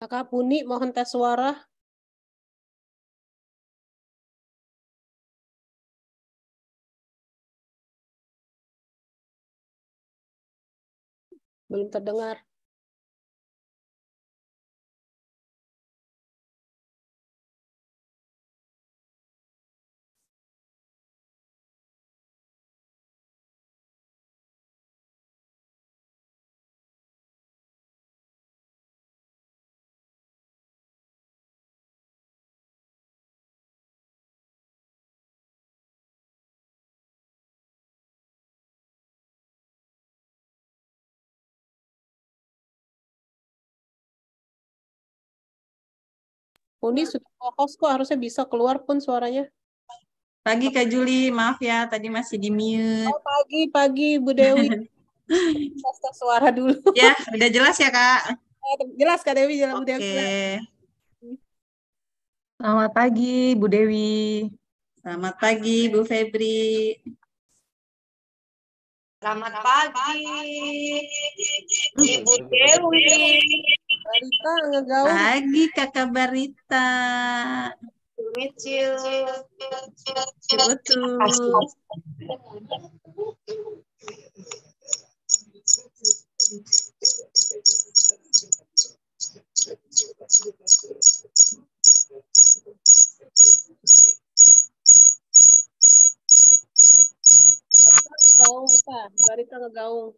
Kakak Buni mohon tes suara. Belum terdengar. Uni nah. sudah fokus kok harusnya bisa keluar pun suaranya. Pagi Kak Juli, maaf ya tadi masih di mute. Oh, pagi, pagi Bu Dewi. Tes suara dulu. Ya, udah jelas ya Kak. Jelas Kak Dewi, jelas okay. Bu Dewi. Selamat pagi Bu Dewi. Selamat pagi Bu Febri. Selamat pagi, Ibu Dewi. Barita ngegaul. Pagi kakak Barita. Meet you. Betul. Barita ngegaung, Barita ngegaung.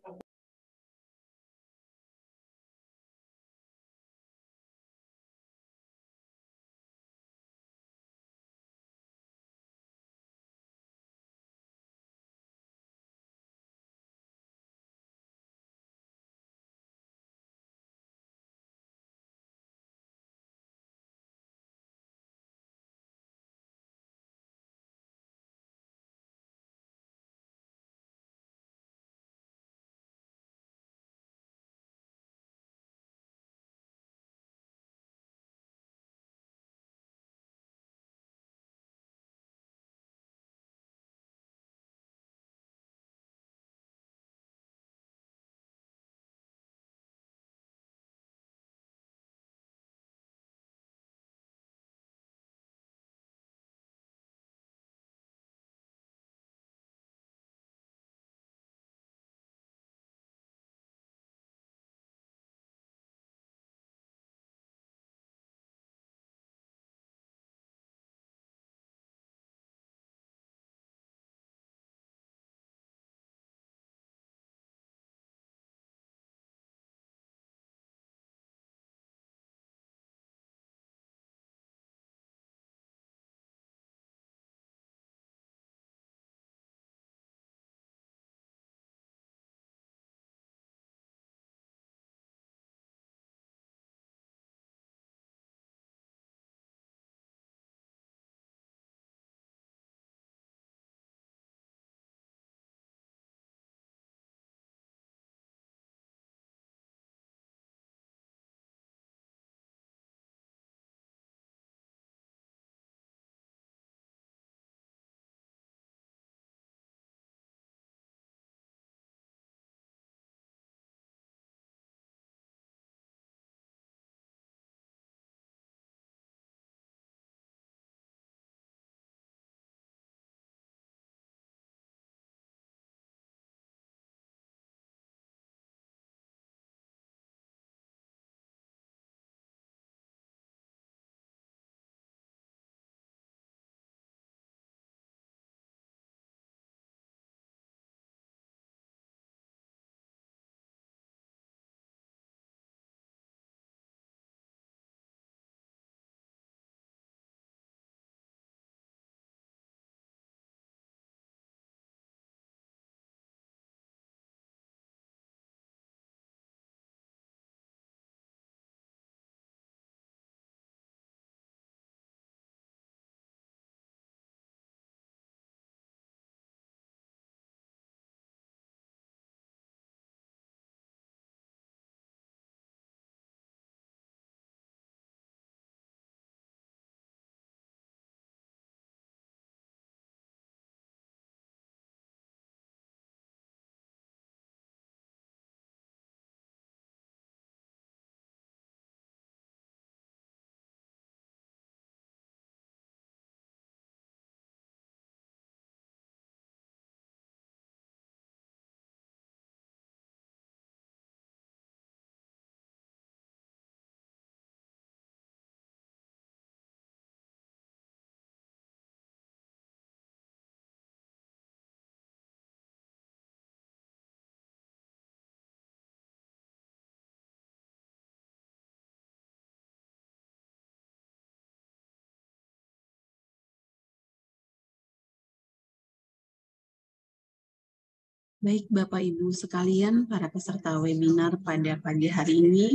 Baik Bapak Ibu sekalian, para peserta webinar pada pagi hari ini,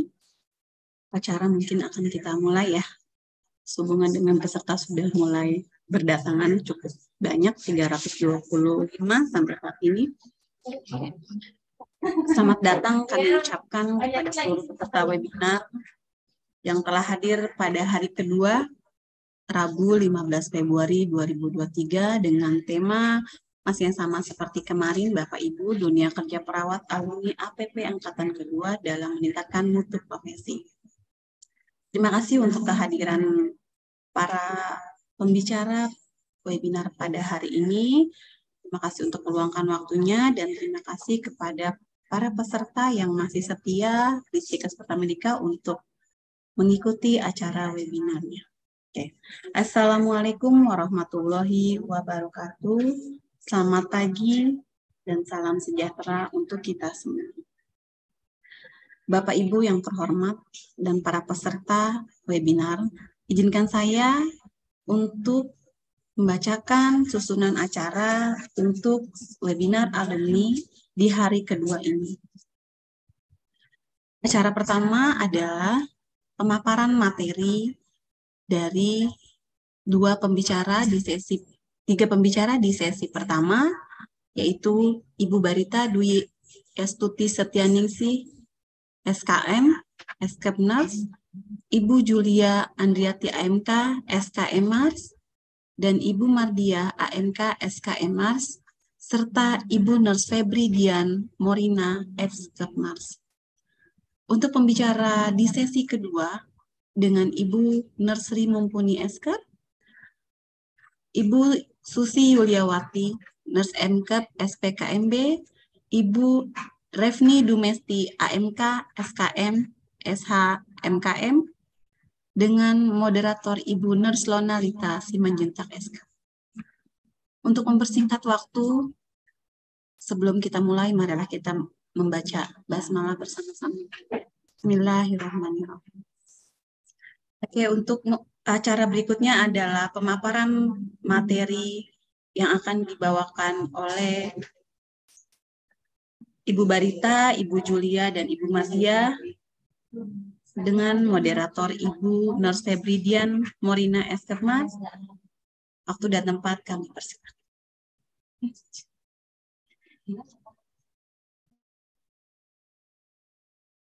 acara mungkin akan kita mulai ya. Sehubungan dengan peserta sudah mulai berdatangan cukup banyak, 325 sampai saat ini. Selamat datang kami ucapkan kepada seluruh peserta webinar yang telah hadir pada hari kedua Rabu 15 Februari 2023 dengan tema masih yang sama seperti kemarin, Bapak Ibu, dunia kerja perawat alumni APP Angkatan Kedua dalam meningkatkan mutu profesi. Terima kasih untuk kehadiran para pembicara webinar pada hari ini. Terima kasih untuk meluangkan waktunya dan terima kasih kepada para peserta yang masih setia di Cikes Pertamedika untuk mengikuti acara webinarnya. Oke. Assalamualaikum warahmatullahi wabarakatuh. Selamat pagi dan salam sejahtera untuk kita semua. Bapak Ibu yang terhormat dan para peserta webinar, izinkan saya untuk membacakan susunan acara untuk webinar alumni di hari kedua ini. Acara pertama adalah pemaparan materi dari dua pembicara di sesi tiga pembicara di sesi pertama, yaitu Ibu Barita Dwi Estuti Setianingsi, SKM, Nurse, Ibu Julia Andriati AMK, SKM Mars, dan Ibu Mardia AMK, SKM Mars, serta Ibu Nurse Febri Dian Morina, SKM Mars. Untuk pembicara di sesi kedua dengan Ibu Nursery Mumpuni Esker, Ibu Susi Yuliawati, Nurse MKEP SPKMB, Ibu Refni Dumesti AMK SKM SH MKM dengan moderator Ibu Nurse Lona Lita Simanjuntak SK. Untuk mempersingkat waktu, sebelum kita mulai, marilah kita membaca basmalah bersama-sama. Bismillahirrahmanirrahim. Oke, untuk acara berikutnya adalah pemaparan materi yang akan dibawakan oleh Ibu Barita, Ibu Julia, dan Ibu Masia dengan moderator Ibu Nurse Febridian Morina Eskermat. Waktu dan tempat kami persilakan.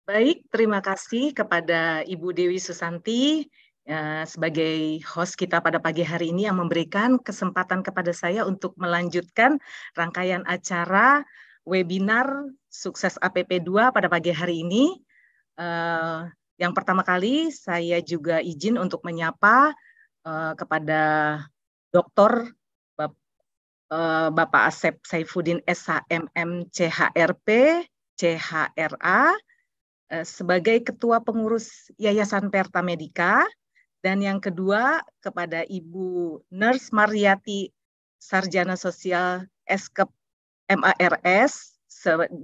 Baik, terima kasih kepada Ibu Dewi Susanti, Eh, sebagai host kita pada pagi hari ini yang memberikan kesempatan kepada saya untuk melanjutkan rangkaian acara webinar sukses APP2 pada pagi hari ini. Eh, yang pertama kali saya juga izin untuk menyapa eh, kepada Dr. Bapak Asep Saifuddin SHMM CHRP, CHRA, sebagai Ketua Pengurus Yayasan Pertamedika, dan yang kedua kepada Ibu Nurse Mariati Sarjana Sosial Eskep MARS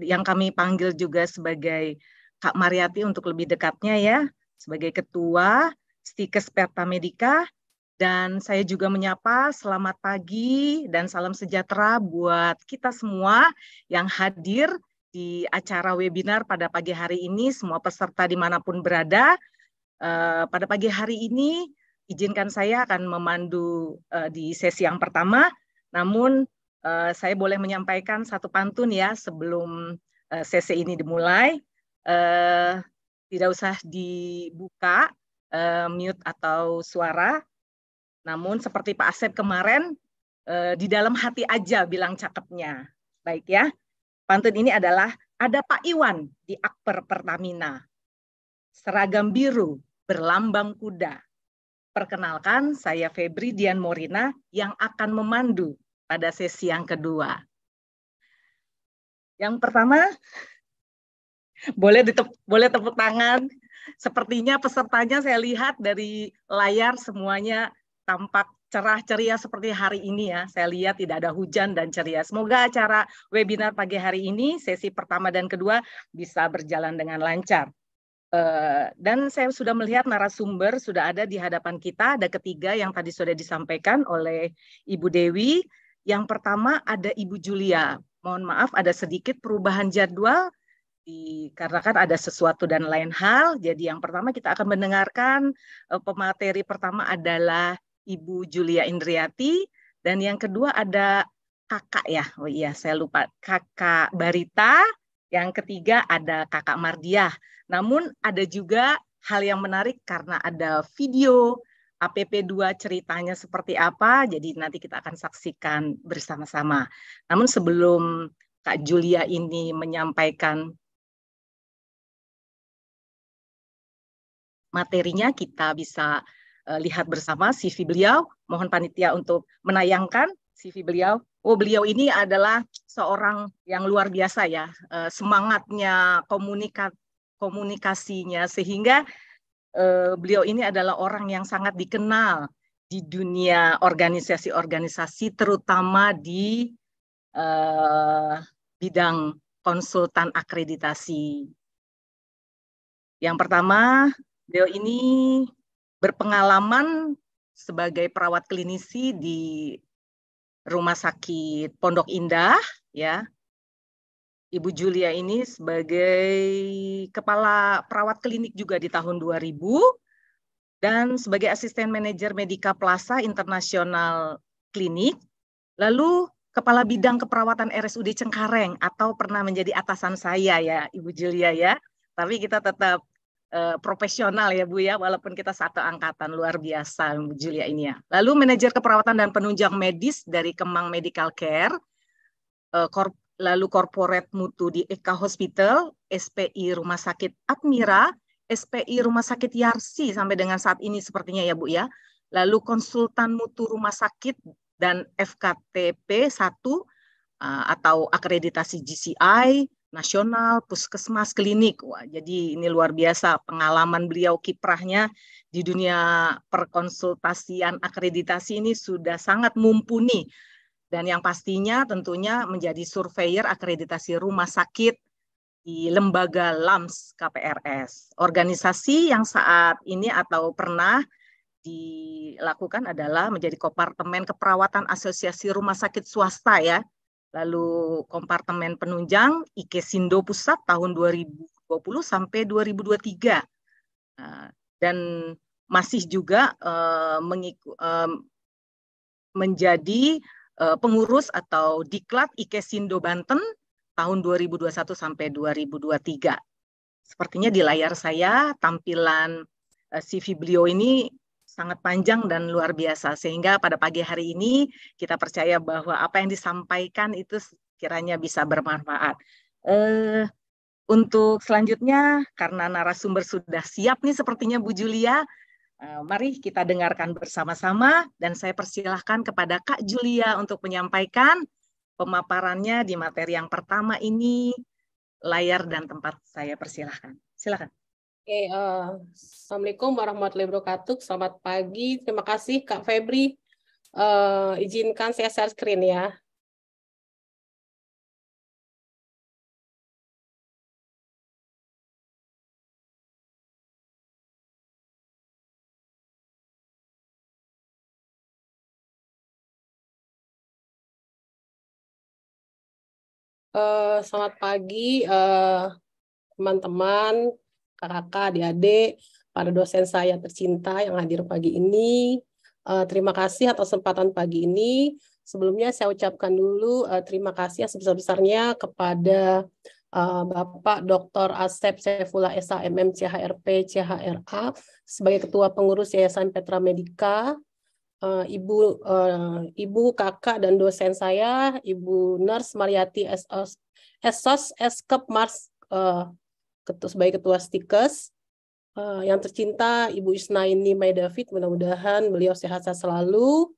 yang kami panggil juga sebagai Kak Mariati untuk lebih dekatnya ya sebagai ketua Stikes Pertamedika dan saya juga menyapa selamat pagi dan salam sejahtera buat kita semua yang hadir di acara webinar pada pagi hari ini, semua peserta dimanapun berada, Eh, pada pagi hari ini izinkan saya akan memandu uh, di sesi yang pertama. Namun uh, saya boleh menyampaikan satu pantun ya sebelum uh, sesi ini dimulai. Uh, tidak usah dibuka uh, mute atau suara. Namun seperti Pak Asep kemarin uh, di dalam hati aja bilang cakepnya. Baik ya. Pantun ini adalah ada Pak Iwan di Akper Pertamina. Seragam biru berlambang kuda. Perkenalkan, saya Febri Dian Morina yang akan memandu pada sesi yang kedua. Yang pertama, boleh ditep, boleh tepuk tangan. Sepertinya pesertanya saya lihat dari layar semuanya tampak cerah ceria seperti hari ini ya. Saya lihat tidak ada hujan dan ceria. Semoga acara webinar pagi hari ini sesi pertama dan kedua bisa berjalan dengan lancar. Eh, dan saya sudah melihat narasumber sudah ada di hadapan kita. Ada ketiga yang tadi sudah disampaikan oleh Ibu Dewi. Yang pertama ada Ibu Julia. Mohon maaf ada sedikit perubahan jadwal dikarenakan ada sesuatu dan lain hal. Jadi yang pertama kita akan mendengarkan eh, pemateri pertama adalah Ibu Julia Indriati dan yang kedua ada kakak ya. Oh iya saya lupa kakak Barita yang ketiga ada Kakak Mardiah. Namun ada juga hal yang menarik karena ada video APP2 ceritanya seperti apa, jadi nanti kita akan saksikan bersama-sama. Namun sebelum Kak Julia ini menyampaikan materinya, kita bisa eh, lihat bersama CV beliau. Mohon panitia untuk menayangkan CV beliau. Oh, beliau ini adalah seorang yang luar biasa ya, eh, semangatnya, komunika komunikasinya sehingga eh, beliau ini adalah orang yang sangat dikenal di dunia organisasi-organisasi terutama di eh, bidang konsultan akreditasi. Yang pertama, beliau ini berpengalaman sebagai perawat klinisi di Rumah Sakit Pondok Indah ya. Ibu Julia ini sebagai kepala perawat klinik juga di tahun 2000 dan sebagai asisten manajer Medika Plaza Internasional Klinik, lalu kepala bidang keperawatan RSUD Cengkareng atau pernah menjadi atasan saya ya Ibu Julia ya. Tapi kita tetap Eh, profesional ya Bu ya, walaupun kita satu angkatan luar biasa Bu Julia ini ya. Lalu manajer keperawatan dan penunjang medis dari Kemang Medical Care, eh, lalu corporate mutu di Eka Hospital, SPI Rumah Sakit Admira, SPI Rumah Sakit Yarsi sampai dengan saat ini sepertinya ya Bu ya. Lalu konsultan mutu rumah sakit dan FKTP 1 eh, atau akreditasi GCI, nasional, puskesmas, klinik. Wah, jadi ini luar biasa pengalaman beliau kiprahnya di dunia perkonsultasian akreditasi ini sudah sangat mumpuni. Dan yang pastinya tentunya menjadi surveyor akreditasi rumah sakit di lembaga LAMS KPRS. Organisasi yang saat ini atau pernah dilakukan adalah menjadi kompartemen Keperawatan Asosiasi Rumah Sakit Swasta ya lalu kompartemen penunjang IK Sindo Pusat tahun 2020 sampai 2023. Nah, dan masih juga eh, eh, menjadi eh, pengurus atau diklat IK Sindo Banten tahun 2021 sampai 2023. Sepertinya di layar saya tampilan CV beliau ini sangat panjang dan luar biasa sehingga pada pagi hari ini kita percaya bahwa apa yang disampaikan itu kiranya bisa bermanfaat. Eh, untuk selanjutnya karena narasumber sudah siap nih sepertinya Bu Julia, eh, mari kita dengarkan bersama-sama dan saya persilahkan kepada Kak Julia untuk menyampaikan pemaparannya di materi yang pertama ini layar dan tempat saya persilahkan. Silakan. Oke, uh, Assalamualaikum warahmatullahi wabarakatuh. Selamat pagi. Terima kasih Kak Febri. Uh, izinkan saya share screen ya. Uh, selamat pagi teman-teman. Uh, teman -teman kakak-kakak, adik-adik, para dosen saya tercinta yang hadir pagi ini. Uh, terima kasih atas kesempatan pagi ini. Sebelumnya saya ucapkan dulu uh, terima kasih yang sebesar-besarnya kepada uh, Bapak Dr. Asep Sefula Esa MM CHRP CHRA sebagai Ketua Pengurus Yayasan Petra Medica, uh, Ibu uh, Ibu Kakak dan dosen saya Ibu Nurse Mariati SOS SOS Eskep Mars uh, ketua, sebagai ketua Stikes. Uh, yang tercinta Ibu Isna ini May David, mudah-mudahan beliau sehat-sehat selalu.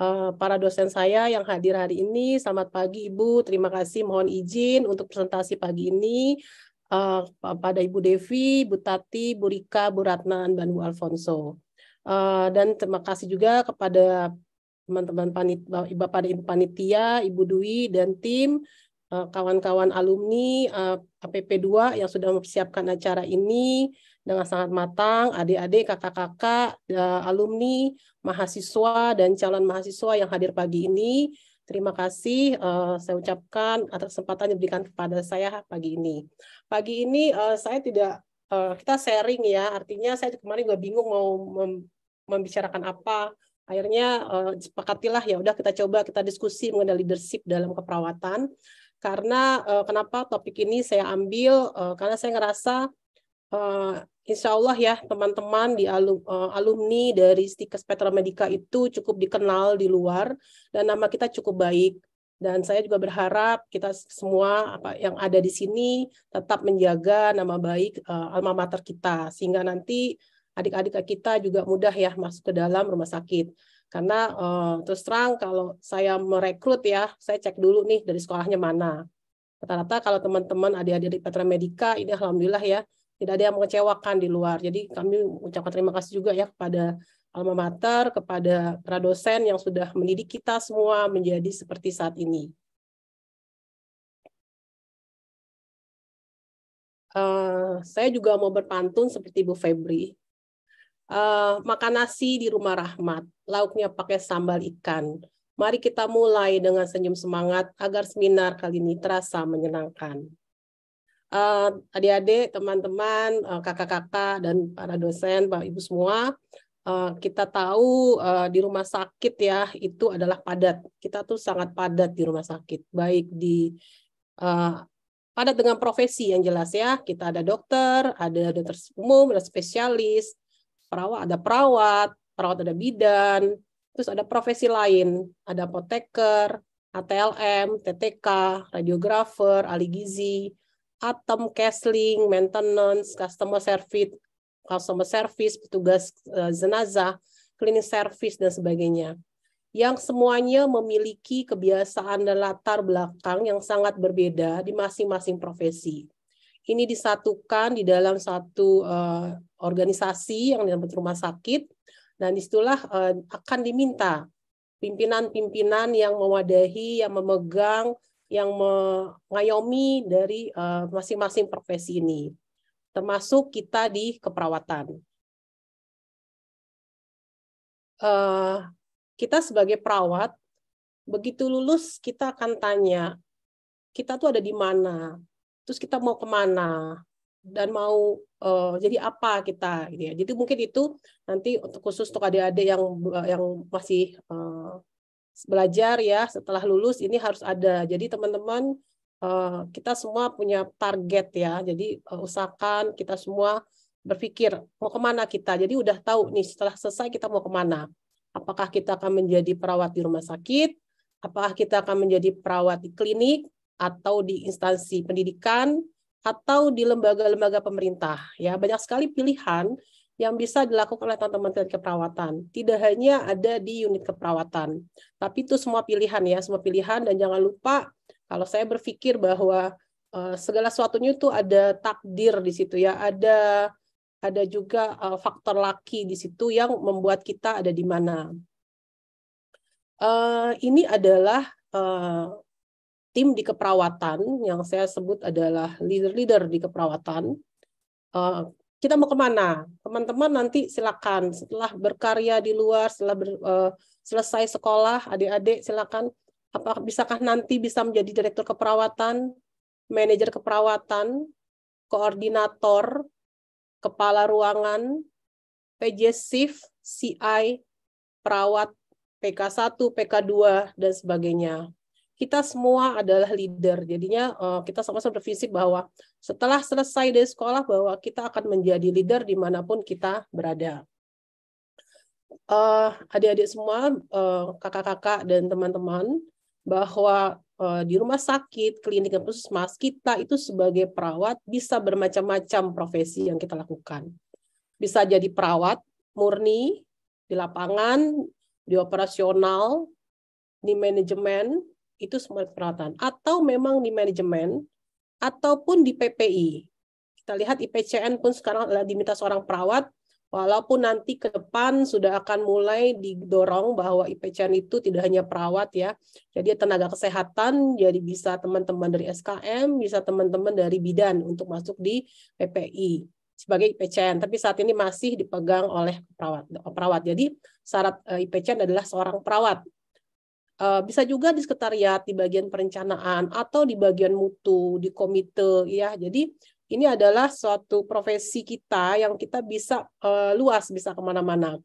Uh, para dosen saya yang hadir hari ini, selamat pagi Ibu, terima kasih mohon izin untuk presentasi pagi ini uh, pada Ibu Devi, Bu Tati, Bu Rika, Bu Ratna, dan Bu Alfonso. Uh, dan terima kasih juga kepada teman-teman panit, Bapak Ibu Panitia, Ibu Dwi, dan tim Eh, kawan-kawan alumni eh, APP2 yang sudah mempersiapkan acara ini dengan sangat matang, adik-adik, kakak-kakak, eh, alumni, mahasiswa, dan calon mahasiswa yang hadir pagi ini. Terima kasih saya ucapkan atas kesempatan yang diberikan kepada saya pagi ini. Pagi ini saya tidak kita sharing ya, artinya saya kemarin juga bingung mau membicarakan apa. Akhirnya sepakatilah ya udah kita coba kita diskusi mengenai leadership dalam keperawatan karena uh, kenapa topik ini saya ambil uh, karena saya ngerasa uh, insya Allah ya teman-teman di alum, uh, alumni dari Stikes Petra Medica itu cukup dikenal di luar dan nama kita cukup baik dan saya juga berharap kita semua apa yang ada di sini tetap menjaga nama baik uh, alma mater kita sehingga nanti adik-adik kita juga mudah ya masuk ke dalam rumah sakit. Karena uh, terus terang kalau saya merekrut ya, saya cek dulu nih dari sekolahnya mana. Rata-rata kalau teman-teman adik-adik di Petra Medika ini alhamdulillah ya, tidak ada yang mengecewakan di luar. Jadi kami ucapkan terima kasih juga ya kepada alma mater, kepada para dosen yang sudah mendidik kita semua menjadi seperti saat ini. Uh, saya juga mau berpantun seperti Bu Febri uh, makan nasi di rumah rahmat, lauknya pakai sambal ikan. Mari kita mulai dengan senyum semangat agar seminar kali ini terasa menyenangkan. Uh, adik-adik, teman-teman, uh, kakak-kakak, dan para dosen, Bapak Ibu semua, uh, kita tahu uh, di rumah sakit ya, itu adalah padat. Kita tuh sangat padat di rumah sakit, baik di uh, padat dengan profesi yang jelas ya. Kita ada dokter, ada dokter umum, ada spesialis, perawat ada perawat, perawat ada bidan, terus ada profesi lain, ada apoteker, ATLM, TTK, radiografer, ahli gizi, atom casling maintenance, customer service, customer service, petugas eh, jenazah, cleaning service dan sebagainya. Yang semuanya memiliki kebiasaan dan latar belakang yang sangat berbeda di masing-masing profesi ini disatukan di dalam satu uh, organisasi yang dalam rumah sakit dan nah, disitulah uh, akan diminta pimpinan-pimpinan yang mewadahi, yang memegang, yang mengayomi dari eh, masing-masing uh, profesi ini, termasuk kita di keperawatan. Uh, kita sebagai perawat, begitu lulus kita akan tanya, kita tuh ada di mana? terus kita mau kemana dan mau uh, jadi apa kita gitu ya jadi mungkin itu nanti untuk khusus untuk adik-adik yang yang masih uh, belajar ya setelah lulus ini harus ada jadi teman-teman uh, kita semua punya target ya jadi uh, usahakan kita semua berpikir mau kemana kita jadi udah tahu nih setelah selesai kita mau kemana apakah kita akan menjadi perawat di rumah sakit apakah kita akan menjadi perawat di klinik atau di instansi pendidikan atau di lembaga-lembaga pemerintah ya banyak sekali pilihan yang bisa dilakukan oleh teman-teman unit keperawatan. Tidak hanya ada di unit keperawatan, tapi itu semua pilihan ya, semua pilihan dan jangan lupa kalau saya berpikir bahwa uh, segala sesuatunya itu ada takdir di situ ya, ada ada juga uh, faktor laki di situ yang membuat kita ada di mana. Uh, ini adalah uh, tim di keperawatan yang saya sebut adalah leader-leader di keperawatan. Uh, kita mau kemana? Teman-teman nanti silakan setelah berkarya di luar, setelah ber, uh, selesai sekolah, adik-adik silakan. Apa bisakah nanti bisa menjadi direktur keperawatan, manajer keperawatan, koordinator, kepala ruangan, PJ Shift, CI, perawat, PK1, PK2, dan sebagainya kita semua adalah leader. Jadinya uh, kita sama-sama berprinsip bahwa setelah selesai dari sekolah bahwa kita akan menjadi leader dimanapun kita berada. adik eh, adik-adik semua, kakak eh, kakak-kakak dan teman-teman, bahwa uh, di rumah sakit, klinik dan puskesmas kita itu sebagai perawat bisa bermacam-macam profesi yang kita lakukan. Bisa jadi perawat murni di lapangan, di operasional, di manajemen, itu semua peralatan atau memang di manajemen ataupun di PPI. Kita lihat IPCN pun sekarang diminta seorang perawat walaupun nanti ke depan sudah akan mulai didorong bahwa IPCN itu tidak hanya perawat ya. Jadi tenaga kesehatan jadi bisa teman-teman dari SKM, bisa teman-teman dari bidan untuk masuk di PPI sebagai IPCN, tapi saat ini masih dipegang oleh perawat. perawat. Jadi syarat eh, IPCN adalah seorang perawat Eh, bisa juga di sekretariat di bagian perencanaan atau di bagian mutu di komite ya jadi ini adalah suatu profesi kita yang kita bisa uh, luas bisa kemana-mana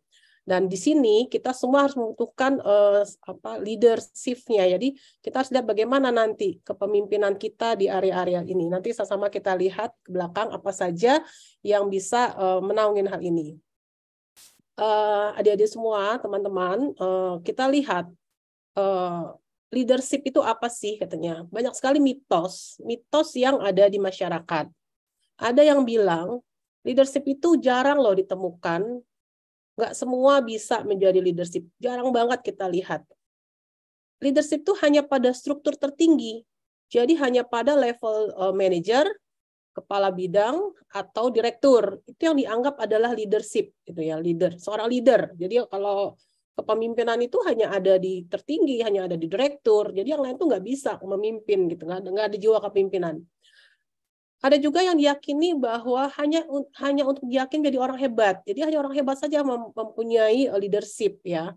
dan di sini kita semua harus membutuhkan uh, apa leadershipnya jadi kita harus lihat bagaimana nanti kepemimpinan kita di area-area ini nanti sama-sama kita lihat ke belakang apa saja yang bisa uh, menaungin hal ini adik-adik uh, semua, teman-teman, uh, kita lihat Eh, leadership itu apa sih katanya. Banyak sekali mitos, mitos yang ada di masyarakat. Ada yang bilang leadership itu jarang loh ditemukan. Nggak semua bisa menjadi leadership. Jarang banget kita lihat. Leadership itu hanya pada struktur tertinggi. Jadi hanya pada level uh, manager, kepala bidang atau direktur itu yang dianggap adalah leadership gitu ya leader seorang leader jadi kalau kepemimpinan itu hanya ada di tertinggi, hanya ada di direktur. Jadi yang lain tuh nggak bisa memimpin gitu, nggak, nggak ada jiwa kepemimpinan. Ada juga yang diyakini bahwa hanya hanya untuk yakin jadi orang hebat. Jadi hanya orang hebat saja mempunyai eh, leadership ya.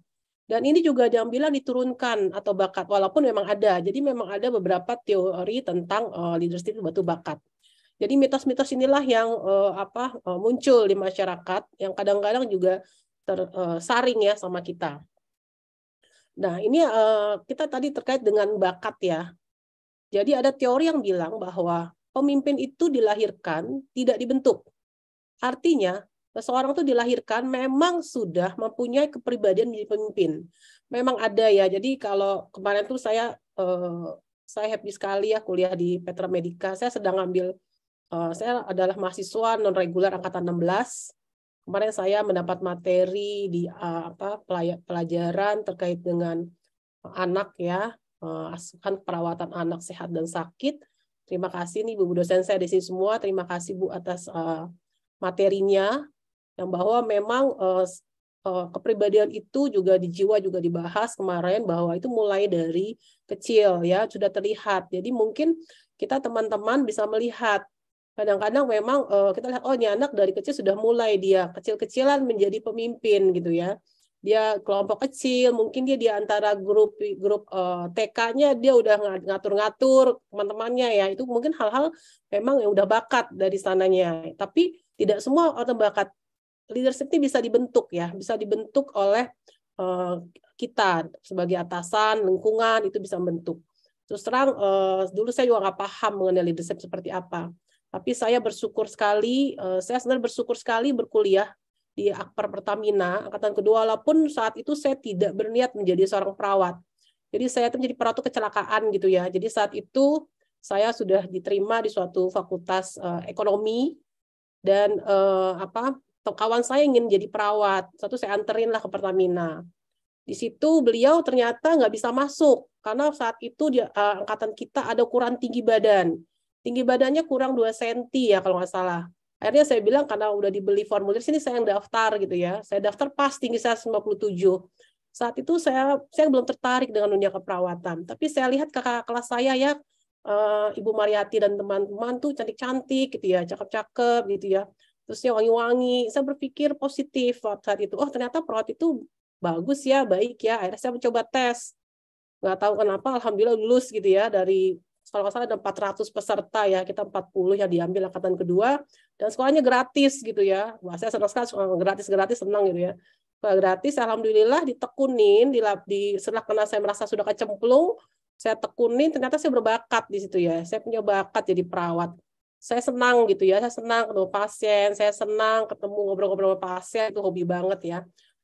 Dan ini juga yang bilang diturunkan atau bakat, walaupun memang ada. Jadi memang ada beberapa teori tentang uh, leadership batu bakat. Jadi mitos-mitos inilah yang uh, apa uh, muncul di masyarakat, yang kadang-kadang juga tersaring eh, ya sama kita. Nah, ini eh, kita tadi terkait dengan bakat ya. Jadi ada teori yang bilang bahwa pemimpin itu dilahirkan tidak dibentuk. Artinya, seseorang itu dilahirkan memang sudah mempunyai kepribadian menjadi pemimpin. Memang ada ya. Jadi kalau kemarin tuh saya eh, saya happy sekali ya kuliah di Petra Medica. Saya sedang ambil saya adalah mahasiswa non reguler angkatan 16 Kemarin saya mendapat materi di eh, apa pelajaran terkait dengan eh, anak ya, eh, asuhan perawatan anak sehat dan sakit. Terima kasih nih Bu dosen saya di sini semua. Terima kasih Bu atas materinya yang bahwa memang kepribadian itu juga di jiwa juga dibahas kemarin bahwa itu mulai dari kecil ya sudah terlihat. Jadi mungkin kita teman-teman bisa melihat kadang-kadang memang uh, kita lihat oh ini anak dari kecil sudah mulai dia kecil-kecilan menjadi pemimpin gitu ya dia kelompok kecil mungkin dia di antara grup grup uh, eh, TK-nya dia udah ngatur-ngatur teman-temannya ya itu mungkin hal-hal memang yang udah bakat dari sananya tapi tidak semua orang bakat leadership ini bisa dibentuk ya bisa dibentuk oleh uh, kita sebagai atasan lingkungan itu bisa membentuk terus terang uh, dulu saya juga nggak paham mengenai leadership seperti apa tapi saya bersyukur sekali, eh, saya sebenarnya bersyukur sekali berkuliah di Akpar Pertamina, angkatan kedua, walaupun saat itu saya tidak berniat menjadi seorang perawat. Jadi saya itu menjadi perawat kecelakaan gitu ya. Jadi saat itu saya sudah diterima di suatu fakultas eh, ekonomi dan eh, apa kawan saya ingin jadi perawat. Satu saya anterin lah ke Pertamina. Di situ beliau ternyata nggak bisa masuk karena saat itu dia, angkatan kita ada ukuran tinggi badan tinggi badannya kurang 2 cm ya kalau nggak salah. Akhirnya saya bilang karena udah dibeli formulir sini saya yang daftar gitu ya. Saya daftar pas tinggi saya 57. Saat itu saya saya belum tertarik dengan dunia keperawatan, tapi saya lihat kakak kelas saya ya eh, Ibu Mariati dan teman-teman tuh cantik-cantik gitu ya, cakep-cakep gitu ya. Terusnya wangi-wangi. Saya berpikir positif saat itu. Oh, ternyata perawat itu bagus ya, baik ya. Akhirnya saya mencoba tes. Nggak tahu kenapa, alhamdulillah lulus gitu ya dari kalau nggak salah ada 400 peserta ya, kita 40 yang diambil angkatan kedua, dan sekolahnya gratis gitu ya. Wah, saya senang sekali, gratis-gratis senang gitu ya. Sekolah gratis, Alhamdulillah ditekunin, di, di setelah karena saya merasa sudah kecemplung, saya tekunin, ternyata saya berbakat di situ ya. Saya punya bakat jadi perawat. Saya senang gitu ya, saya senang ketemu pasien, saya senang ketemu ngobrol-ngobrol pasien, itu hobi banget ya.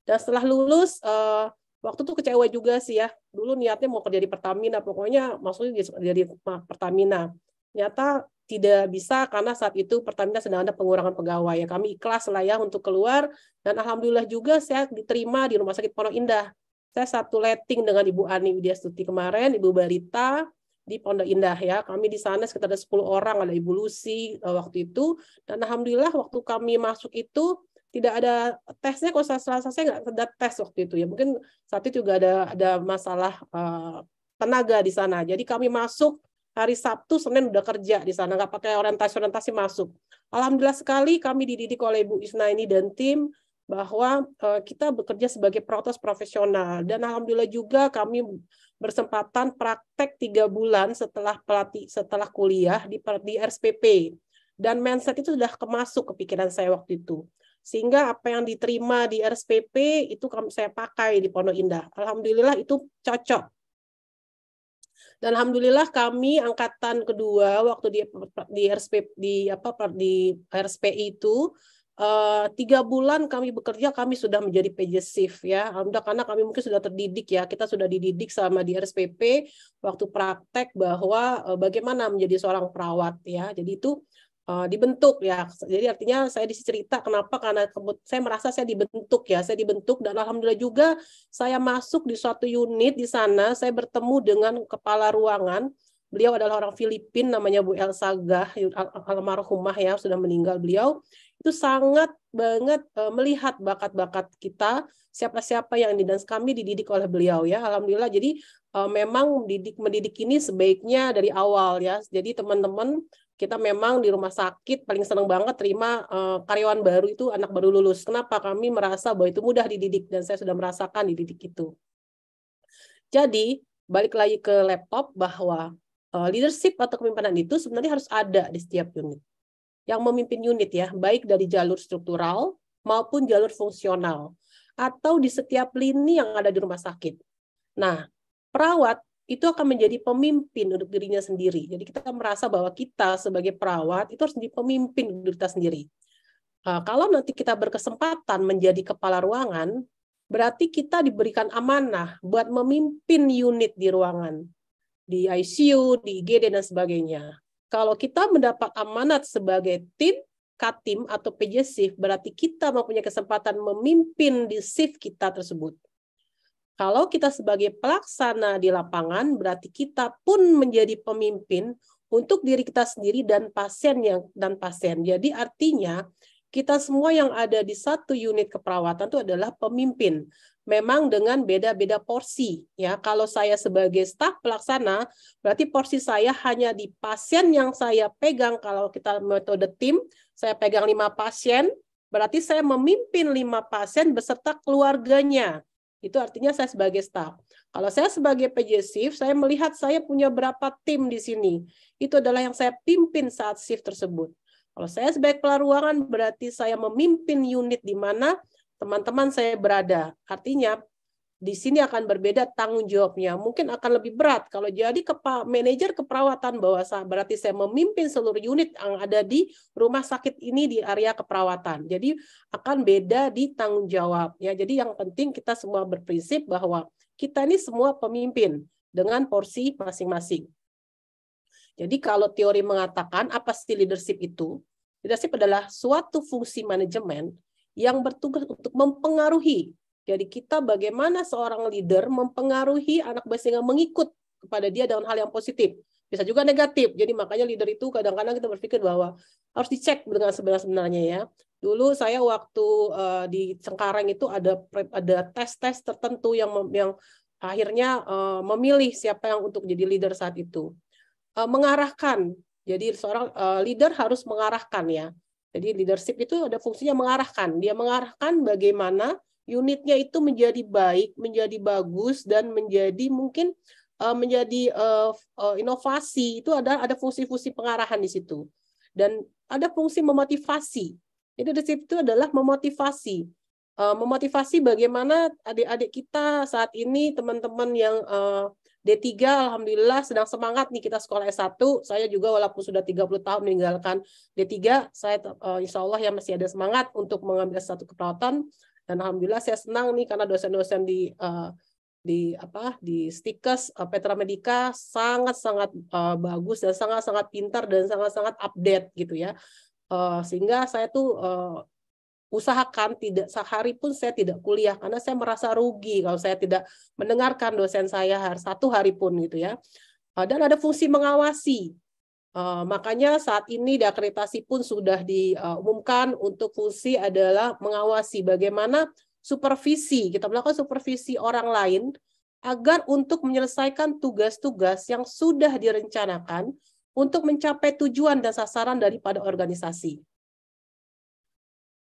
Dan setelah lulus, eh, waktu tuh kecewa juga sih ya dulu niatnya mau kerja di Pertamina pokoknya maksudnya jadi Pertamina nyata tidak bisa karena saat itu Pertamina sedang ada pengurangan pegawai ya kami ikhlas lah ya untuk keluar dan alhamdulillah juga saya diterima di Rumah Sakit Pondok Indah saya satu letting dengan Ibu Ani Stuti kemarin Ibu Barita di Pondok Indah ya. Kami di sana sekitar ada 10 orang, ada Ibu Lucy eh, waktu itu. Dan Alhamdulillah waktu kami masuk itu, tidak ada tesnya kalau salah salah saya nggak ada tes waktu itu ya mungkin saat itu juga ada ada masalah uh, tenaga di sana jadi kami masuk hari Sabtu Senin udah kerja di sana nggak pakai orientasi orientasi masuk alhamdulillah sekali kami dididik oleh Bu Isna ini dan tim bahwa uh, kita bekerja sebagai protes profesional dan alhamdulillah juga kami bersempatan praktek tiga bulan setelah pelatih setelah kuliah di di RSPP dan mindset itu sudah kemasuk ke pikiran saya waktu itu sehingga apa yang diterima di RSPP itu saya pakai di Pondok Indah. Alhamdulillah itu cocok. Dan alhamdulillah kami angkatan kedua waktu di di RSP di apa di RSPI itu Uh, tiga bulan kami bekerja kami sudah menjadi PJSIF ya alhamdulillah karena kami mungkin sudah terdidik ya kita sudah dididik sama di RSPP waktu praktek bahwa uh, bagaimana menjadi seorang perawat ya jadi itu Eh, dibentuk ya. Jadi artinya saya dicerita kenapa karena saya merasa saya dibentuk ya, saya dibentuk dan alhamdulillah juga saya masuk di suatu unit di sana, saya bertemu dengan kepala ruangan. Beliau adalah orang Filipin namanya Bu Elsa Gah almarhumah ya sudah meninggal beliau. Itu sangat banget eh, melihat bakat-bakat kita, siapa-siapa yang dan kami dididik oleh beliau ya. Alhamdulillah jadi eh, memang mendidik mendidik ini sebaiknya dari awal ya. Jadi teman-teman kita memang di rumah sakit paling senang banget terima uh, karyawan baru itu anak baru lulus. Kenapa? Kami merasa bahwa itu mudah dididik dan saya sudah merasakan dididik itu. Jadi, balik lagi ke laptop bahwa uh, leadership atau kepemimpinan itu sebenarnya harus ada di setiap unit. Yang memimpin unit ya, baik dari jalur struktural maupun jalur fungsional atau di setiap lini yang ada di rumah sakit. Nah, perawat itu akan menjadi pemimpin untuk dirinya sendiri. Jadi kita merasa bahwa kita sebagai perawat itu harus menjadi pemimpin untuk kita sendiri. Eh, kalau nanti kita berkesempatan menjadi kepala ruangan, berarti kita diberikan amanah buat memimpin unit di ruangan, di ICU, di IGD, dan sebagainya. Kalau kita mendapat amanat sebagai tim, katim atau PJ shift, berarti kita mempunyai kesempatan memimpin di shift kita tersebut kalau kita sebagai pelaksana di lapangan, berarti kita pun menjadi pemimpin untuk diri kita sendiri dan pasien yang dan pasien. Jadi artinya kita semua yang ada di satu unit keperawatan itu adalah pemimpin. Memang dengan beda-beda porsi ya. Kalau saya sebagai staf pelaksana, berarti porsi saya hanya di pasien yang saya pegang. Kalau kita metode tim, saya pegang lima pasien, berarti saya memimpin lima pasien beserta keluarganya itu artinya saya sebagai staff. Kalau saya sebagai PJ shift, saya melihat saya punya berapa tim di sini. Itu adalah yang saya pimpin saat shift tersebut. Kalau saya sebagai kepala ruangan berarti saya memimpin unit di mana teman-teman saya berada. Artinya di sini akan berbeda tanggung jawabnya. Mungkin akan lebih berat kalau jadi kepa manajer keperawatan bahwa saya, berarti saya memimpin seluruh unit yang ada di rumah sakit ini di area keperawatan. Jadi akan beda di tanggung jawab ya. Jadi yang penting kita semua berprinsip bahwa kita ini semua pemimpin dengan porsi masing-masing. Jadi kalau teori mengatakan apa sih leadership itu? Leadership adalah suatu fungsi manajemen yang bertugas untuk mempengaruhi jadi kita bagaimana seorang leader mempengaruhi anak buah sehingga mengikut kepada dia dengan hal yang positif. Bisa juga negatif. Jadi makanya leader itu kadang-kadang kita berpikir bahwa harus dicek dengan sebenarnya ya. Dulu saya waktu uh, di Cengkareng itu ada ada tes-tes tertentu yang yang akhirnya uh, memilih siapa yang untuk jadi leader saat itu. Uh, mengarahkan. Jadi seorang uh, leader harus mengarahkan ya. Jadi leadership itu ada fungsinya mengarahkan. Dia mengarahkan bagaimana unitnya itu menjadi baik, menjadi bagus dan menjadi mungkin uh, menjadi uh, uh, inovasi itu ada ada fungsi-fungsi pengarahan di situ dan ada fungsi memotivasi. Itu di situ adalah memotivasi. Uh, memotivasi bagaimana adik-adik kita saat ini teman-teman yang uh, D3 alhamdulillah sedang semangat nih kita sekolah S1. Saya juga walaupun sudah 30 tahun meninggalkan D3, saya uh, insya Allah ya masih ada semangat untuk mengambil satu 1 keperawatan. Dan alhamdulillah saya senang nih karena dosen-dosen di uh, di apa di stikes uh, Petra Medika sangat-sangat uh, bagus dan sangat-sangat pintar dan sangat-sangat update gitu ya. Uh, sehingga saya tuh uh, usahakan tidak sehari pun saya tidak kuliah karena saya merasa rugi kalau saya tidak mendengarkan dosen saya hari satu hari pun gitu ya. Dan ada fungsi mengawasi. Uh, makanya saat ini diakreditasi pun sudah diumumkan uh, untuk fungsi adalah mengawasi bagaimana supervisi, kita melakukan supervisi orang lain agar untuk menyelesaikan tugas-tugas yang sudah direncanakan untuk mencapai tujuan dan sasaran daripada organisasi.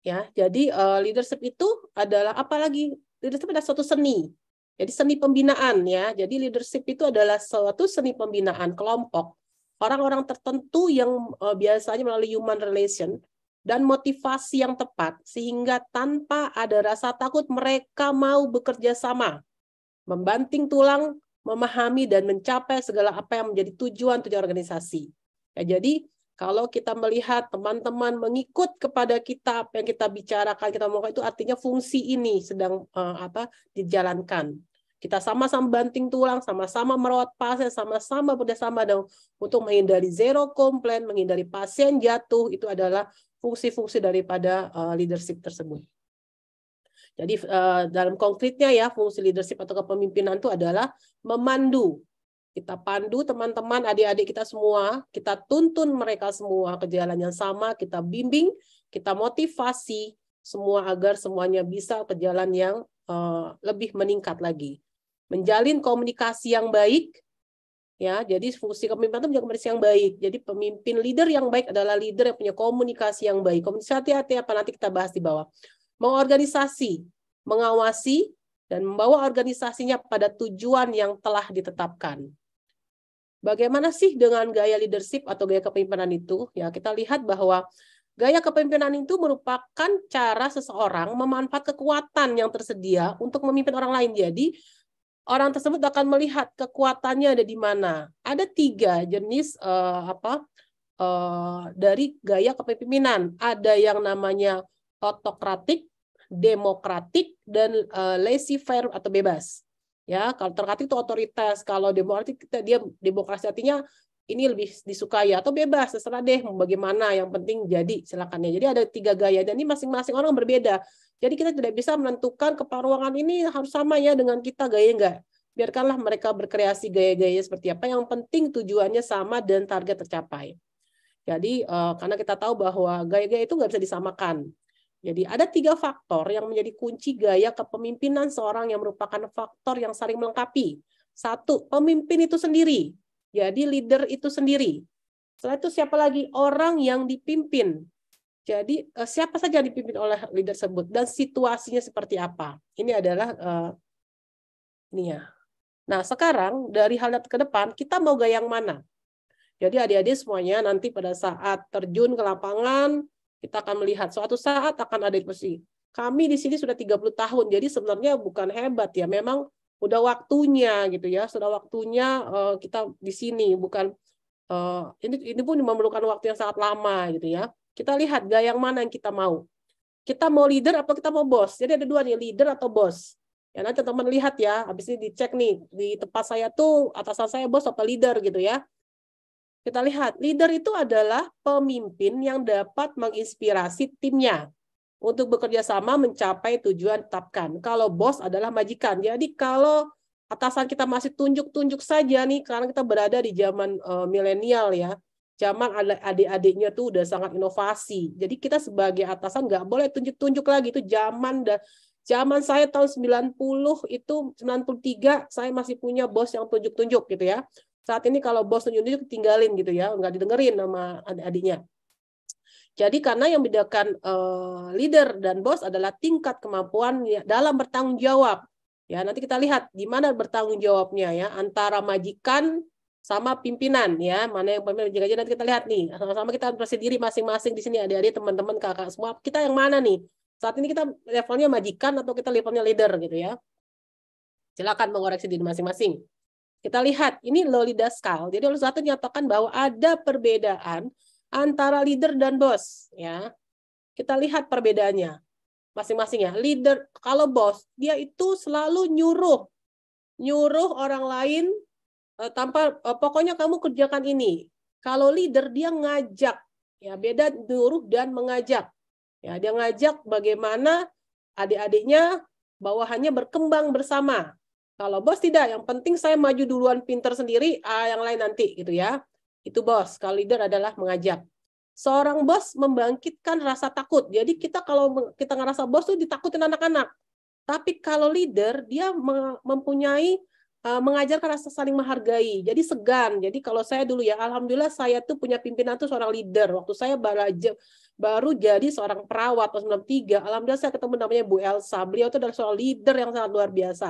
Ya, jadi uh, leadership itu adalah apalagi leadership adalah suatu seni. Jadi seni pembinaan ya. Jadi leadership itu adalah suatu seni pembinaan kelompok orang-orang tertentu yang uh, biasanya melalui human relation dan motivasi yang tepat sehingga tanpa ada rasa takut mereka mau bekerja sama, membanting tulang, memahami dan mencapai segala apa yang menjadi tujuan tujuan organisasi. Ya, jadi kalau kita melihat teman-teman mengikut kepada kita apa yang kita bicarakan kita mau itu artinya fungsi ini sedang uh, apa dijalankan kita sama-sama banting tulang, sama-sama merawat pasien, sama-sama bekerjasama dong untuk menghindari zero komplain, menghindari pasien jatuh, itu adalah fungsi-fungsi daripada uh, leadership tersebut. Jadi uh, dalam konkretnya ya, fungsi leadership atau kepemimpinan itu adalah memandu, kita pandu teman-teman, adik-adik kita semua, kita tuntun mereka semua ke jalan yang sama, kita bimbing, kita motivasi semua agar semuanya bisa ke jalan yang uh, lebih meningkat lagi menjalin komunikasi yang baik ya jadi fungsi kepemimpinan itu punya komunikasi yang baik jadi pemimpin leader yang baik adalah leader yang punya komunikasi yang baik komunikasi hati-hati apa nanti kita bahas di bawah mengorganisasi mengawasi dan membawa organisasinya pada tujuan yang telah ditetapkan bagaimana sih dengan gaya leadership atau gaya kepemimpinan itu ya kita lihat bahwa Gaya kepemimpinan itu merupakan cara seseorang memanfaat kekuatan yang tersedia untuk memimpin orang lain. Jadi, orang tersebut akan melihat kekuatannya ada di mana. Ada tiga jenis uh, apa uh, dari gaya kepemimpinan. Ada yang namanya otokratik, demokratik, dan uh, eh, laissez faire atau bebas. Ya, kalau terkait itu otoritas, kalau demokratik dia demokrasi artinya ini lebih disukai atau bebas terserah deh bagaimana yang penting jadi silakan ya jadi ada tiga gaya dan ini masing-masing orang berbeda jadi kita tidak bisa menentukan keparuangan ini harus sama ya dengan kita gaya enggak biarkanlah mereka berkreasi gaya-gaya seperti apa yang penting tujuannya sama dan target tercapai jadi eh, karena kita tahu bahwa gaya-gaya itu nggak bisa disamakan jadi ada tiga faktor yang menjadi kunci gaya kepemimpinan seorang yang merupakan faktor yang saling melengkapi satu pemimpin itu sendiri jadi leader itu sendiri. Setelah itu siapa lagi? Orang yang dipimpin. Jadi eh, siapa saja yang dipimpin oleh leader tersebut dan situasinya seperti apa. Ini adalah uh, ini ya. Nah sekarang dari hal ke depan kita mau gaya yang mana? Jadi adik-adik semuanya nanti pada saat terjun ke lapangan kita akan melihat suatu saat akan ada posisi. Kami di sini sudah 30 tahun, jadi sebenarnya bukan hebat ya. Memang udah waktunya gitu ya sudah waktunya uh, kita di sini bukan uh, ini ini pun memerlukan waktu yang sangat lama gitu ya kita lihat gaya yang mana yang kita mau kita mau leader apa kita mau bos jadi ada dua nih leader atau bos ya nanti teman lihat ya habis ini dicek nih di tempat saya tuh atasan saya bos atau leader gitu ya kita lihat leader itu adalah pemimpin yang dapat menginspirasi timnya untuk bekerja sama mencapai tujuan tetapkan. Kalau bos adalah majikan. Jadi kalau atasan kita masih tunjuk-tunjuk saja nih karena kita berada di zaman uh, milenial ya. Zaman adik-adiknya tuh udah sangat inovasi. Jadi kita sebagai atasan nggak boleh tunjuk-tunjuk lagi itu zaman dan zaman saya tahun 90 itu 93 saya masih punya bos yang tunjuk-tunjuk gitu ya. Saat ini kalau bos tunjuk-tunjuk tinggalin gitu ya, nggak didengerin sama adik-adiknya. Jadi karena yang bedakan uh, eh, leader dan bos adalah tingkat kemampuan dalam bertanggung jawab. Ya, nanti kita lihat di mana bertanggung jawabnya ya antara majikan sama pimpinan ya, mana yang pimpinan jaga aja nanti kita lihat nih. Sama-sama kita bersih diri masing-masing di sini adik-adik, teman-teman, kakak semua. Kita yang mana nih? Saat ini kita levelnya majikan atau kita levelnya leader gitu ya. Silakan mengoreksi diri masing-masing. Kita lihat, ini Lolita Skal. Jadi Lolita satu nyatakan bahwa ada perbedaan antara leader dan bos ya. Kita lihat perbedaannya masing-masing ya. Leader kalau bos dia itu selalu nyuruh nyuruh orang lain eh, tanpa eh, pokoknya kamu kerjakan ini. Kalau leader dia ngajak ya beda nyuruh dan mengajak. Ya, dia ngajak bagaimana adik-adiknya bawahannya berkembang bersama. Kalau bos tidak, yang penting saya maju duluan pinter sendiri, ah, yang lain nanti gitu ya. Itu bos. Kalau leader adalah mengajak. Seorang bos membangkitkan rasa takut. Jadi kita kalau kita ngerasa bos tuh ditakutin anak-anak. Tapi kalau leader dia mempunyai eh, mengajarkan rasa saling menghargai. Jadi segan. Jadi kalau saya dulu ya, alhamdulillah saya tuh punya pimpinan tuh seorang leader. Waktu saya baru aja, baru jadi seorang perawat tahun 93, alhamdulillah saya ketemu namanya Bu Elsa. Beliau itu adalah seorang leader yang sangat luar biasa.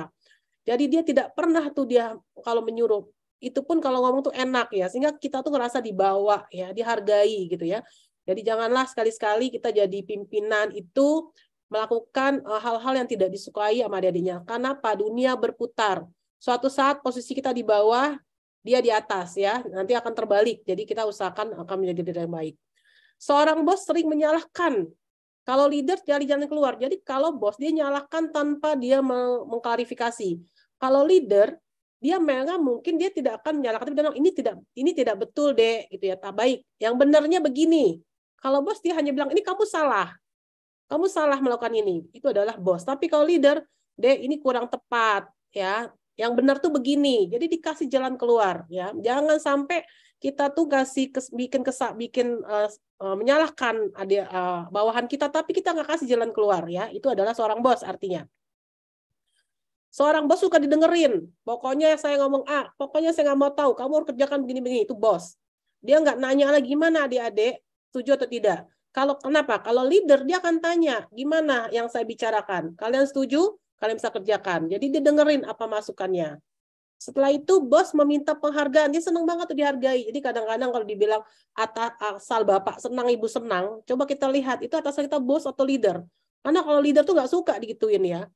Jadi dia tidak pernah tuh dia kalau menyuruh itu pun kalau ngomong tuh enak ya sehingga kita tuh ngerasa dibawa ya dihargai gitu ya jadi janganlah sekali-sekali kita jadi pimpinan itu melakukan eh, hal-hal yang tidak disukai sama adik-adiknya karena apa dunia berputar suatu saat posisi kita di bawah dia di atas ya nanti akan terbalik jadi kita usahakan akan menjadi diri yang baik seorang bos sering menyalahkan kalau leader jadi jalan keluar jadi kalau bos dia nyalahkan tanpa dia mengklarifikasi kalau leader dia merah mungkin dia tidak akan menyalahkan tapi dia bilang ini tidak ini tidak betul deh gitu ya tak baik yang benarnya begini kalau bos dia hanya bilang ini kamu salah kamu salah melakukan ini itu adalah bos tapi kalau leader deh ini kurang tepat ya yang benar tuh begini jadi dikasih jalan keluar ya jangan sampai kita tuh kasih kes, bikin kesak bikin uh, uh, menyalahkan ada uh, eh, bawahan kita tapi kita nggak kasih jalan keluar ya itu adalah seorang bos artinya Seorang bos suka didengerin. Pokoknya saya ngomong A, pokoknya saya nggak mau tahu. Kamu harus kerjakan begini-begini. Itu bos. Dia nggak nanya lagi gimana adik-adik, setuju atau tidak. Kalau kenapa? Kalau leader dia akan tanya, gimana yang saya bicarakan? Kalian setuju? Kalian bisa kerjakan. Jadi didengerin apa masukannya. Setelah itu bos meminta penghargaan, dia senang banget tuh dihargai. Jadi kadang-kadang kalau dibilang atas asal bapak senang, ibu senang, coba kita lihat itu atas kita bos atau leader. Karena kalau leader tuh nggak suka digituin ya.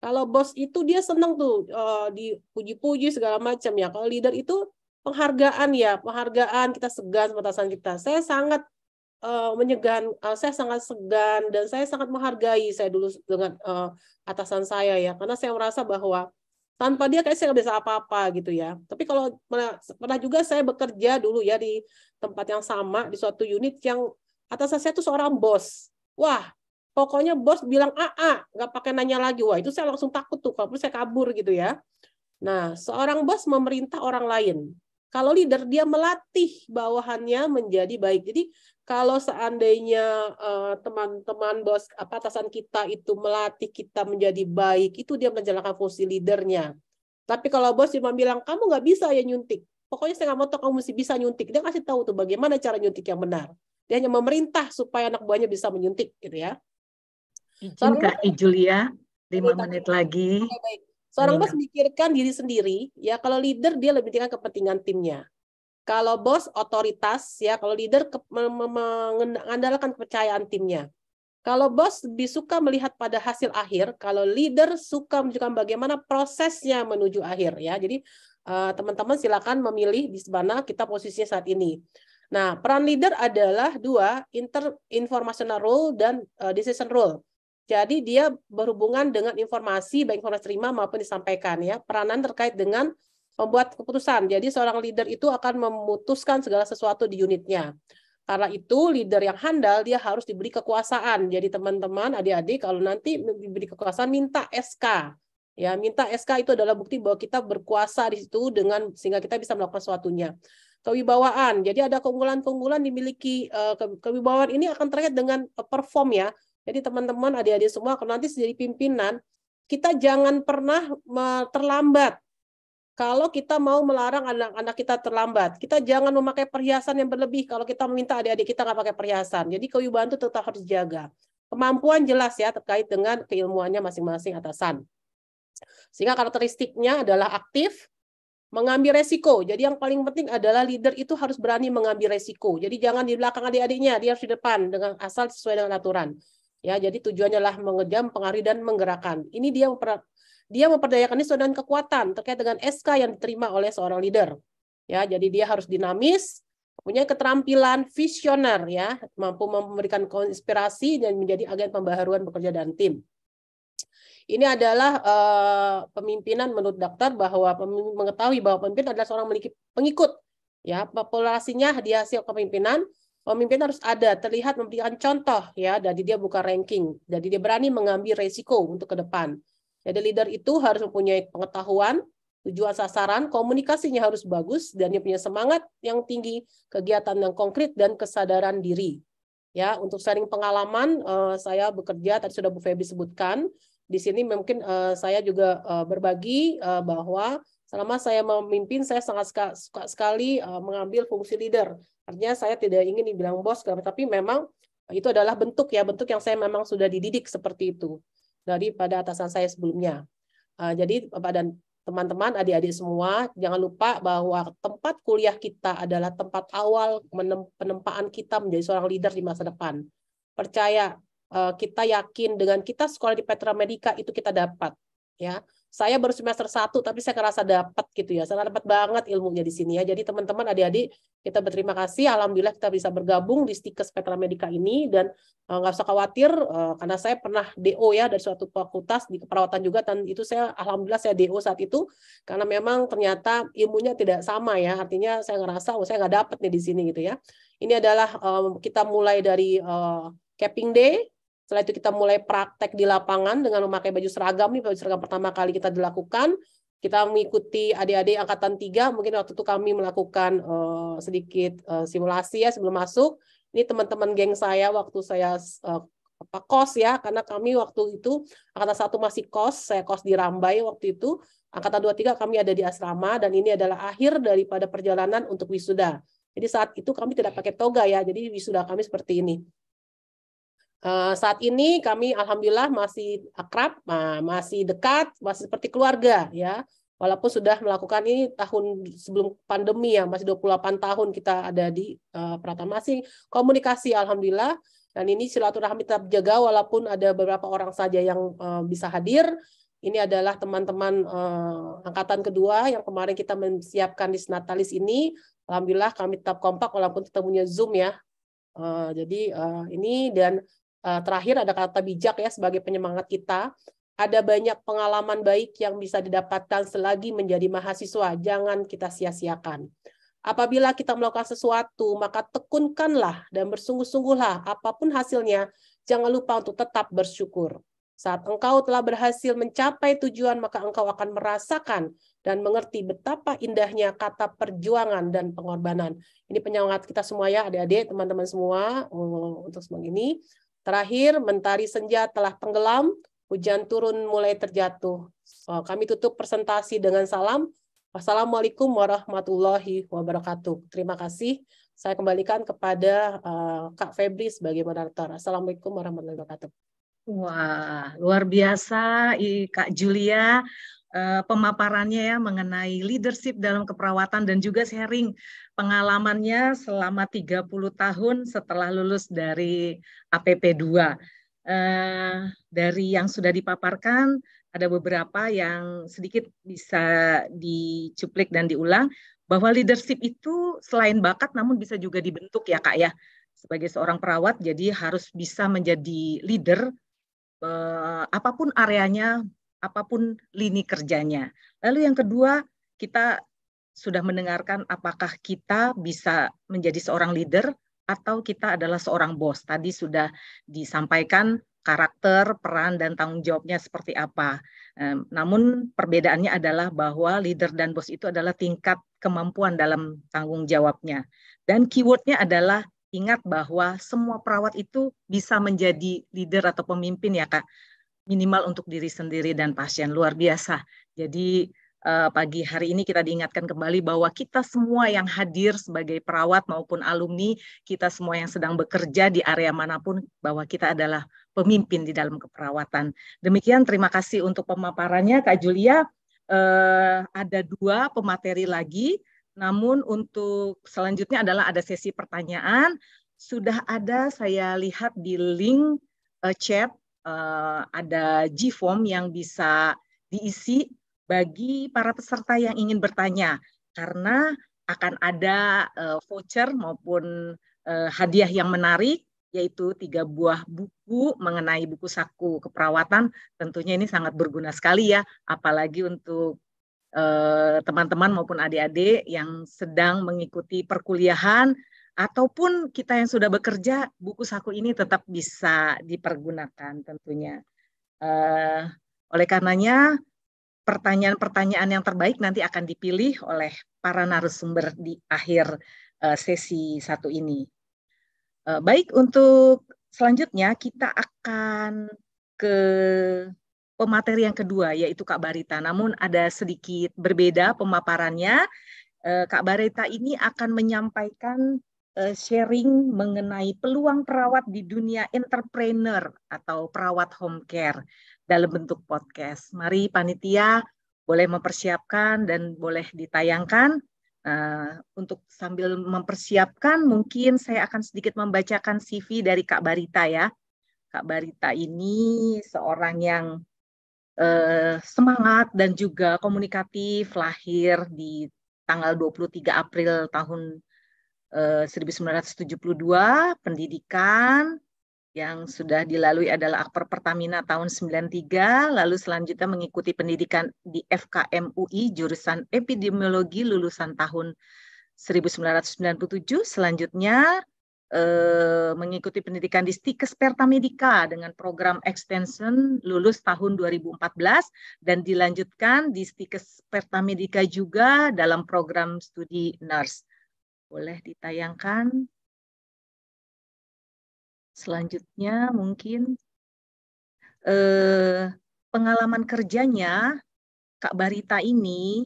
Kalau bos itu dia senang tuh uh, dipuji-puji segala macam ya. Kalau leader itu penghargaan ya, penghargaan kita segan batasan atasan kita. Saya sangat uh, eh, menyegan, uh, eh, saya sangat segan dan saya sangat menghargai saya dulu dengan uh, atasan saya ya, karena saya merasa bahwa tanpa dia kayak saya nggak bisa apa-apa gitu ya. Tapi kalau pernah, juga saya bekerja dulu ya di tempat yang sama di suatu unit yang atasan saya tuh seorang bos. Wah, pokoknya bos bilang AA, nggak pakai nanya lagi. Wah, itu saya langsung takut tuh, kalau saya kabur gitu ya. Nah, seorang bos memerintah orang lain. Kalau leader dia melatih bawahannya menjadi baik. Jadi kalau seandainya eh, teman-teman uh, bos apa atasan kita itu melatih kita menjadi baik, itu dia menjalankan fungsi leadernya. Tapi kalau bos cuma bilang kamu nggak bisa ya nyuntik, pokoknya saya nggak mau tahu kamu mesti bisa nyuntik. Dia kasih tahu tuh bagaimana cara nyuntik yang benar. Dia hanya memerintah supaya anak buahnya bisa menyuntik gitu ya. Izin Kak eh, Julia, lima menit lagi. Baik. Seorang bos mikirkan diri sendiri, ya kalau leader dia lebih tinggal kepentingan timnya. Kalau bos otoritas, ya kalau leader ke, mengandalkan kepercayaan timnya. Kalau bos lebih suka melihat pada hasil akhir, kalau leader suka menunjukkan bagaimana prosesnya menuju akhir, ya. Jadi eh, teman-teman silakan memilih di mana kita posisinya saat ini. Nah, peran leader adalah dua, inter informational role dan uh, decision role jadi dia berhubungan dengan informasi baik informasi terima maupun disampaikan ya. Peranan terkait dengan membuat keputusan. Jadi seorang leader itu akan memutuskan segala sesuatu di unitnya. Karena itu leader yang handal dia harus diberi kekuasaan. Jadi teman-teman, adik-adik kalau nanti diberi kekuasaan minta SK. Ya, minta SK itu adalah bukti bahwa kita berkuasa di situ dengan sehingga kita bisa melakukan sesuatunya kewibawaan. Jadi ada keunggulan-keunggulan dimiliki eh, kewibawaan ini akan terkait dengan perform ya, jadi teman-teman adik-adik semua kalau nanti jadi pimpinan, kita jangan pernah terlambat. Kalau kita mau melarang anak-anak kita terlambat, kita jangan memakai perhiasan yang berlebih. Kalau kita meminta adik-adik kita nggak pakai perhiasan, jadi kau itu tetap harus dijaga. Kemampuan jelas ya terkait dengan keilmuannya masing-masing atasan. Sehingga karakteristiknya adalah aktif, mengambil resiko. Jadi yang paling penting adalah leader itu harus berani mengambil resiko. Jadi jangan di belakang adik-adiknya, dia harus di depan dengan asal sesuai dengan aturan. Ya, jadi tujuannya adalah mengejam, pengaruh dan menggerakkan. Ini dia memper, dia memperdayakan isu dan kekuatan terkait dengan SK yang diterima oleh seorang leader. Ya, jadi dia harus dinamis, punya keterampilan visioner ya, mampu memberikan konspirasi dan menjadi agen pembaharuan bekerja dan tim. Ini adalah uh, pemimpinan menurut dokter bahwa mengetahui bahwa pemimpin adalah seorang memiliki pengikut. Ya, populasinya di hasil kepemimpinan pemimpin harus ada, terlihat memberikan contoh ya, jadi dia buka ranking, jadi dia berani mengambil resiko untuk ke depan. Jadi leader itu harus mempunyai pengetahuan, tujuan sasaran, komunikasinya harus bagus dan dia punya semangat yang tinggi, kegiatan yang konkret dan kesadaran diri. Ya, untuk sharing pengalaman eh, saya bekerja tadi sudah Bu Febi sebutkan. Di sini mungkin eh, saya juga eh, berbagi bahwa selama saya memimpin saya sangat suka sekali mengambil fungsi leader Artinya saya tidak ingin dibilang bos, tapi memang itu adalah bentuk ya, bentuk yang saya memang sudah dididik seperti itu pada atasan saya sebelumnya. Ah, jadi dan teman-teman, adik-adik semua, jangan lupa bahwa tempat kuliah kita adalah tempat awal penempaan kita menjadi seorang leader di masa depan. Percaya, eh, kita yakin dengan kita sekolah di Petra Medica itu kita dapat ya saya baru semester satu tapi saya ngerasa dapat gitu ya saya dapat banget ilmunya di sini ya jadi teman-teman adik-adik kita berterima kasih alhamdulillah kita bisa bergabung di stikes Petra Medika ini dan eh, nggak uh, usah khawatir uh, karena saya pernah DO ya dari suatu fakultas di keperawatan juga dan itu saya alhamdulillah saya DO saat itu karena memang ternyata ilmunya tidak sama ya artinya saya ngerasa oh saya nggak dapat nih di sini gitu ya ini adalah um, kita mulai dari uh, capping day setelah itu kita mulai praktek di lapangan dengan memakai baju seragam nih baju seragam pertama kali kita dilakukan. Kita mengikuti adik-adik angkatan tiga mungkin waktu itu kami melakukan uh, sedikit uh, simulasi ya sebelum masuk. Ini teman-teman geng saya waktu saya uh, apa kos ya karena kami waktu itu angkatan satu masih kos saya kos di Rambai waktu itu angkatan dua tiga kami ada di asrama dan ini adalah akhir daripada perjalanan untuk wisuda jadi saat itu kami tidak pakai toga ya jadi wisuda kami seperti ini Eh, saat ini kami alhamdulillah masih akrab, eh, masih dekat, masih seperti keluarga ya. Walaupun sudah melakukan ini tahun sebelum pandemi ya, masih 28 tahun kita ada di uh, eh, Pratama masih komunikasi alhamdulillah dan ini silaturahmi tetap jaga walaupun ada beberapa orang saja yang bisa hadir. Ini adalah teman-teman angkatan kedua yang kemarin kita menyiapkan di Natalis ini. Alhamdulillah kami tetap kompak walaupun kita punya Zoom ya. Uh, jadi uh, ini dan Eh, terakhir ada kata bijak ya sebagai penyemangat kita. Ada banyak pengalaman baik yang bisa didapatkan selagi menjadi mahasiswa. Jangan kita sia-siakan. Apabila kita melakukan sesuatu, maka tekunkanlah dan bersungguh-sungguhlah apapun hasilnya. Jangan lupa untuk tetap bersyukur. Saat engkau telah berhasil mencapai tujuan, maka engkau akan merasakan dan mengerti betapa indahnya kata perjuangan dan pengorbanan. Ini penyemangat kita semua ya, adik-adik, teman-teman semua untuk semua ini. Terakhir, mentari senja telah tenggelam, hujan turun mulai terjatuh. kami tutup presentasi dengan salam. Wassalamualaikum warahmatullahi wabarakatuh. Terima kasih. Saya kembalikan kepada eh, Kak Febri sebagai moderator. Assalamualaikum warahmatullahi wabarakatuh. Wah, luar biasa Kak Julia eh, pemaparannya ya mengenai leadership dalam keperawatan dan juga sharing pengalamannya selama 30 tahun setelah lulus dari APP 2. Uh, eh, dari yang sudah dipaparkan ada beberapa yang sedikit bisa dicuplik dan diulang bahwa leadership itu selain bakat namun bisa juga dibentuk ya Kak ya. Sebagai seorang perawat jadi harus bisa menjadi leader eh, apapun areanya, apapun lini kerjanya. Lalu yang kedua, kita sudah mendengarkan apakah kita bisa menjadi seorang leader atau kita adalah seorang bos. Tadi sudah disampaikan karakter, peran, dan tanggung jawabnya seperti apa. Namun perbedaannya adalah bahwa leader dan bos itu adalah tingkat kemampuan dalam tanggung jawabnya. Dan keywordnya adalah ingat bahwa semua perawat itu bisa menjadi leader atau pemimpin ya Kak. Minimal untuk diri sendiri dan pasien. Luar biasa. Jadi Eh, pagi hari ini kita diingatkan kembali bahwa kita semua yang hadir sebagai perawat maupun alumni, kita semua yang sedang bekerja di area manapun bahwa kita adalah pemimpin di dalam keperawatan. Demikian terima kasih untuk pemaparannya Kak Julia. Uh, ada dua pemateri lagi, namun untuk selanjutnya adalah ada sesi pertanyaan. Sudah ada saya lihat di link uh, chat uh, ada G-form yang bisa diisi bagi para peserta yang ingin bertanya karena akan ada uh, voucher maupun uh, hadiah yang menarik yaitu tiga buah buku mengenai buku saku keperawatan tentunya ini sangat berguna sekali ya apalagi untuk eh, teman-teman uh, maupun adik-adik yang sedang mengikuti perkuliahan ataupun kita yang sudah bekerja buku saku ini tetap bisa dipergunakan tentunya uh, oleh karenanya pertanyaan-pertanyaan yang terbaik nanti akan dipilih oleh para narasumber di akhir eh, sesi satu ini. Eh, baik, untuk selanjutnya kita akan ke pemateri yang kedua, yaitu Kak Barita. Namun ada sedikit berbeda pemaparannya. Eh, Kak Barita ini akan menyampaikan sharing mengenai peluang perawat di dunia entrepreneur atau perawat home care dalam bentuk podcast. Mari panitia boleh mempersiapkan dan boleh ditayangkan. Uh, untuk sambil mempersiapkan, mungkin saya akan sedikit membacakan CV dari Kak Barita ya. Kak Barita ini seorang yang uh, semangat dan juga komunikatif, lahir di tanggal 23 April tahun eh, uh, 1972, pendidikan, yang sudah dilalui adalah Akper Pertamina tahun 93, lalu selanjutnya mengikuti pendidikan di FKM UI jurusan epidemiologi lulusan tahun 1997, selanjutnya eh, mengikuti pendidikan di Stikes Pertamedika dengan program extension lulus tahun 2014 dan dilanjutkan di Stikes Pertamedika juga dalam program studi nurse. Boleh ditayangkan Selanjutnya mungkin eh, pengalaman kerjanya Kak Barita ini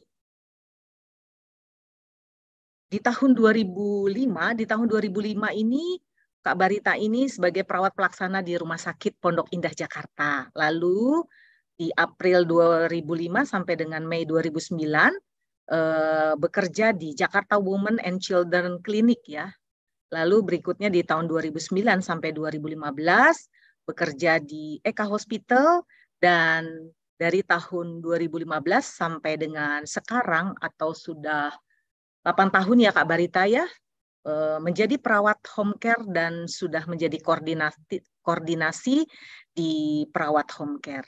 di tahun 2005, di tahun 2005 ini Kak Barita ini sebagai perawat pelaksana di Rumah Sakit Pondok Indah Jakarta. Lalu di April 2005 sampai dengan Mei 2009 eh, bekerja di Jakarta Women and Children Clinic ya Lalu berikutnya di tahun 2009 sampai 2015 bekerja di Eka Hospital dan dari tahun 2015 sampai dengan sekarang atau sudah 8 tahun ya Kak Barita ya eh, menjadi perawat home care dan sudah menjadi koordinasi koordinasi di perawat home care.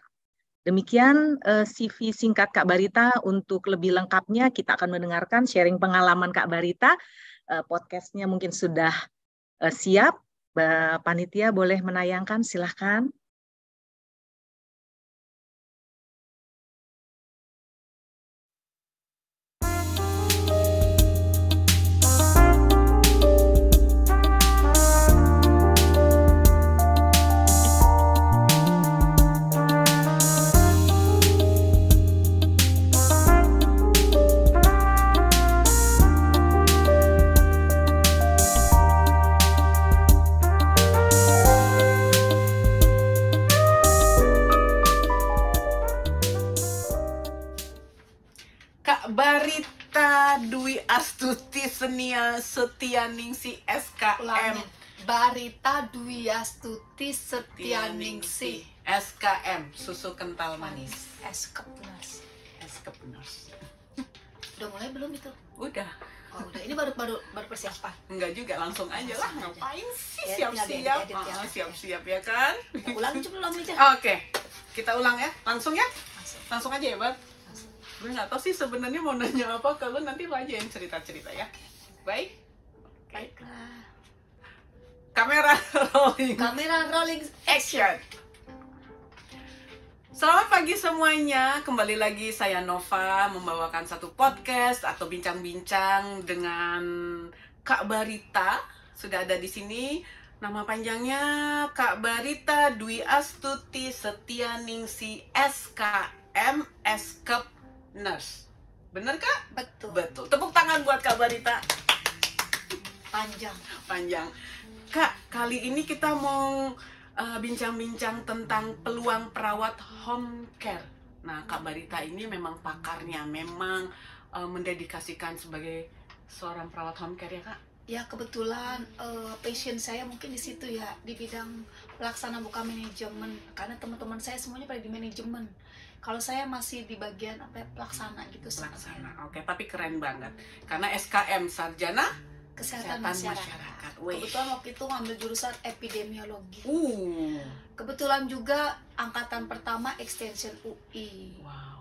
Demikian uh, eh, CV singkat Kak Barita. Untuk lebih lengkapnya kita akan mendengarkan sharing pengalaman Kak Barita. Uh, podcastnya mungkin sudah uh, siap. Panitia boleh menayangkan, silahkan. Barita Dwi Astuti Senia Setianingsi SKM Barita Dwi Astuti Setianingsi SKM Susu Kental Manis Eskepners Eskepners Udah mulai belum itu? Udah Oh, udah. Ini baru baru baru persiapan. Enggak juga, langsung aja lah. Ngapain sih siap-siap? Ah, siap-siap ya kan? ulang coba ulang aja. Oke. Kita ulang ya. Langsung ya? Langsung, langsung aja ya, Bar gue nggak tahu sih sebenarnya mau nanya apa kalau nanti lo aja yang cerita cerita ya baik baiklah kamera rolling kamera rolling action Selamat pagi semuanya, kembali lagi saya Nova membawakan satu podcast atau bincang-bincang dengan Kak Barita sudah ada di sini Nama panjangnya Kak Barita Dwi Astuti Setianingsi SKM Skep nurse. Bener kak? Betul. Betul. Tepuk tangan buat Kak Barita. Panjang. Panjang. Kak, kali ini kita mau eh, bincang-bincang uh, tentang peluang perawat home care. Nah, Kak Barita ini memang pakarnya, memang uh, mendedikasikan sebagai seorang perawat home care ya kak? Ya kebetulan uh, eh, passion saya mungkin di situ ya di bidang pelaksana buka manajemen karena teman-teman saya semuanya pada di manajemen kalau saya masih di bagian apa ya, pelaksana gitu pelaksana oke okay, tapi keren banget karena SKM sarjana kesehatan, kesehatan masyarakat, masyarakat. kebetulan waktu itu ngambil jurusan epidemiologi uh. kebetulan juga angkatan pertama extension UI wow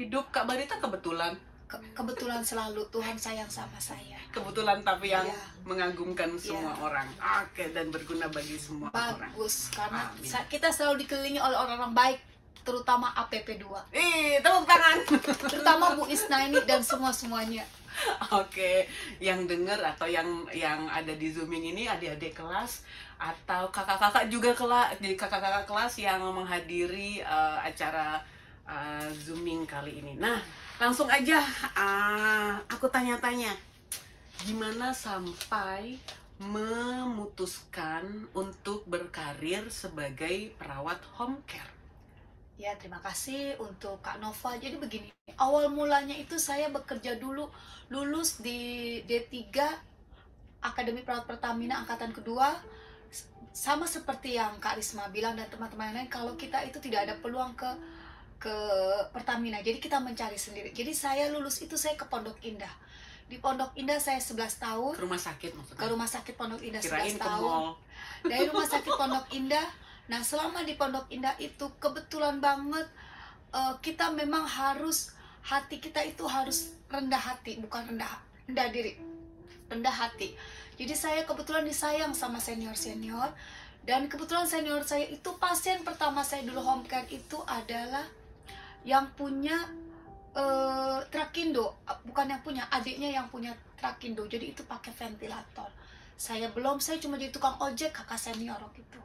hidup Kak Barita kebetulan Ke kebetulan selalu Tuhan sayang sama saya kebetulan tapi yang yeah. mengagumkan iya. semua yeah. orang oke okay, dan berguna bagi semua bagus, orang bagus karena Amin. kita selalu dikelilingi oleh orang-orang baik terutama APP2. Ih, tepuk tangan. terutama Bu Isna ini dan semua-semuanya. Oke, yang denger atau yang yang ada di zooming ini adik-adik kelas atau kakak-kakak juga kelas, jadi kakak-kakak kelas yang menghadiri uh, acara uh, zooming kali ini. Nah, langsung aja uh, aku tanya-tanya, gimana sampai memutuskan untuk berkarir sebagai perawat home care? Ya, terima kasih untuk Kak Nova. Jadi begini, awal mulanya itu saya bekerja dulu lulus di D3 Akademi Perawat Pertamina angkatan kedua sama seperti yang Kak Risma bilang dan teman-teman lain kalau kita itu tidak ada peluang ke ke Pertamina. Jadi kita mencari sendiri. Jadi saya lulus itu saya ke Pondok Indah. Di Pondok Indah saya 11 tahun. Ke rumah sakit maksudnya. Ke rumah sakit Pondok Indah Kirain 11 tahun. Dari rumah sakit Pondok Indah Nah, selama di Pondok Indah itu kebetulan banget uh, kita memang harus hati kita itu harus rendah hati, bukan rendah rendah diri. Rendah hati. Jadi saya kebetulan disayang sama senior-senior dan kebetulan senior saya itu pasien pertama saya dulu home care itu adalah yang punya uh, trakindo, bukan yang punya, adiknya yang punya trakindo. Jadi itu pakai ventilator. Saya belum, saya cuma jadi tukang ojek kakak senior itu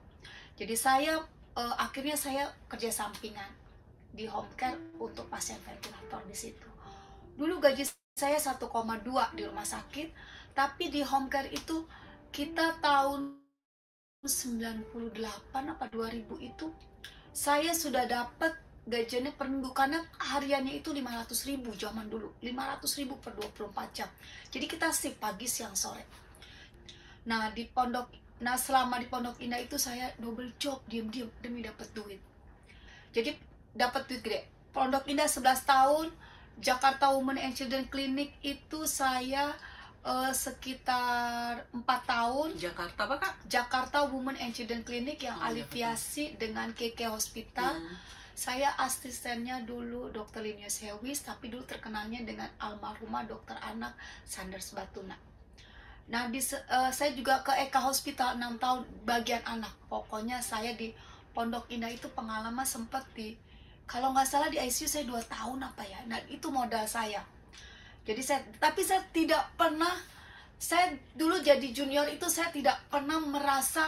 jadi saya uh, akhirnya saya kerja sampingan di home care untuk pasien ventilator di situ. Dulu gaji saya 1,2 di rumah sakit, tapi di home care itu kita tahun 98 apa 2000 itu saya sudah dapat gajinya per minggu karena hariannya itu 500 ribu zaman dulu 500 ribu per 24 jam jadi kita sih pagi siang sore nah di pondok Nah selama di Pondok Indah itu saya double job diam-diam demi dapat duit. Jadi dapat duit gede. Pondok Indah 11 tahun, Jakarta Women and Children Clinic itu saya uh, sekitar 4 tahun. Jakarta apa kak? Jakarta Women and Children Clinic yang oh, iya, aliviasi ya, dengan KK Hospital. Hmm. Saya asistennya dulu Dr. Linus Hewis, tapi dulu terkenalnya dengan almarhumah Dr. Anak Sanders Batuna. Nah, di, uh, saya juga ke Eka Hospital 6 tahun bagian anak. Pokoknya saya di Pondok Indah itu pengalaman sempat di kalau nggak salah di ICU saya 2 tahun apa ya. Nah, itu modal saya. Jadi saya tapi saya tidak pernah saya dulu jadi junior itu saya tidak pernah merasa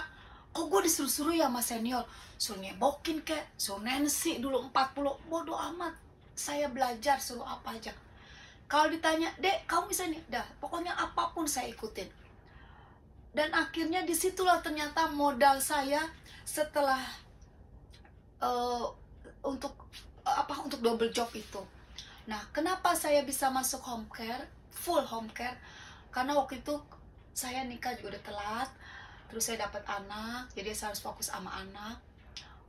kok gue disuruh-suruh ya sama senior suruh nyebokin kek suruh Nancy dulu 40 bodoh amat saya belajar suruh apa aja kalau ditanya dek kamu bisa nih dah pokoknya apapun saya ikutin dan akhirnya disitulah ternyata modal saya setelah uh, untuk uh, apa untuk double job itu nah kenapa saya bisa masuk home care full home care karena waktu itu saya nikah juga udah telat terus saya dapat anak jadi saya harus fokus sama anak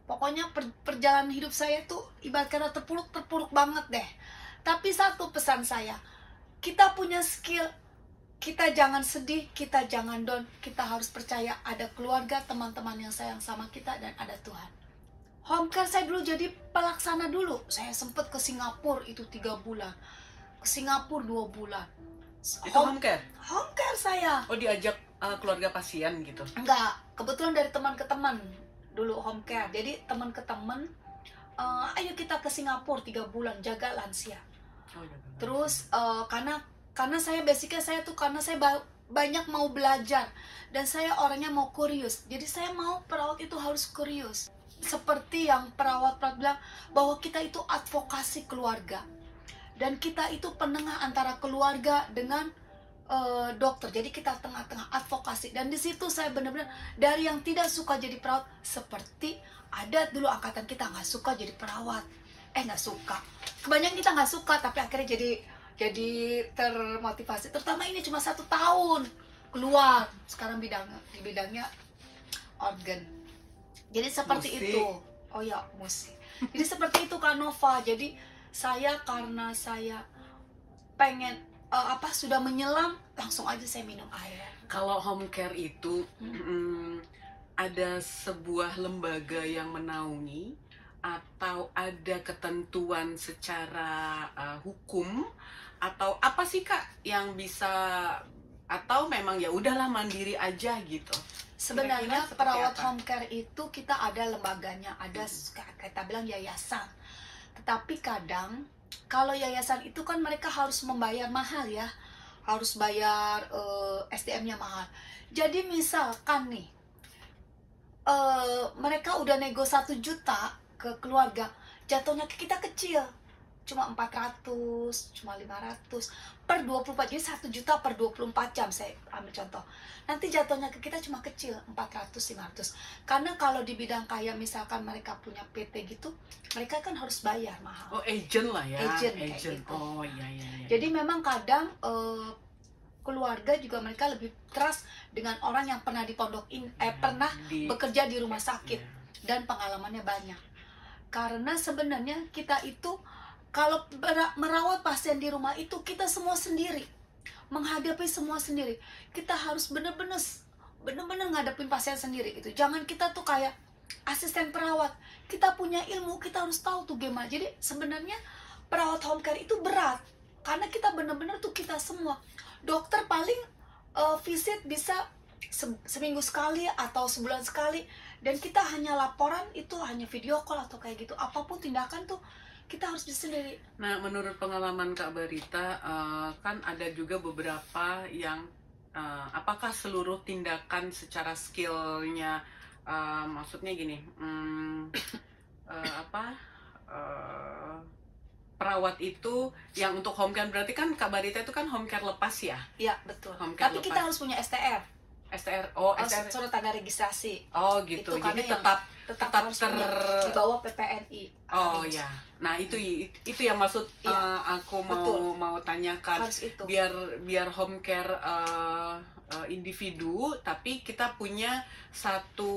pokoknya perjalanan hidup saya tuh ibarat kata terpuruk terpuruk banget deh tapi satu pesan saya, kita punya skill, kita jangan sedih, kita jangan down, kita harus percaya ada keluarga, teman-teman yang sayang sama kita dan ada Tuhan. Homker saya dulu jadi pelaksana dulu, saya sempat ke Singapura itu tiga bulan, ke Singapura dua bulan. Home, itu homker? Homker saya. Oh diajak uh, keluarga pasien gitu? Enggak, kebetulan dari teman ke teman dulu homker, jadi teman ke teman, uh, ayo kita ke Singapura tiga bulan jaga lansia terus uh, karena karena saya basicnya saya tuh karena saya ba banyak mau belajar dan saya orangnya mau kurius jadi saya mau perawat itu harus kurius seperti yang perawat-perawat bilang bahwa kita itu advokasi keluarga dan kita itu penengah antara keluarga dengan uh, dokter jadi kita tengah-tengah advokasi dan di situ saya benar-benar dari yang tidak suka jadi perawat seperti ada dulu angkatan kita nggak suka jadi perawat eh nggak suka kebanyakan kita nggak suka tapi akhirnya jadi jadi termotivasi terutama ini cuma satu tahun keluar sekarang bidang di bidangnya organ jadi seperti musik. itu oh ya musik jadi seperti itu Kanova Nova jadi saya karena saya pengen uh, apa sudah menyelam langsung aja saya minum air kalau home care itu hmm. Mm, ada sebuah lembaga yang menaungi atau ada ketentuan secara uh, hukum atau apa sih kak yang bisa atau memang ya udahlah mandiri aja gitu sebenarnya perawat home care itu kita ada lembaganya ada hmm. kita bilang yayasan tetapi kadang kalau yayasan itu kan mereka harus membayar mahal ya harus bayar uh, eh, SDM-nya mahal jadi misalkan nih uh, mereka udah nego satu juta ke keluarga jatuhnya ke kita kecil cuma 400, cuma 500 per 24 jadi 1 juta per 24 jam saya ambil contoh nanti jatuhnya ke kita cuma kecil 400 500 karena kalau di bidang kaya misalkan mereka punya PT gitu mereka kan harus bayar mahal oh agent lah ya agent, agent. Kayak gitu. oh iya, iya iya jadi memang kadang uh, keluarga juga mereka lebih trust dengan orang yang pernah di pondok in eh iya, pernah di, bekerja di rumah sakit ya. dan pengalamannya banyak karena sebenarnya kita itu kalau merawat pasien di rumah itu kita semua sendiri menghadapi semua sendiri kita harus bener-bener bener-bener ngadepin pasien sendiri itu jangan kita tuh kayak asisten perawat kita punya ilmu kita harus tahu tuh gimana jadi sebenarnya perawat home care itu berat karena kita bener-bener tuh kita semua dokter paling uh, visit bisa se seminggu sekali atau sebulan sekali dan kita hanya laporan itu hanya video call atau kayak gitu apapun tindakan tuh kita harus bisa dari nah menurut pengalaman kak Barita uh, kan ada juga beberapa yang uh, apakah seluruh tindakan secara skillnya uh, maksudnya gini um, uh, apa uh, perawat itu yang untuk home care berarti kan Kak Barita itu kan home care lepas ya? Iya betul. Tapi lepas. kita harus punya STR. STR oh, oh STR surat tanda registrasi oh gitu itu jadi tetap tetap, tetap ter di bawah PPNI oh ya nah itu itu yang maksud ya. uh, aku mau Betul. mau tanyakan harus itu. biar biar home care uh, uh, individu tapi kita punya satu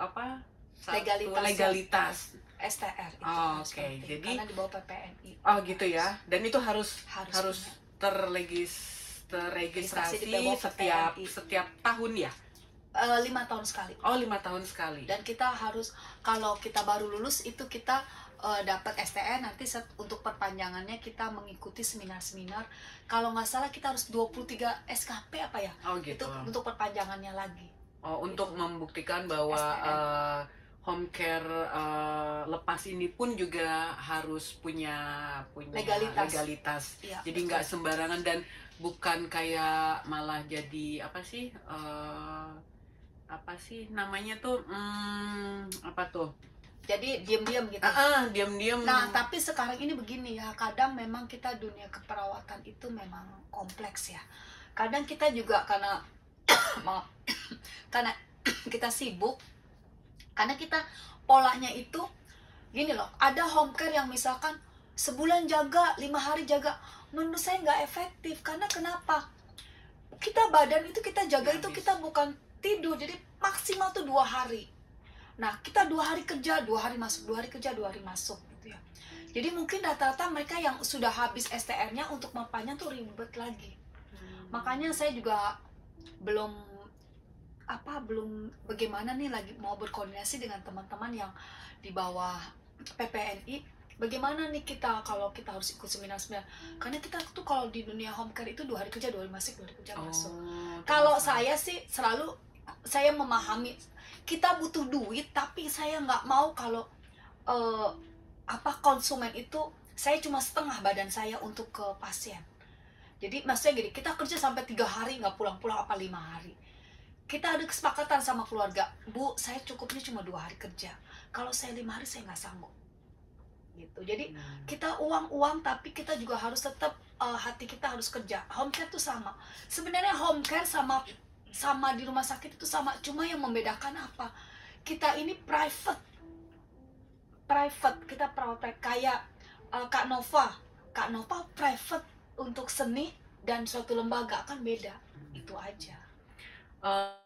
apa satu legalitas, legalitas. STR itu oh, oke okay. jadi karena di bawah PPNI oh gitu ya dan itu harus harus, harus terlegis terregistrasi setiap PMI. setiap tahun ya uh, lima tahun sekali oh lima tahun sekali dan kita harus kalau kita baru lulus itu kita uh, dapat STN nanti set, untuk perpanjangannya kita mengikuti seminar-seminar kalau nggak salah kita harus 23 SKP apa ya oh, gitu. itu untuk perpanjangannya lagi oh untuk gitu. membuktikan bahwa eh, home care uh, lepas ini pun juga harus punya punya legalitas, legalitas. Ya, jadi nggak sembarangan dan bukan kayak malah jadi apa sih uh, apa sih namanya tuh hmm, apa tuh jadi diam-diam gitu ah, uh, diam-diam nah tapi sekarang ini begini ya kadang memang kita dunia keperawatan itu memang kompleks ya kadang kita juga karena karena kita sibuk karena kita polanya itu gini loh ada home care yang misalkan sebulan jaga lima hari jaga menurut saya nggak efektif karena kenapa kita badan itu kita jaga itu kita bukan tidur jadi maksimal tuh dua hari nah kita dua hari kerja dua hari masuk dua hari kerja dua hari masuk gitu ya. jadi mungkin rata-rata mereka yang sudah habis STR-nya untuk mapanya tuh ribet lagi hmm. makanya saya juga belum apa belum bagaimana nih lagi mau berkoordinasi dengan teman-teman yang di bawah PPNI bagaimana nih kita kalau kita harus ikut seminar-seminar karena kita tuh kalau di dunia home care itu dua hari kerja dua hari masuk dua hari kerja oh, masuk kalau saya sih selalu saya memahami kita butuh duit tapi saya nggak mau kalau uh, apa konsumen itu saya cuma setengah badan saya untuk ke pasien jadi maksudnya gini kita kerja sampai tiga hari nggak pulang-pulang apa lima hari kita ada kesepakatan sama keluarga bu saya cukupnya cuma dua hari kerja kalau saya lima hari saya nggak sanggup gitu jadi hmm. kita uang uang tapi kita juga harus tetap uh, hati kita harus kerja home care tuh sama sebenarnya home care sama sama di rumah sakit itu sama cuma yang membedakan apa kita ini private private kita private kayak uh, kak Nova kak Nova private untuk seni dan suatu lembaga kan beda itu aja uh,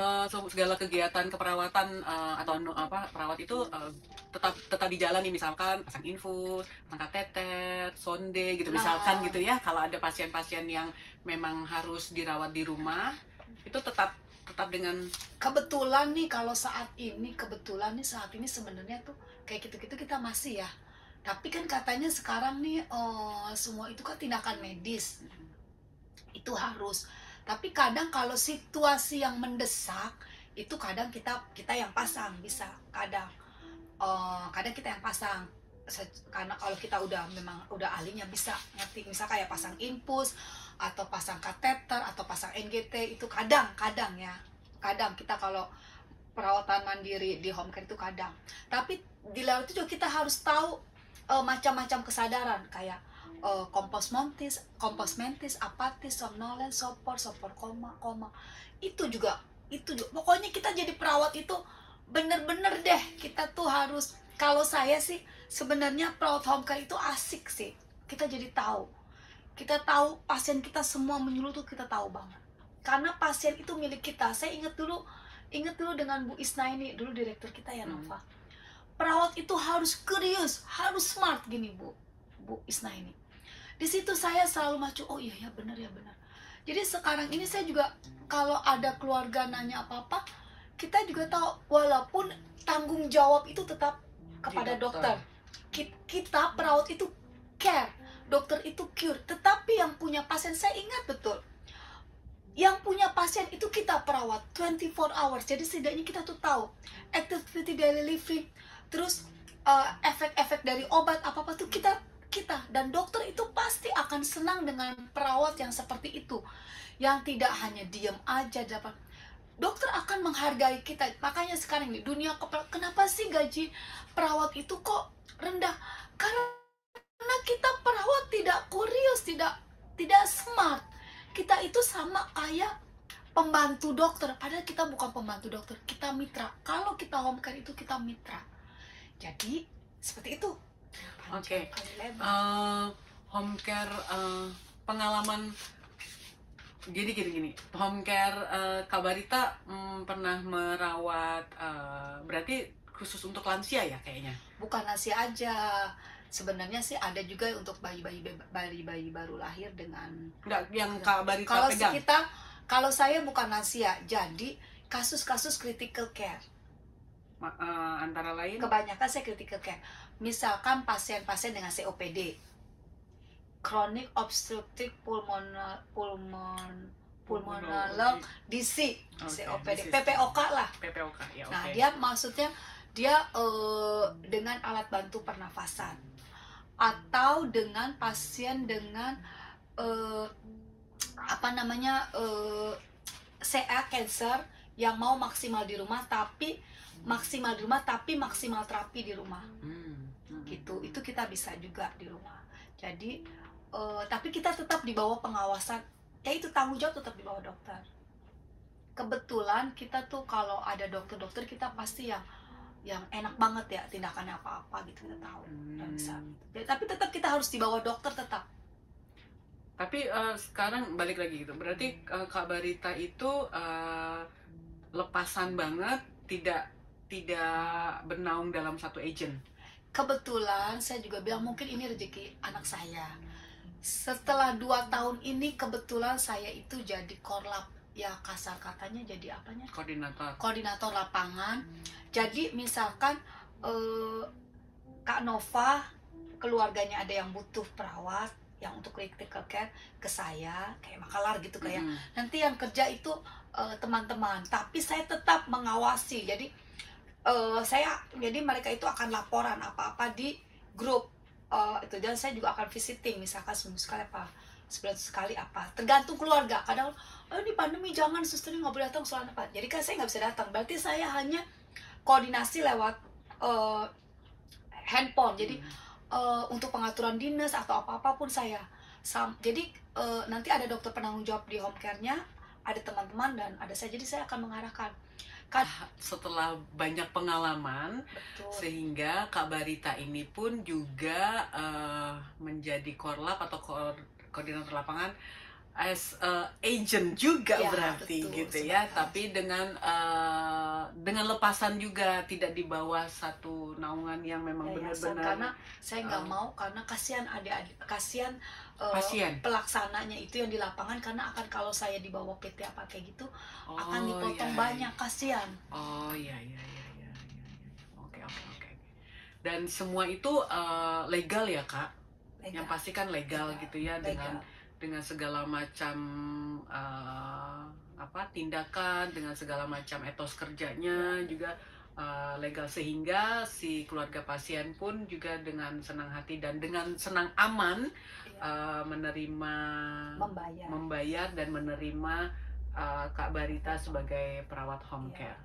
Uh, segala kegiatan keperawatan uh, atau anu, apa perawat itu uh, tetap tetap dijalani misalkan pasang infus, pasang tetes sonde gitu ah. misalkan gitu ya kalau ada pasien-pasien yang memang harus dirawat di rumah itu tetap tetap dengan kebetulan nih kalau saat ini kebetulan nih saat ini sebenarnya tuh kayak gitu-gitu kita masih ya tapi kan katanya sekarang nih oh, semua itu kan tindakan medis mm-hmm. itu harus tapi kadang kalau situasi yang mendesak itu kadang kita kita yang pasang bisa kadang uh, kadang kita yang pasang karena kalau kita udah memang udah ahlinya bisa ngerti misal kayak pasang impus atau pasang kateter atau pasang NGT itu kadang kadang ya kadang kita kalau perawatan mandiri di home care itu kadang tapi di laut itu juga kita harus tahu uh, macam-macam kesadaran kayak kompos eh, montis, kompos mentis, apatis, somnolens, sopor, sopor koma, koma. Itu juga, itu juga. Pokoknya kita jadi perawat itu bener-bener deh kita tuh harus kalau saya sih sebenarnya perawat home care itu asik sih kita jadi tahu kita tahu pasien kita semua menyuruh tuh kita tahu banget karena pasien itu milik kita saya inget dulu inget dulu dengan Bu Isna ini dulu direktur kita ya hmm. Nova hmm. perawat itu harus curious, harus smart gini Bu Bu Isna ini di situ saya selalu macu oh iya ya benar ya benar jadi sekarang ini saya juga kalau ada keluarga nanya apa apa kita juga tahu walaupun tanggung jawab itu tetap kepada dokter, dokter. kita perawat itu care dokter itu cure tetapi yang punya pasien saya ingat betul yang punya pasien itu kita perawat 24 hours jadi setidaknya kita tuh tahu activity daily living terus eh, efek-efek uh, efek -efek dari obat apa apa tuh kita kita dan dokter itu pasti akan senang dengan perawat yang seperti itu yang tidak hanya diam aja dapat dokter akan menghargai kita makanya sekarang ini dunia kenapa sih gaji perawat itu kok rendah karena kita perawat tidak kurios tidak tidak smart kita itu sama kayak pembantu dokter padahal kita bukan pembantu dokter kita mitra kalau kita home care itu kita mitra jadi seperti itu Oke. Okay. Uh, eh, home care uh, pengalaman Gini gini gini home care uh, eh, kabarita um, mm, pernah merawat uh, berarti khusus untuk lansia ya kayaknya bukan lansia aja sebenarnya sih ada juga untuk bayi-bayi bayi-bayi baru lahir dengan Nggak, yang iya. kabarita kalau pegang. kita kalau saya bukan lansia jadi kasus-kasus critical care Ma uh, antara lain kebanyakan saya critical care Misalkan pasien-pasien dengan COPD, chronic obstructive pulmonary pulmon, pulmonolog DC COPD, disease. PPOK lah. PPOK, ya, okay. Nah, dia maksudnya dia uh, dengan alat bantu pernafasan atau dengan pasien dengan uh, apa namanya uh, eh, CA cancer yang mau maksimal di rumah tapi maksimal di rumah tapi maksimal terapi di rumah. Hmm gitu itu kita bisa juga di rumah jadi uh, tapi kita tetap di bawah pengawasan ya itu tanggung jawab tetap di bawah dokter kebetulan kita tuh kalau ada dokter-dokter kita pasti yang yang enak banget ya tindakannya apa-apa gitu kita tahu hmm. bisa ya, tapi tetap kita harus di bawah dokter tetap tapi uh, sekarang balik lagi gitu berarti uh, kak Barita itu uh, lepasan banget tidak tidak bernaung dalam satu agent kebetulan saya juga bilang mungkin ini rezeki anak saya setelah dua tahun ini kebetulan saya itu jadi korlap ya kasar katanya jadi apanya koordinator koordinator lapangan hmm. jadi misalkan eh, kak Nova keluarganya ada yang butuh perawat yang untuk critical care ke saya kayak makalar gitu kayak hmm. nanti yang kerja itu eh, teman-teman eh, tapi saya tetap mengawasi jadi uh, saya jadi mereka itu akan laporan apa-apa di grup uh, itu dan saya juga akan visiting misalkan seminggu sekali apa sebulan sekali apa tergantung keluarga kadang oh ini pandemi jangan suster nggak boleh datang soalnya apa jadi kan saya nggak bisa datang berarti saya hanya koordinasi lewat uh, handphone jadi uh, untuk pengaturan dinas atau apa apapun saya Sam, jadi uh, nanti ada dokter penanggung jawab di home care-nya ada teman-teman dan ada saya jadi saya akan mengarahkan setelah banyak pengalaman Betul. sehingga Kak Barita ini pun juga uh, menjadi korlap atau koordinator lapangan as a agent juga ya, berarti betul, gitu ya tapi dengan uh, dengan lepasan juga tidak di bawah satu naungan yang memang ya, ya benar-benar ya, karena saya nggak uh, mau karena kasihan adik-adik kasihan uh, pasien. pelaksananya itu yang di lapangan karena akan kalau saya dibawa PT apa kayak gitu oh, akan dipotong ya, banyak iya. kasihan oh iya iya, iya iya iya iya oke oke oke dan semua itu uh, legal ya kak legal. yang pasti kan legal, legal gitu ya legal. dengan dengan segala macam uh, apa tindakan dengan segala macam etos kerjanya juga uh, legal sehingga si keluarga pasien pun juga dengan senang hati dan dengan senang aman uh, menerima membayar. membayar dan menerima uh, Kak Barita sebagai perawat home iya. care.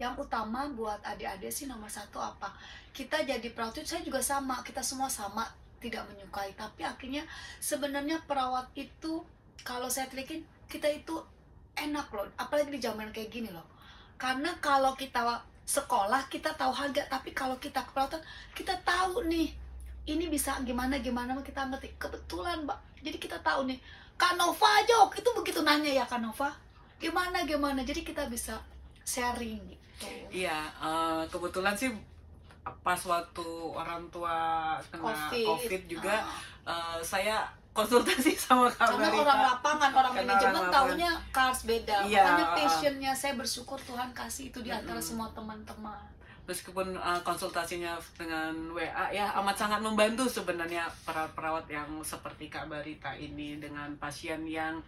Yang utama buat adik-adik sih nomor satu apa? Kita jadi perawat itu saya juga sama, kita semua sama tidak menyukai tapi akhirnya sebenarnya perawat itu kalau saya telikin kita itu enak loh apalagi di zaman kayak gini loh karena kalau kita sekolah kita tahu harga tapi kalau kita keperawatan kita tahu nih ini bisa gimana gimana kita ngerti kebetulan mbak jadi kita tahu nih Kanova jok itu begitu nanya ya Kanova gimana gimana jadi kita bisa sharing gitu iya uh, kebetulan sih pas waktu orang tua kena COVID, COVID juga uh. uh, saya konsultasi sama Kak Karena Marita. orang lapangan, orang Karena manajemen orang cars beda. Ya. Makanya ah, ah. passionnya saya bersyukur Tuhan kasih itu di antara -hmm. semua teman-teman. Meskipun uh, konsultasinya dengan WA ya amat sangat membantu sebenarnya perawat perawat yang seperti Kak Barita ini dengan pasien yang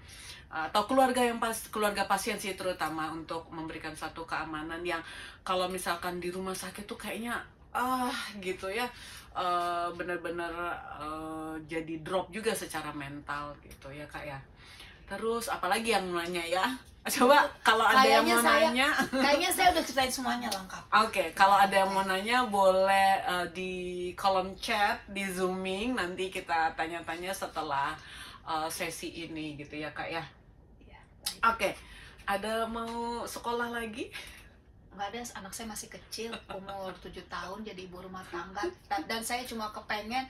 uh, atau keluarga yang pas keluarga pasien sih terutama untuk memberikan satu keamanan yang kalau misalkan di rumah sakit tuh kayaknya ah gitu ya uh, bener-bener uh, jadi drop juga secara mental gitu ya kak ya terus apalagi yang nanya ya coba kalau ada yang mau saya, nanya kayaknya saya udah ceritain semuanya lengkap oke okay, kalau ada yang mau nanya boleh uh, di kolom chat di zooming nanti kita tanya-tanya setelah uh, sesi ini gitu ya kak ya, ya oke okay. ada mau sekolah lagi nggak ada anak saya masih kecil umur 7 tahun jadi ibu rumah tangga dan saya cuma kepengen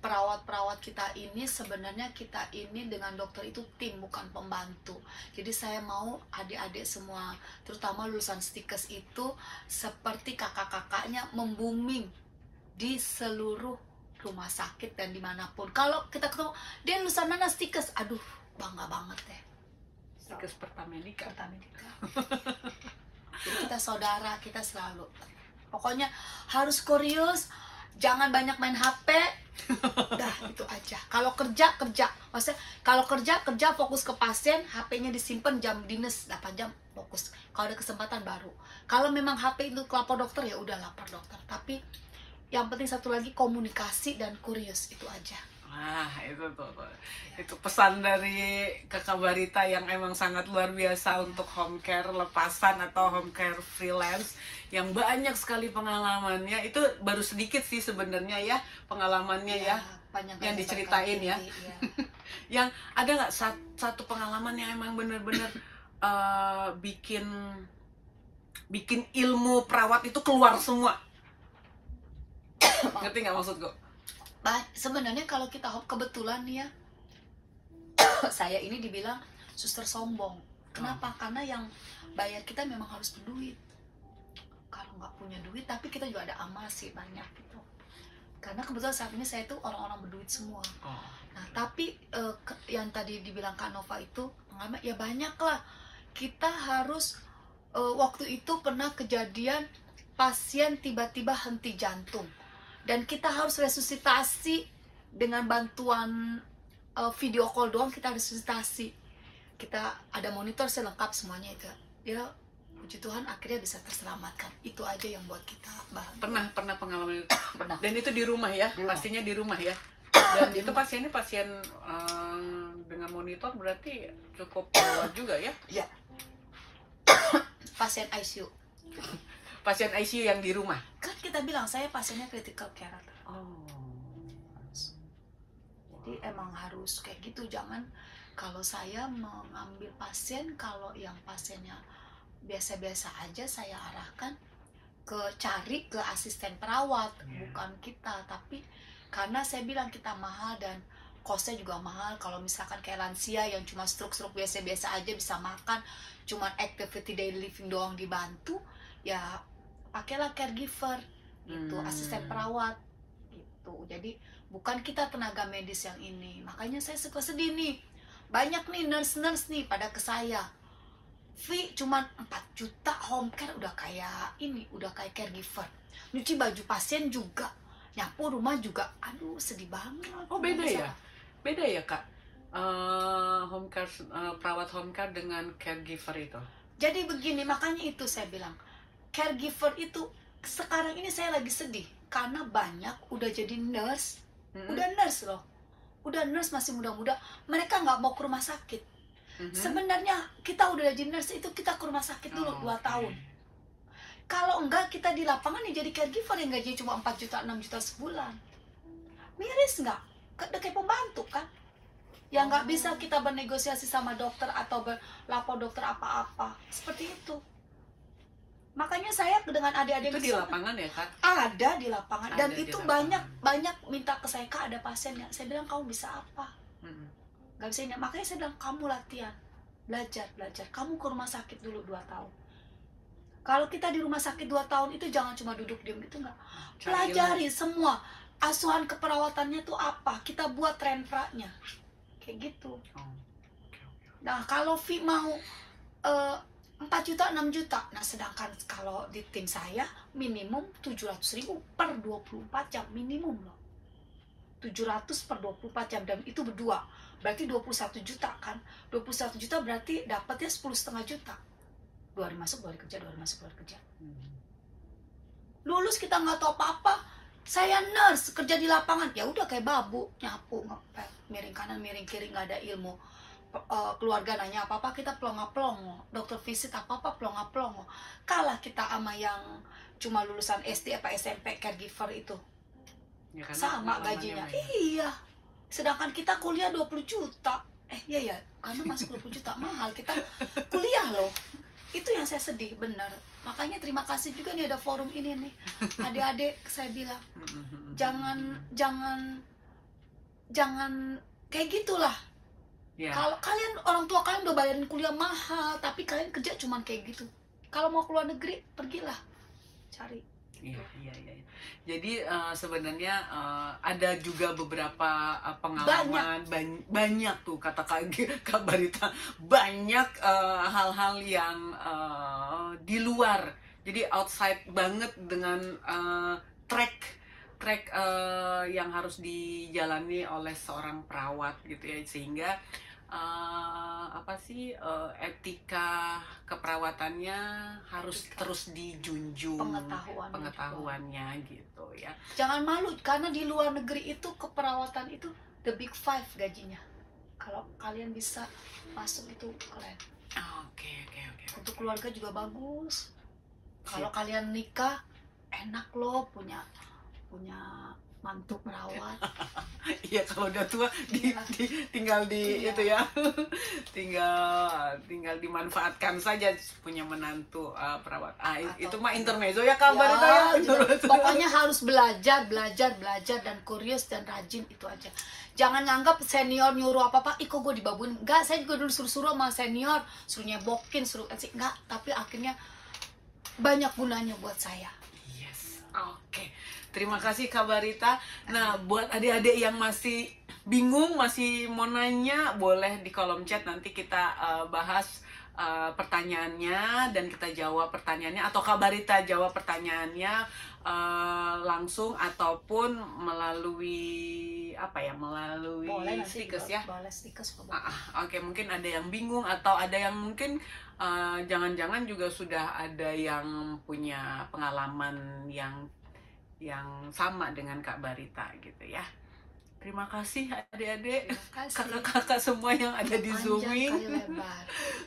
perawat-perawat kita ini sebenarnya kita ini dengan dokter itu tim bukan pembantu jadi saya mau adik-adik semua terutama lulusan stikes itu seperti kakak-kakaknya membuming di seluruh rumah sakit dan dimanapun kalau kita ketemu dia lulusan mana stikes aduh bangga banget deh stikes pertama ini medika kita saudara, kita selalu. Pokoknya harus kurius, jangan banyak main HP. Dah itu aja. Kalau kerja kerja, maksudnya kalau kerja kerja fokus ke pasien, HP-nya disimpan jam dinas 8 jam fokus. Kalau ada kesempatan baru. Kalau memang HP itu lapor dokter ya udah lapor dokter. Tapi yang penting satu lagi komunikasi dan kurius itu aja. Wah, itu tuh, tuh. Itu pesan dari Kakak Barita yang emang sangat luar biasa untuk home care lepasan atau home care freelance yang banyak sekali pengalamannya. Itu baru sedikit sih sebenarnya ya pengalamannya iya, ya, ya yang diceritain ya. ya. yang ada nggak satu pengalaman yang emang bener-bener uh, eh, bikin bikin ilmu perawat itu keluar semua. Ngerti nggak maksud gue? bah sebenarnya kalau kita hop kebetulan ya saya ini dibilang suster sombong kenapa hmm. karena yang bayar kita memang harus berduit kalau nggak punya duit tapi kita juga ada amal sih banyak gitu karena kebetulan saat ini saya itu orang-orang berduit semua oh. nah tapi uh, ke, yang tadi dibilang kak Nova itu pengalaman ya banyak lah kita harus uh, waktu itu pernah kejadian pasien tiba-tiba henti jantung dan kita harus resusitasi dengan bantuan uh, video call doang kita resusitasi kita ada monitor selengkap semuanya itu ya puji Tuhan akhirnya bisa terselamatkan itu aja yang buat kita bahagia. pernah pernah pengalaman itu pernah. dan itu di rumah ya di rumah. pastinya di rumah ya dan itu pasien pasiennya pasien um, dengan monitor berarti cukup kuat juga ya ya pasien ICU pasien ICU yang di rumah? Kan kita bilang saya pasiennya critical care. Oh. Jadi emang harus kayak gitu, jangan kalau saya mengambil pasien kalau yang pasiennya biasa-biasa aja saya arahkan ke cari ke asisten perawat, yeah. bukan kita, tapi karena saya bilang kita mahal dan kosnya juga mahal kalau misalkan kayak lansia yang cuma stroke stroke biasa-biasa aja bisa makan cuma activity daily living doang dibantu ya pakailah caregiver gitu hmm. asisten perawat gitu jadi bukan kita tenaga medis yang ini makanya saya suka sedih nih banyak nih nurse-nurse nih pada ke saya fee cuma 4 juta home care udah kayak ini udah kayak caregiver nyuci baju pasien juga nyapu rumah juga aduh sedih banget oh beda ya beda ya kak uh, home care uh, perawat home care dengan caregiver itu jadi begini makanya itu saya bilang caregiver itu sekarang ini saya lagi sedih karena banyak udah jadi nurse hmm. udah nurse loh udah nurse masih muda-muda mereka nggak mau ke rumah sakit hmm. sebenarnya kita udah jadi nurse itu kita ke rumah sakit dulu oh, 2 okay. tahun kalau enggak kita di lapangan ya jadi caregiver yang gajinya cuma 4 juta 6 juta sebulan miris nggak kayak pembantu kan yang nggak bisa oh. kita bernegosiasi sama dokter atau berlapor dokter apa-apa seperti itu makanya saya dengan adik-adik itu di lapangan ya kak ada di lapangan ada dan di itu lapangan. banyak banyak minta ke saya kak ada pasien ya saya bilang kamu bisa apa nggak bisa ini makanya saya bilang kamu latihan belajar belajar kamu ke rumah sakit dulu dua tahun kalau kita di rumah sakit dua tahun itu jangan cuma duduk diem gitu nggak pelajari semua asuhan keperawatannya tuh apa kita buat rentranya kayak gitu oh, nah kalau Vi mau uh, 4 juta, 6 juta. Nah, sedangkan kalau di tim saya minimum 700 ribu per 24 jam minimum loh. 700 per 24 jam dan itu berdua. Berarti 21 juta kan? 21 juta berarti dapatnya 10 setengah juta. Dua hari masuk, dua hari kerja, dua hari masuk, dua hari kerja. Hmm. Lulus kita nggak tahu apa-apa, saya nurse kerja di lapangan ya udah kayak babu nyapu ngepel miring kanan miring kiri nggak ada ilmu uh, keluarga nanya apa-apa kita plong plong dokter visit apa-apa plong plong kalah kita sama yang cuma lulusan SD apa SMP caregiver itu ya, sama gajinya iya sedangkan kita kuliah 20 juta eh iya ya karena masuk 20 juta mahal kita kuliah loh itu yang saya sedih benar makanya terima kasih juga nih ada forum ini nih adik-adik saya bilang jangan jangan jangan kayak gitulah yeah. kalau kalian orang tua kalian udah bayarin kuliah mahal tapi kalian kerja cuma kayak gitu kalau mau keluar negeri pergilah cari Iya, iya, iya. iya. Jadi uh, sebenarnya uh, ada juga beberapa uh, pengalaman banyak. Ban banyak tuh kata Kak Barita banyak hal-hal uh, yang uh, di luar. Jadi outside banget dengan uh, track track uh, yang harus dijalani oleh seorang perawat gitu ya sehingga uh, apa sih uh, etika keperawatannya harus etika. terus dijunjung pengetahuan pengetahuannya gitu ya jangan malu karena di luar negeri itu keperawatan itu the big five gajinya kalau kalian bisa masuk itu keren ah, oke oke oke untuk keluarga juga bagus kalau kalian nikah enak loh punya punya mantu perawat iya kalau udah tua di, ya. di, tinggal di ya. itu ya tinggal tinggal dimanfaatkan saja punya menantu uh, perawat ah, Atau, itu mah iya. intermezzo ya kabar ya, ya. Iya. itu ya pokoknya harus belajar belajar belajar dan kurios dan rajin itu aja jangan nganggap senior nyuruh apa apa iko gue dibabuin Gak saya juga dulu suruh suruh sama senior suruhnya bokin suruh enggak tapi akhirnya banyak gunanya buat saya yes oke okay. Terima kasih Kak Barita. Nah, buat adik-adik yang masih bingung, masih mau nanya, boleh di kolom chat nanti kita uh, bahas uh, pertanyaannya dan kita jawab pertanyaannya atau Kak Barita jawab pertanyaannya uh, langsung ataupun melalui apa ya melalui boleh stikers ya boleh stikers ah, ah, oke okay, mungkin ada yang bingung atau ada yang mungkin jangan-jangan uh, jangan -jangan juga sudah ada yang punya pengalaman yang yang sama dengan Kak Barita gitu ya. Terima kasih adik-adik, kakak-kakak semua yang ada di Zoom. Zooming.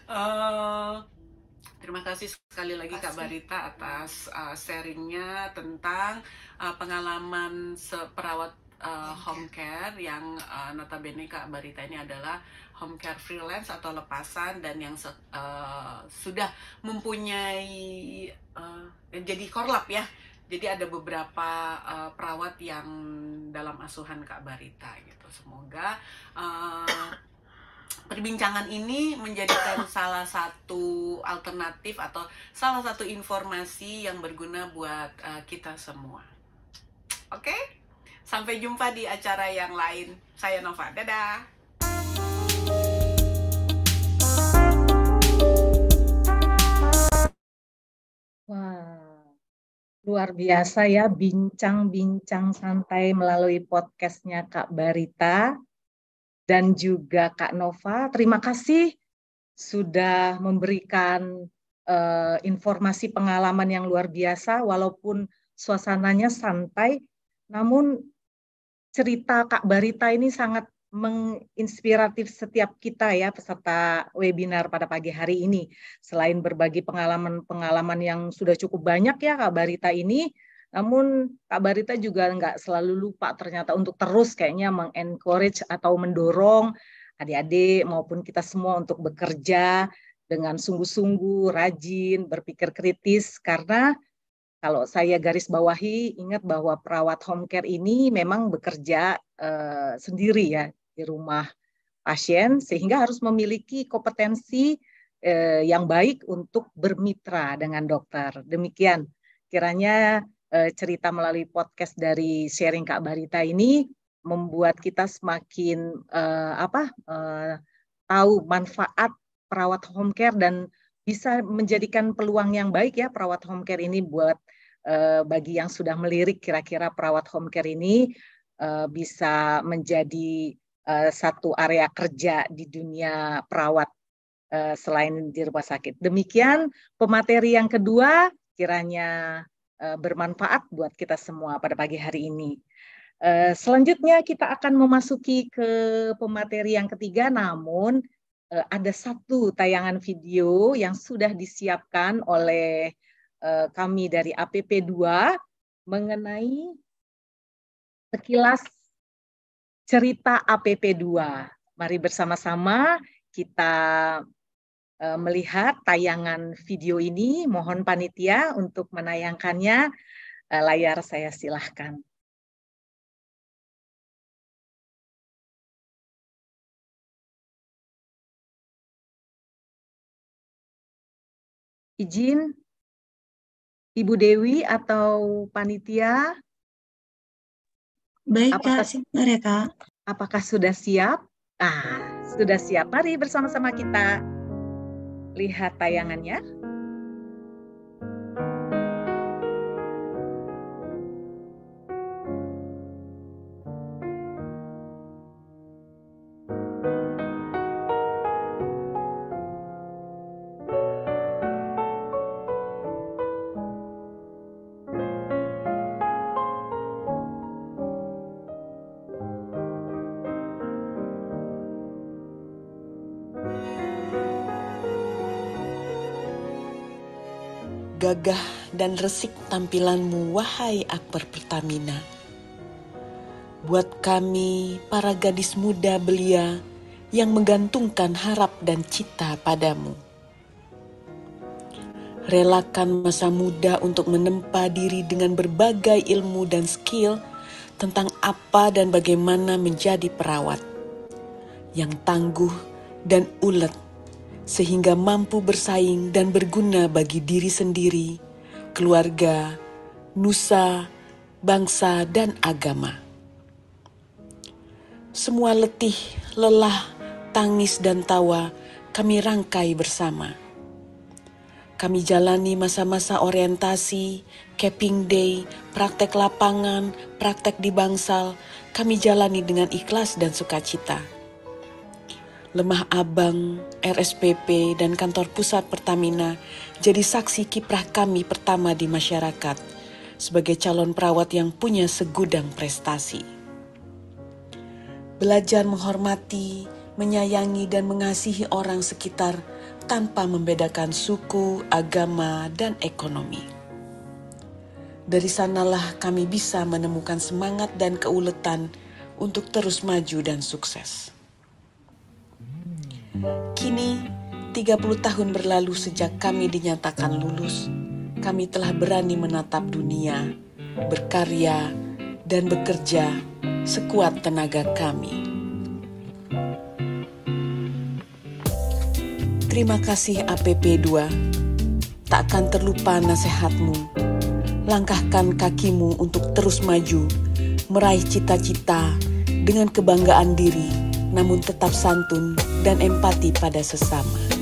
uh, terima kasih sekali lagi Kak Barita atas uh, sharingnya tentang uh, pengalaman perawat uh, home care yang uh, notabene Kak Barita ini adalah home care freelance atau lepasan dan yang uh, sudah mempunyai uh, jadi korlap ya jadi ada beberapa uh, perawat yang dalam asuhan Kak Barita gitu. Semoga uh, perbincangan ini menjadikan salah satu alternatif atau salah satu informasi yang berguna buat uh, kita semua. Oke? Okay? Sampai jumpa di acara yang lain. Saya Nova. Dadah. Wow. Luar biasa ya bincang-bincang santai melalui podcastnya Kak Barita dan juga Kak Nova. Terima kasih sudah memberikan uh, informasi pengalaman yang luar biasa walaupun suasananya santai namun cerita Kak Barita ini sangat menginspiratif setiap kita ya peserta webinar pada pagi hari ini. Selain berbagi pengalaman-pengalaman yang sudah cukup banyak ya Kak Barita ini, namun Kak Barita juga nggak selalu lupa ternyata untuk terus kayaknya mengencourage atau mendorong adik-adik maupun kita semua untuk bekerja dengan sungguh-sungguh, rajin, berpikir kritis karena kalau saya garis bawahi ingat bahwa perawat home care ini memang bekerja uh, sendiri ya di rumah pasien sehingga harus memiliki kompetensi eh, yang baik untuk bermitra dengan dokter. Demikian kiranya eh, cerita melalui podcast dari sharing Kak Barita ini membuat kita semakin eh, apa eh, tahu manfaat perawat home care dan bisa menjadikan peluang yang baik ya perawat home care ini buat eh, bagi yang sudah melirik kira-kira perawat home care ini eh, bisa menjadi Eh, satu area kerja di dunia perawat eh, selain di rumah sakit. Demikian pemateri yang kedua kiranya eh, bermanfaat buat kita semua pada pagi hari ini. selanjutnya kita akan memasuki ke pemateri yang ketiga, namun ada satu tayangan video yang sudah disiapkan oleh kami dari APP2 mengenai sekilas cerita APP2. Mari bersama-sama kita e, melihat tayangan video ini. Mohon panitia untuk menayangkannya. E, layar saya silahkan. Izin Ibu Dewi atau panitia Baik apakah, Kak, benar ya, Kak. Apakah sudah siap? Ah, sudah siap. Mari bersama-sama kita lihat tayangannya. gagah dan resik tampilanmu, wahai Akbar Pertamina. Buat kami, para gadis muda belia yang menggantungkan harap dan cita padamu. Relakan masa muda untuk menempa diri dengan berbagai ilmu dan skill tentang apa dan bagaimana menjadi perawat yang tangguh dan ulet sehingga mampu bersaing dan berguna bagi diri sendiri, keluarga, nusa, bangsa, dan agama. Semua letih, lelah, tangis, dan tawa kami rangkai bersama. Kami jalani masa-masa orientasi, capping day, praktek lapangan, praktek di bangsal, kami jalani dengan ikhlas dan sukacita Lemah Abang, RSPP, dan kantor pusat Pertamina jadi saksi kiprah kami pertama di masyarakat sebagai calon perawat yang punya segudang prestasi. Belajar menghormati, menyayangi, dan mengasihi orang sekitar tanpa membedakan suku, agama, dan ekonomi. Dari sanalah kami bisa menemukan semangat dan keuletan untuk terus maju dan sukses. Kini, 30 tahun berlalu sejak kami dinyatakan lulus, kami telah berani menatap dunia, berkarya, dan bekerja sekuat tenaga kami. Terima kasih APP2. Tak terlupa nasihatmu. Langkahkan kakimu untuk terus maju, meraih cita-cita dengan kebanggaan diri, namun tetap santun dan empati pada sesama.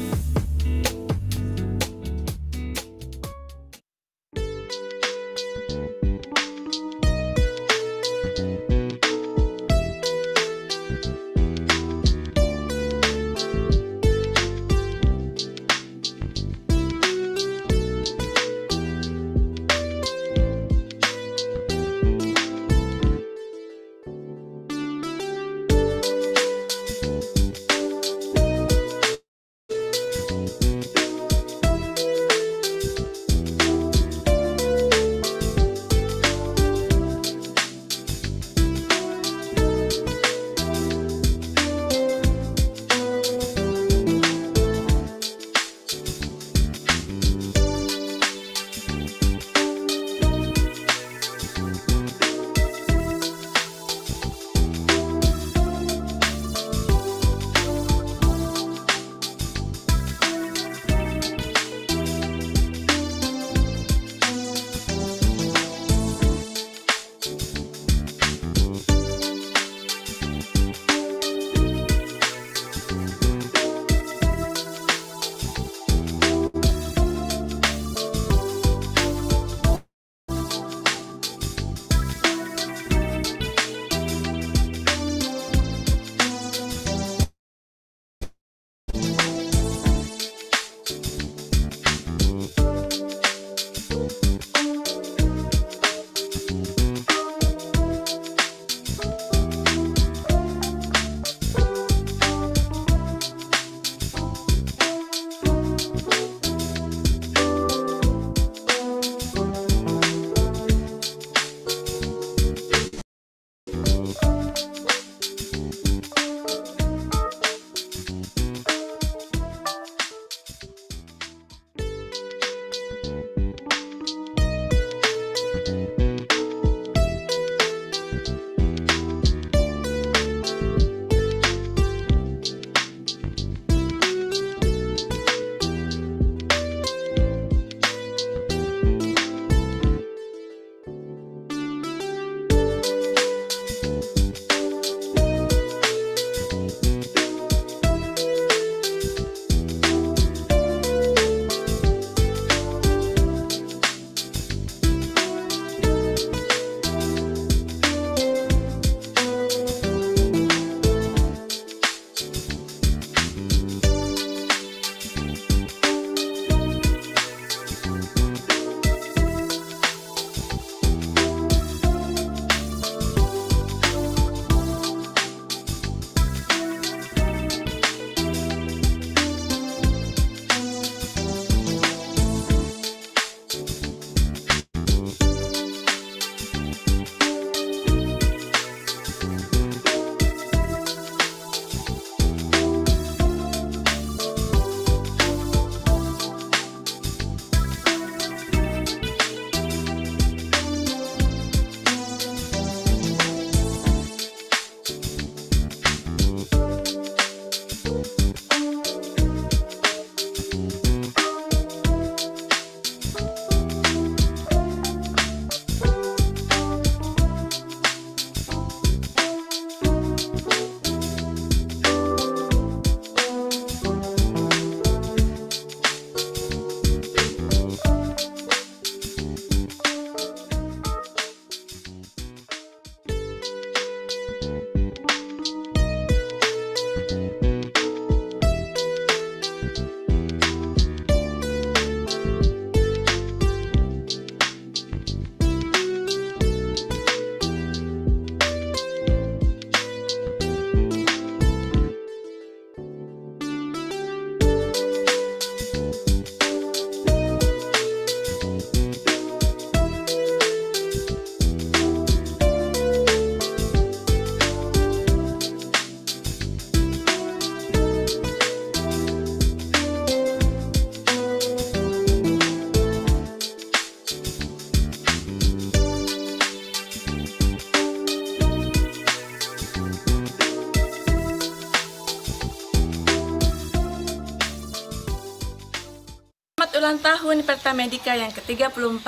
Uniperta Medika yang ke-34.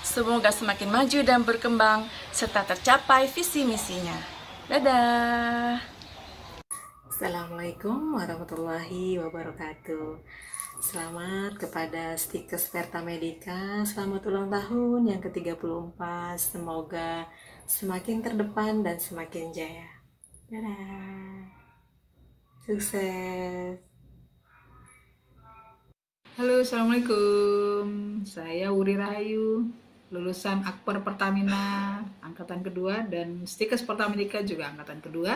Semoga semakin maju dan berkembang, serta tercapai visi misinya. Dadah! Assalamualaikum warahmatullahi wabarakatuh. Selamat kepada Stikes Perta Medika, selamat ulang tahun yang ke-34. Semoga semakin terdepan dan semakin jaya. Dadah! Sukses! Halo, Assalamualaikum. Saya Wuri Rahayu, lulusan Akper Pertamina angkatan kedua dan Stikes Pertamidika juga angkatan kedua.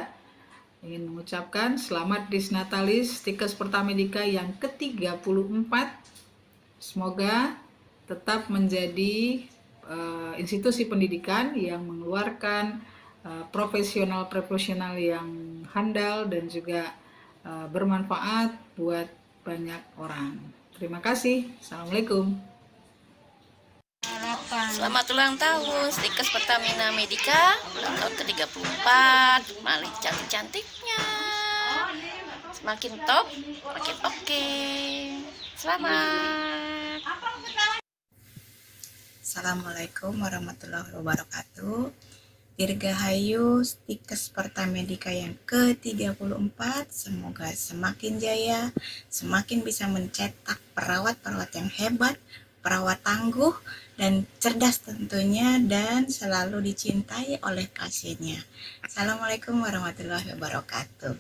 Ingin mengucapkan selamat Disnatalis Stikes Pertamidika yang ke-34. Semoga tetap menjadi uh, institusi pendidikan yang mengeluarkan eh, profesional-profesional uh, yang handal dan juga uh, bermanfaat buat banyak orang. Terima kasih. Assalamualaikum. Selamat ulang tahun Stikers Pertamina Medica Ulang tahun ke-34 Malih cantik-cantiknya Semakin top Makin oke okay. Selamat Assalamualaikum warahmatullahi wabarakatuh Dirgahayu Stikes Pertamedika yang ke-34 semoga semakin jaya, semakin bisa mencetak perawat-perawat yang hebat, perawat tangguh dan cerdas tentunya dan selalu dicintai oleh pasiennya. Assalamualaikum warahmatullahi wabarakatuh.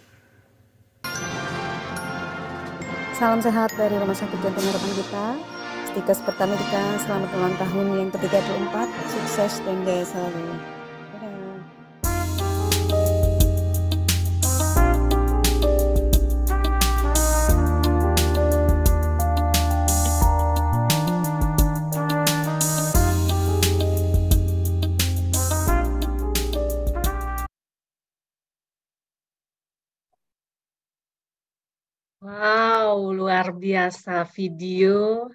Salam sehat dari Rumah Sakit Jantung Harapan kita. Stikes Pertamedika selamat ulang tahun yang ke-34, sukses dan jaya selalu. luar biasa video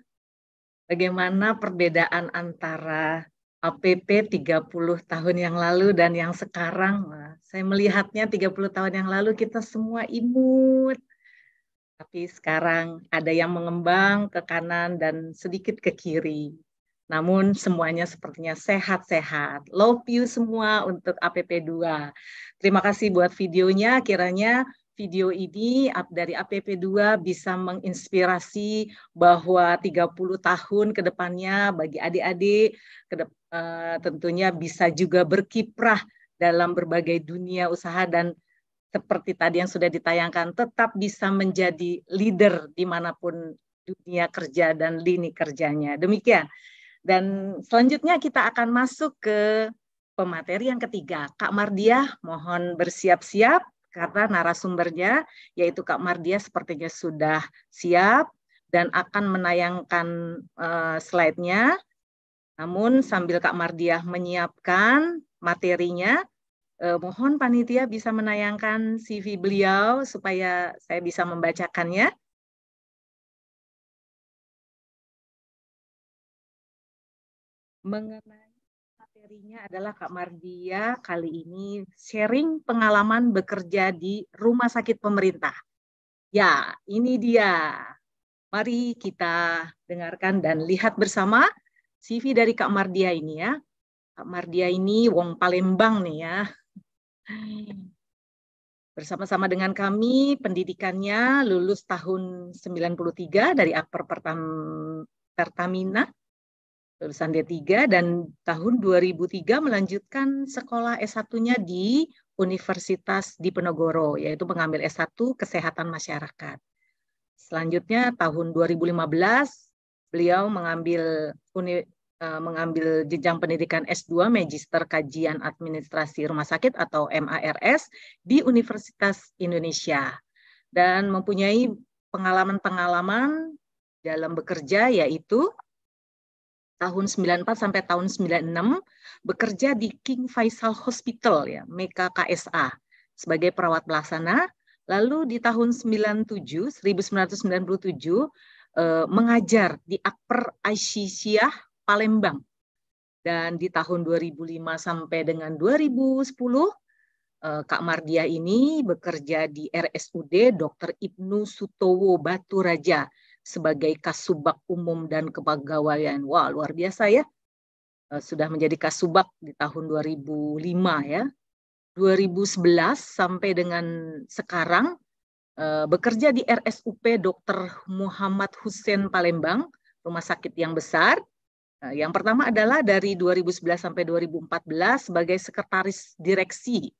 bagaimana perbedaan antara APP 30 tahun yang lalu dan yang sekarang. Saya melihatnya 30 tahun yang lalu kita semua imut. Tapi sekarang ada yang mengembang ke kanan dan sedikit ke kiri. Namun semuanya sepertinya sehat-sehat. Love you semua untuk APP2. Terima kasih buat videonya. Kiranya video ini dari APP2 bisa menginspirasi bahwa 30 tahun ke depannya bagi adik-adik eh, tentunya bisa juga berkiprah dalam berbagai dunia usaha dan seperti tadi yang sudah ditayangkan tetap bisa menjadi leader dimanapun dunia kerja dan lini kerjanya. Demikian. Dan selanjutnya kita akan masuk ke pemateri yang ketiga. Kak Mardia, mohon bersiap-siap karena narasumbernya yaitu Kak Mardia sepertinya sudah siap dan akan menayangkan uh, slide-nya. Namun sambil Kak Mardia menyiapkan materinya, uh, mohon panitia bisa menayangkan CV beliau supaya saya bisa membacakannya. Mengenai materinya adalah Kak Mardia kali ini sharing pengalaman bekerja di rumah sakit pemerintah. Ya, ini dia. Mari kita dengarkan dan lihat bersama CV dari Kak Mardia ini ya. Kak Mardia ini wong Palembang nih ya. Bersama-sama dengan kami, pendidikannya lulus tahun 93 dari Upper Pertamina lulusan D3 dan tahun 2003 melanjutkan sekolah S1-nya di Universitas Diponegoro yaitu mengambil S1 Kesehatan Masyarakat. Selanjutnya tahun 2015 beliau mengambil uni, uh, mengambil jenjang pendidikan S2 Magister Kajian Administrasi Rumah Sakit atau MARS di Universitas Indonesia dan mempunyai pengalaman-pengalaman dalam bekerja yaitu tahun 94 sampai tahun 96 bekerja di King Faisal Hospital ya, KSA sebagai perawat pelaksana. Lalu di tahun 97 1997 eh, mengajar di Upper Aisyah Palembang. Dan di tahun 2005 sampai dengan 2010 eh, Kak Mardia ini bekerja di RSUD Dr. Ibnu Sutowo Batu Raja sebagai kasubak umum dan kepegawaian. Wah, luar biasa ya. Eh, sudah menjadi kasubak di tahun 2005 ya. 2011 sampai dengan sekarang eh, bekerja di RSUP Dr. Muhammad Hussein Palembang, rumah sakit yang besar. Eh, yang pertama adalah dari 2011 sampai 2014 sebagai sekretaris direksi.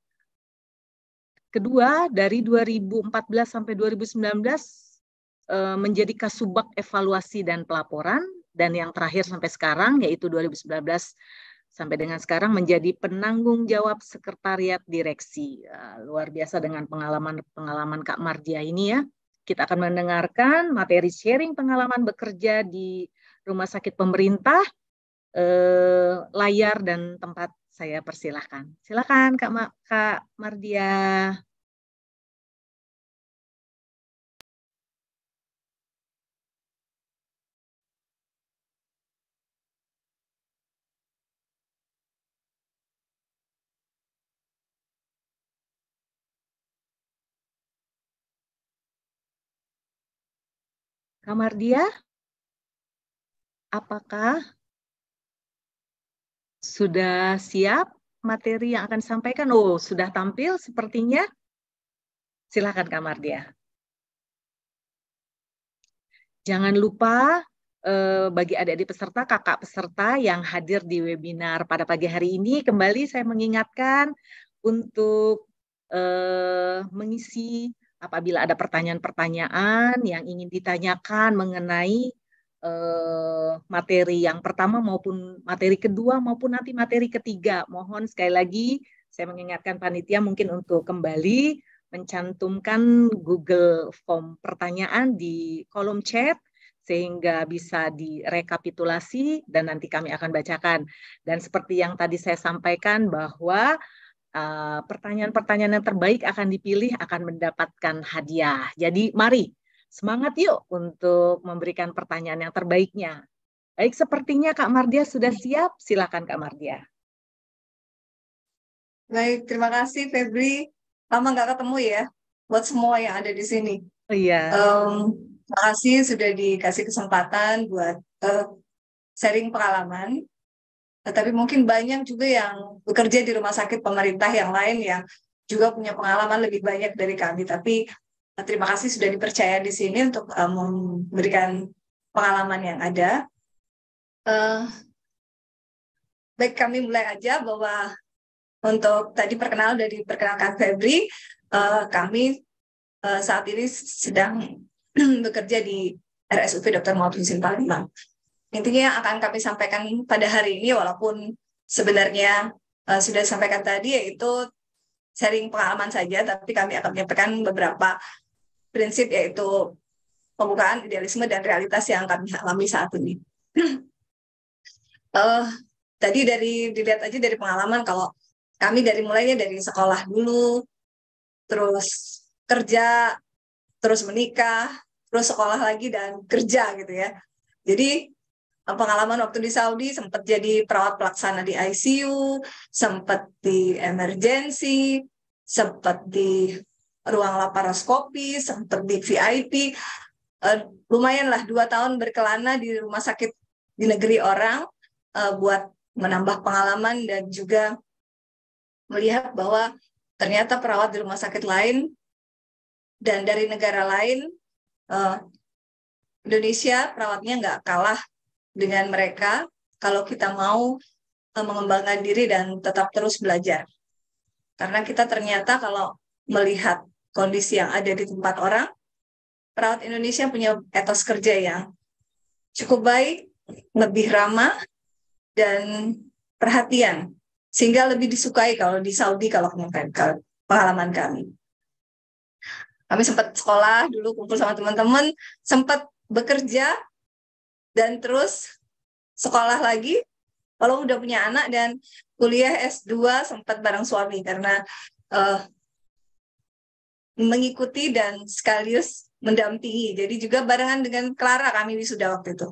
Kedua, dari 2014 sampai 2019 Eh, menjadi kasubag evaluasi dan pelaporan dan yang terakhir sampai sekarang yaitu 2019 sampai dengan sekarang menjadi penanggung jawab sekretariat direksi. Eh, luar biasa dengan pengalaman-pengalaman Kak Mardia ini ya. Kita akan mendengarkan materi sharing pengalaman bekerja di rumah sakit pemerintah. Eh, layar dan tempat saya persilahkan. Silakan Kak, Ma Kak Mardia. Kamar dia? Apakah sudah siap materi yang akan disampaikan? Oh, sudah tampil sepertinya. Silakan kamar dia. Jangan lupa eh, bagi adik-adik peserta, kakak peserta yang hadir di webinar pada pagi hari ini, kembali saya mengingatkan untuk eh, mengisi apabila ada pertanyaan-pertanyaan yang ingin ditanyakan mengenai eh, materi yang pertama maupun materi kedua maupun nanti materi ketiga. Mohon sekali lagi saya mengingatkan panitia mungkin untuk kembali mencantumkan Google Form pertanyaan di kolom chat sehingga bisa direkapitulasi dan nanti kami akan bacakan. Dan seperti yang tadi saya sampaikan bahwa Eh, pertanyaan-pertanyaan yang terbaik akan dipilih akan mendapatkan hadiah. Jadi mari semangat yuk untuk memberikan pertanyaan yang terbaiknya. Baik, sepertinya Kak Mardia sudah siap. Silakan Kak Mardia. Baik, terima kasih Febri. Lama nggak ketemu ya buat semua yang ada di sini. Oh, iya. Um, terima kasih sudah dikasih kesempatan buat uh, sharing pengalaman tetapi mungkin banyak juga yang bekerja di rumah sakit pemerintah yang lain yang juga punya pengalaman lebih banyak dari kami. Tapi eh, terima kasih sudah dipercaya di sini untuk uh, memberikan pengalaman yang ada. Uh, baik kami mulai aja bahwa untuk tadi perkenal dari perkenalkan Febri, uh, kami uh, saat ini sedang bekerja di RSUP Dr. Maud Husin intinya yang akan kami sampaikan pada hari ini walaupun sebenarnya uh, sudah sampaikan tadi yaitu sharing pengalaman saja tapi kami akan menyampaikan beberapa prinsip yaitu pembukaan idealisme dan realitas yang kami alami saat ini. uh, tadi dari dilihat aja dari pengalaman kalau kami dari mulainya dari sekolah dulu terus kerja terus menikah terus sekolah lagi dan kerja gitu ya. Jadi pengalaman waktu di Saudi sempat jadi perawat pelaksana di ICU, sempat di emergency, sempat di ruang laparoskopi, sempat di VIP. Uh, eh, lumayan lah dua tahun berkelana di rumah sakit di negeri orang uh, buat menambah pengalaman dan juga melihat bahwa ternyata perawat di rumah sakit lain dan dari negara lain uh, Indonesia perawatnya nggak kalah dengan mereka kalau kita mau eh, mengembangkan diri dan tetap terus belajar. Karena kita ternyata kalau melihat kondisi yang ada di tempat orang, perawat Indonesia punya etos kerja yang cukup baik, lebih ramah, dan perhatian. Sehingga lebih disukai kalau di Saudi kalau kemarin pengalaman kami. Kami sempat sekolah dulu kumpul sama teman-teman, sempat bekerja dan terus sekolah lagi kalau udah punya anak dan kuliah S2 sempat bareng suami karena uh, mengikuti dan sekaligus mendampingi. Jadi juga barengan dengan Clara kami wisuda waktu itu.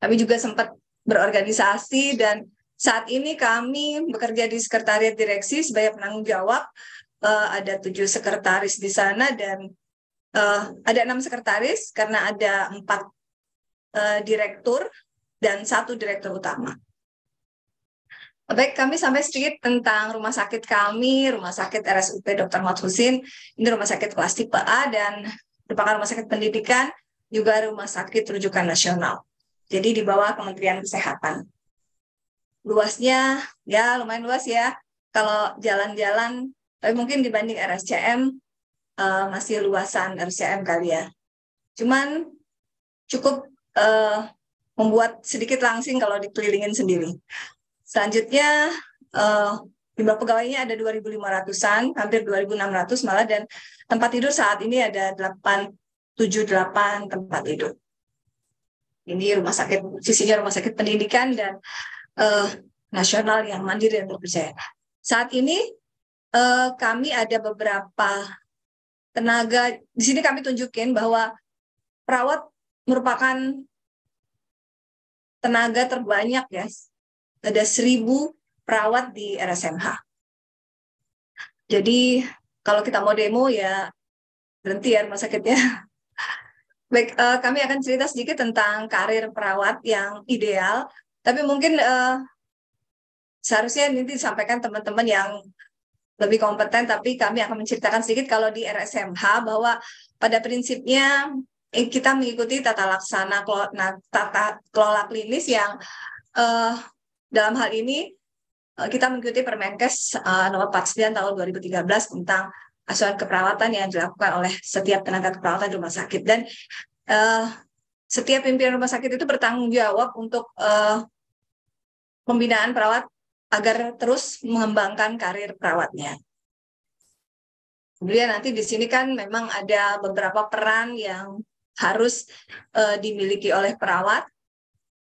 Kami juga sempat berorganisasi dan saat ini kami bekerja di sekretariat direksi sebagai penanggung jawab. Uh, ada tujuh sekretaris di sana dan uh, ada enam sekretaris karena ada empat Eh, direktur dan satu direktur utama. Baik, kami sampai sedikit tentang rumah sakit kami, rumah sakit RSUP Dr. Mat Ini rumah sakit kelas tipe A dan merupakan rumah sakit pendidikan, juga rumah sakit rujukan nasional. Jadi di bawah Kementerian Kesehatan. Luasnya, ya lumayan luas ya. Kalau jalan-jalan, tapi mungkin dibanding RSCM, eh, masih luasan RSCM kali ya. Cuman cukup uh, membuat sedikit langsing kalau dikelilingin sendiri. Selanjutnya uh, jumlah pegawainya ada 2.500-an, hampir 2.600 malah dan tempat tidur saat ini ada 878 tempat tidur. Ini rumah sakit sisinya rumah sakit pendidikan dan uh, nasional yang mandiri dan terpercaya. Saat ini uh, kami ada beberapa tenaga di sini kami tunjukin bahwa perawat merupakan tenaga terbanyak ya. Ada seribu perawat di RSMH. Jadi kalau kita mau demo ya berhenti ya rumah sakitnya. Baik, uh, kami akan cerita sedikit tentang karir perawat yang ideal, tapi mungkin uh, seharusnya nanti disampaikan teman-teman yang lebih kompeten, tapi kami akan menceritakan sedikit kalau di RSMH bahwa pada prinsipnya Eh, kita mengikuti tata laksana nah, tata kelola klinis yang uh, dalam hal ini uh, kita mengikuti Permenkes uh, nomor 49 tahun 2013 tentang asuhan keperawatan yang dilakukan oleh setiap tenaga keperawatan di rumah sakit dan uh, setiap pimpinan rumah sakit itu bertanggung jawab untuk uh, pembinaan perawat agar terus mengembangkan karir perawatnya. Kemudian nanti di sini kan memang ada beberapa peran yang harus uh, dimiliki oleh perawat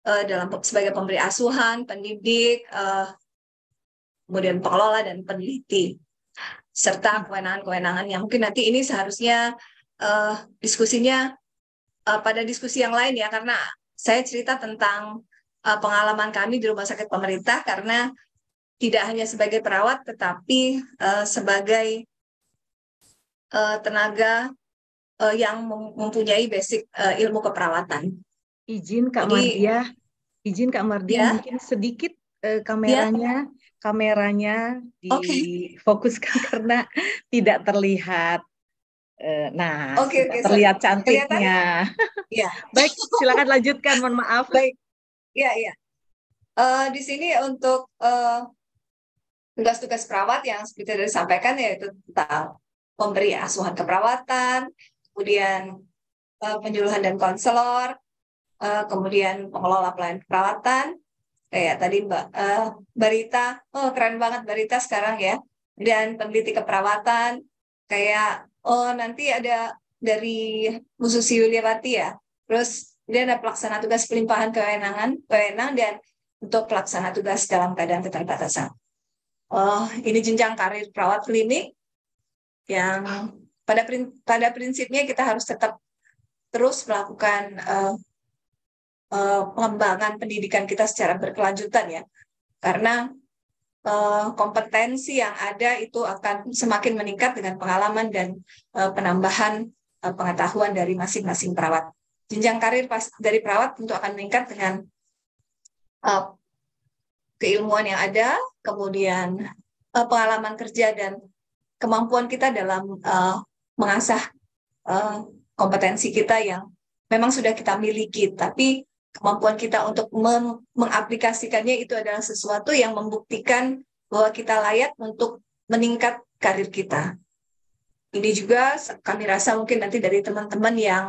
uh, dalam sebagai pemberi asuhan, pendidik, uh, kemudian pengelola dan peneliti serta hmm. kewenangan-kewenangan yang mungkin nanti ini seharusnya uh, diskusinya uh, pada diskusi yang lain ya karena saya cerita tentang uh, pengalaman kami di rumah sakit pemerintah karena tidak hanya sebagai perawat tetapi uh, sebagai uh, tenaga uh, yang mempunyai basic uh, ilmu keperawatan. Izin Kak Jadi, Mardia, izin Kak Mardia ya? mungkin sedikit uh, eh, kameranya ya? kameranya difokuskan okay. karena tidak terlihat. nah, okay, okay, terlihat so, cantiknya. Ya. Baik, silakan lanjutkan. Mohon maaf. Baik. Ya, ya. Uh, di sini untuk tugas tugas-tugas perawat yang seperti tadi disampaikan yaitu tentang pemberi asuhan keperawatan, kemudian uh, eh, penyuluhan dan konselor, eh, kemudian pengelola pelayanan perawatan, kayak tadi Mbak uh, Barita, oh keren banget Barita sekarang ya, dan peneliti keperawatan, kayak oh nanti ada dari Mususi Yuliawati ya, terus dia ada pelaksana tugas pelimpahan kewenangan, kewenang dan untuk pelaksana tugas dalam keadaan keterbatasan. Oh, ini jenjang karir perawat klinik yang pada pada prinsipnya kita harus tetap terus melakukan uh, uh, pengembangan pendidikan kita secara berkelanjutan ya karena uh, kompetensi yang ada itu akan semakin meningkat dengan pengalaman dan uh, penambahan uh, pengetahuan dari masing-masing perawat jenjang karir pas, dari perawat tentu akan meningkat dengan uh, keilmuan yang ada kemudian uh, pengalaman kerja dan kemampuan kita dalam uh, mengasah uh, kompetensi kita yang memang sudah kita miliki, tapi kemampuan kita untuk mengaplikasikannya itu adalah sesuatu yang membuktikan bahwa kita layak untuk meningkat karir kita. Ini juga kami rasa mungkin nanti dari teman-teman yang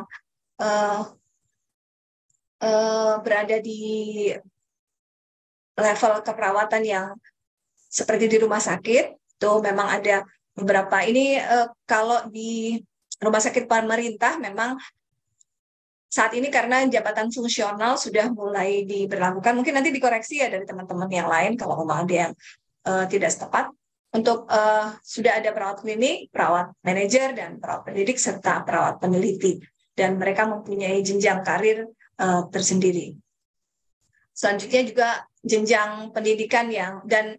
uh, uh, berada di level keperawatan yang seperti di rumah sakit, itu memang ada beberapa ini uh, kalau di rumah sakit pemerintah memang saat ini karena jabatan fungsional sudah mulai diberlakukan mungkin nanti dikoreksi ya dari teman-teman yang lain kalau memang ada yang uh, tidak setepat untuk uh, sudah ada perawat klinik, perawat manajer dan perawat pendidik serta perawat peneliti dan mereka mempunyai jenjang karir uh, tersendiri. Selanjutnya juga jenjang pendidikan yang dan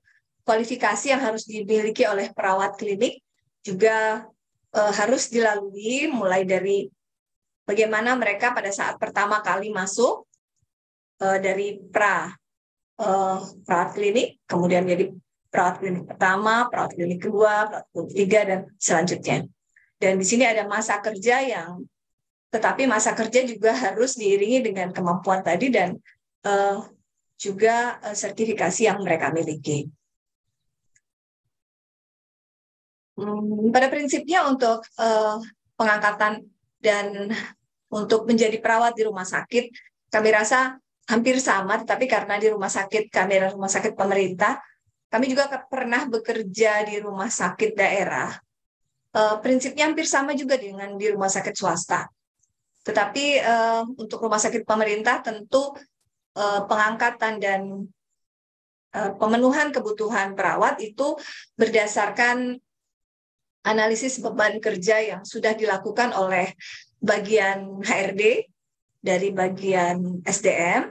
kualifikasi yang harus dimiliki oleh perawat klinik juga eh, harus dilalui mulai dari bagaimana mereka pada saat pertama kali masuk eh, dari pra eh, perawat klinik, kemudian jadi perawat klinik pertama, perawat klinik kedua, perawat klinik ketiga, dan selanjutnya. Dan di sini ada masa kerja yang, tetapi masa kerja juga harus diiringi dengan kemampuan tadi dan uh, juga sertifikasi yang mereka miliki. Hmm, pada prinsipnya untuk uh, pengangkatan dan untuk menjadi perawat di rumah sakit, kami rasa hampir sama, tetapi karena di rumah sakit kami adalah rumah sakit pemerintah, kami juga pernah bekerja di rumah sakit daerah. Uh, prinsipnya hampir sama juga dengan di rumah sakit swasta. Tetapi uh, untuk rumah sakit pemerintah tentu uh, pengangkatan dan pemenuhan kebutuhan perawat itu berdasarkan analisis beban kerja yang sudah dilakukan oleh bagian HRD dari bagian SDM,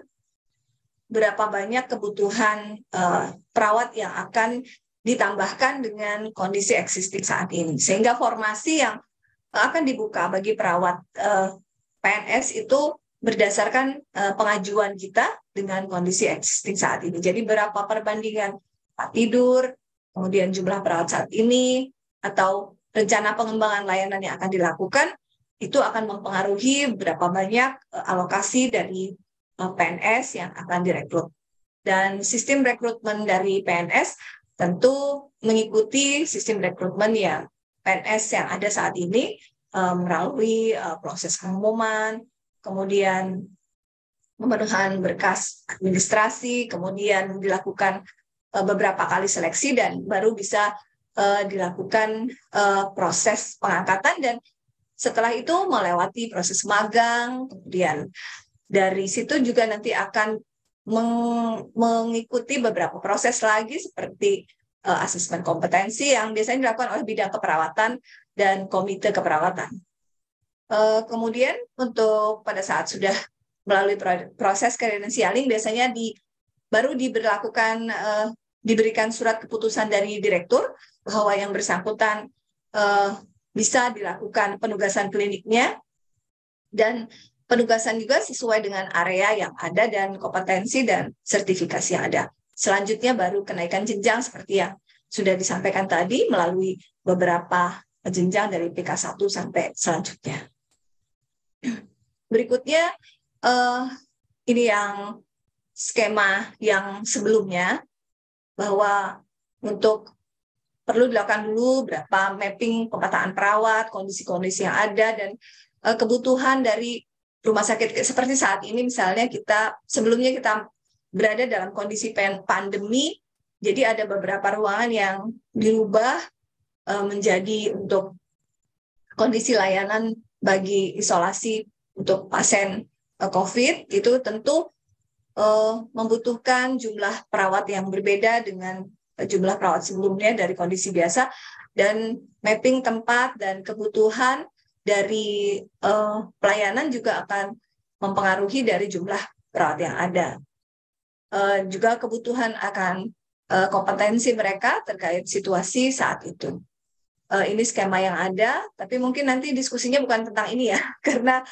berapa banyak kebutuhan uh, perawat yang akan ditambahkan dengan kondisi existing saat ini. Sehingga formasi yang akan dibuka bagi perawat uh, eh, PNS itu berdasarkan uh, pengajuan kita dengan kondisi existing saat ini. Jadi berapa perbandingan tidur, kemudian jumlah perawat saat ini, atau rencana pengembangan layanan yang akan dilakukan itu akan mempengaruhi berapa banyak eh, alokasi dari eh, PNS yang akan direkrut. Dan sistem rekrutmen dari PNS tentu mengikuti sistem rekrutmen yang PNS yang ada saat ini eh, melalui proses pengumuman, kemudian pemenuhan berkas administrasi, kemudian dilakukan beberapa kali seleksi dan baru bisa uh, dilakukan uh, proses pengangkatan dan setelah itu melewati proses magang, kemudian dari situ juga nanti akan meng mengikuti beberapa proses lagi seperti uh, asesmen kompetensi yang biasanya dilakukan oleh bidang keperawatan dan komite keperawatan. Uh, kemudian untuk pada saat sudah melalui proses kredensialing biasanya di baru diberlakukan uh, diberikan surat keputusan dari direktur bahwa yang bersangkutan uh, bisa dilakukan penugasan kliniknya dan penugasan juga sesuai dengan area yang ada dan kompetensi dan sertifikasi yang ada. Selanjutnya baru kenaikan jenjang seperti yang sudah disampaikan tadi melalui beberapa jenjang dari PK1 sampai selanjutnya. Berikutnya uh, ini yang skema yang sebelumnya bahwa untuk perlu dilakukan dulu berapa mapping pemetaan perawat, kondisi-kondisi yang ada dan uh, kebutuhan dari rumah sakit seperti saat ini misalnya kita sebelumnya kita berada dalam kondisi pandemi, jadi ada beberapa ruangan yang dirubah uh, menjadi untuk kondisi layanan bagi isolasi untuk pasien eh, COVID itu tentu Eh, membutuhkan jumlah perawat yang berbeda dengan eh, jumlah perawat sebelumnya dari kondisi biasa dan mapping tempat dan kebutuhan dari uh, pelayanan juga akan mempengaruhi dari jumlah perawat yang ada. Uh, juga kebutuhan akan uh, kompetensi mereka terkait situasi saat itu. Uh, ini skema yang ada, tapi mungkin nanti diskusinya bukan tentang ini ya, karena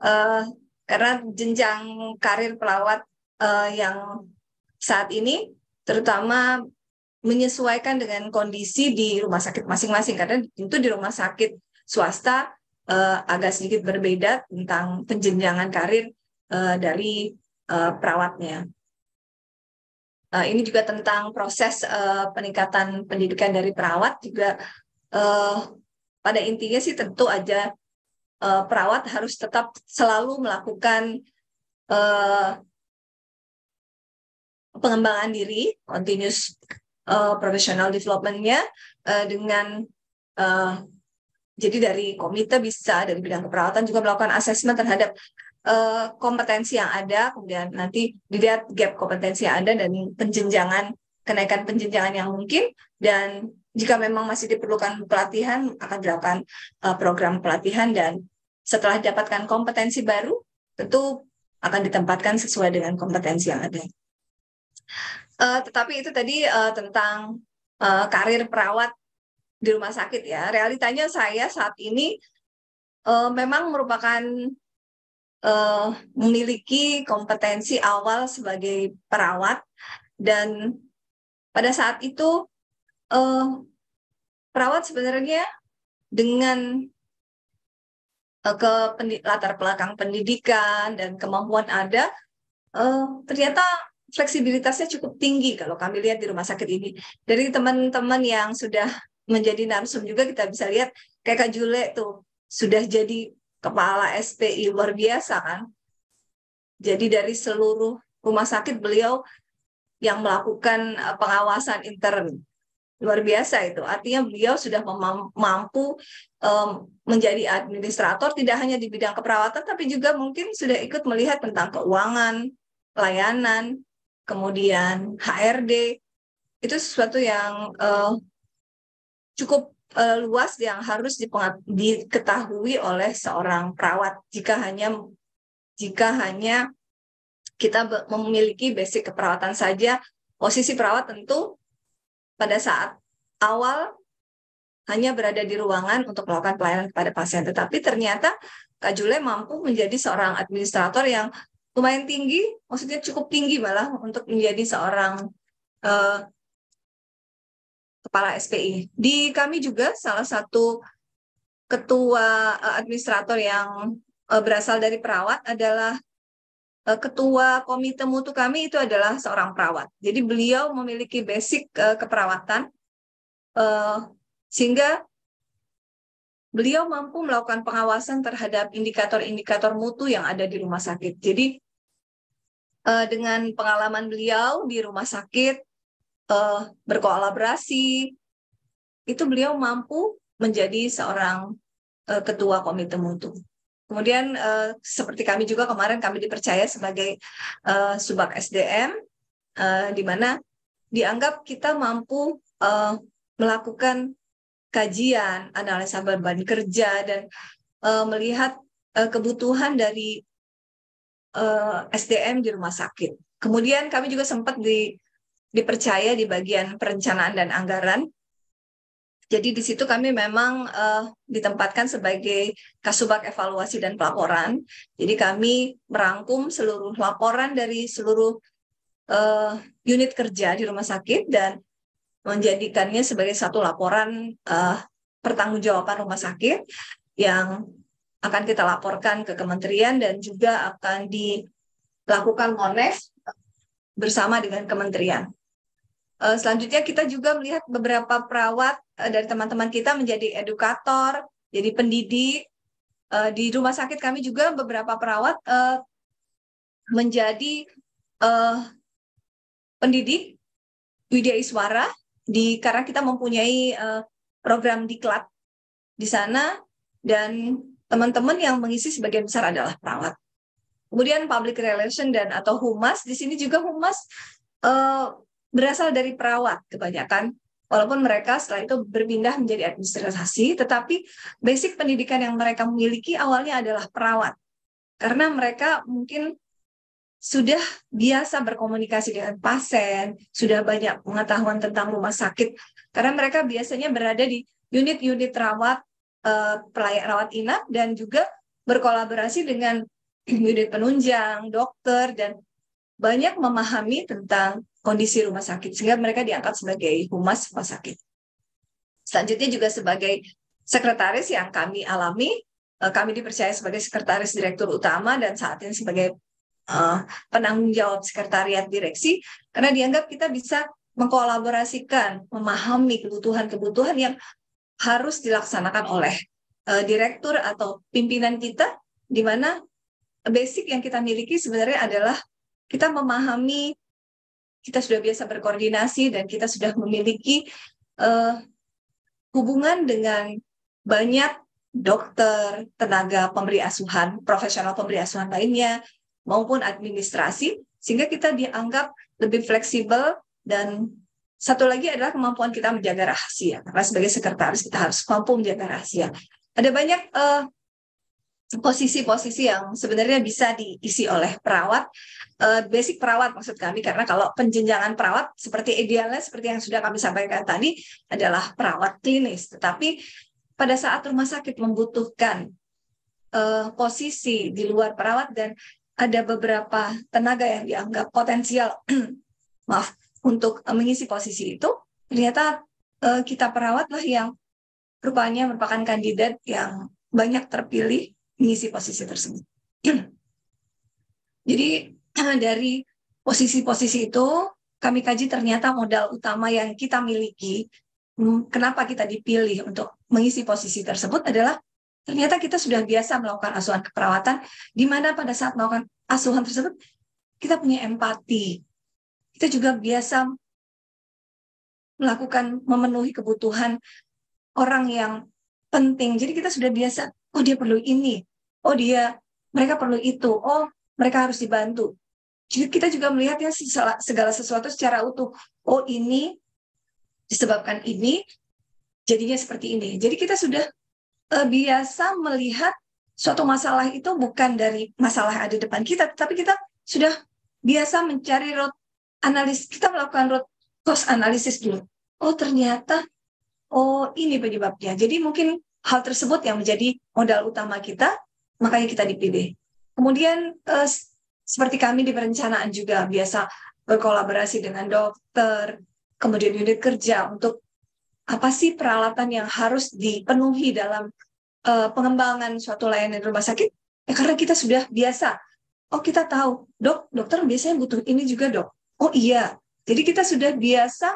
uh, karena jenjang karir perawat uh, yang saat ini terutama menyesuaikan dengan kondisi di rumah sakit masing-masing karena tentu di rumah sakit swasta uh, agak sedikit berbeda tentang penjenjangan karir uh, dari uh, perawatnya. Uh, ini juga tentang proses uh, peningkatan pendidikan dari perawat juga uh, pada intinya sih tentu aja uh, perawat harus tetap selalu melakukan uh, pengembangan diri, continuous uh, professional development-nya uh, dengan uh, jadi dari komite bisa dari bidang keperawatan juga melakukan asesmen terhadap uh, kompetensi yang ada, kemudian nanti dilihat gap kompetensi yang ada dan penjenjangan kenaikan penjenjangan yang mungkin dan jika memang masih diperlukan pelatihan akan dilakukan uh, program pelatihan dan setelah dapatkan kompetensi baru tentu akan ditempatkan sesuai dengan kompetensi yang ada. Uh, tetapi itu tadi uh, tentang uh, karir perawat di rumah sakit ya. Realitanya saya saat ini uh, memang merupakan uh, memiliki kompetensi awal sebagai perawat dan pada saat itu uh, perawat sebenarnya dengan uh, ke latar belakang pendidikan dan kemampuan ada uh, ternyata fleksibilitasnya cukup tinggi kalau kami lihat di rumah sakit ini. Dari teman-teman yang sudah menjadi narsum juga kita bisa lihat kayak Kak Jule tuh sudah jadi kepala SPI luar biasa kan. Jadi dari seluruh rumah sakit beliau yang melakukan eh, pengawasan intern luar biasa itu. Artinya beliau sudah mampu um, menjadi administrator tidak hanya di bidang keperawatan tapi juga mungkin sudah ikut melihat tentang keuangan, pelayanan, kemudian HRD itu sesuatu yang uh, cukup uh, luas yang harus diketahui oleh seorang perawat jika hanya jika hanya kita memiliki basic keperawatan saja posisi perawat tentu pada saat awal hanya berada di ruangan untuk melakukan pelayanan kepada pasien tetapi ternyata Kak Jule mampu menjadi seorang administrator yang lumayan tinggi, maksudnya cukup tinggi malah untuk menjadi seorang uh, kepala SPI. Di kami juga salah satu ketua uh, administrator yang uh, berasal dari perawat adalah uh, ketua komite mutu kami itu adalah seorang perawat. Jadi beliau memiliki basic uh, keperawatan uh, sehingga beliau mampu melakukan pengawasan terhadap indikator-indikator mutu yang ada di rumah sakit. Jadi uh, dengan pengalaman beliau di rumah sakit uh, berkolaborasi itu beliau mampu menjadi seorang uh, ketua komite mutu. Kemudian uh, seperti kami juga kemarin kami dipercaya sebagai uh, subak SDM uh, di mana dianggap kita mampu uh, melakukan kajian, analisa beban kerja dan uh, melihat uh, kebutuhan dari Eh, SDM di rumah sakit. Kemudian kami juga sempat di, dipercaya di bagian perencanaan dan anggaran. Jadi di situ kami memang uh, ditempatkan sebagai kasubag evaluasi dan pelaporan. Jadi kami merangkum seluruh laporan dari seluruh uh, unit kerja di rumah sakit dan menjadikannya sebagai satu laporan uh, pertanggungjawaban rumah sakit yang akan kita laporkan ke kementerian dan juga akan dilakukan monef bersama dengan kementerian. Eh, selanjutnya kita juga melihat beberapa perawat eh, dari teman-teman kita menjadi edukator, jadi pendidik. Eh, di rumah sakit kami juga beberapa perawat menjadi pendidik Widya Iswara di karena kita mempunyai program diklat di sana dan teman-teman yang mengisi sebagian besar adalah perawat. Kemudian public relation dan atau humas di sini juga humas uh, berasal dari perawat kebanyakan. Walaupun mereka setelah itu berpindah menjadi administrasi, tetapi basic pendidikan yang mereka miliki awalnya adalah perawat. Karena mereka mungkin sudah biasa berkomunikasi dengan pasien, sudah banyak pengetahuan tentang rumah sakit, karena mereka biasanya berada di unit-unit rawat uh, pelayan rawat inap dan juga berkolaborasi dengan unit penunjang, dokter dan banyak memahami tentang kondisi rumah sakit sehingga mereka diangkat sebagai humas rumah sakit. Selanjutnya juga sebagai sekretaris yang kami alami, eh, kami dipercaya sebagai sekretaris direktur utama dan saat ini sebagai uh, penanggung jawab sekretariat direksi karena dianggap kita bisa mengkolaborasikan, memahami kebutuhan-kebutuhan yang harus dilaksanakan oleh uh, direktur atau pimpinan kita, di mana basic yang kita miliki sebenarnya adalah kita memahami kita sudah biasa berkoordinasi dan kita sudah memiliki uh, hubungan dengan banyak dokter, tenaga pemberi asuhan, profesional pemberi asuhan lainnya, maupun administrasi, sehingga kita dianggap lebih fleksibel dan satu lagi adalah kemampuan kita menjaga rahasia. Karena sebagai sekretaris kita harus mampu menjaga rahasia. Ada banyak posisi eh, posisi-posisi yang sebenarnya bisa diisi oleh perawat uh, basic perawat maksud kami karena kalau penjenjangan perawat seperti idealnya seperti yang sudah kami sampaikan tadi adalah perawat klinis tetapi pada saat rumah sakit membutuhkan uh, posisi di luar perawat dan ada beberapa tenaga yang dianggap potensial maaf untuk eh, mengisi posisi itu ternyata eh, kita perawat lah yang rupanya merupakan kandidat yang banyak terpilih mengisi posisi tersebut. Jadi dari posisi-posisi itu kami kaji ternyata modal utama yang kita miliki kenapa kita dipilih untuk mengisi posisi tersebut adalah ternyata kita sudah biasa melakukan asuhan keperawatan di mana pada saat melakukan asuhan tersebut kita punya empati kita juga biasa melakukan memenuhi kebutuhan orang yang penting. Jadi kita sudah biasa, oh dia perlu ini, oh dia mereka perlu itu, oh mereka harus dibantu. Jadi kita juga melihatnya segala sesuatu secara utuh. Oh ini disebabkan ini, jadinya seperti ini. Jadi kita sudah uh, biasa melihat suatu masalah itu bukan dari masalah ada depan kita, tapi kita sudah biasa mencari road analis kita melakukan root cause analisis dulu. Oh ternyata oh ini penyebabnya. Jadi mungkin hal tersebut yang menjadi modal utama kita, makanya kita dipilih. Kemudian eh, seperti kami di perencanaan juga biasa berkolaborasi dengan dokter, kemudian unit kerja untuk apa sih peralatan yang harus dipenuhi dalam uh, pengembangan suatu layanan rumah sakit? Ya karena kita sudah biasa. Oh kita tahu, dok, dokter biasanya butuh ini juga dok oh iya jadi kita sudah biasa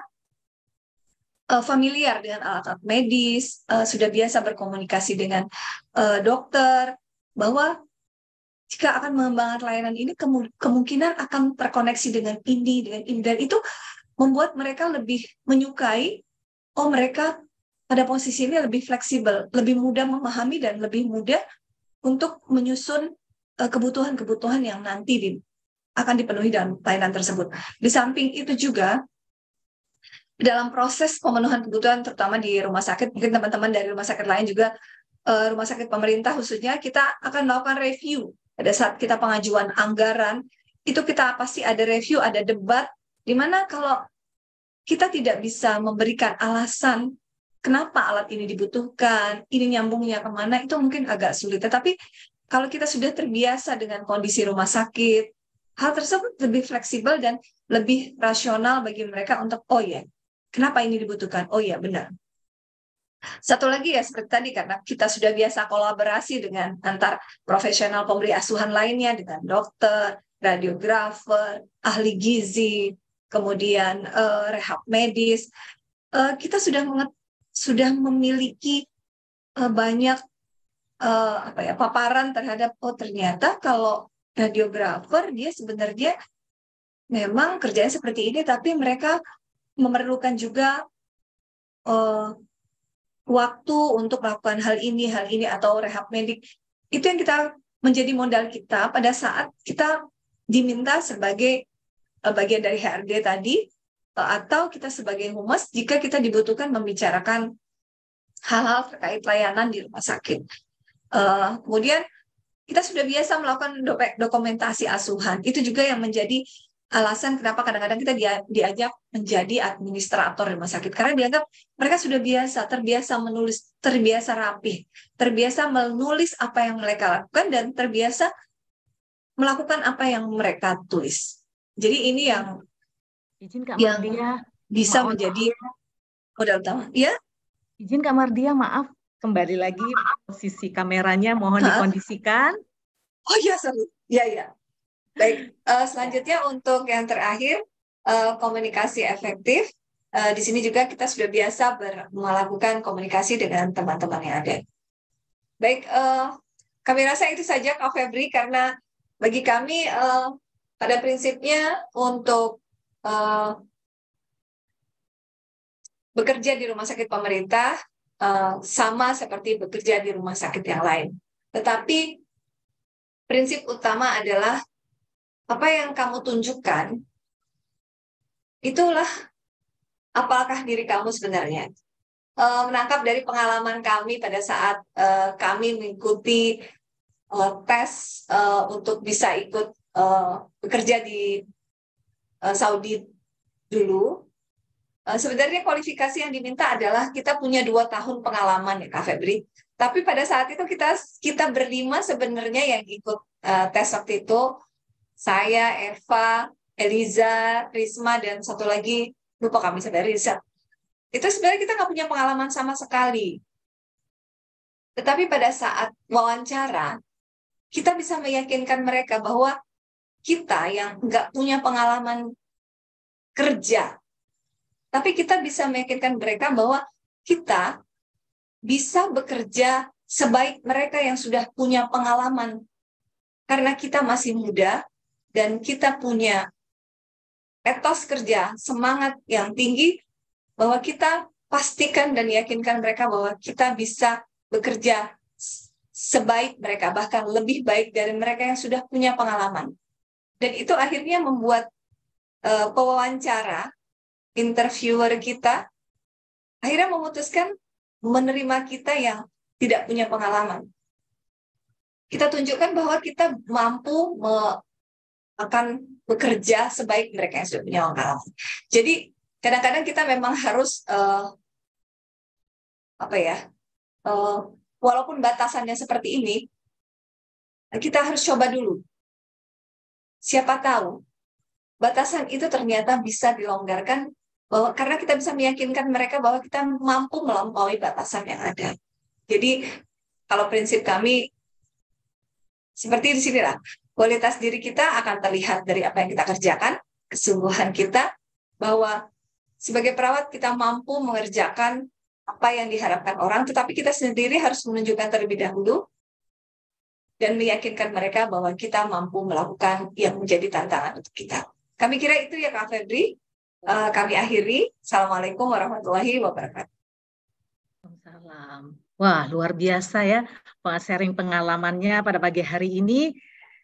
uh, familiar dengan alat-alat medis uh, sudah biasa berkomunikasi dengan uh, dokter bahwa jika akan mengembangkan layanan ini kemungkinan akan terkoneksi dengan ini dengan ini dan itu membuat mereka lebih menyukai oh mereka pada posisi ini lebih fleksibel lebih mudah memahami dan lebih mudah untuk menyusun kebutuhan-kebutuhan yang nanti akan dipenuhi dalam pelayanan tersebut. Di samping itu juga dalam proses pemenuhan kebutuhan terutama di rumah sakit mungkin teman-teman dari rumah sakit lain juga eh, rumah sakit pemerintah khususnya kita akan melakukan review pada saat kita pengajuan anggaran itu kita pasti ada review ada debat di mana kalau kita tidak bisa memberikan alasan kenapa alat ini dibutuhkan ini nyambungnya kemana itu mungkin agak sulit tetapi kalau kita sudah terbiasa dengan kondisi rumah sakit hal tersebut lebih fleksibel dan lebih rasional bagi mereka untuk oh ya kenapa ini dibutuhkan oh ya benar satu lagi ya seperti tadi karena kita sudah biasa kolaborasi dengan antar profesional pemberi asuhan lainnya dengan dokter radiografer ahli gizi kemudian uh, rehab medis uh, kita sudah sudah memiliki uh, banyak apa ya paparan terhadap oh ternyata kalau radiografer dia sebenarnya memang kerjanya seperti ini tapi mereka memerlukan juga uh, waktu untuk melakukan hal ini hal ini atau rehab medik itu yang kita menjadi modal kita pada saat kita diminta sebagai uh, bagian dari HRD tadi uh, atau kita sebagai humas jika kita dibutuhkan membicarakan hal-hal terkait layanan di rumah sakit uh, kemudian kita sudah biasa melakukan dokumentasi asuhan. Itu juga yang menjadi alasan kenapa kadang-kadang kita diajak menjadi administrator rumah sakit karena dianggap mereka sudah biasa, terbiasa menulis, terbiasa rapih, terbiasa menulis apa yang mereka lakukan dan terbiasa melakukan apa yang mereka tulis. Jadi ini yang izin Kak yang Mardia, bisa menjadi modal utama. Ya. Izin Kak Mardia, maaf kembali lagi posisi kameranya mohon Hah? dikondisikan. Oh iya, seru, ya ya. Baik, uh, selanjutnya untuk yang terakhir uh, komunikasi efektif. Uh, di sini juga kita sudah biasa melakukan komunikasi dengan teman-teman yang ada. Baik, uh, kami rasa itu saja Kak Febri karena bagi kami uh, pada prinsipnya untuk uh, bekerja di rumah sakit pemerintah Eh, sama seperti bekerja di rumah sakit yang lain. Tetapi prinsip utama adalah apa yang kamu tunjukkan itulah apakah diri kamu sebenarnya. Eh, menangkap dari pengalaman kami pada saat eh, kami mengikuti tes untuk bisa ikut bekerja di Saudi dulu Eh, sebenarnya kualifikasi yang diminta adalah kita punya dua tahun pengalaman ya Kak Febri. Tapi pada saat itu kita kita berlima sebenarnya yang ikut uh, tes waktu itu saya, Eva, Eliza, Risma dan satu lagi lupa kami sebenarnya Risa. Itu sebenarnya kita nggak punya pengalaman sama sekali. Tetapi pada saat wawancara kita bisa meyakinkan mereka bahwa kita yang nggak punya pengalaman kerja tapi kita bisa meyakinkan mereka bahwa kita bisa bekerja sebaik mereka yang sudah punya pengalaman. Karena kita masih muda dan kita punya etos kerja, semangat yang tinggi, bahwa kita pastikan dan yakinkan mereka bahwa kita bisa bekerja sebaik mereka, bahkan lebih baik dari mereka yang sudah punya pengalaman. Dan itu akhirnya membuat uh, pewawancara interviewer kita akhirnya memutuskan menerima kita yang tidak punya pengalaman. Kita tunjukkan bahwa kita mampu me akan bekerja sebaik mereka yang sudah punya pengalaman. Jadi kadang-kadang kita memang harus uh, apa ya, uh, walaupun batasannya seperti ini, kita harus coba dulu. Siapa tahu batasan itu ternyata bisa dilonggarkan bahwa karena kita bisa meyakinkan mereka bahwa kita mampu melampaui batasan yang ada. Jadi kalau prinsip kami seperti di sini lah kualitas diri kita akan terlihat dari apa yang kita kerjakan, kesungguhan kita bahwa sebagai perawat kita mampu mengerjakan apa yang diharapkan orang, tetapi kita sendiri harus menunjukkan terlebih dahulu dan meyakinkan mereka bahwa kita mampu melakukan yang menjadi tantangan untuk kita. Kami kira itu ya Kak Febri uh, kami akhiri. Assalamualaikum warahmatullahi wabarakatuh. Salam. Wah, luar biasa ya sharing pengalamannya pada pagi hari ini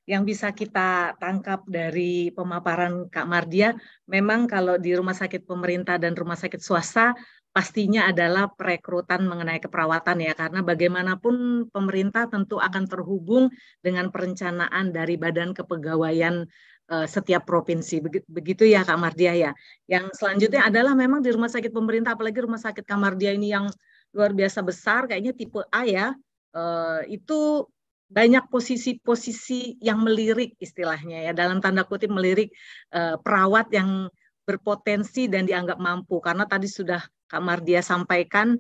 yang bisa kita tangkap dari pemaparan Kak Mardia, memang kalau di rumah sakit pemerintah dan rumah sakit swasta pastinya adalah perekrutan mengenai keperawatan ya, karena bagaimanapun pemerintah tentu akan terhubung dengan perencanaan dari badan kepegawaian Eh, setiap provinsi. Begitu ya Kak Mardia ya. Yang selanjutnya adalah memang di rumah sakit pemerintah, apalagi rumah sakit Kak Mardia ini yang luar biasa besar, kayaknya tipe A ya, eh, itu banyak posisi-posisi yang melirik istilahnya ya, dalam tanda kutip melirik eh, perawat yang berpotensi dan dianggap mampu. Karena tadi sudah Kak Mardia sampaikan,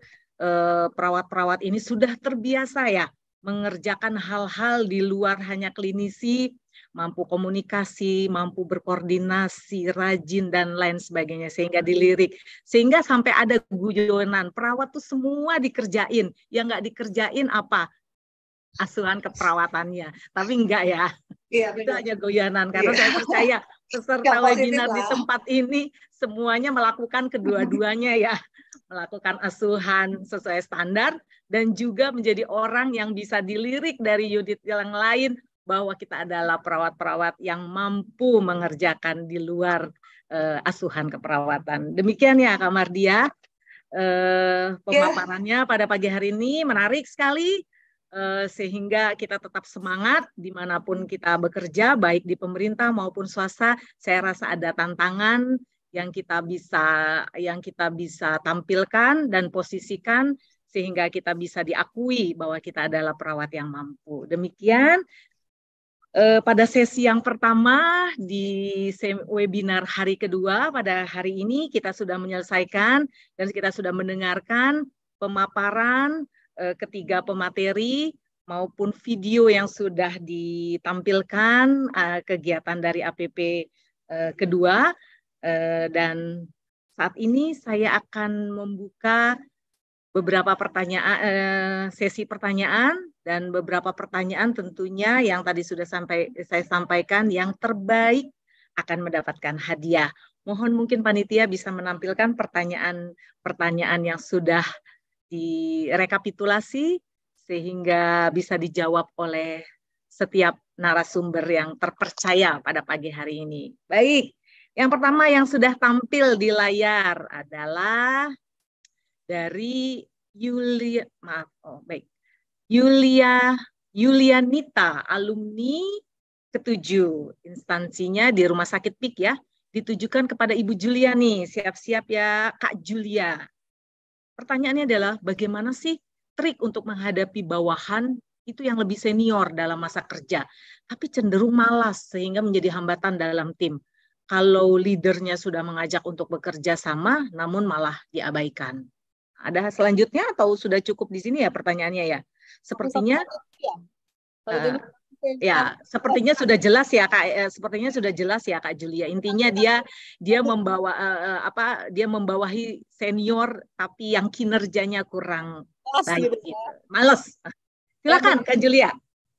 perawat-perawat ini sudah terbiasa ya, mengerjakan hal-hal di luar hanya klinisi, mampu komunikasi, mampu berkoordinasi, rajin dan lain sebagainya sehingga iya. dilirik. Sehingga sampai ada guyonan, perawat tuh semua dikerjain. Yang nggak dikerjain apa? Asuhan keperawatannya. Tapi enggak ya. Iya, itu hanya guyonan karena iya. saya percaya peserta webinar di tempat ini semuanya melakukan kedua-duanya ya melakukan asuhan sesuai standar dan juga menjadi orang yang bisa dilirik dari unit yang lain bahwa kita adalah perawat-perawat yang mampu mengerjakan di luar uh, asuhan keperawatan. Demikian ya Kak Mardia uh, pemaparannya yeah. pada pagi hari ini menarik sekali uh, sehingga kita tetap semangat dimanapun kita bekerja baik di pemerintah maupun swasta. Saya rasa ada tantangan yang kita bisa yang kita bisa tampilkan dan posisikan sehingga kita bisa diakui bahwa kita adalah perawat yang mampu. Demikian eh, pada sesi yang pertama di webinar hari kedua pada hari ini kita sudah menyelesaikan dan kita sudah mendengarkan pemaparan eh, ketiga pemateri maupun video yang sudah ditampilkan eh, kegiatan dari APP eh, kedua eh, dan saat ini saya akan membuka beberapa pertanyaan eh, sesi pertanyaan dan beberapa pertanyaan tentunya yang tadi sudah sampai saya sampaikan yang terbaik akan mendapatkan hadiah. Mohon mungkin panitia bisa menampilkan pertanyaan-pertanyaan yang sudah direkapitulasi sehingga bisa dijawab oleh setiap narasumber yang terpercaya pada pagi hari ini. Baik, yang pertama yang sudah tampil di layar adalah dari Yulia maaf oh baik Yulia Yulianita alumni ketujuh instansinya di Rumah Sakit PIK ya ditujukan kepada Ibu Julia nih siap-siap ya Kak Julia pertanyaannya adalah bagaimana sih trik untuk menghadapi bawahan itu yang lebih senior dalam masa kerja, tapi cenderung malas sehingga menjadi hambatan dalam tim. Kalau leadernya sudah mengajak untuk bekerja sama, namun malah diabaikan. Ada selanjutnya atau sudah cukup di sini ya pertanyaannya ya? Sepertinya uh, ya, ah, kan ya sepertinya sudah jelas ya kak eh, sepertinya sudah jelas ya kak Julia intinya dia dia membawa uh, apa dia membawahi senior tapi yang kinerjanya kurang baik gitu ya. gitu. males silakan kak Julia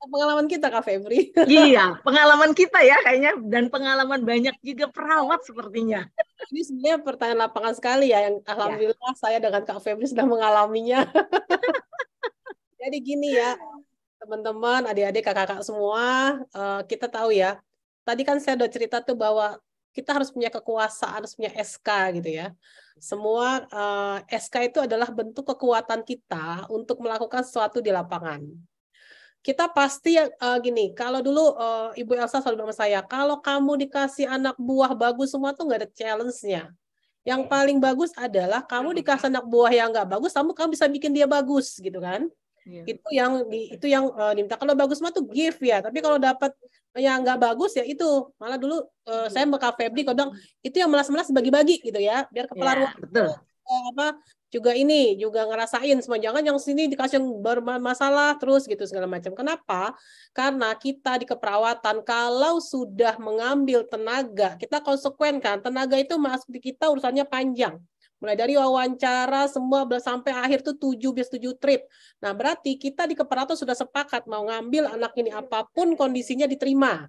pengalaman kita Kak Febri. iya, pengalaman kita ya kayaknya dan pengalaman banyak juga perawat sepertinya. Ini sebenarnya pertanyaan lapangan sekali ya yang iya. alhamdulillah ya. saya dengan Kak Febri sudah mengalaminya. Jadi gini ya, teman-teman, adik-adik, kakak-kakak semua, eh, kita tahu ya. Tadi kan saya udah cerita tuh bahwa kita harus punya kekuasaan, harus punya SK gitu ya. Semua uh, eh, SK itu adalah bentuk kekuatan kita untuk melakukan sesuatu di lapangan kita pasti uh, gini, kalau dulu uh, Ibu Elsa selalu bilang sama saya, kalau kamu dikasih anak buah bagus semua tuh nggak ada challenge-nya. Yang iya. paling bagus adalah kamu iya. dikasih anak buah yang nggak bagus, kamu kamu bisa bikin dia bagus gitu kan? Yeah. Itu yang itu yang uh, diminta. Kalau bagus semua tuh gift ya, tapi kalau dapat yang nggak bagus ya itu. Malah dulu uh, saya sama Febri kadang itu yang melas-melas bagi-bagi gitu ya, biar kepala yeah, ruang apa juga ini juga ngerasain jangan yang sini dikasih yang bermasalah terus gitu segala macam. Kenapa? Karena kita di keperawatan kalau sudah mengambil tenaga, kita konsekuen kan. Tenaga itu masuk di kita urusannya panjang. Mulai dari wawancara semua sampai akhir tuh 7 bis 7 trip. Nah, berarti kita di keperawatan sudah sepakat mau ngambil anak ini apapun kondisinya diterima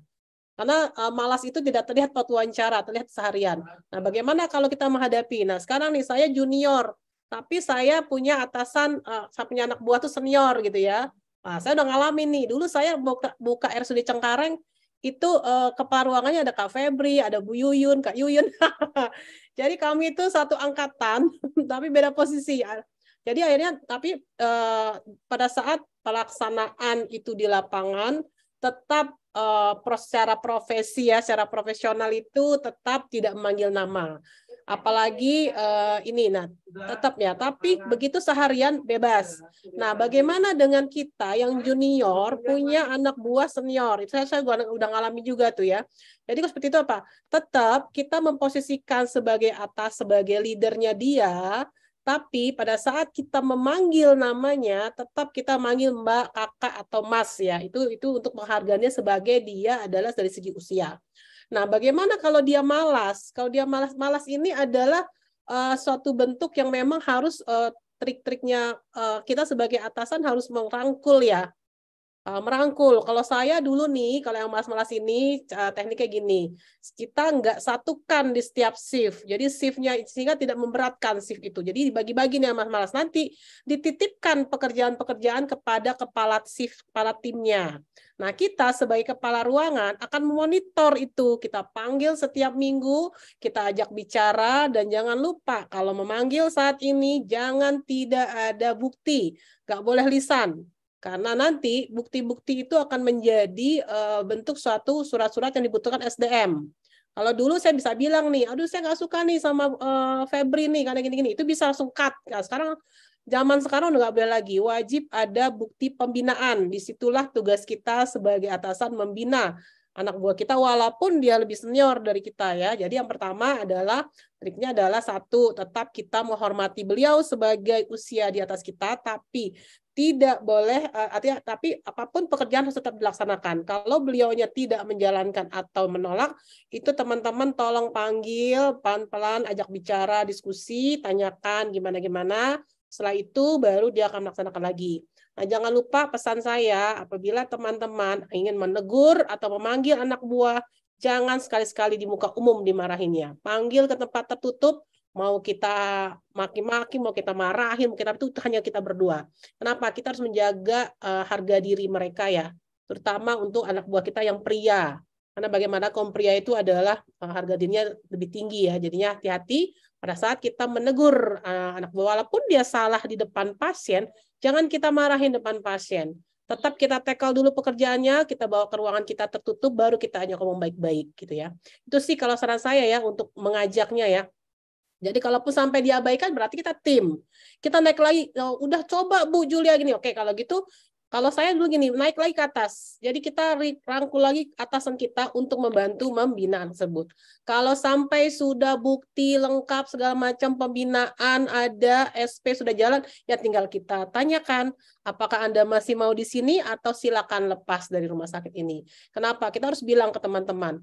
karena eh, malas itu tidak terlihat waktu wawancara, terlihat seharian. Nah, bagaimana kalau kita menghadapi? Nah, sekarang nih saya junior, tapi saya punya atasan uh, saya punya anak buah tuh senior gitu ya nah, saya udah ngalamin nih dulu saya buka, buka RSUD Cengkareng itu uh, kepala ruangannya ada Kak Febri, ada Bu Yuyun, Kak Yuyun. Jadi kami itu satu angkatan tapi beda posisi. Jadi akhirnya tapi uh, pada saat pelaksanaan itu di lapangan tetap uh, secara profesi ya, secara profesional itu tetap tidak memanggil nama apalagi uh, ini nah tetap ya tapi begitu seharian bebas nah bagaimana dengan kita yang junior punya anak buah senior itu saya, saya udah ngalami juga tuh ya jadi seperti itu apa tetap kita memposisikan sebagai atas sebagai leadernya dia tapi pada saat kita memanggil namanya tetap kita manggil mbak kakak atau mas ya itu itu untuk penghargaannya sebagai dia adalah dari segi usia Nah, bagaimana kalau dia malas? Kalau dia malas-malas ini adalah uh, suatu bentuk yang memang harus uh, trik-triknya uh, kita sebagai atasan harus merangkul ya Eh, merangkul. Kalau saya dulu nih, kalau yang malas-malas ini eh, tekniknya gini, kita nggak satukan di setiap shift. Jadi shiftnya sehingga tidak memberatkan shift itu. Jadi dibagi-bagi nih mas malas nanti dititipkan pekerjaan-pekerjaan kepada kepala shift, kepala timnya. Nah, kita sebagai kepala ruangan akan memonitor itu. Kita panggil setiap minggu, kita ajak bicara, dan jangan lupa kalau memanggil saat ini, jangan tidak ada bukti. Gak boleh lisan, karena nanti bukti-bukti itu akan menjadi uh, bentuk suatu surat-surat yang dibutuhkan SDM. Kalau dulu saya bisa bilang nih, aduh saya nggak suka nih sama uh, Febri nih karena gini-gini, itu bisa langsung cut. Nah, sekarang zaman sekarang udah nggak boleh lagi, wajib ada bukti pembinaan. Disitulah tugas kita sebagai atasan membina anak buah kita walaupun dia lebih senior dari kita ya. Jadi yang pertama adalah triknya adalah satu tetap kita menghormati beliau sebagai usia di atas kita tapi tidak boleh eh, artinya tapi apapun pekerjaan harus tetap dilaksanakan. Kalau beliaunya tidak menjalankan atau menolak, itu teman-teman tolong panggil pelan-pelan ajak bicara, diskusi, tanyakan gimana-gimana. Setelah itu baru dia akan melaksanakan lagi. Nah, jangan lupa pesan saya apabila teman-teman ingin menegur atau memanggil anak buah, jangan sekali-sekali di muka umum dimarahinnya. Panggil ke tempat tertutup mau kita maki-maki, mau kita marahin, mau kita itu hanya kita berdua. Kenapa? Kita harus menjaga uh, harga diri mereka ya, terutama untuk anak buah kita yang pria. Karena bagaimana kaum pria itu adalah uh, harga dirinya lebih tinggi ya. Jadinya hati-hati pada saat kita menegur uh, anak buah walaupun dia salah di depan pasien, jangan kita marahin depan pasien. Tetap kita tackle dulu pekerjaannya, kita bawa ke ruangan kita tertutup, baru kita hanya ngomong baik-baik gitu ya. Itu sih kalau saran saya ya untuk mengajaknya ya jadi kalaupun sampai diabaikan berarti kita tim. Kita naik lagi, oh, udah coba Bu Julia gini. Oke, kalau gitu kalau saya dulu gini, naik lagi ke atas. Jadi kita rangkul lagi atasan kita untuk membantu membina tersebut. Kalau sampai sudah bukti lengkap segala macam pembinaan ada SP sudah jalan, ya tinggal kita tanyakan apakah Anda masih mau di sini atau silakan lepas dari rumah sakit ini. Kenapa? Kita harus bilang ke teman-teman,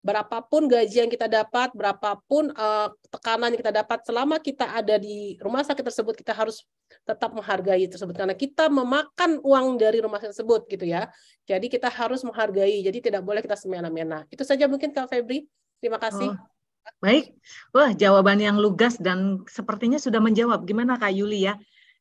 berapapun gaji yang kita dapat, berapapun uh, tekanan yang kita dapat selama kita ada di rumah sakit tersebut kita harus tetap menghargai tersebut karena kita memakan uang dari rumah sakit tersebut gitu ya. Jadi kita harus menghargai. Jadi tidak boleh kita semena-mena. Itu saja mungkin Kak Febri. Terima kasih. Oh. Baik, wah jawaban yang lugas dan sepertinya sudah menjawab. Gimana Kak Yuli ya?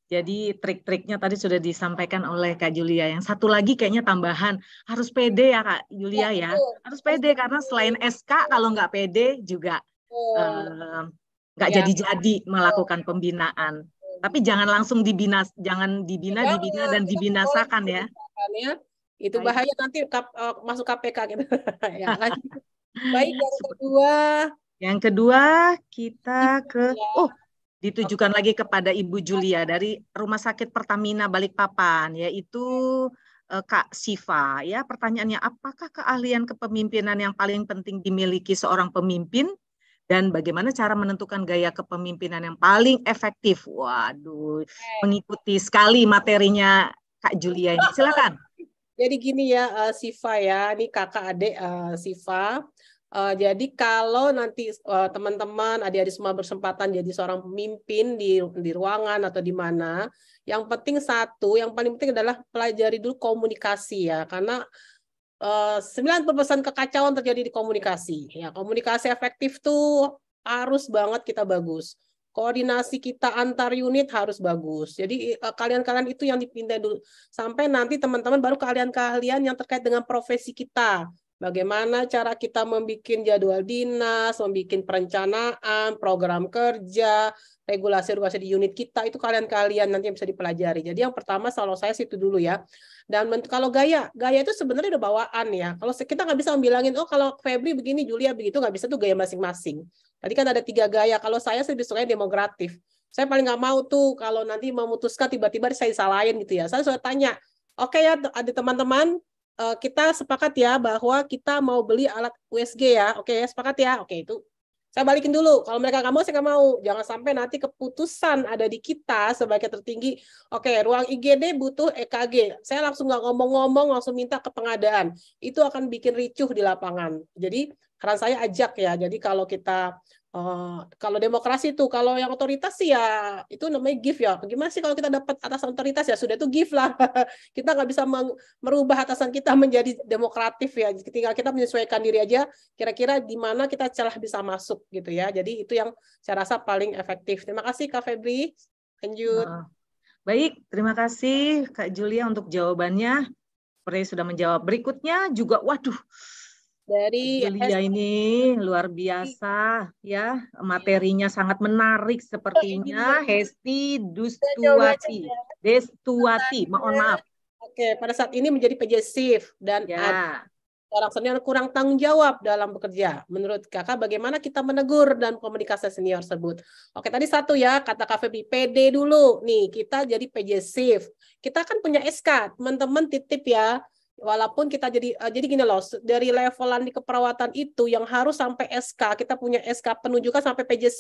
Jadi trik-triknya tadi sudah disampaikan oleh Kak Julia. Yang satu lagi kayaknya tambahan, harus pede ya Kak Julia iya, ya. Harus pede karena selain SK kalau nggak pede juga ya. nggak iya. jadi-jadi melakukan pembinaan. Tapi jangan langsung dibina, jangan dibina, dibina dan dibinasakan ya. ya. Itu bahaya nanti eh, masuk KPK gitu. Ya, Baik yang kedua. Yang kedua kita iya. ke oh ditujukan lagi kepada Ibu Julia dari Rumah Sakit Pertamina Balikpapan yaitu eh, Kak Siva ya pertanyaannya apakah keahlian kepemimpinan yang paling penting dimiliki seorang pemimpin dan bagaimana cara menentukan gaya kepemimpinan yang paling efektif waduh mengikuti sekali materinya Kak Julia ini silakan jadi gini ya uh, Siva ya ini kakak adik uh, Siva Uh, jadi kalau nanti uh, teman-teman adik-adik semua bersempatan jadi seorang pemimpin di di ruangan atau di mana, yang penting satu, yang paling penting adalah pelajari dulu komunikasi ya, karena eh, uh, 90% kekacauan terjadi di komunikasi. Ya, komunikasi efektif tuh harus banget kita bagus. Koordinasi kita antar unit harus bagus. Jadi kalian kalian-kalian itu yang dipindah dulu sampai nanti teman-teman baru kalian-kalian yang terkait dengan profesi kita Bagaimana cara kita membuat jadwal dinas, membuat perencanaan, program kerja, regulasi-regulasi di unit kita, itu kalian-kalian nanti bisa dipelajari. Jadi yang pertama kalau saya situ dulu ya. Dan kalau gaya, gaya itu sebenarnya udah bawaan ya. Kalau kita nggak bisa bilangin, oh kalau Febri begini, Julia begitu, nggak bisa tuh gaya masing-masing. Tadi kan ada tiga gaya. Kalau saya lebih sukanya demokratif. Saya paling nggak mau tuh kalau nanti memutuskan tiba-tiba saya disalahin gitu ya. Saya sudah tanya, oke okay ya ada teman-teman uh, kita sepakat ya bahwa kita mau beli alat USG ya. Oke, sepakat ya. Oke, itu saya balikin dulu. Kalau mereka nggak mau, saya nggak mau. Jangan sampai nanti keputusan ada di kita sebagai tertinggi. Oke, ruang IGD butuh EKG. Saya langsung nggak ngomong-ngomong, langsung minta ke pengadaan. Itu akan bikin ricuh di lapangan. Jadi, karena saya ajak ya. Jadi kalau kita uh, kalau demokrasi itu, kalau yang otoritas sih ya itu namanya gift ya. Gimana sih kalau kita dapat atasan otoritas ya sudah itu gift lah. kita nggak bisa merubah atasan kita menjadi demokratif ya. Tinggal kita menyesuaikan diri aja. Kira-kira di mana kita celah bisa masuk gitu ya. Jadi itu yang saya rasa paling efektif. Terima kasih Kak Febri. Lanjut. Baik, terima kasih Kak Julia untuk jawabannya. Seperti sudah menjawab. Berikutnya juga, waduh, dari Julia ini luar biasa ya materinya sangat menarik sepertinya iya. Hesti Dustuati ya. Destuati mohon maaf Oke pada saat ini menjadi pejesif dan ya. orang senior kurang tanggung jawab dalam bekerja menurut kakak bagaimana kita menegur dan komunikasi senior tersebut Oke tadi satu ya kata Kak Febri PD dulu nih kita jadi pejesif kita kan punya SK teman-teman titip ya walaupun kita jadi uh, jadi gini loh dari levelan di keperawatan itu yang harus sampai SK kita punya SK penunjukan sampai PJ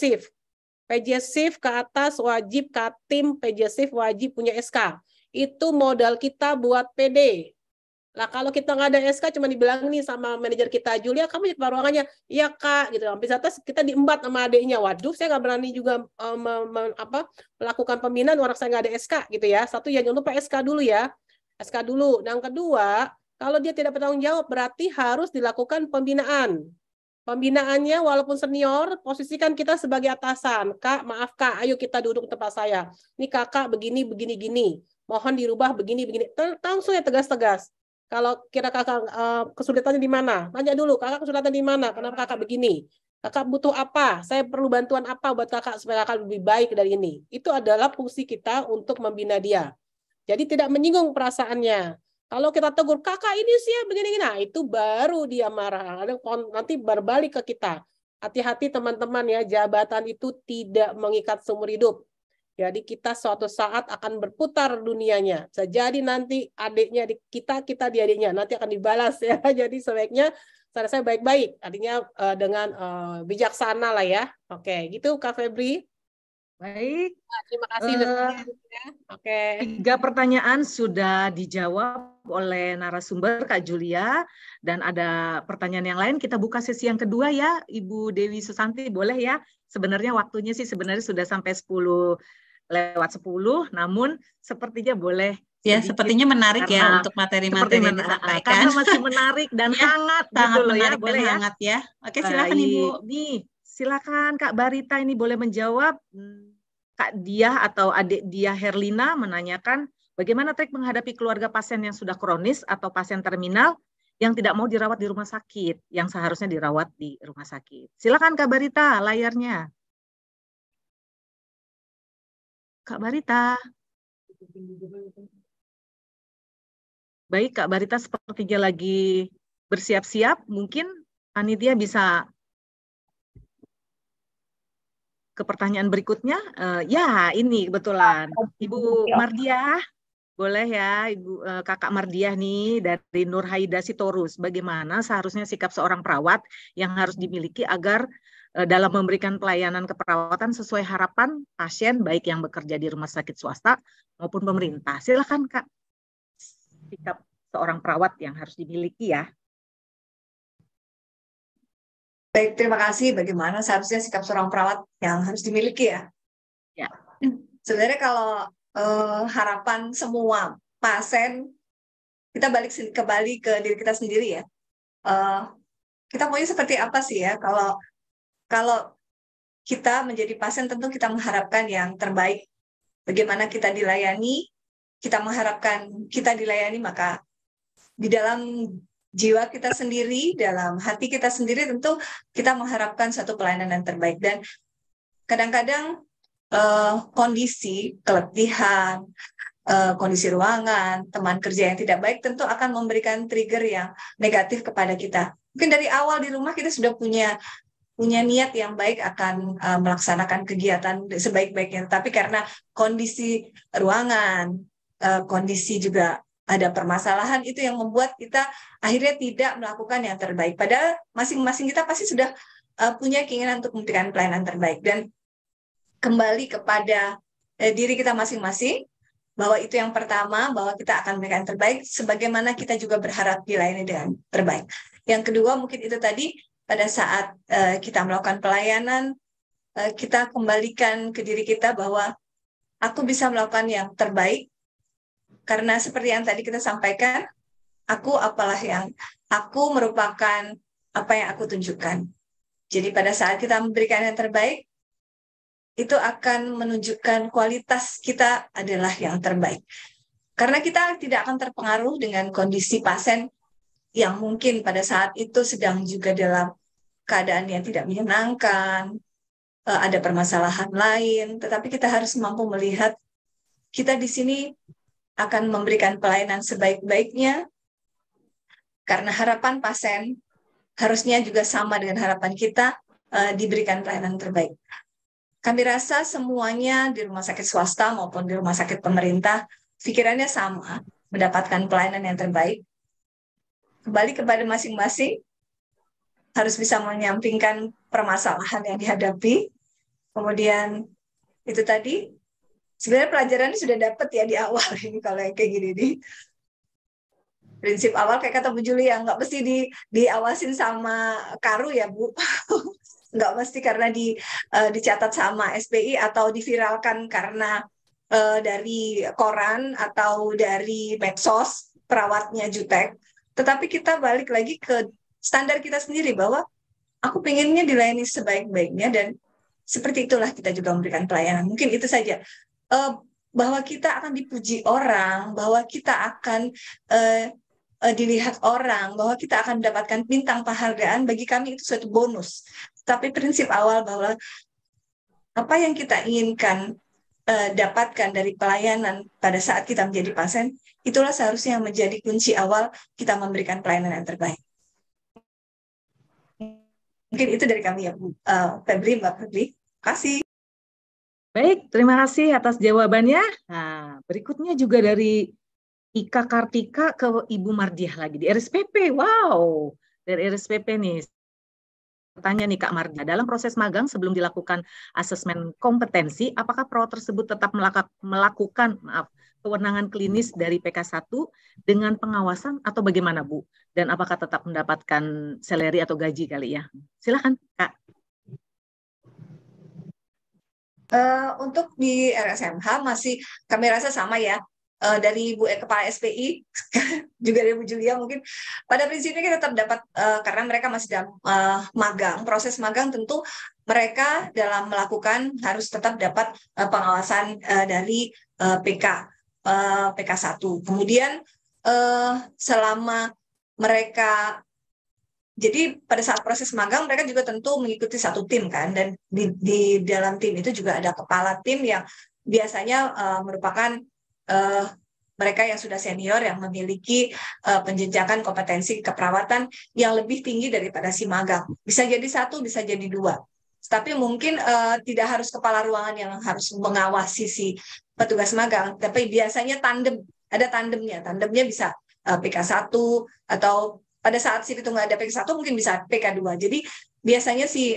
PJ shift ke atas wajib katim shift wajib punya SK itu modal kita buat PD lah kalau kita nggak ada SK cuma dibilang nih sama manajer kita Julia kamu di ruangannya iya kak gitu sampai atas kita diembat sama adiknya waduh saya nggak berani juga um, um, apa melakukan pembinaan orang saya nggak ada SK gitu ya satu yang jangan lupa SK dulu ya SK dulu. Nah, yang kedua, kalau dia tidak bertanggung jawab berarti harus dilakukan pembinaan. Pembinaannya walaupun senior, posisikan kita sebagai atasan. Kak, maaf Kak, ayo kita duduk tempat saya. Ini kakak begini, begini, gini. Mohon dirubah begini, begini. Langsung ya tegas-tegas. Kalau kira kakak uh, kesulitannya di mana? Tanya dulu, kakak kesulitan di mana? Kenapa kakak begini? Kakak butuh apa? Saya perlu bantuan apa buat kakak supaya kakak lebih baik dari ini? Itu adalah fungsi kita untuk membina dia. Jadi tidak menyinggung perasaannya. Kalau kita tegur kakak ini sih ya begini nah itu baru dia marah. Nanti berbalik ke kita. Hati-hati teman-teman ya jabatan itu tidak mengikat seumur hidup. Jadi kita suatu saat akan berputar dunianya. jadi nanti adiknya di kita, kita di adiknya. Nanti akan dibalas ya. Jadi sebaiknya saya baik-baik. Artinya eh, dengan eh, bijaksana lah ya. Oke, gitu Kak Febri. Baik. terima kasih. Uh, Oke. Okay. Tiga pertanyaan sudah dijawab oleh narasumber Kak Julia dan ada pertanyaan yang lain kita buka sesi yang kedua ya Ibu Dewi Susanti boleh ya. Sebenarnya waktunya sih sebenarnya sudah sampai 10 lewat 10 namun sepertinya boleh Ya, sepertinya menarik ya untuk materi-materi yang disampaikan. Karena masih menarik dan ya, hangat, sangat gitu menarik ya, boleh ya. hangat ya. Oke, silakan Ibu. Nih, Silakan Kak Barita ini boleh menjawab. Hmm, Kak Diah atau adik Diah Herlina menanyakan bagaimana trik menghadapi keluarga pasien yang sudah kronis atau pasien terminal yang tidak mau dirawat di rumah sakit, yang seharusnya dirawat di rumah sakit. Silakan Kak Barita, layarnya. Kak Barita. Baik, Kak Barita sepertinya lagi bersiap-siap. Mungkin Panitia bisa ke pertanyaan berikutnya, uh, ya ini kebetulan Ibu Mardiah, boleh ya Ibu uh, Kakak Mardiah nih dari Nur Haida Sitorus, bagaimana seharusnya sikap seorang perawat yang harus dimiliki agar eh, dalam memberikan pelayanan keperawatan sesuai harapan pasien baik yang bekerja di rumah sakit swasta maupun pemerintah. Silakan Kak, sikap seorang perawat yang harus dimiliki ya. Baik, terima kasih. Bagaimana seharusnya sikap seorang perawat yang harus dimiliki ya? Ya. Sebenarnya kalau uh, harapan semua pasien, kita balik kembali ke diri kita sendiri ya. Uh, kita maunya seperti apa sih ya? Kalau kalau kita menjadi pasien tentu kita mengharapkan yang terbaik. Bagaimana kita dilayani, kita mengharapkan kita dilayani maka di dalam jiwa kita sendiri, dalam hati kita sendiri tentu kita mengharapkan satu pelayanan yang terbaik dan kadang-kadang uh, kondisi keletihan, uh, kondisi ruangan, teman kerja yang tidak baik tentu akan memberikan trigger yang negatif kepada kita. Mungkin dari awal di rumah kita sudah punya punya niat yang baik akan uh, melaksanakan kegiatan sebaik-baiknya, tapi karena kondisi ruangan, uh, kondisi juga ada permasalahan itu yang membuat kita akhirnya tidak melakukan yang terbaik. Padahal masing-masing kita pasti sudah uh, punya keinginan untuk memberikan pelayanan terbaik dan kembali kepada uh, diri kita masing-masing bahwa itu yang pertama bahwa kita akan memberikan yang terbaik sebagaimana kita juga berharap dilayani dengan terbaik. Yang kedua mungkin itu tadi pada saat uh, kita melakukan pelayanan uh, kita kembalikan ke diri kita bahwa aku bisa melakukan yang terbaik karena seperti yang tadi kita sampaikan, aku apalah yang aku merupakan apa yang aku tunjukkan. Jadi pada saat kita memberikan yang terbaik, itu akan menunjukkan kualitas kita adalah yang terbaik. Karena kita tidak akan terpengaruh dengan kondisi pasien yang mungkin pada saat itu sedang juga dalam keadaan yang tidak menyenangkan, eh, ada permasalahan lain, tetapi kita harus mampu melihat kita di sini akan memberikan pelayanan sebaik-baiknya karena harapan pasien harusnya juga sama dengan harapan kita uh, diberikan pelayanan terbaik. Kami rasa semuanya di rumah sakit swasta maupun di rumah sakit pemerintah pikirannya sama, mendapatkan pelayanan yang terbaik. Kembali kepada masing-masing harus bisa menyampingkan permasalahan yang dihadapi. Kemudian itu tadi sebenarnya pelajarannya sudah dapat ya di awal ini kalau yang kayak gini nih prinsip awal kayak kata Bu Julia nggak mesti di diawasin sama Karu ya Bu nggak mesti karena di uh, dicatat sama SPI atau diviralkan karena uh, dari koran atau dari medsos perawatnya jutek tetapi kita balik lagi ke standar kita sendiri bahwa aku pengennya dilayani sebaik-baiknya dan seperti itulah kita juga memberikan pelayanan mungkin itu saja uh, bahwa kita akan dipuji orang, bahwa kita akan uh, uh, dilihat orang, bahwa kita akan mendapatkan bintang penghargaan bagi kami itu suatu bonus. Tapi prinsip awal bahwa apa yang kita inginkan uh, dapatkan dari pelayanan pada saat kita menjadi pasien, itulah seharusnya yang menjadi kunci awal kita memberikan pelayanan yang terbaik. Mungkin itu dari kami ya Bu uh, Febri, Mbak Febri. Terima kasih. Baik, terima kasih atas jawabannya. Nah, berikutnya juga dari Ika Kartika ke Ibu Mardiah lagi di RSPP. Wow, dari RSPP nih. Tanya nih Kak Mardiah, dalam proses magang sebelum dilakukan asesmen kompetensi, apakah pro tersebut tetap melakukan maaf kewenangan klinis dari PK1 dengan pengawasan atau bagaimana Bu? Dan apakah tetap mendapatkan salary atau gaji kali ya? Silakan Kak. Eh, untuk di RSMH masih kami rasa sama ya uh, dari Bu eh, Kepala SPI juga dari Bu Julia mungkin pada prinsipnya kita tetap dapat uh, karena mereka masih dalam uh, magang proses magang tentu mereka dalam melakukan harus tetap dapat uh, pengawasan uh, dari uh, PK uh, PK 1 kemudian uh, selama mereka jadi pada saat proses magang mereka juga tentu mengikuti satu tim kan dan di, di dalam tim itu juga ada kepala tim yang biasanya uh, merupakan uh, mereka yang sudah senior yang memiliki uh, penjenjakan kompetensi keperawatan yang lebih tinggi daripada si magang bisa jadi satu bisa jadi dua tapi mungkin uh, tidak harus kepala ruangan yang harus mengawasi si petugas magang tapi biasanya tandem ada tandemnya tandemnya bisa PK1 atau pada saat itu nggak ada PK1 mungkin bisa PK2. Jadi biasanya si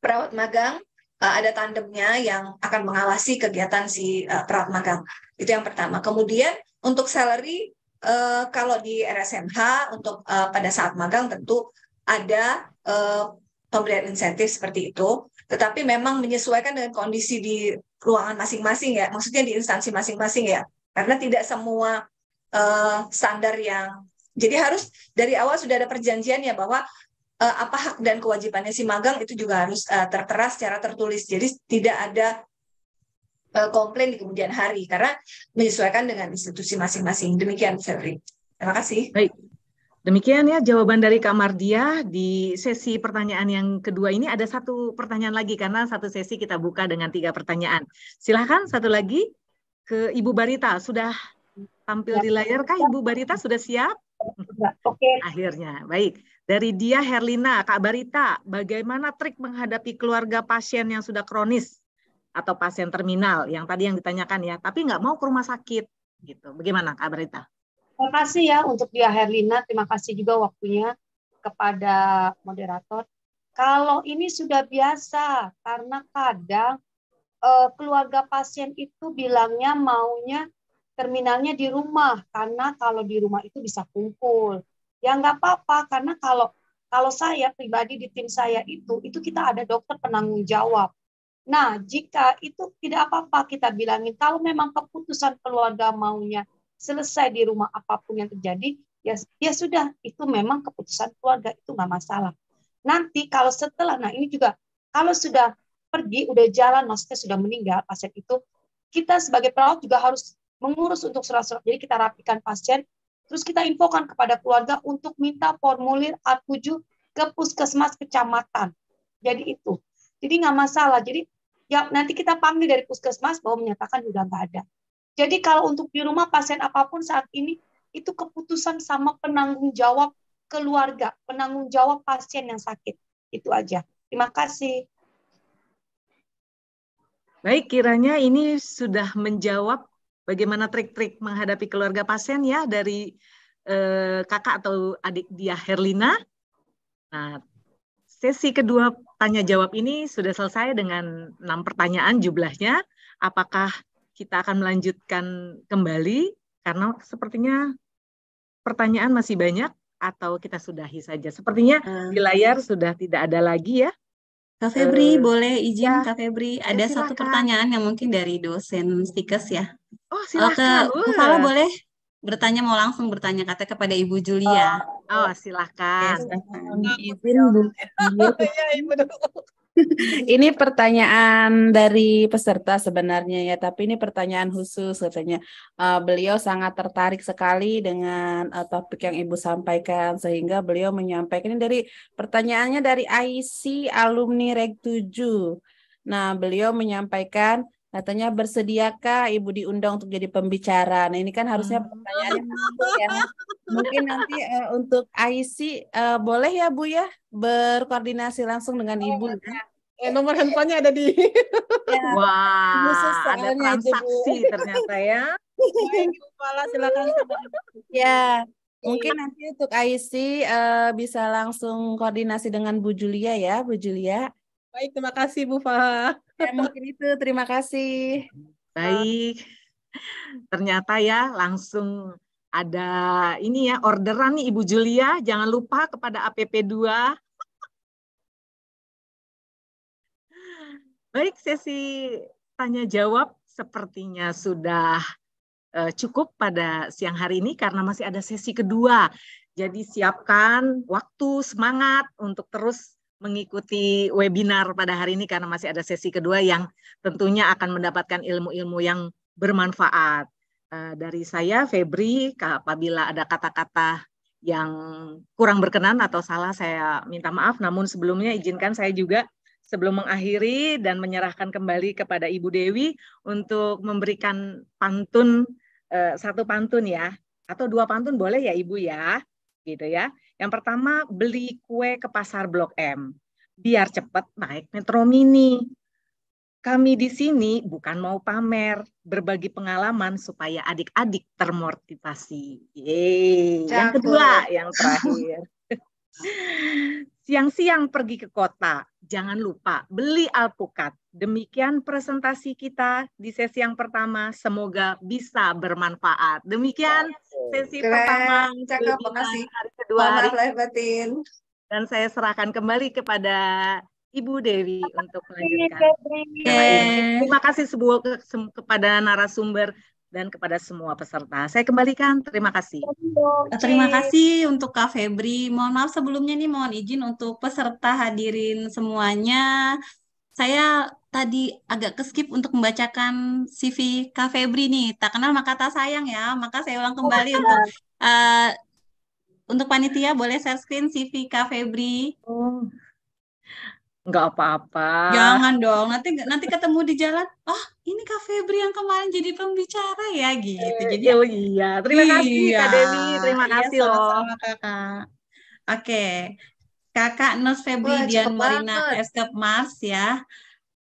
perawat magang uh, ada tandemnya yang akan mengawasi kegiatan si uh, perawat magang. Itu yang pertama. Kemudian untuk salary uh, kalau di RSMH untuk uh, pada saat magang tentu ada uh, pemberian insentif seperti itu, tetapi memang menyesuaikan dengan kondisi di ruangan masing-masing ya, maksudnya di instansi masing-masing ya, karena tidak semua uh, standar yang jadi harus dari awal sudah ada perjanjian ya bahwa uh, apa hak dan kewajibannya si magang itu juga harus uh, tertera secara tertulis. Jadi tidak ada uh, komplain di kemudian hari karena menyesuaikan dengan institusi masing-masing. Demikian, Febri. Terima kasih. Baik. Demikian ya jawaban dari Kak Mardia di sesi pertanyaan yang kedua ini ada satu pertanyaan lagi karena satu sesi kita buka dengan tiga pertanyaan. Silahkan satu lagi ke Ibu Barita sudah tampil di layar kah Ibu Barita sudah siap? Oke. Okay. Akhirnya, baik. Dari dia Herlina, Kak Barita, bagaimana trik menghadapi keluarga pasien yang sudah kronis atau pasien terminal yang tadi yang ditanyakan ya, tapi nggak mau ke rumah sakit gitu. Bagaimana Kak Barita? Terima kasih ya untuk dia Herlina, terima kasih juga waktunya kepada moderator. Kalau ini sudah biasa karena kadang eh, keluarga pasien itu bilangnya maunya terminalnya di rumah karena kalau di rumah itu bisa kumpul. Ya nggak apa-apa karena kalau kalau saya pribadi di tim saya itu itu kita ada dokter penanggung jawab. Nah, jika itu tidak apa-apa kita bilangin kalau memang keputusan keluarga maunya selesai di rumah apapun yang terjadi, ya ya sudah itu memang keputusan keluarga itu nggak masalah. Nanti kalau setelah nah ini juga kalau sudah pergi udah jalan maksudnya sudah meninggal pasien itu kita sebagai perawat juga harus mengurus untuk surat-surat. Jadi kita rapikan pasien, terus kita infokan kepada keluarga untuk minta formulir A7 ke puskesmas kecamatan. Jadi itu. Jadi nggak masalah. Jadi ya nanti kita panggil dari puskesmas bahwa menyatakan sudah nggak ada. Jadi kalau untuk di rumah pasien apapun saat ini itu keputusan sama penanggung jawab keluarga, penanggung jawab pasien yang sakit. Itu aja. Terima kasih. Baik, kiranya ini sudah menjawab bagaimana trik-trik menghadapi keluarga pasien ya dari eh, kakak atau adik dia Herlina. Nah, sesi kedua tanya jawab ini sudah selesai dengan enam pertanyaan jumlahnya. Apakah kita akan melanjutkan kembali karena sepertinya pertanyaan masih banyak atau kita sudahi saja. Sepertinya eh. di layar sudah tidak ada lagi ya Kak Febri, uh, boleh izin ya, Kak Febri ya ada ya, satu pertanyaan yang mungkin dari dosen stikes ya. Oh, silakan. Ke kepala boleh bertanya mau langsung bertanya kata kepada Ibu Julia. Oh, oh silakan. Ya, silakan. Ibu. Oh, Ibu. Iya, Ibu Ibu. ini pertanyaan dari peserta sebenarnya ya, tapi ini pertanyaan khusus katanya. Uh, beliau sangat tertarik sekali dengan uh, topik yang Ibu sampaikan sehingga beliau menyampaikan ini dari pertanyaannya dari IC alumni Reg 7. Nah, beliau menyampaikan katanya bersediakah ibu diundang untuk jadi pembicara nah ini kan harusnya hmm. pertanyaannya ya mungkin nanti uh, untuk IC uh, eh, boleh ya bu ya berkoordinasi langsung dengan oh, ibu ya. Eh, nomor handphonenya ada di ya. wah Khusus ada transaksi aja, ternyata ya kepala iya, silakan ya mungkin nanti untuk IC uh, eh, bisa langsung koordinasi dengan Bu Julia ya Bu Julia baik terima kasih Bu Faha ya mungkin itu terima kasih baik ternyata ya langsung ada ini ya orderan nih Ibu Julia jangan lupa kepada APP2 Baik, sesi tanya jawab sepertinya sudah eh, cukup pada siang hari ini karena masih ada sesi kedua. Jadi siapkan waktu, semangat untuk terus mengikuti webinar pada hari ini karena masih ada sesi kedua yang tentunya akan mendapatkan ilmu-ilmu yang bermanfaat. Eh, dari saya, Febri, apabila ada kata-kata yang kurang berkenan atau salah, saya minta maaf. Namun sebelumnya izinkan saya juga sebelum mengakhiri dan menyerahkan kembali kepada Ibu Dewi untuk memberikan pantun, eh, satu pantun ya, atau dua pantun boleh ya Ibu ya, gitu ya. Yang pertama, beli kue ke pasar Blok M. Biar cepat naik metro mini. Kami di sini bukan mau pamer, berbagi pengalaman supaya adik-adik termotivasi. Yeay. Yang kedua, yang terakhir. Siang-siang pergi ke kota, jangan lupa beli alpukat Demikian presentasi kita di sesi yang pertama. Semoga bisa bermanfaat. Demikian sesi Keren. pertama. Cakap, makasih. Hari kedua hari. Batin. Dan saya serahkan kembali kepada Ibu Dewi untuk melanjutkan. Yeah. Terima kasih sebuah ke, kepada narasumber dan kepada semua peserta. Saya kembalikan, terima kasih. Terima kasih untuk Kak Febri. Mohon maaf sebelumnya nih, mohon izin untuk peserta hadirin semuanya. Saya tadi agak keskip untuk membacakan CV Kak Febri nih. Tak kenal maka tak sayang ya. Maka saya ulang oh, kembali oh, untuk uh, untuk panitia boleh share screen CV Kak Febri. Oh. Enggak apa-apa. Jangan dong, nanti nanti ketemu di jalan. Oh, ini Kak Febri yang kemarin jadi pembicara ya gitu. Eh, jadi ya, oh iya, terima iya. iya, kasih Kak demi terima kasih sama loh. Kakak. Oke. Kakak Nus Febri Wah, Dian Marina Eskep Mars ya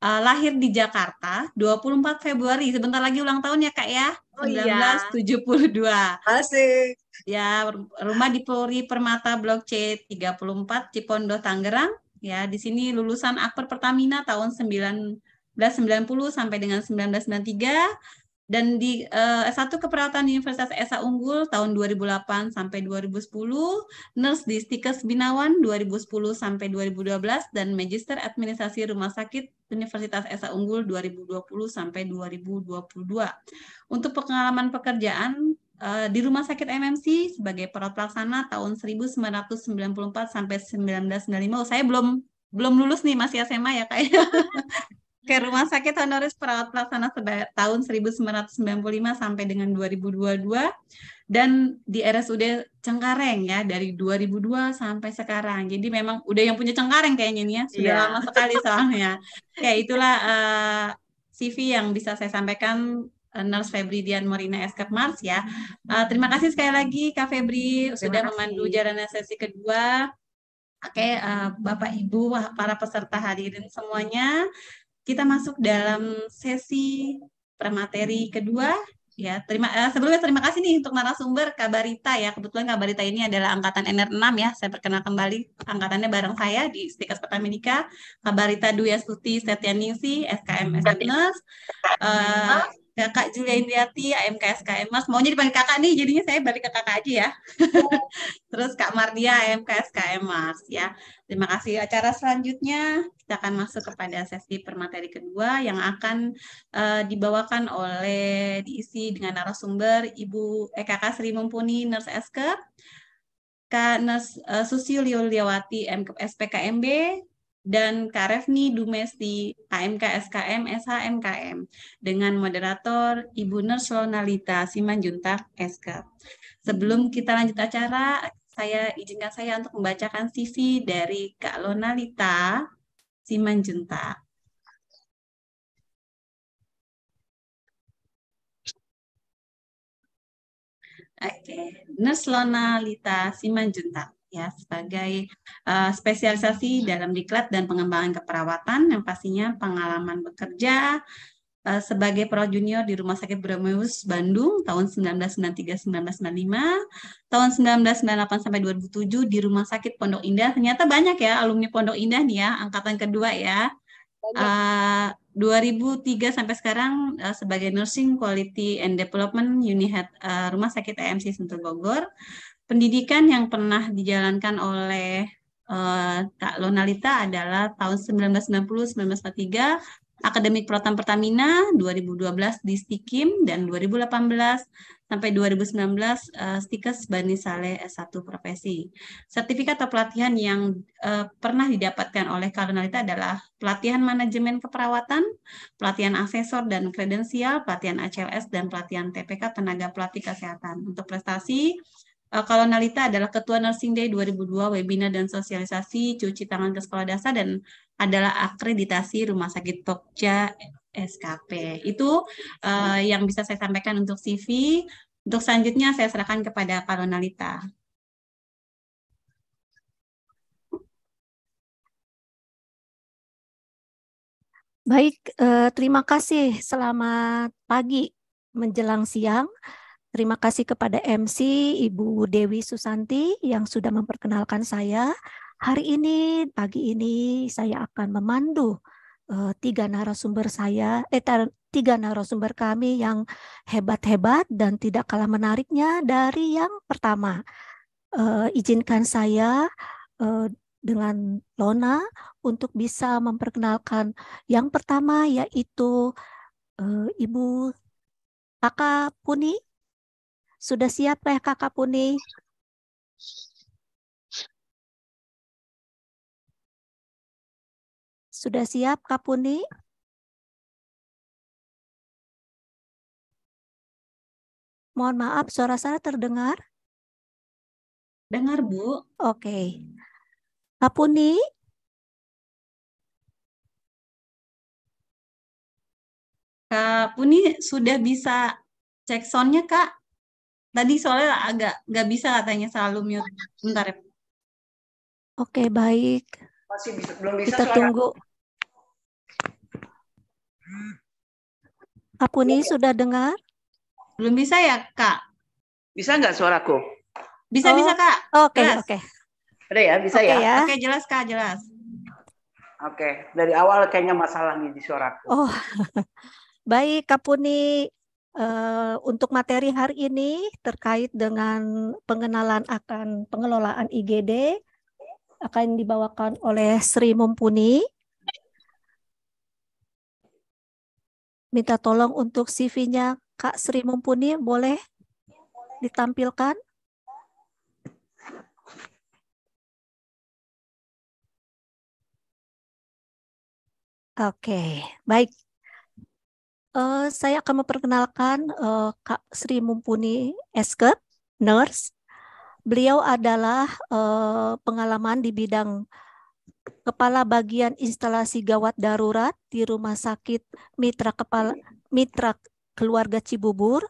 uh, lahir di Jakarta 24 Februari. Sebentar lagi ulang tahun ya Kak ya. Oh, 1972. Iya. Asik. Ya, rumah di Polri Permata Blok C 34 Cipondo Tangerang. Ya, di sini lulusan Akper Pertamina tahun 1990 sampai dengan 1993 dan di eh, satu S1 keperawatan Universitas Esa Unggul tahun 2008 sampai 2010, nurse di Stikes Binawan 2010 sampai 2012 dan magister administrasi rumah sakit Universitas Esa Unggul 2020 sampai 2022. Untuk pengalaman pekerjaan eh, di Rumah Sakit MMC sebagai perawat pelaksana tahun 1994 sampai 1995. Saya belum belum lulus nih masih SMA ya kayak ya? Ke rumah sakit honoris perawat pelaksana tahun 1995 sampai dengan 2022 dan di RSUD Cengkareng ya dari 2002 sampai sekarang. Jadi memang udah yang punya Cengkareng kayaknya nih ya, sudah yeah. lama sekali soalnya. ya itulah uh, eh, CV yang bisa saya sampaikan uh, Nurse Febri Dian Morina Eskap Mars ya. Uh, terima kasih sekali lagi Kak Febri terima sudah kasih. memandu jalannya sesi kedua. Oke, okay, uh, Bapak Ibu, para peserta hadirin semuanya, kita masuk dalam sesi pramateri kedua Ya, terima eh, sebelumnya terima kasih nih untuk narasumber Kabarita ya. Kebetulan Kabarita ini adalah angkatan NR6 ya. Saya perkenalkan kembali angkatannya bareng saya di Stikas Pertamina Kabarita Duyas Suti Setianingsi, SKM Setianes. Uh, Kakak Julia Indriati, AMKSK KMS. Maunya dipanggil kakak nih, jadinya saya balik ke kakak aja ya. Terus Kak Mardia, AMKSK Mas. Ya. Terima kasih. Acara selanjutnya kita akan masuk kepada sesi permateri kedua yang akan uh, dibawakan oleh diisi dengan narasumber Ibu eh, Kakak Sri Mumpuni, Nurse Esker, Kak Nurse uh, Susi Liuliawati, SPKMB, dan Karefni Dumesti AMKSKM SHMKM dengan moderator Ibu Nersonalita Simanjuntak SK. Sebelum kita lanjut acara, saya izinkan saya untuk membacakan CV dari Kak Lonalita Simanjuntak. Oke, okay. Nurslona Lita Simanjuntak ya sebagai uh, spesialisasi dalam diklat dan pengembangan keperawatan yang pastinya pengalaman bekerja eh, sebagai pro junior di Rumah Sakit Bromeus Bandung tahun 1993-1995, tahun 1998 sampai 2007 di Rumah Sakit Pondok Indah. Ternyata banyak ya alumni Pondok Indah nih ya, angkatan kedua ya. Uh, eh, 2003 sampai sekarang uh, sebagai Nursing Quality and Development Unit uh, Rumah Sakit AMC Sentul Bogor. Pendidikan yang pernah dijalankan oleh uh, Kak Lonalita adalah tahun 1990-1943 akademik Protam Pertamina 2012 di Stikim dan 2018 sampai 2019 uh, eh, Stikes Bani Saleh S1 Profesi. Sertifikat atau pelatihan yang uh, pernah didapatkan oleh Kak Lonalita adalah pelatihan manajemen keperawatan, pelatihan asesor dan kredensial, pelatihan ACLS dan pelatihan TPK tenaga pelatih kesehatan. Untuk prestasi Uh, kalau Nalita adalah Ketua Nursing Day 2002 webinar dan sosialisasi cuci tangan ke sekolah dasar dan adalah akreditasi Rumah Sakit Tokja SKP. Itu uh, yang bisa saya sampaikan untuk CV. Untuk selanjutnya saya serahkan kepada Kalau Nalita. Baik, uh, terima kasih. Selamat pagi menjelang siang. Terima kasih kepada MC Ibu Dewi Susanti yang sudah memperkenalkan saya. Hari ini, pagi ini, saya akan memandu uh, tiga narasumber saya, eh, tiga narasumber kami yang hebat-hebat dan tidak kalah menariknya dari yang pertama. Uh, izinkan saya uh, dengan Lona untuk bisa memperkenalkan yang pertama yaitu uh, Ibu Aka Puni sudah siap ya kakak Puni? Sudah siap Kak Puni? Mohon maaf, suara saya terdengar? Dengar, Bu. Oke. Okay. Kak Puni? Kak Puni sudah bisa cek soundnya, Kak? Tadi soalnya agak nggak bisa katanya selalu mute. Bentar ya. Oke, baik. Masih bisa, belum bisa. Kita tunggu. Aku nih sudah dengar? Belum bisa ya, Kak? Bisa nggak suaraku? Bisa, oh, bisa, Kak. Oke, okay, oke. Okay. Ada ya, bisa okay, ya? ya? Oke, okay, jelas, Kak, jelas. Oke, okay. dari awal kayaknya masalah nih di suaraku. Oh, baik, kapuni. Eh, untuk materi hari ini terkait dengan pengenalan akan pengelolaan IGD akan dibawakan oleh Sri Mumpuni. Minta tolong untuk CV-nya Kak Sri Mumpuni boleh ditampilkan? Oke, okay. baik uh, saya akan memperkenalkan uh, Kak Sri Mumpuni Esket, nurse. Beliau adalah uh, pengalaman di bidang Kepala Bagian Instalasi Gawat Darurat di Rumah Sakit Mitra Kepala Mitra Keluarga Cibubur.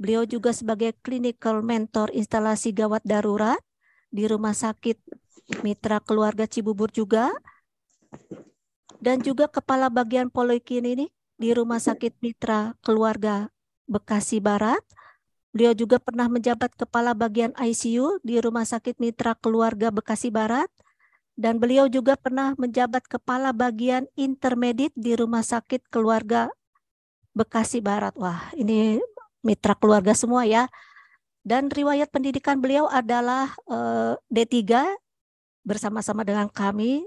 Beliau juga sebagai clinical mentor instalasi gawat darurat di Rumah Sakit Mitra Keluarga Cibubur juga dan juga Kepala Bagian Poliklinik di Rumah Sakit Mitra Keluarga Bekasi Barat. Beliau juga pernah menjabat kepala bagian ICU di Rumah Sakit Mitra Keluarga Bekasi Barat dan beliau juga pernah menjabat kepala bagian intermedit di Rumah Sakit Keluarga Bekasi Barat. Wah, ini mitra keluarga semua ya. Dan riwayat pendidikan beliau adalah eh, D3 bersama-sama dengan kami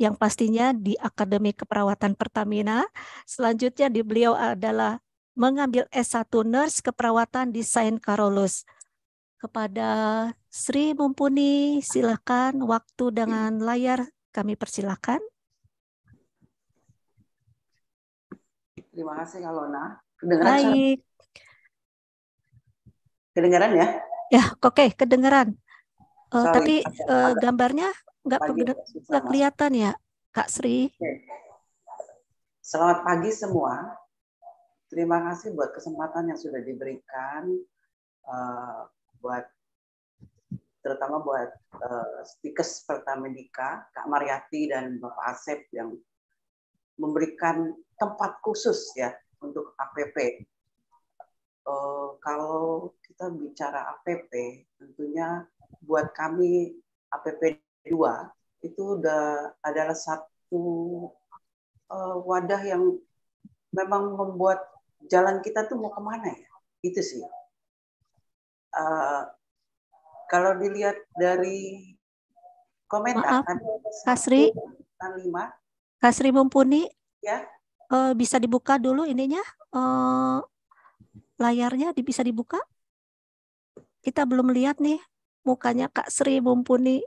yang pastinya di Akademi Keperawatan Pertamina. Selanjutnya di beliau adalah mengambil S1 Nurse Keperawatan di Saint Carolus. Kepada Sri Mumpuni, silakan waktu dengan layar kami persilakan. Terima kasih Kalona. Kedengaran, Baik. Kedengaran ya? Ya, oke, okay, kedengaran. Uh, eh, tapi uh, gambarnya nggak nggak kelihatan ya, Kak Sri. Selamat pagi semua. Terima kasih buat kesempatan yang sudah diberikan uh, buat terutama buat uh, eh, stikes Pertamedika, Kak Mariati dan Bapak Asep yang memberikan tempat khusus ya untuk APP. Uh, eh, kalau kita bicara APP, tentunya buat kami APP dua itu udah adalah satu uh, wadah yang memang membuat jalan kita tuh mau kemana ya itu sih uh, kalau dilihat dari komentar Maaf, kan, Kasri lima Kasri Mumpuni ya uh, bisa dibuka dulu ininya uh, layarnya bisa dibuka kita belum lihat nih mukanya Kak Sri Mumpuni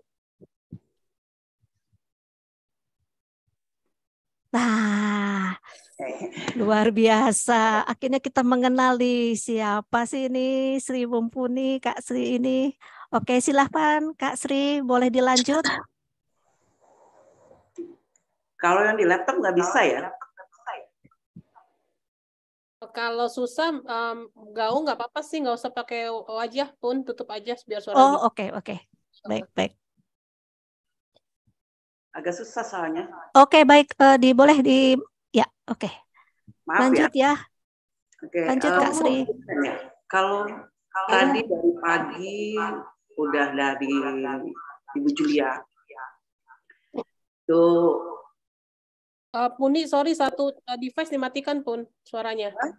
Nah, luar biasa. Akhirnya kita mengenali siapa sih ini Sri Mumpuni, Kak Sri ini. Oke, silahkan Kak Sri, boleh dilanjut? Kalau yang di laptop nggak bisa ya? Kalau susah um, gaung nggak apa-apa sih, nggak usah pakai wajah pun, tutup aja biar suara. Oh, oke, oke. Okay, okay. Baik, baik. Agak susah soalnya. Oke, okay, baik uh, di boleh di ya, oke. Okay. Ya. Lanjut ya. ya. Oke. Okay, Lanjut uh, Kak Sri. Kalau kalau tadi dari pagi udah dari Ibu Julia. Tuh Uh, Puni, sorry, satu uh, device dimatikan pun suaranya. Hah?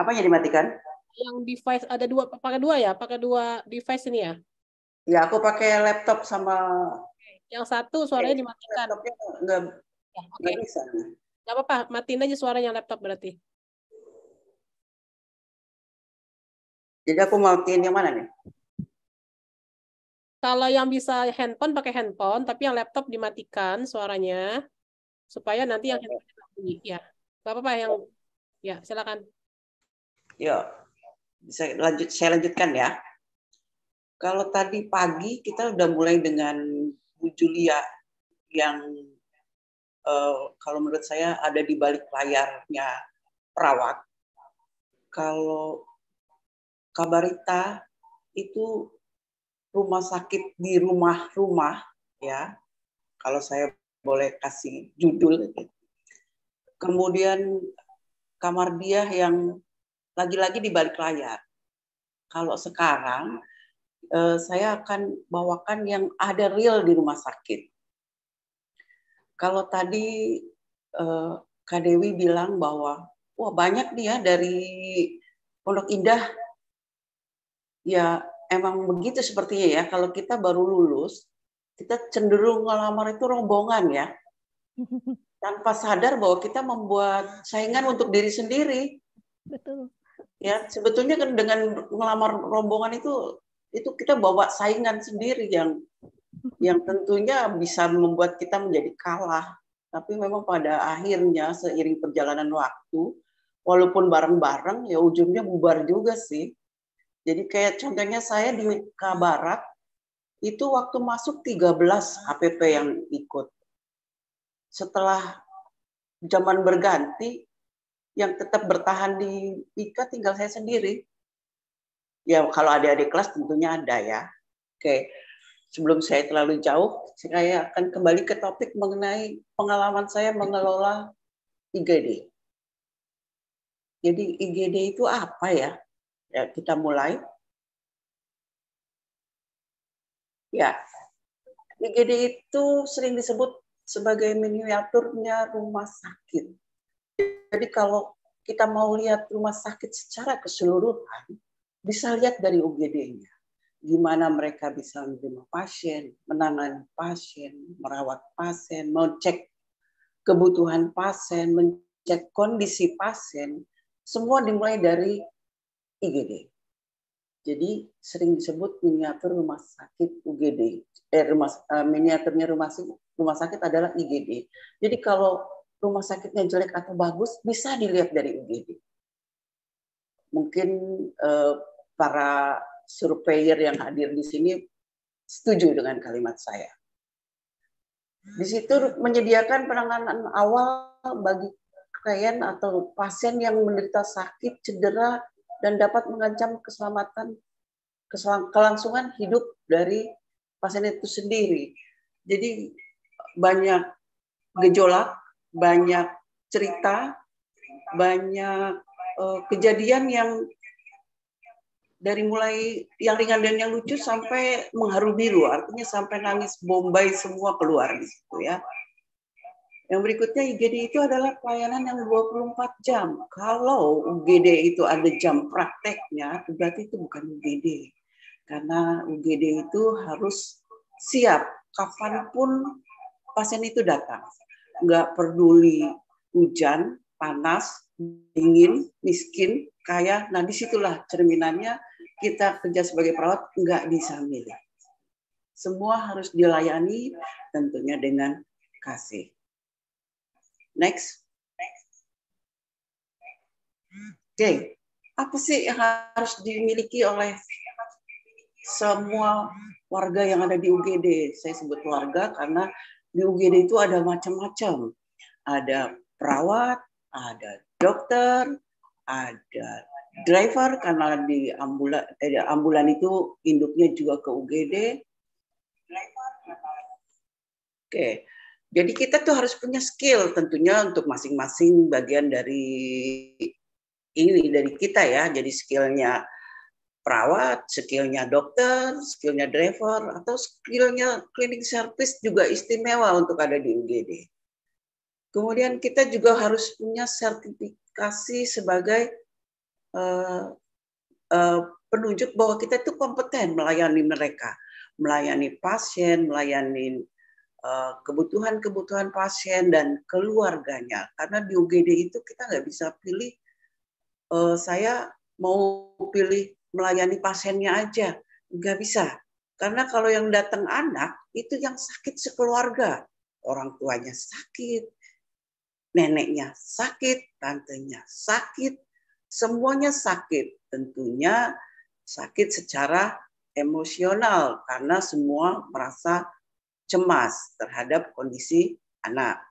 Apa yang dimatikan? Yang device ada dua, pakai dua ya, pakai dua device ini ya. Ya, aku pakai laptop sama yang satu suaranya dimatikan. Laptopnya enggak, ya, bisa. apa-apa, matiin aja suaranya laptop berarti. Jadi aku mau matiin yang mana nih? Kalau yang bisa handphone pakai handphone, tapi yang laptop dimatikan suaranya supaya nanti yang handphone bunyi. Ya, Enggak apa-apa yang ya silakan. Yuk. bisa lanjut saya lanjutkan ya. Kalau tadi pagi kita udah mulai dengan Bu Julia yang uh, kalau menurut saya ada di balik layarnya perawat. Kalau Kabarita itu rumah sakit di rumah-rumah ya. Kalau saya boleh kasih judul. Kemudian kamar dia yang lagi-lagi di balik layar. Kalau sekarang Eh, saya akan bawakan yang ada real di rumah sakit. Kalau tadi eh, Kak Dewi bilang bahwa wah banyak nih ya dari Pondok Indah. Ya emang begitu sepertinya ya. Kalau kita baru lulus, kita cenderung ngelamar itu rombongan ya. Tanpa sadar bahwa kita membuat saingan untuk diri sendiri. Betul. Ya, sebetulnya kan dengan ngelamar rombongan itu itu kita bawa saingan sendiri yang yang tentunya bisa membuat kita menjadi kalah. Tapi memang pada akhirnya seiring perjalanan waktu, walaupun bareng-bareng, ya ujungnya bubar juga sih. Jadi kayak contohnya saya di Mika Barat, itu waktu masuk 13 HPP yang ikut. Setelah zaman berganti, yang tetap bertahan di Ika tinggal saya sendiri ya kalau ada adik kelas tentunya ada ya. Oke, sebelum saya terlalu jauh, saya akan kembali ke topik mengenai pengalaman saya mengelola IGD. Jadi IGD itu apa ya? Ya kita mulai. Ya, IGD itu sering disebut sebagai miniaturnya rumah sakit. Jadi kalau kita mau lihat rumah sakit secara keseluruhan, bisa lihat dari UGD-nya. Gimana mereka bisa menerima pasien, menangani pasien, merawat pasien, mengecek kebutuhan pasien, mencek kondisi pasien, semua dimulai dari IGD. Jadi sering disebut miniatur rumah sakit UGD. Eh, rumah, eh, miniaturnya rumah sakit, rumah sakit adalah IGD. Jadi kalau rumah sakitnya jelek atau bagus bisa dilihat dari UGD. Mungkin eh, para surveyor yang hadir di sini setuju dengan kalimat saya. Di situ menyediakan penanganan awal bagi klien atau pasien yang menderita sakit, cedera, dan dapat mengancam keselamatan, kelangsungan hidup dari pasien itu sendiri. Jadi banyak gejolak, banyak cerita, banyak uh, kejadian yang dari mulai yang ringan dan yang lucu sampai mengharu biru, artinya sampai nangis bombay semua keluar di situ ya. Yang berikutnya IGD itu adalah pelayanan yang 24 jam. Kalau UGD itu ada jam prakteknya, berarti itu bukan UGD. Karena UGD itu harus siap kapanpun pasien itu datang. Nggak peduli hujan, panas, dingin, miskin, kaya. Nah disitulah cerminannya kita kerja sebagai perawat nggak bisa milih. Semua harus dilayani tentunya dengan kasih. Next. Oke, okay. apa sih yang harus dimiliki oleh semua warga yang ada di UGD? Saya sebut warga karena di UGD itu ada macam-macam. Ada perawat, ada dokter, ada driver karena di ambulan eh, ambulan itu induknya juga ke UGD. Driver Oke. Jadi kita tuh harus punya skill tentunya untuk masing-masing bagian dari ini dari kita ya. Jadi skillnya perawat, skillnya dokter, skillnya driver, atau skillnya cleaning service juga istimewa untuk ada di UGD. Kemudian kita juga harus punya sertifikasi sebagai uh, uh, penunjuk bahwa kita itu kompeten melayani mereka, melayani pasien, melayani eh, kebutuhan-kebutuhan pasien dan keluarganya. Karena di UGD itu kita nggak bisa pilih, uh, saya mau pilih melayani pasiennya aja. Nggak bisa. Karena kalau yang datang anak, itu yang sakit sekeluarga. Orang tuanya sakit, neneknya sakit, tantenya sakit, Semuanya sakit, tentunya sakit secara emosional karena semua merasa cemas terhadap kondisi anak.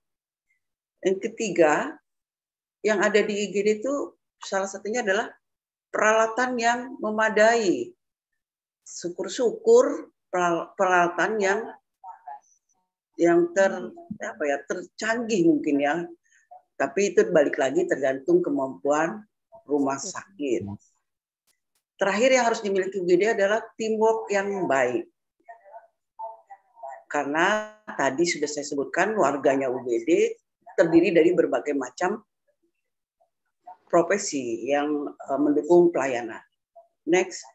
Yang ketiga, yang ada di IGD itu salah satunya adalah peralatan yang memadai. Syukur-syukur peralatan yang yang ter apa ya tercanggih mungkin ya. Tapi itu balik lagi tergantung kemampuan rumah sakit. Terakhir yang harus dimiliki UGD adalah teamwork yang baik. Karena tadi sudah saya sebutkan warganya UGD terdiri dari berbagai macam profesi yang eh, mendukung pelayanan. Next.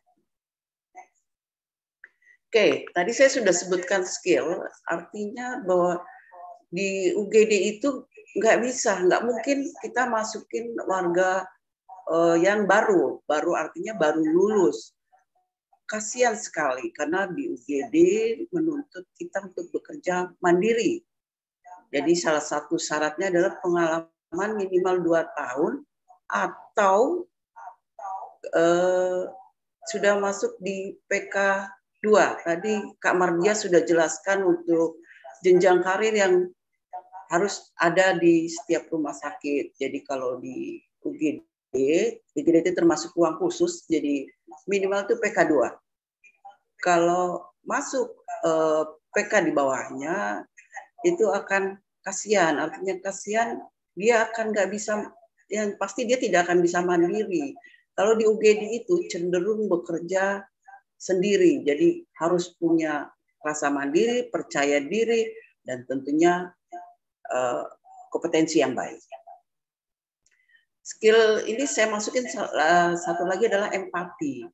Oke, okay, tadi saya sudah sebutkan skill, artinya bahwa di UGD itu nggak bisa, nggak mungkin kita masukin warga uh, yang baru, baru artinya baru lulus. Kasihan sekali karena di UGD menuntut kita untuk bekerja mandiri. Jadi salah satu syaratnya adalah pengalaman minimal 2 tahun atau uh, sudah masuk di PK 2. Tadi Kak Mardia sudah jelaskan untuk jenjang karir yang harus ada di setiap rumah sakit. Jadi kalau di UGD IGDT termasuk uang khusus, jadi minimal itu PK2. Kalau masuk eh, PK di bawahnya, itu akan kasihan, artinya kasihan dia akan nggak bisa, yang pasti dia tidak akan bisa mandiri. Kalau di UGD itu cenderung bekerja sendiri, jadi harus punya rasa mandiri, percaya diri, dan tentunya eh, kompetensi yang baik skill ini saya masukin eh, satu lagi adalah empati.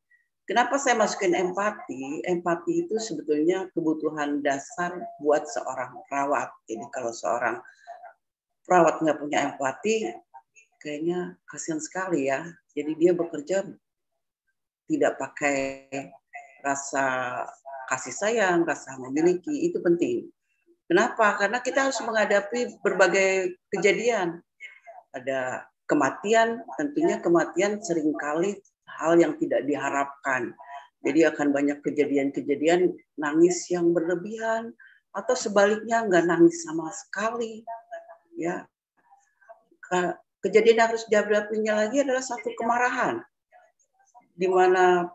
Kenapa saya masukin empati? Empati itu sebetulnya kebutuhan dasar buat seorang perawat. Jadi kalau seorang perawat nggak punya empati, kayaknya kasihan sekali ya. Jadi dia bekerja tidak pakai rasa kasih sayang, rasa memiliki, itu penting. Kenapa? Karena kita harus menghadapi berbagai kejadian. Ada kematian tentunya ya. kematian seringkali hal yang tidak diharapkan. Jadi akan banyak kejadian-kejadian nangis yang berlebihan atau sebaliknya nggak nangis sama sekali. Ya, kejadian yang harus dihadapinya lagi adalah satu kemarahan, di mana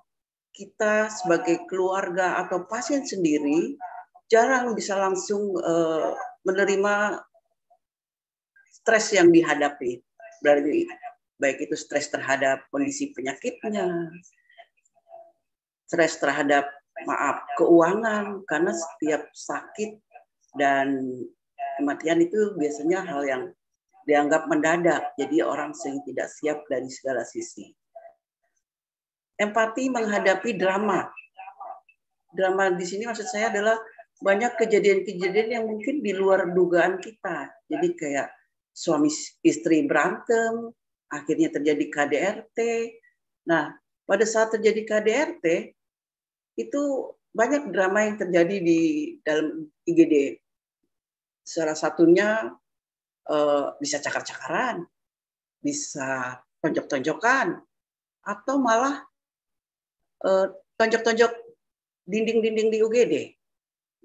kita sebagai keluarga atau pasien sendiri jarang bisa langsung eh, menerima stres yang dihadapi dari baik itu stres terhadap kondisi penyakitnya, stres terhadap maaf keuangan karena setiap sakit dan kematian itu biasanya hal yang dianggap mendadak, jadi orang sering tidak siap dari segala sisi. Empati menghadapi drama. Drama di sini maksud saya adalah banyak kejadian-kejadian yang mungkin di luar dugaan kita. Jadi kayak suami istri berantem, akhirnya terjadi KDRT. Nah, pada saat terjadi KDRT itu banyak drama yang terjadi di dalam IGD. Salah satunya uh, bisa cakar-cakaran, bisa tonjok-tonjokan, atau malah uh, tonjok-tonjok dinding-dinding di UGD,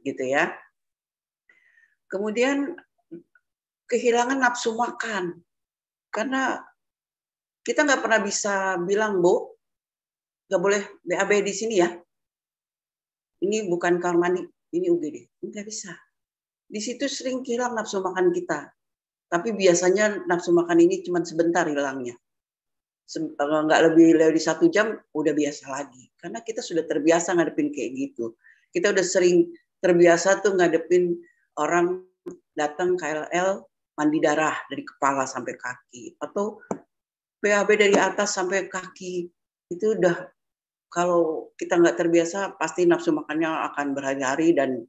gitu ya. Kemudian kehilangan nafsu makan. Karena kita nggak pernah bisa bilang, Bu, nggak boleh BAB di sini ya. Ini bukan kamar mandi, ini UGD. Nggak bisa. Di situ sering hilang nafsu makan kita. Tapi biasanya nafsu makan ini cuma sebentar hilangnya. Nggak lebih dari satu jam, udah biasa lagi. Karena kita sudah terbiasa ngadepin kayak gitu. Kita udah sering terbiasa tuh ngadepin orang datang KLL mandi darah dari kepala sampai kaki atau PHB dari atas sampai kaki itu udah kalau kita nggak terbiasa pasti nafsu makannya akan berhari-hari dan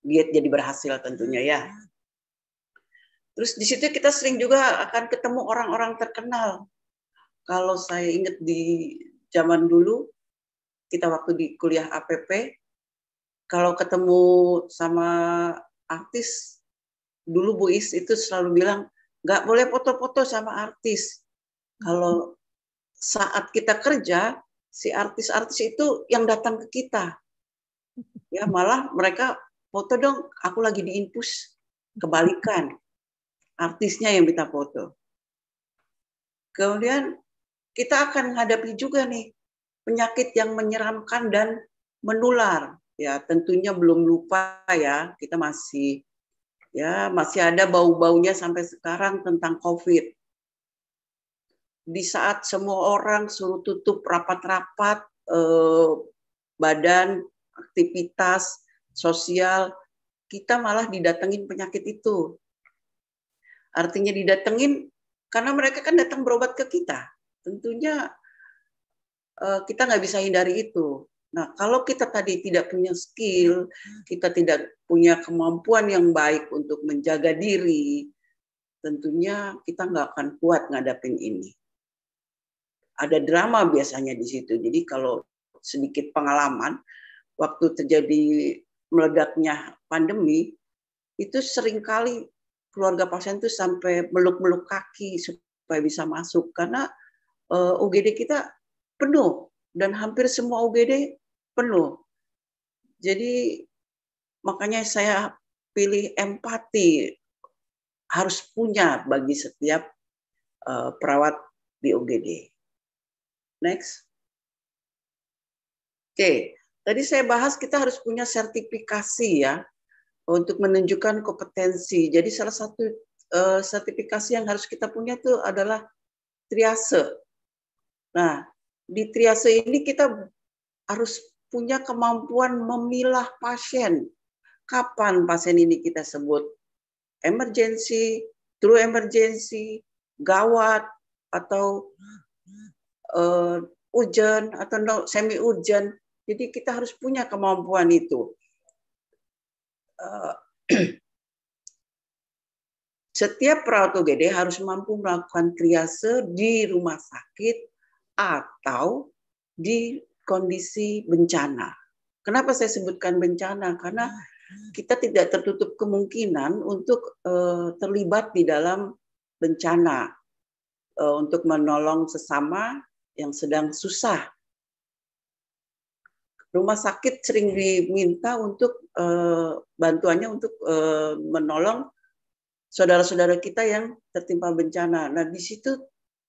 diet jadi berhasil tentunya ya. Terus di situ kita sering juga akan ketemu orang-orang terkenal. Kalau saya ingat di zaman dulu kita waktu di kuliah APP kalau ketemu sama artis dulu Bu Is itu selalu bilang nggak boleh foto-foto sama artis. Kalau saat kita kerja, si artis-artis itu yang datang ke kita. Ya malah mereka foto dong, aku lagi diinpus. Kebalikan, artisnya yang minta foto. Kemudian kita akan menghadapi juga nih penyakit yang menyeramkan dan menular. Ya tentunya belum lupa ya, kita masih ya masih ada bau-baunya sampai sekarang tentang COVID. Di saat semua orang suruh tutup rapat-rapat eh, badan, aktivitas sosial, kita malah didatengin penyakit itu. Artinya didatengin karena mereka kan datang berobat ke kita. Tentunya eh, kita nggak bisa hindari itu. Nah, kalau kita tadi tidak punya skill, kita tidak punya kemampuan yang baik untuk menjaga diri, tentunya kita nggak akan kuat ngadapin ini. Ada drama biasanya di situ. Jadi kalau sedikit pengalaman, waktu terjadi meledaknya pandemi, itu seringkali keluarga pasien itu sampai meluk-meluk kaki supaya bisa masuk. Karena uh, eh, UGD kita penuh dan hampir semua UGD penuh. Jadi makanya saya pilih empati harus punya bagi setiap uh, perawat di UGD. Next. Oke, okay. tadi saya bahas kita harus punya sertifikasi ya untuk menunjukkan kompetensi. Jadi salah satu uh, sertifikasi yang harus kita punya itu adalah triase. Nah, di triase ini kita harus punya kemampuan memilah pasien. Kapan pasien ini kita sebut emergency, true emergency, gawat, atau uh, eh, urgent, atau no, semi ujian Jadi kita harus punya kemampuan itu. Eh, setiap perawat UGD harus mampu melakukan triase di rumah sakit atau di kondisi bencana. Kenapa saya sebutkan bencana? Karena ah. kita tidak tertutup kemungkinan untuk uh, terlibat di dalam bencana uh, untuk menolong sesama yang sedang susah. Rumah sakit sering diminta untuk uh, bantuannya untuk uh, menolong saudara-saudara kita yang tertimpa bencana. Nah, di situ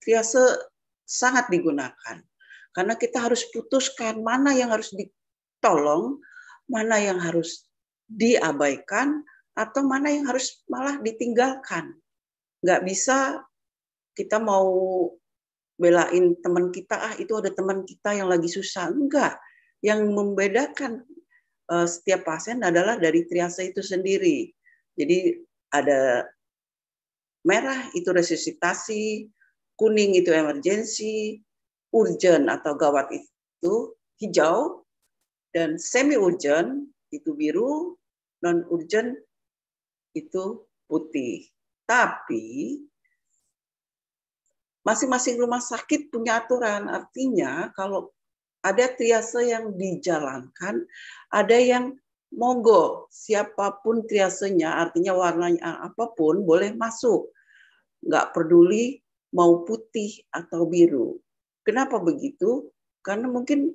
triase sangat digunakan. Karena kita harus putuskan mana yang harus ditolong, mana yang harus diabaikan, atau mana yang harus malah ditinggalkan. Nggak bisa kita mau belain teman kita, ah itu ada teman kita yang lagi susah. Enggak. Yang membedakan eh, setiap pasien adalah dari triase itu sendiri. Jadi ada merah itu resusitasi, kuning itu emergency, urgent atau gawat itu hijau, dan semi urgent itu biru, non urgent itu putih. Tapi masing-masing rumah sakit punya aturan. Artinya kalau ada triase yang dijalankan, ada yang monggo siapapun triasenya, artinya warnanya apapun boleh masuk. Nggak peduli mau putih atau biru. Kenapa begitu? Karena mungkin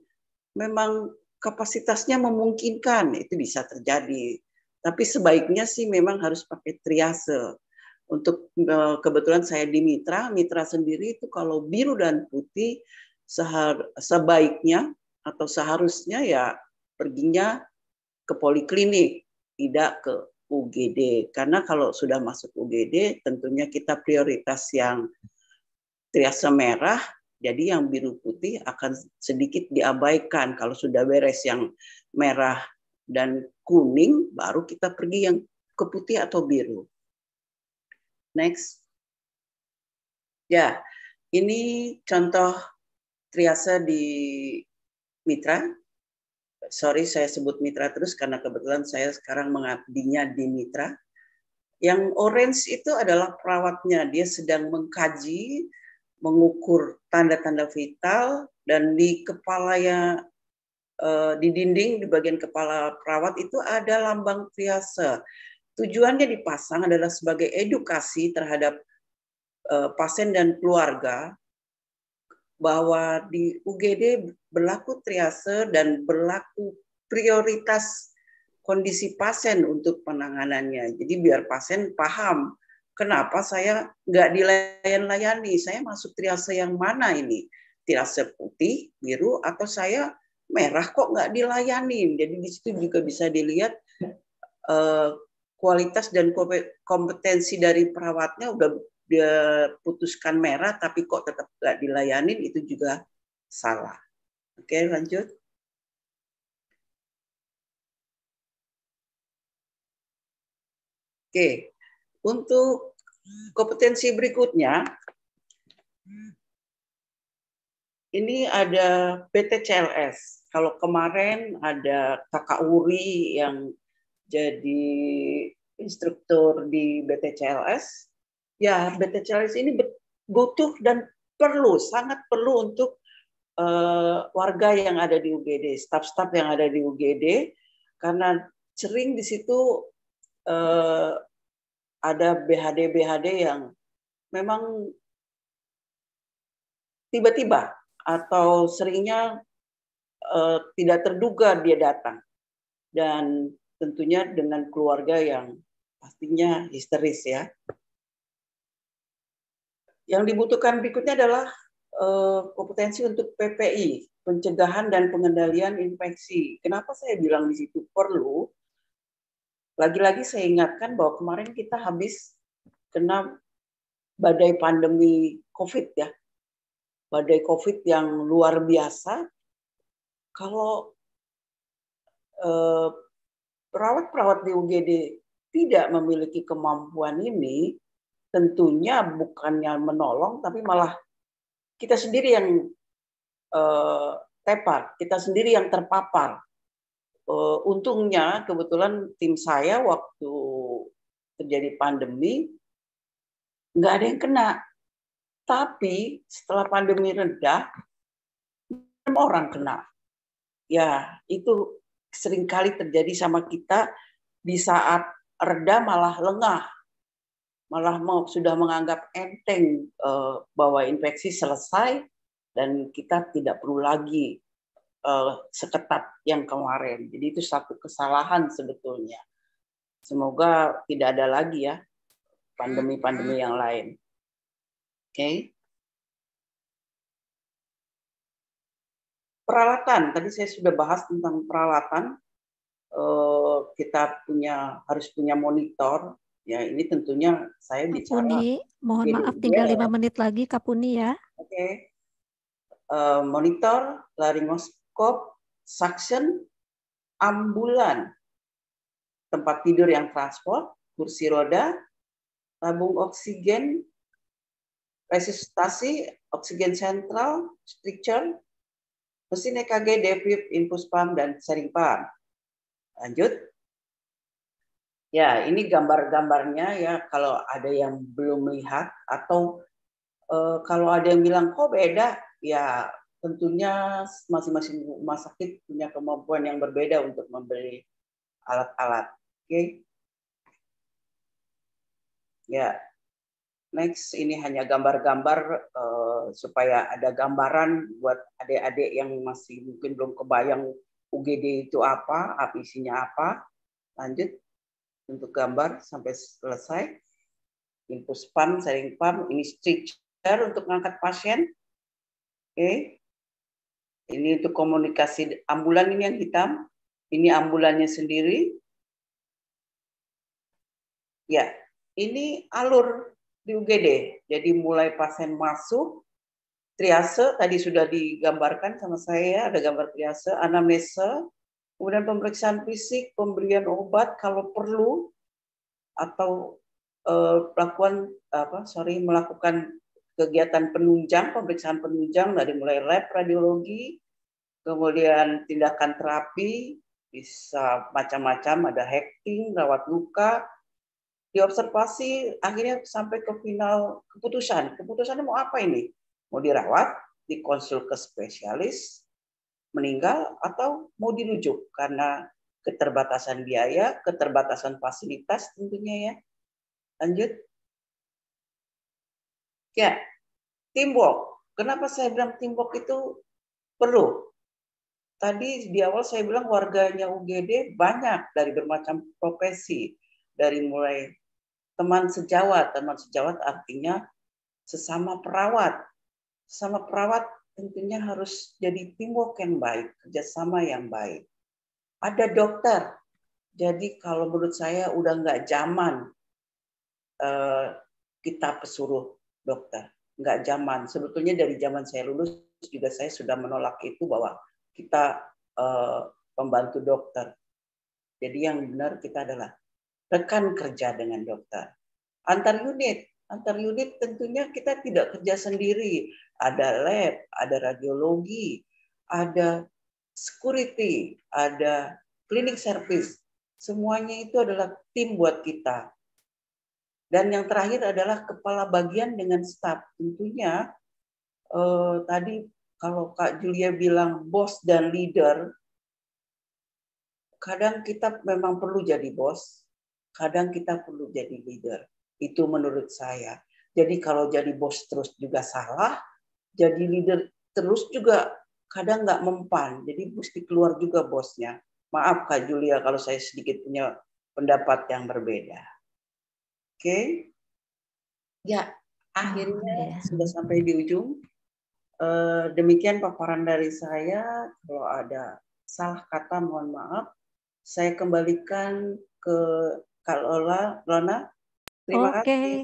memang kapasitasnya memungkinkan itu bisa terjadi. Tapi sebaiknya sih memang harus pakai triase. Untuk eh, kebetulan saya di mitra, mitra sendiri itu kalau biru dan putih sehar sebaiknya atau seharusnya ya perginya ke poliklinik, tidak ke UGD. Karena kalau sudah masuk UGD tentunya kita prioritas yang triase merah, jadi yang biru putih akan sedikit diabaikan. Kalau sudah beres yang merah dan kuning, baru kita pergi yang ke putih atau biru. Next. Ya, ini contoh triase di mitra. Sorry saya sebut mitra terus karena kebetulan saya sekarang mengabdinya di mitra. Yang orange itu adalah perawatnya, dia sedang mengkaji mengukur tanda-tanda vital dan di kepala ya eh, di dinding di bagian kepala perawat itu ada lambang triase. Tujuannya dipasang adalah sebagai edukasi terhadap eh, pasien dan keluarga bahwa di UGD berlaku triase dan berlaku prioritas kondisi pasien untuk penanganannya. Jadi biar pasien paham kenapa saya nggak dilayan-layani? Saya masuk triase yang mana ini? Triase putih, biru, atau saya merah kok nggak dilayani? Jadi di situ juga bisa dilihat eh, kualitas dan kompetensi dari perawatnya udah putuskan merah, tapi kok tetap nggak dilayani itu juga salah. Oke, lanjut. Oke, untuk kompetensi berikutnya, ini ada PT CLS. Kalau kemarin ada kakak Uri yang jadi instruktur di BT CLS, ya BT CLS ini butuh dan perlu, sangat perlu untuk uh, warga yang ada di UGD, staf-staf yang ada di UGD, karena sering di situ uh, ada BHD-BHD yang memang tiba-tiba atau seringnya uh, tidak terduga dia datang dan tentunya dengan keluarga yang pastinya histeris ya. Yang dibutuhkan berikutnya adalah uh, kompetensi untuk PPI, pencegahan dan pengendalian infeksi. Kenapa saya bilang di situ perlu? Lagi-lagi saya ingatkan bahwa kemarin kita habis kena badai pandemi COVID ya. Badai COVID yang luar biasa. Kalau eh, perawat-perawat di UGD tidak memiliki kemampuan ini, tentunya bukannya menolong, tapi malah kita sendiri yang eh, tepat, kita sendiri yang terpapar uh, untungnya kebetulan tim saya waktu terjadi pandemi nggak ada yang kena. Tapi setelah pandemi rendah, enam orang kena. Ya, itu seringkali terjadi sama kita di saat reda malah lengah. Malah mau, sudah menganggap enteng eh, bahwa infeksi selesai dan kita tidak perlu lagi uh, seketat yang kemarin. Jadi itu satu kesalahan sebetulnya. Semoga tidak ada lagi ya pandemi-pandemi yang lain. Oke. Okay. Peralatan, tadi saya sudah bahas tentang peralatan. Eh, kita punya harus punya monitor ya ini tentunya saya Kapuni, bicara. Kapuni, mohon maaf tinggal lima menit lagi Kapuni ya. Oke. Okay. Uh, eh, monitor, laringos kop suction, ambulan, tempat tidur yang transport, kursi roda, tabung oksigen, resistasi oksigen sentral, stricture, mesin EKG, defib, infus pump, dan sering pump. Lanjut. Ya, ini gambar-gambarnya ya kalau ada yang belum melihat atau e, kalau ada yang bilang kok beda, ya tentunya masing-masing rumah sakit punya kemampuan yang berbeda untuk membeli alat-alat. Oke. Okay? Ya. Next ini hanya gambar-gambar uh, supaya ada gambaran buat adik-adik yang masih mungkin belum kebayang UGD itu apa, apa isinya apa. Lanjut untuk gambar sampai selesai. Infus pump, sharing pump, ini stretcher untuk mengangkat pasien. Oke. Okay. Ini untuk komunikasi ambulan ini yang hitam. Ini ambulannya sendiri. Ya, ini alur di UGD. Jadi mulai pasien masuk, triase tadi sudah digambarkan sama saya, ada gambar triase, anamnesa, kemudian pemeriksaan fisik, pemberian obat kalau perlu atau eh, melakukan apa sorry melakukan kegiatan penunjang, pemeriksaan penunjang dari mulai lab radiologi, kemudian tindakan terapi, bisa macam-macam, ada hacking, rawat luka, diobservasi, akhirnya sampai ke final keputusan. Keputusannya mau apa ini? Mau dirawat, dikonsul ke spesialis, meninggal, atau mau dirujuk karena keterbatasan biaya, keterbatasan fasilitas tentunya ya. Lanjut. Ya, teamwork. Kenapa saya bilang teamwork itu perlu? Tadi di awal saya bilang warganya UGD banyak dari bermacam profesi. Dari mulai teman sejawat. Teman sejawat artinya sesama perawat. Sesama perawat tentunya harus jadi teamwork yang baik, kerjasama yang baik. Ada dokter, jadi kalau menurut saya udah nggak zaman eh, kita pesuruh dokter. Nggak zaman. Sebetulnya dari zaman saya lulus juga saya sudah menolak itu bahwa kita uh, pembantu dokter. Jadi yang benar kita adalah rekan kerja dengan dokter. Antar unit, antar unit tentunya kita tidak kerja sendiri. Ada lab, ada radiologi, ada security, ada klinik service. Semuanya itu adalah tim buat kita. Dan yang terakhir adalah kepala bagian dengan staf. Tentunya eh, tadi kalau Kak Julia bilang bos dan leader, kadang kita memang perlu jadi bos, kadang kita perlu jadi leader. Itu menurut saya. Jadi kalau jadi bos terus juga salah, jadi leader terus juga kadang nggak mempan. Jadi mesti keluar juga bosnya. Maaf Kak Julia kalau saya sedikit punya pendapat yang berbeda okay. ya akhirnya ya. sudah sampai di ujung. Eh, demikian paparan dari saya. Kalau ada salah kata mohon maaf. Saya kembalikan ke Kak Lola. Lona, terima okay. kasih.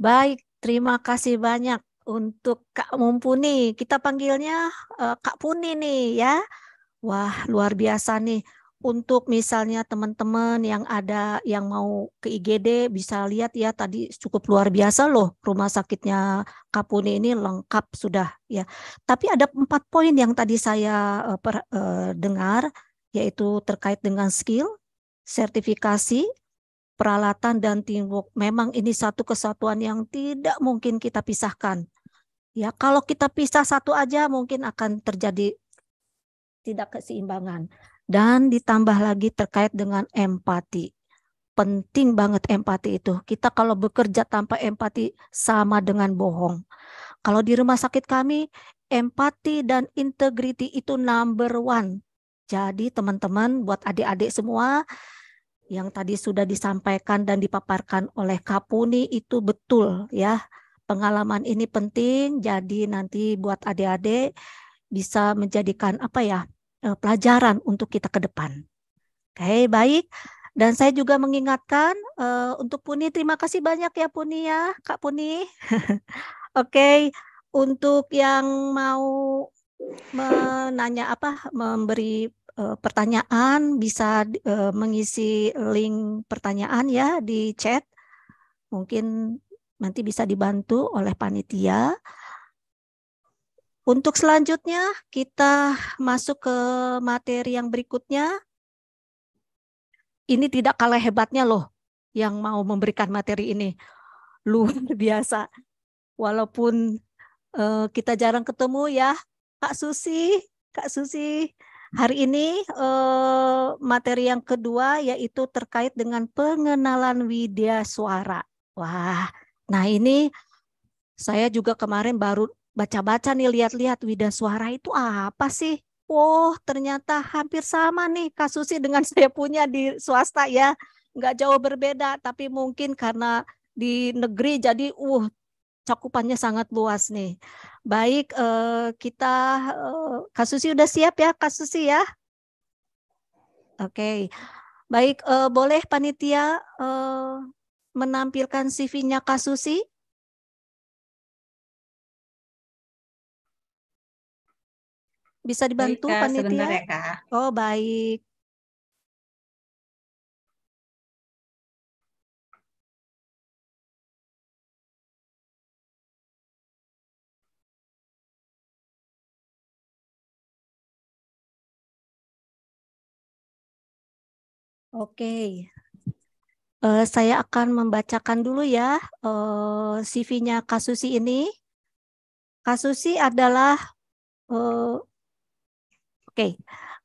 Baik, terima kasih banyak untuk Kak Mumpuni. Kita panggilnya eh, Kak Puni nih ya. Wah, luar biasa nih untuk misalnya teman-teman yang ada yang mau ke IGD bisa lihat ya tadi cukup luar biasa loh rumah sakitnya Kapuni ini lengkap sudah ya. Tapi ada empat poin yang tadi saya uh, per, uh, dengar yaitu terkait dengan skill, sertifikasi, peralatan dan teamwork. Memang ini satu kesatuan yang tidak mungkin kita pisahkan. Ya, kalau kita pisah satu aja mungkin akan terjadi tidak keseimbangan. Dan ditambah lagi terkait dengan empati. Penting banget empati itu. Kita kalau bekerja tanpa empati sama dengan bohong. Kalau di rumah sakit kami, empati dan integriti itu number one. Jadi teman-teman buat adik-adik semua, yang tadi sudah disampaikan dan dipaparkan oleh Kapuni itu betul ya. Pengalaman ini penting jadi nanti buat adik-adik bisa menjadikan apa ya? Eh, pelajaran untuk kita ke depan. Oke, okay, baik. Dan saya juga mengingatkan uh, untuk Puni, terima kasih banyak ya Puni ya, Kak Puni. Oke, okay. untuk yang mau menanya apa, memberi uh, pertanyaan bisa uh, mengisi link pertanyaan ya di chat. Mungkin nanti bisa dibantu oleh panitia. Untuk selanjutnya, kita masuk ke materi yang berikutnya. Ini tidak kalah hebatnya loh yang mau memberikan materi ini. Luar biasa. Walaupun uh, kita jarang ketemu ya, Kak Susi, Kak Susi. Hari ini uh, materi yang kedua yaitu terkait dengan pengenalan widya suara. Wah, nah ini saya juga kemarin baru baca-baca nih lihat-lihat Wida Suara itu apa sih? Wow, oh, ternyata hampir sama nih kasusnya dengan saya punya di swasta ya. Nggak jauh berbeda, tapi mungkin karena di negeri jadi uh cakupannya sangat luas nih. Baik, eh, kita eh, kasusnya udah siap ya kasusnya ya? Oke. Baik, eh, boleh panitia eh, menampilkan CV-nya Kasusi? Bisa dibantu baik, panitia? Ya, Kak. Oh, baik. Oke, okay. uh, eh, saya akan membacakan dulu ya uh, eh, CV-nya Kasusi ini. Kasusi adalah uh, Oke, okay.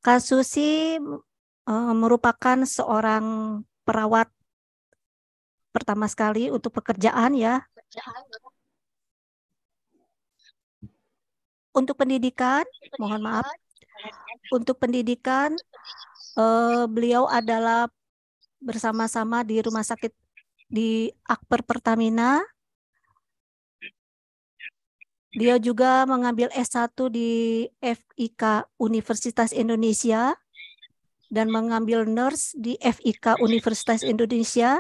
Kasusi uh, eh, merupakan seorang perawat pertama sekali untuk pekerjaan ya. Untuk pendidikan, mohon maaf. Untuk pendidikan, uh, beliau adalah bersama-sama di rumah sakit di Akper Pertamina dia juga mengambil S1 di FIK Universitas Indonesia dan mengambil nurse di FIK Universitas Indonesia,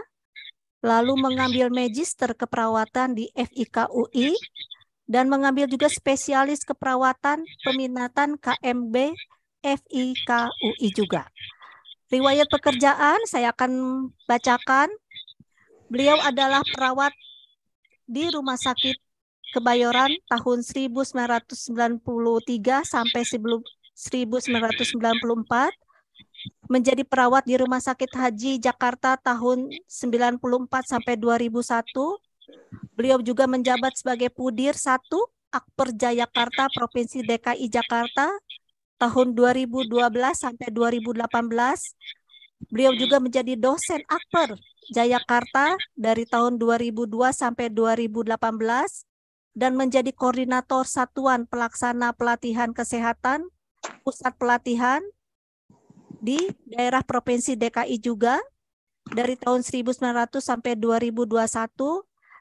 lalu mengambil magister keperawatan di FIK UI dan mengambil juga spesialis keperawatan peminatan KMB FIK UI juga. Riwayat pekerjaan saya akan bacakan. Beliau adalah perawat di Rumah Sakit Kebayoran tahun 1993 sampai 1994 menjadi perawat di Rumah Sakit Haji Jakarta tahun 94 sampai 2001. Beliau juga menjabat sebagai Pudir 1 Akper Jayakarta Provinsi DKI Jakarta tahun 2012 sampai 2018. Beliau juga menjadi dosen Akper Jayakarta dari tahun 2002 sampai 2018 dan menjadi koordinator satuan pelaksana pelatihan kesehatan pusat pelatihan di daerah provinsi DKI juga dari tahun 1900 sampai 2021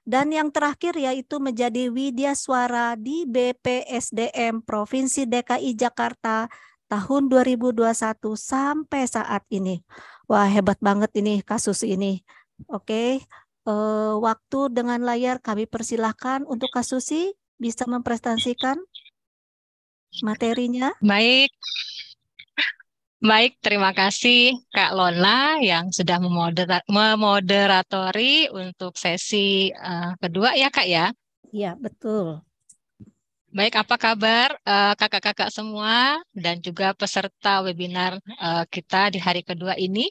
dan yang terakhir yaitu menjadi Widya Suara di BPSDM Provinsi DKI Jakarta tahun 2021 sampai saat ini. Wah hebat banget ini kasus ini. Oke, uh, waktu dengan layar kami persilahkan untuk kasusi bisa mempresentasikan materinya. Baik. Baik, terima kasih Kak Lona yang sudah memoderatori untuk sesi uh, kedua ya Kak ya. Iya, betul. Baik, apa kabar eh, kakak-kakak uh, semua dan juga peserta webinar uh, kita di hari kedua ini.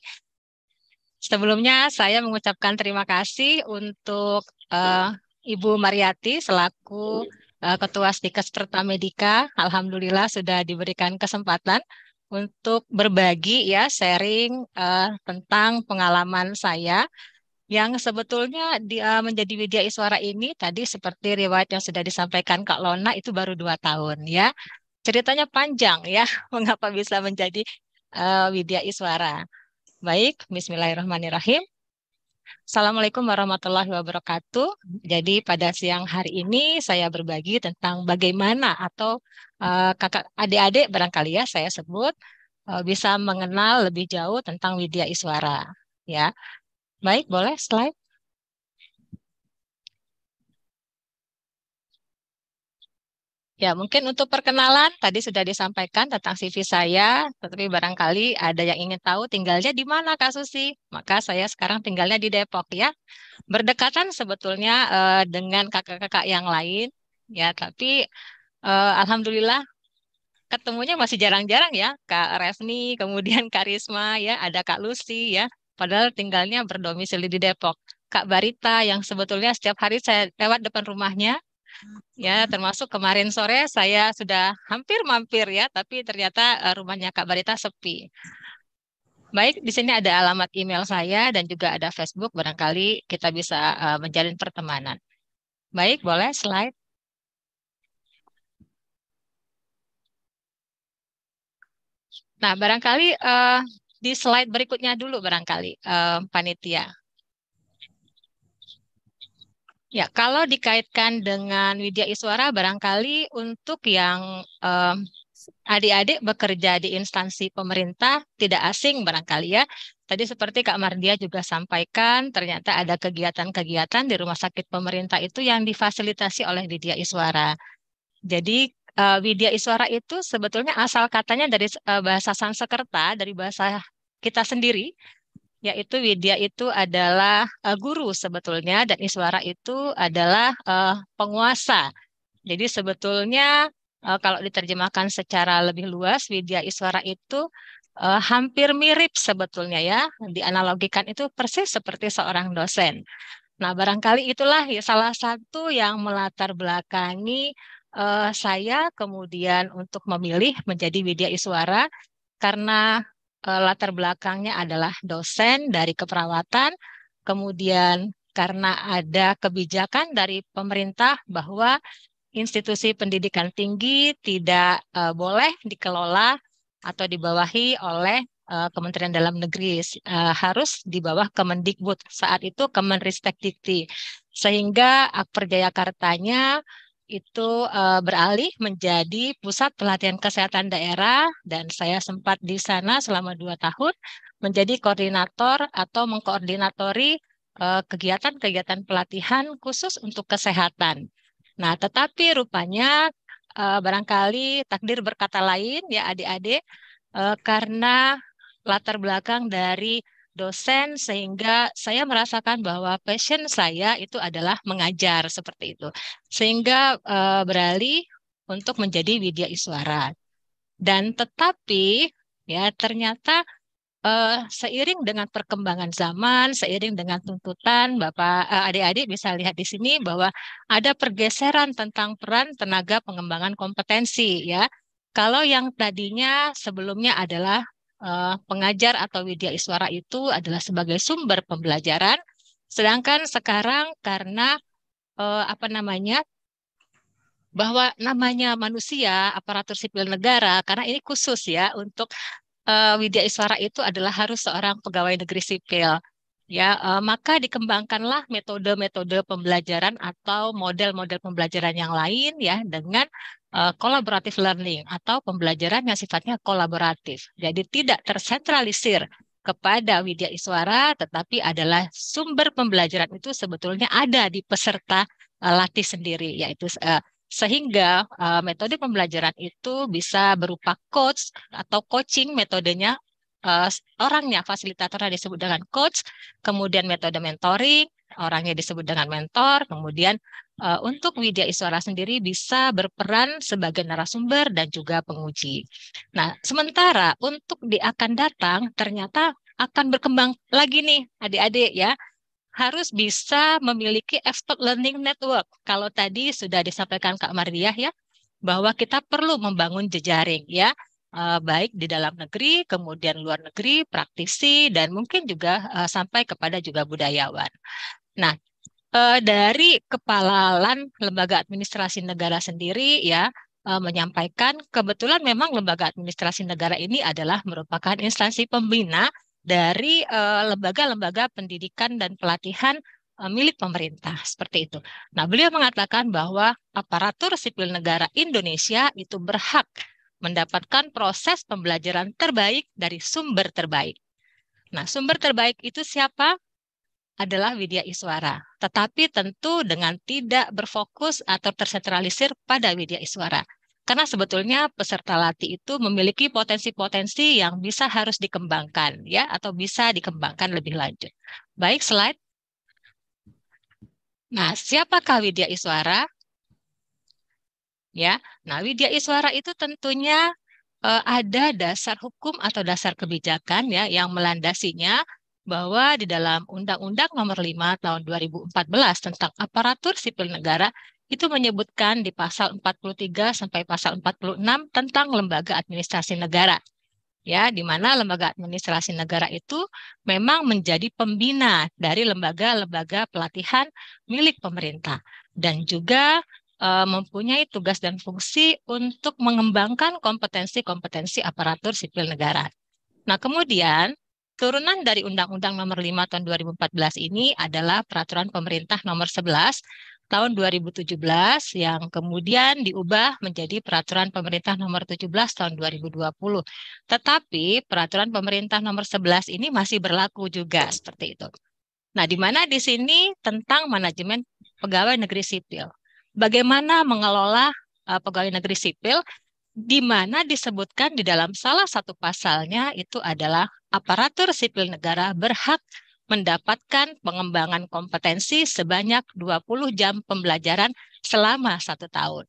Sebelumnya saya mengucapkan terima kasih untuk uh, Ibu Mariati selaku uh, Ketua Stikes Pertamedika. Alhamdulillah sudah diberikan kesempatan untuk berbagi ya sharing uh, tentang pengalaman saya yang sebetulnya dia menjadi media Iswara ini tadi seperti riwayat yang sudah disampaikan Kak Lona itu baru dua tahun ya ceritanya panjang ya mengapa bisa menjadi uh, Widya Iswara. Baik, bismillahirrahmanirrahim. Assalamualaikum warahmatullahi wabarakatuh. Jadi pada siang hari ini saya berbagi tentang bagaimana atau eh, kakak adik-adik barangkali ya saya sebut eh, bisa mengenal lebih jauh tentang Widya Iswara ya. Baik, boleh slide. Ya, mungkin untuk perkenalan tadi sudah disampaikan tentang CV saya, tetapi barangkali ada yang ingin tahu tinggalnya di mana Kak Susi. Maka saya sekarang tinggalnya di Depok ya. Berdekatan sebetulnya eh, dengan kakak-kakak yang lain ya, tapi eh, alhamdulillah ketemunya masih jarang-jarang ya, Kak Resni, kemudian Karisma ya, ada Kak Lucy ya. Padahal tinggalnya berdomisili di Depok. Kak Barita yang sebetulnya setiap hari saya lewat depan rumahnya Ya, termasuk kemarin sore saya sudah hampir mampir ya, tapi ternyata eh, rumahnya Kak Barita sepi. Baik, di sini ada alamat email saya dan juga ada Facebook. Barangkali kita bisa eh, menjalin pertemanan. Baik, boleh slide. Nah, barangkali uh, di slide berikutnya dulu barangkali uh, panitia. Ya, kalau dikaitkan dengan Widya Iswara, barangkali untuk yang eh, adik-adik bekerja di instansi pemerintah tidak asing barangkali ya. Tadi seperti Kak Mardia juga sampaikan, ternyata ada kegiatan-kegiatan di rumah sakit pemerintah itu yang difasilitasi oleh Widya Iswara. Jadi eh, Widya Iswara itu sebetulnya asal katanya dari eh, bahasa Sanskerta, dari bahasa kita sendiri, yaitu Widya itu adalah uh, guru sebetulnya dan Iswara itu adalah uh, penguasa. Jadi sebetulnya uh, kalau diterjemahkan secara lebih luas Widya Iswara itu uh, hampir mirip sebetulnya ya dianalogikan itu persis seperti seorang dosen. Nah barangkali itulah ya salah satu yang melatar belakangi uh, saya kemudian untuk memilih menjadi Widya Iswara karena eh, latar belakangnya adalah dosen dari keperawatan, kemudian karena ada kebijakan dari pemerintah bahwa institusi pendidikan tinggi tidak eh, boleh dikelola atau dibawahi oleh eh, Kementerian Dalam Negeri uh, harus di bawah Kemendikbud saat itu Kemenristek Dikti sehingga Akper Kartanya itu uh, beralih menjadi pusat pelatihan kesehatan daerah dan saya sempat di sana selama dua tahun menjadi koordinator atau mengkoordinatori eh, kegiatan-kegiatan uh, pelatihan khusus untuk kesehatan. Nah, tetapi rupanya uh, barangkali takdir berkata lain ya adik-adik uh, karena latar belakang dari dosen sehingga saya merasakan bahwa passion saya itu adalah mengajar seperti itu sehingga e, beralih untuk menjadi Widya Iswara dan tetapi ya ternyata e, seiring dengan perkembangan zaman seiring dengan tuntutan bapak eh, adik-adik bisa lihat di sini bahwa ada pergeseran tentang peran tenaga pengembangan kompetensi ya kalau yang tadinya sebelumnya adalah uh, pengajar atau Widya Iswara itu adalah sebagai sumber pembelajaran. Sedangkan sekarang karena uh, apa namanya bahwa namanya manusia aparatur sipil negara karena ini khusus ya untuk uh, Widya Iswara itu adalah harus seorang pegawai negeri sipil ya maka dikembangkanlah metode-metode pembelajaran atau model-model pembelajaran yang lain ya dengan kolaboratif eh, uh, learning atau pembelajaran yang sifatnya kolaboratif. Jadi tidak tersentralisir kepada Widya Iswara, tetapi adalah sumber pembelajaran itu sebetulnya ada di peserta uh, latih sendiri, yaitu uh, sehingga uh, metode pembelajaran itu bisa berupa coach atau coaching metodenya uh, orangnya fasilitatornya disebut dengan coach, kemudian metode mentoring, orangnya disebut dengan mentor, kemudian Eh, untuk Widya Iswara sendiri bisa berperan sebagai narasumber dan juga penguji. Nah, sementara untuk di akan datang ternyata akan berkembang lagi nih adik-adik ya harus bisa memiliki expert learning network. Kalau tadi sudah disampaikan Kak Mardiah ya, bahwa kita perlu membangun jejaring ya, uh, baik di dalam negeri, kemudian luar negeri, praktisi, dan mungkin juga uh, sampai kepada juga budayawan. Nah, uh, dari kepala LAN lembaga administrasi negara sendiri ya uh, menyampaikan kebetulan memang lembaga administrasi negara ini adalah merupakan instansi pembina dari lembaga eh, lembaga-lembaga pendidikan dan pelatihan milik pemerintah seperti itu. Nah, beliau mengatakan bahwa aparatur sipil negara Indonesia itu berhak mendapatkan proses pembelajaran terbaik dari sumber terbaik. Nah, sumber terbaik itu siapa? adalah Widya Iswara. Tetapi tentu dengan tidak berfokus atau tersentralisir pada Widya Iswara. Karena sebetulnya peserta latih itu memiliki potensi-potensi yang bisa harus dikembangkan ya atau bisa dikembangkan lebih lanjut. Baik, slide. Nah, siapakah Widya Iswara? Ya. Nah, Widya Iswara itu tentunya eh, ada dasar hukum atau dasar kebijakan ya yang melandasinya bahwa di dalam Undang-Undang Nomor 5 Tahun 2014 tentang Aparatur Sipil Negara itu menyebutkan di pasal 43 sampai pasal 46 tentang lembaga administrasi negara. Ya, di mana lembaga administrasi negara itu memang menjadi pembina dari lembaga-lembaga pelatihan milik pemerintah dan juga eh, mempunyai tugas dan fungsi untuk mengembangkan kompetensi-kompetensi aparatur sipil negara. Nah, kemudian Turunan dari Undang-Undang Nomor 5 Tahun 2014 ini adalah Peraturan Pemerintah Nomor 11 Tahun 2017 yang kemudian diubah menjadi Peraturan Pemerintah Nomor 17 Tahun 2020. Tetapi Peraturan Pemerintah Nomor 11 ini masih berlaku juga seperti itu. Nah, di mana di sini tentang manajemen pegawai negeri sipil. Bagaimana mengelola uh, pegawai negeri sipil di mana disebutkan di dalam salah satu pasalnya itu adalah aparatur sipil negara berhak mendapatkan pengembangan kompetensi sebanyak 20 jam pembelajaran selama satu tahun.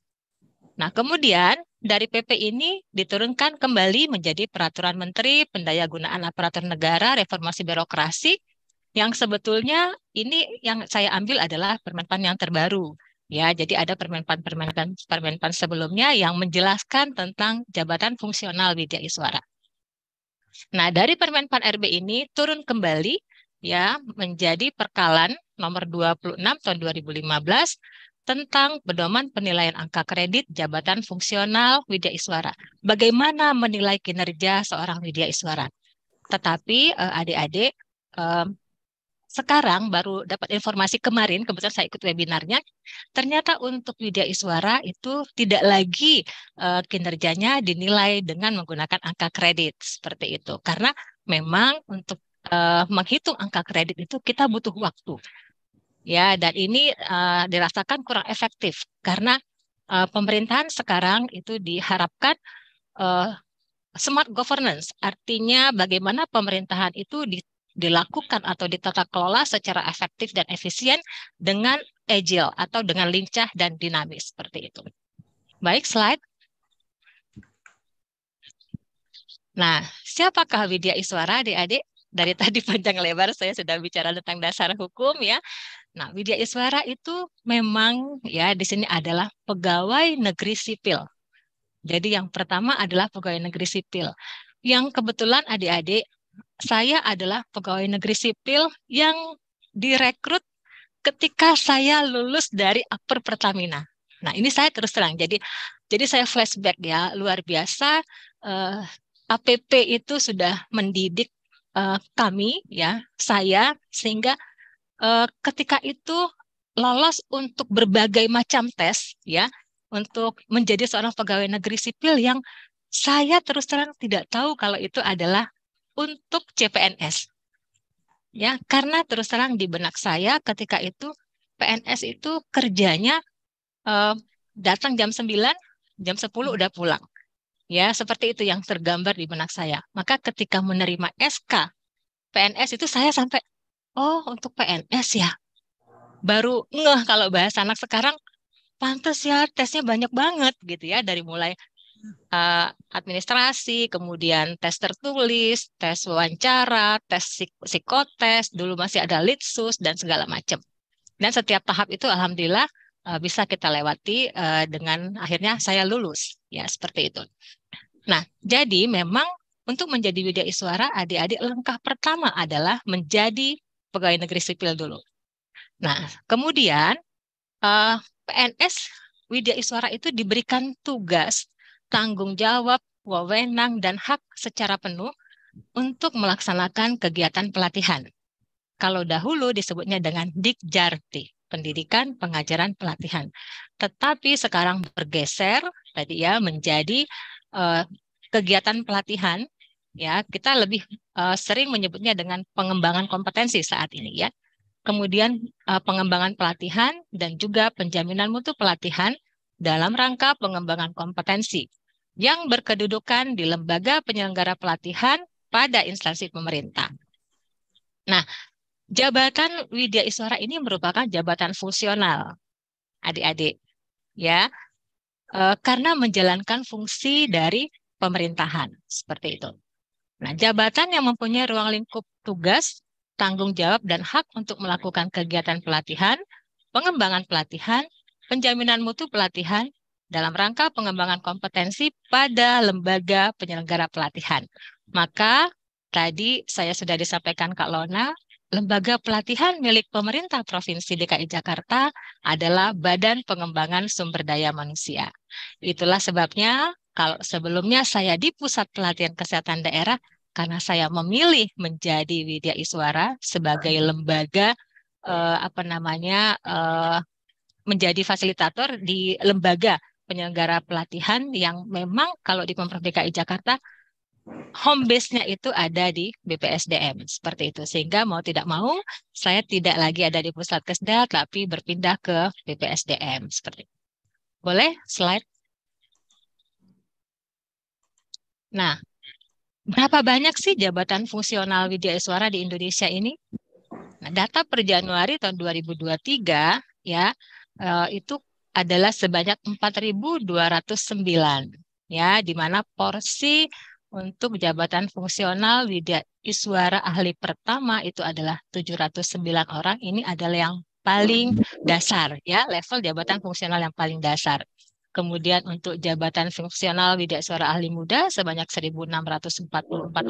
Nah, kemudian dari PP ini diturunkan kembali menjadi Peraturan Menteri Pendayagunaan Aparatur Negara Reformasi Birokrasi yang sebetulnya ini yang saya ambil adalah Permenpan yang terbaru. Ya, jadi ada permenpan-permenpan permenpan sebelumnya yang menjelaskan tentang jabatan fungsional Widya Iswara. Nah, dari Permen Pan RB ini turun kembali ya menjadi perkalan nomor 26 tahun 2015 tentang pedoman penilaian angka kredit jabatan fungsional Widya Iswara. Bagaimana menilai kinerja seorang Widya Iswara? Tetapi eh, adik-adik eh, sekarang baru dapat informasi kemarin kebetulan saya ikut webinarnya ternyata untuk Widya Iswara itu tidak lagi uh, kinerjanya dinilai dengan menggunakan angka kredit seperti itu karena memang untuk uh, menghitung angka kredit itu kita butuh waktu ya dan ini uh, dirasakan kurang efektif karena uh, pemerintahan sekarang itu diharapkan uh, smart governance artinya bagaimana pemerintahan itu dilakukan atau ditata kelola secara efektif dan efisien dengan agile atau dengan lincah dan dinamis seperti itu. Baik, slide. Nah, siapakah Widya Iswara adik-adik? Dari tadi panjang lebar saya sudah bicara tentang dasar hukum ya. Nah, Widya Iswara itu memang ya di sini adalah pegawai negeri sipil. Jadi yang pertama adalah pegawai negeri sipil yang kebetulan adik-adik saya adalah pegawai negeri sipil yang direkrut ketika saya lulus dari upper Pertamina. Nah, ini saya terus terang. Jadi jadi saya flashback ya, luar biasa eh, APP itu sudah mendidik eh, kami ya, saya sehingga eh, ketika itu lolos untuk berbagai macam tes ya untuk menjadi seorang pegawai negeri sipil yang saya terus terang tidak tahu kalau itu adalah untuk CPNS. Ya, karena terus terang di benak saya ketika itu PNS itu kerjanya eh, datang jam 9, jam 10 hmm. udah pulang. Ya, seperti itu yang tergambar di benak saya. Maka ketika menerima SK PNS itu saya sampai oh untuk PNS ya. Baru ngeh kalau bahasa anak sekarang pantas ya tesnya banyak banget gitu ya dari mulai Eh, administrasi, kemudian tes tertulis, tes wawancara, tes psik psikotes, dulu masih ada litsus dan segala macam. Dan setiap tahap itu alhamdulillah eh, bisa kita lewati eh, dengan akhirnya saya lulus. Ya, seperti itu. Nah, jadi memang untuk menjadi Widya Iswara, adik-adik langkah pertama adalah menjadi pegawai negeri sipil dulu. Nah, kemudian PNS Widya Iswara itu diberikan tugas tanggung jawab, wewenang, dan hak secara penuh untuk melaksanakan kegiatan pelatihan. Kalau dahulu disebutnya dengan Dikjarti, pendidikan, pengajaran, pelatihan. Tetapi sekarang bergeser tadi ya menjadi uh, kegiatan pelatihan ya kita lebih uh, sering menyebutnya dengan pengembangan kompetensi saat ini ya kemudian uh, pengembangan pelatihan dan juga penjaminan mutu pelatihan dalam rangka pengembangan kompetensi yang berkedudukan di lembaga penyelenggara pelatihan pada instansi pemerintah. Nah, jabatan Widya Iswara ini merupakan jabatan fungsional, adik-adik, ya, e, karena menjalankan fungsi dari pemerintahan seperti itu. Nah, jabatan yang mempunyai ruang lingkup tugas, tanggung jawab dan hak untuk melakukan kegiatan pelatihan, pengembangan pelatihan, penjaminan mutu pelatihan, dalam rangka pengembangan kompetensi pada lembaga penyelenggara pelatihan. Maka tadi saya sudah disampaikan Kak Lona, lembaga pelatihan milik pemerintah Provinsi DKI Jakarta adalah Badan Pengembangan Sumber Daya Manusia. Itulah sebabnya kalau sebelumnya saya di Pusat Pelatihan Kesehatan Daerah karena saya memilih menjadi Widya Iswara sebagai lembaga eh, apa namanya eh, menjadi fasilitator di lembaga penyelenggara pelatihan yang memang kalau di Pemprov DKI Jakarta home base-nya itu ada di BPSDM seperti itu sehingga mau tidak mau saya tidak lagi ada di pusat kesda tapi berpindah ke BPSDM seperti itu. boleh slide nah berapa banyak sih jabatan fungsional Widya Iswara di Indonesia ini nah data per Januari tahun 2023 ya eh, itu adalah sebanyak 4.209 ya di mana porsi untuk jabatan fungsional di Iswara ahli pertama itu adalah 709 orang ini adalah yang paling dasar ya level jabatan fungsional yang paling dasar. Kemudian untuk jabatan fungsional Widya Suara Ahli Muda sebanyak 1.644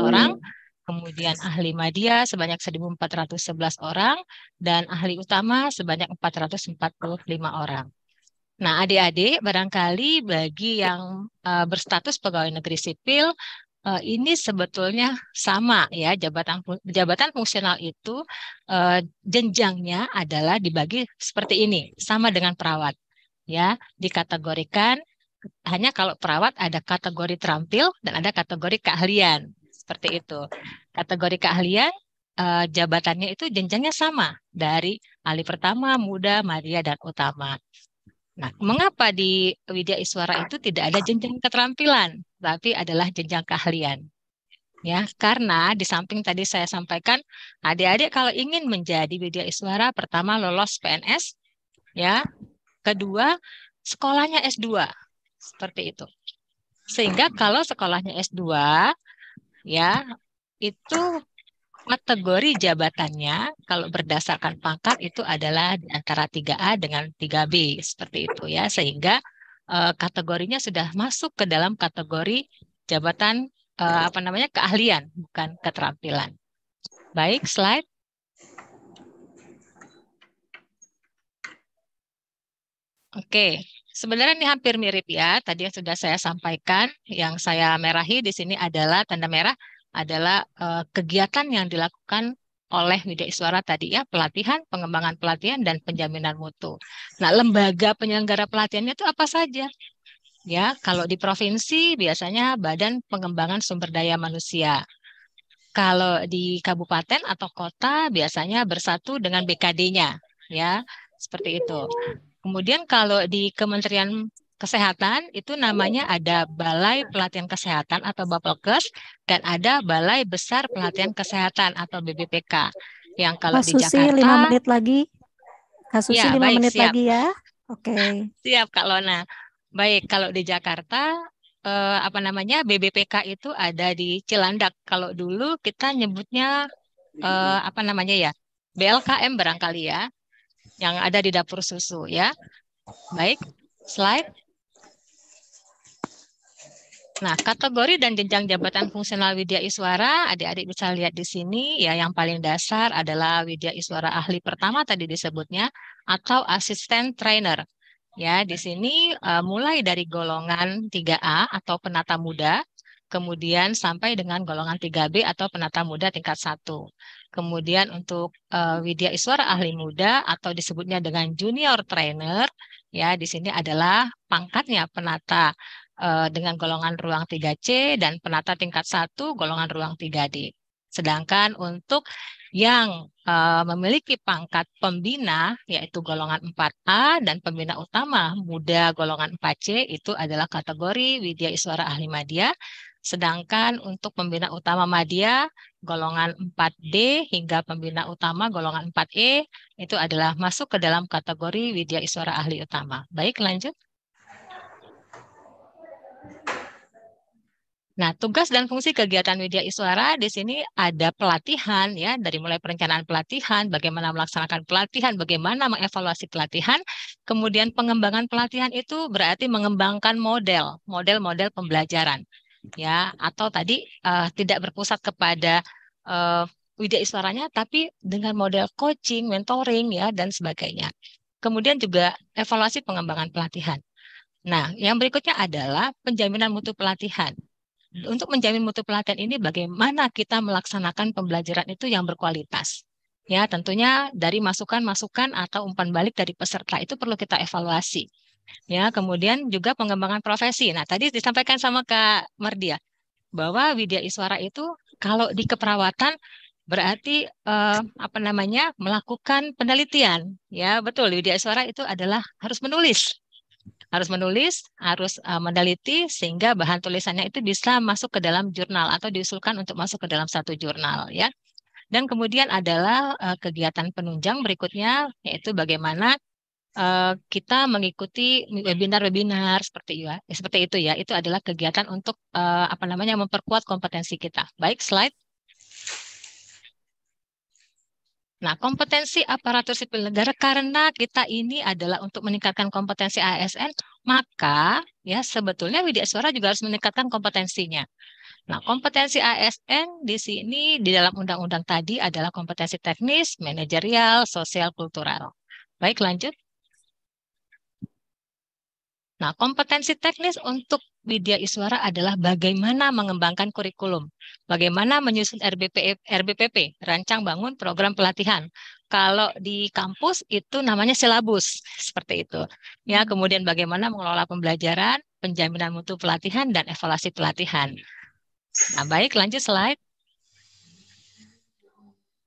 orang, kemudian ahli media sebanyak 1.411 orang, dan ahli utama sebanyak 445 orang. Nah, adik-adik, barangkali bagi yang uh, berstatus pegawai negeri sipil, uh, ini sebetulnya sama ya jabatan jabatan fungsional itu uh, jenjangnya adalah dibagi seperti ini, sama dengan perawat. Ya, dikategorikan hanya kalau perawat ada kategori terampil dan ada kategori keahlian seperti itu. Kategori keahlian uh, jabatannya itu jenjangnya sama dari ahli pertama, muda, maria, dan utama. Nah, hmm. mengapa di Widya Iswara itu tidak ada jenjang keterampilan, tapi adalah jenjang keahlian? Ya, karena di samping tadi saya sampaikan, adik-adik kalau ingin menjadi Widya Iswara, pertama lolos PNS, ya, kedua sekolahnya S2, seperti itu. Sehingga kalau sekolahnya S2, ya, itu kategori jabatannya kalau berdasarkan pangkat itu adalah antara 3A dengan 3B seperti itu ya sehingga uh, kategorinya sudah masuk ke dalam kategori jabatan uh, apa namanya keahlian bukan keterampilan. Baik, slide. Oke, sebenarnya ini hampir mirip ya. Tadi yang sudah saya sampaikan, yang saya merahi di sini adalah tanda merah adalah uh, kegiatan yang dilakukan oleh Widya Iswara tadi ya pelatihan, pengembangan pelatihan dan penjaminan mutu. Nah, lembaga penyelenggara pelatihannya itu apa saja? Ya, kalau di provinsi biasanya Badan Pengembangan Sumber Daya Manusia. Kalau di kabupaten atau kota biasanya bersatu dengan BKD-nya, ya, seperti itu. Kemudian kalau di Kementerian kesehatan itu namanya iya. ada Balai Pelatihan Kesehatan atau Bapelkes dan ada Balai Besar Pelatihan Kesehatan atau BBPK. Yang kalau Mas di Susi, Jakarta 5 menit lagi. Kak Susi ya, 5 baik, menit siap. lagi ya. Oke. Okay. siap Kak Lona. Baik, kalau di Jakarta eh, apa namanya BBPK itu ada di Cilandak. Kalau dulu kita nyebutnya eh, apa namanya ya? BLKM barangkali ya yang ada di dapur susu ya. Baik, slide. Nah, kategori dan jenjang jabatan fungsional Widya Iswara, adik-adik bisa lihat di sini, ya yang paling dasar adalah Widya Iswara ahli pertama tadi disebutnya, atau asisten trainer. Ya, di sini uh, mulai dari golongan 3A atau penata muda, kemudian sampai dengan golongan 3B atau penata muda tingkat 1. Kemudian untuk uh, Widya Iswara ahli muda atau disebutnya dengan junior trainer, ya di sini adalah pangkatnya penata Eh, dengan golongan ruang 3C dan penata tingkat 1 golongan ruang 3D. Sedangkan untuk yang eh, memiliki pangkat pembina yaitu golongan 4A dan pembina utama muda golongan 4C itu adalah kategori Widya Iswara Ahli Madya. Sedangkan untuk pembina utama Madya golongan 4D hingga pembina utama golongan 4E itu adalah masuk ke dalam kategori Widya Iswara Ahli Utama. Baik, lanjut. Nah, tugas dan fungsi kegiatan media Iswara di sini ada pelatihan ya, dari mulai perencanaan pelatihan, bagaimana melaksanakan pelatihan, bagaimana mengevaluasi pelatihan, kemudian pengembangan pelatihan itu berarti mengembangkan model, model-model pembelajaran ya, atau tadi uh, tidak berpusat kepada uh, eh, media Iswaranya tapi dengan model coaching, mentoring ya dan sebagainya. Kemudian juga evaluasi pengembangan pelatihan. Nah, yang berikutnya adalah penjaminan mutu pelatihan. Hmm. Untuk menjamin mutu pelatihan ini bagaimana kita melaksanakan pembelajaran itu yang berkualitas. Ya, tentunya dari masukan-masukan atau umpan balik dari peserta itu perlu kita evaluasi. Ya, kemudian juga pengembangan profesi. Nah, tadi disampaikan sama Kak Mardia bahwa Widya Iswara itu kalau di keperawatan berarti eh, apa namanya melakukan penelitian ya betul Widya Iswara itu adalah harus menulis harus menulis, harus uh, meneliti sehingga bahan tulisannya itu bisa masuk ke dalam jurnal atau diusulkan untuk masuk ke dalam satu jurnal ya. Dan kemudian adalah uh, kegiatan penunjang berikutnya yaitu bagaimana uh, kita mengikuti webinar-webinar seperti ya, seperti itu ya. Itu adalah kegiatan untuk uh, apa namanya memperkuat kompetensi kita. Baik, slide Nah, kompetensi aparatur sipil negara karena kita ini adalah untuk meningkatkan kompetensi ASN, maka ya sebetulnya Widya Suara juga harus meningkatkan kompetensinya. Nah, kompetensi ASN di sini di dalam undang-undang tadi adalah kompetensi teknis, manajerial, sosial, kultural. Baik, lanjut. Nah, kompetensi teknis untuk Widya Iswara adalah bagaimana mengembangkan kurikulum, bagaimana menyusun RBP, RBPP, Rancang Bangun Program Pelatihan. Kalau di kampus itu namanya silabus, seperti itu. Ya, hmm. kemudian bagaimana mengelola pembelajaran, penjaminan mutu pelatihan, dan evaluasi pelatihan. Nah, baik, lanjut slide.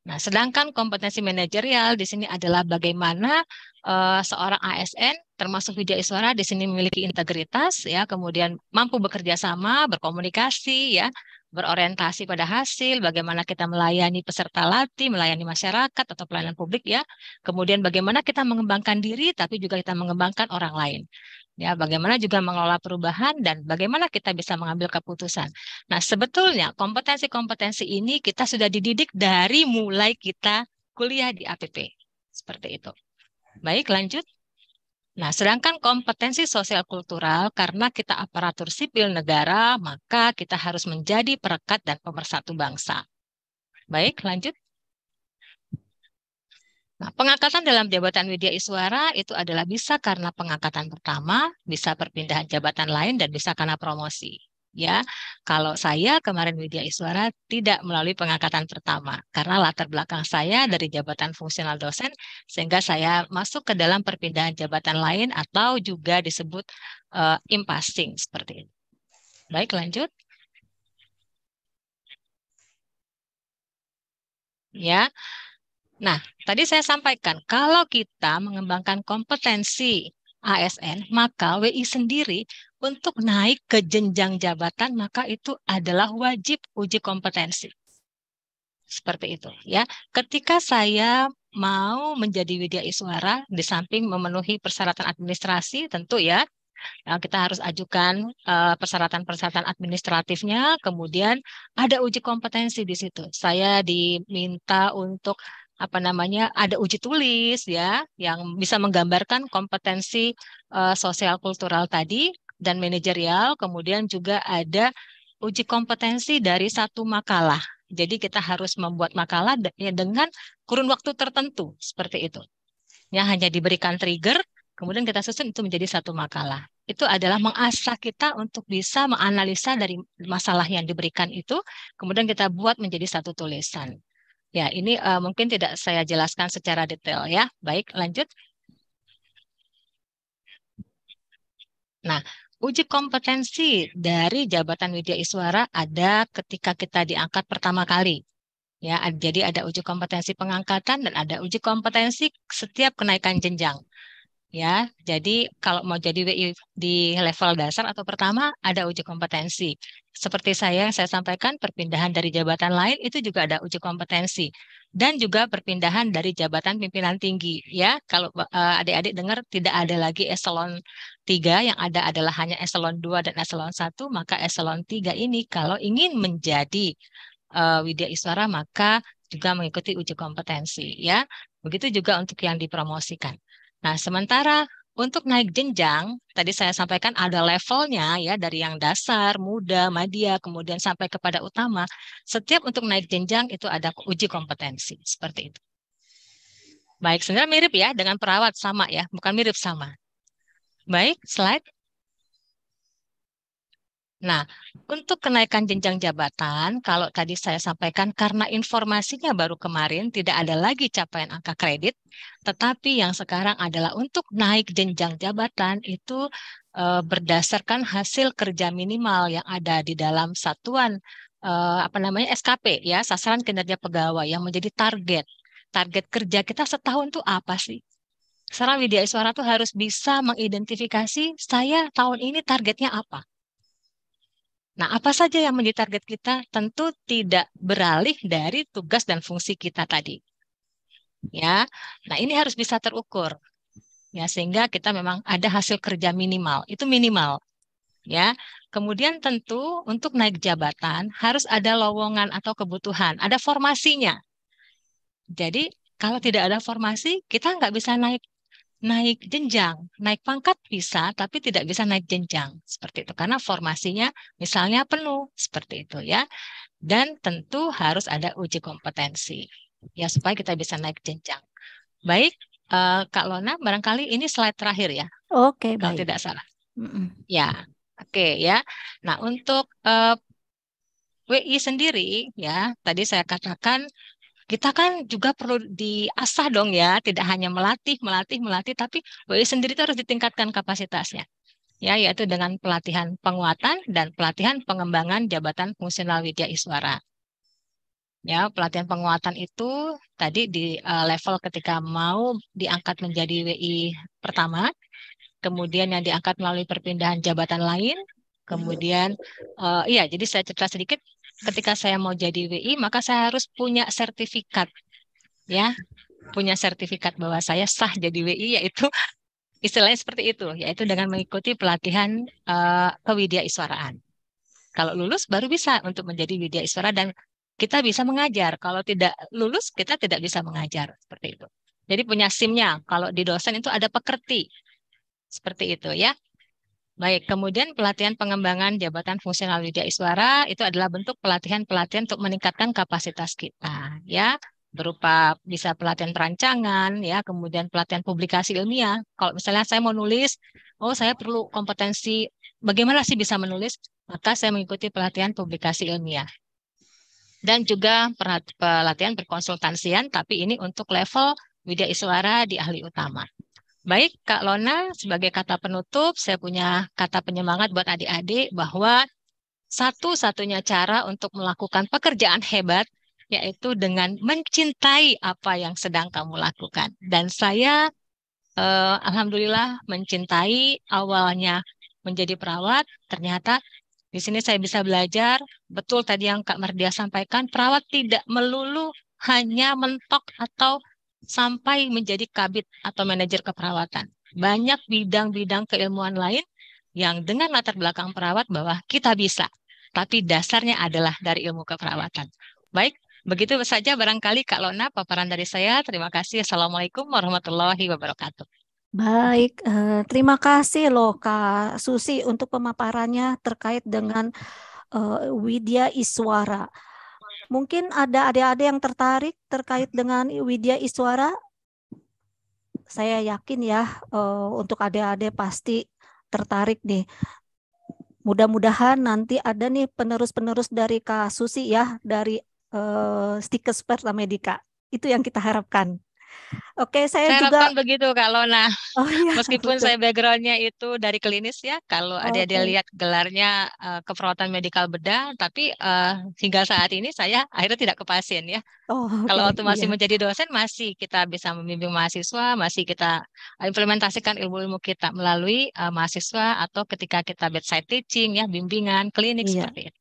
Nah, sedangkan kompetensi manajerial di sini adalah bagaimana uh, seorang ASN termasuk Widya Iswara di sini memiliki integritas ya, kemudian mampu bekerja sama, berkomunikasi ya, berorientasi pada hasil, bagaimana kita melayani peserta latih, melayani masyarakat atau pelayanan publik ya. Kemudian bagaimana kita mengembangkan diri tapi juga kita mengembangkan orang lain. Ya, bagaimana juga mengelola perubahan dan bagaimana kita bisa mengambil keputusan. Nah, sebetulnya kompetensi-kompetensi ini kita sudah dididik dari mulai kita kuliah di APP. Seperti itu. Baik, lanjut. Nah, sedangkan kompetensi sosial kultural karena kita aparatur sipil negara, maka kita harus menjadi perekat dan pemersatu bangsa. Baik, lanjut. Nah, pengangkatan dalam jabatan Widya Iswara itu adalah bisa karena pengangkatan pertama, bisa perpindahan jabatan lain, dan bisa karena promosi ya. Kalau saya kemarin media Iswara tidak melalui pengangkatan pertama karena latar belakang saya dari jabatan fungsional dosen sehingga saya masuk ke dalam perpindahan jabatan lain atau juga disebut uh, impasing seperti itu. Baik, lanjut. Ya. Nah, tadi saya sampaikan kalau kita mengembangkan kompetensi ASN, maka WI sendiri untuk naik ke jenjang jabatan maka itu adalah wajib uji kompetensi. Seperti itu ya. Ketika saya mau menjadi Widya Iswara di samping memenuhi persyaratan administrasi tentu ya, ya kita harus ajukan eh, persyaratan-persyaratan administratifnya, kemudian ada uji kompetensi di situ. Saya diminta untuk apa namanya ada uji tulis ya yang bisa menggambarkan kompetensi uh, sosial kultural tadi dan manajerial, kemudian juga ada uji kompetensi dari satu makalah. Jadi kita harus membuat makalah ya, dengan kurun waktu tertentu seperti itu. Ya hanya diberikan trigger, kemudian kita susun itu menjadi satu makalah. Itu adalah mengasah kita untuk bisa menganalisa dari masalah yang diberikan itu, kemudian kita buat menjadi satu tulisan. Ya, ini uh, mungkin tidak saya jelaskan secara detail ya. Baik, lanjut. Nah, Uji kompetensi dari jabatan Widya Iswara ada ketika kita diangkat pertama kali. Ya, jadi ada uji kompetensi pengangkatan dan ada uji kompetensi setiap kenaikan jenjang ya. Jadi kalau mau jadi WI di level dasar atau pertama ada uji kompetensi. Seperti saya yang saya sampaikan perpindahan dari jabatan lain itu juga ada uji kompetensi dan juga perpindahan dari jabatan pimpinan tinggi ya. Kalau eh, adik-adik dengar tidak ada lagi eselon 3 yang ada adalah hanya eselon 2 dan eselon 1, maka eselon 3 ini kalau ingin menjadi uh, Widya Iswara maka juga mengikuti uji kompetensi ya. Begitu juga untuk yang dipromosikan. Nah, sementara untuk naik jenjang, tadi saya sampaikan ada levelnya ya dari yang dasar, muda, madya, kemudian sampai kepada utama. Setiap untuk naik jenjang itu ada uji kompetensi seperti itu. Baik, sebenarnya mirip ya dengan perawat sama ya, bukan mirip sama. Baik, slide. Nah, untuk kenaikan jenjang jabatan, kalau tadi saya sampaikan karena informasinya baru kemarin tidak ada lagi capaian angka kredit, tetapi yang sekarang adalah untuk naik jenjang jabatan itu e, berdasarkan hasil kerja minimal yang ada di dalam satuan e, apa namanya SKP ya, sasaran kinerja pegawai yang menjadi target. Target kerja kita setahun itu apa sih? Sekarang Widya Iswara itu harus bisa mengidentifikasi saya tahun ini targetnya apa Nah, apa saja yang menjadi target kita tentu tidak beralih dari tugas dan fungsi kita tadi. Ya. Nah, ini harus bisa terukur. Ya, sehingga kita memang ada hasil kerja minimal. Itu minimal. Ya. Kemudian tentu untuk naik jabatan harus ada lowongan atau kebutuhan, ada formasinya. Jadi, kalau tidak ada formasi, kita nggak bisa naik naik jenjang, naik pangkat bisa, tapi tidak bisa naik jenjang seperti itu karena formasinya misalnya penuh seperti itu ya. Dan tentu harus ada uji kompetensi ya supaya kita bisa naik jenjang. Baik, uh, Kak Lona, barangkali ini slide terakhir ya. Oke, okay, kalau baik. tidak salah. Mm -mm. Ya, oke okay, ya. Nah untuk uh, eh, WI sendiri ya, tadi saya katakan kita kan juga perlu diasah dong ya, tidak hanya melatih, melatih, melatih, tapi WI sendiri itu harus ditingkatkan kapasitasnya. Ya, yaitu dengan pelatihan penguatan dan pelatihan pengembangan jabatan fungsional Widya Iswara. Ya, pelatihan penguatan itu tadi di uh, level ketika mau diangkat menjadi WI pertama, kemudian yang diangkat melalui perpindahan jabatan lain, hmm. kemudian uh, iya jadi saya cerita sedikit ketika saya mau jadi WI maka saya harus punya sertifikat ya punya sertifikat bahwa saya sah jadi WI yaitu istilahnya seperti itu yaitu dengan mengikuti pelatihan uh, eh, kewidya iswaraan kalau lulus baru bisa untuk menjadi widya iswara dan kita bisa mengajar kalau tidak lulus kita tidak bisa mengajar seperti itu jadi punya simnya kalau di dosen itu ada pekerti seperti itu ya Baik, kemudian pelatihan pengembangan jabatan fungsional Widya Iswara itu adalah bentuk pelatihan-pelatihan untuk meningkatkan kapasitas kita, ya berupa bisa pelatihan perancangan, ya kemudian pelatihan publikasi ilmiah. Kalau misalnya saya mau nulis, oh saya perlu kompetensi bagaimana sih bisa menulis, maka saya mengikuti pelatihan publikasi ilmiah. Dan juga pelatihan berkonsultansian, tapi ini untuk level Widya Iswara di ahli utama. Baik, Kak Lona, sebagai kata penutup, saya punya kata penyemangat buat adik-adik bahwa satu-satunya cara untuk melakukan pekerjaan hebat yaitu dengan mencintai apa yang sedang kamu lakukan. Dan saya eh, alhamdulillah mencintai awalnya menjadi perawat, ternyata di sini saya bisa belajar, betul tadi yang Kak Merdia sampaikan, perawat tidak melulu hanya mentok atau sampai menjadi kabit atau manajer keperawatan. Banyak bidang-bidang keilmuan lain yang dengan latar belakang perawat bahwa kita bisa, tapi dasarnya adalah dari ilmu keperawatan. Baik, begitu saja barangkali Kak Lona paparan dari saya. Terima kasih. Assalamualaikum warahmatullahi wabarakatuh. Baik, eh, terima kasih loh Kak Susi untuk pemaparannya terkait dengan eh, Widya Iswara. Mungkin ada adik-adik yang tertarik terkait dengan Widya Iswara? Saya yakin ya eh, untuk adik-adik pasti tertarik nih. Mudah-mudahan nanti ada nih penerus-penerus dari Kak Susi ya, dari uh, eh, Stikes Pertamedika. Itu yang kita harapkan. Oke, saya, saya juga begitu Kak Lona. Oh, iya, Meskipun betul. saya backgroundnya itu dari klinis ya, kalau ada okay. dia lihat gelarnya uh, keperawatan medikal bedah, tapi uh, hingga saat ini saya akhirnya tidak ke pasien ya. Oh, okay. Kalau waktu masih iya. menjadi dosen masih kita bisa membimbing mahasiswa, masih kita implementasikan ilmu-ilmu kita melalui uh, mahasiswa atau ketika kita bedside teaching ya, bimbingan klinik iya. seperti itu.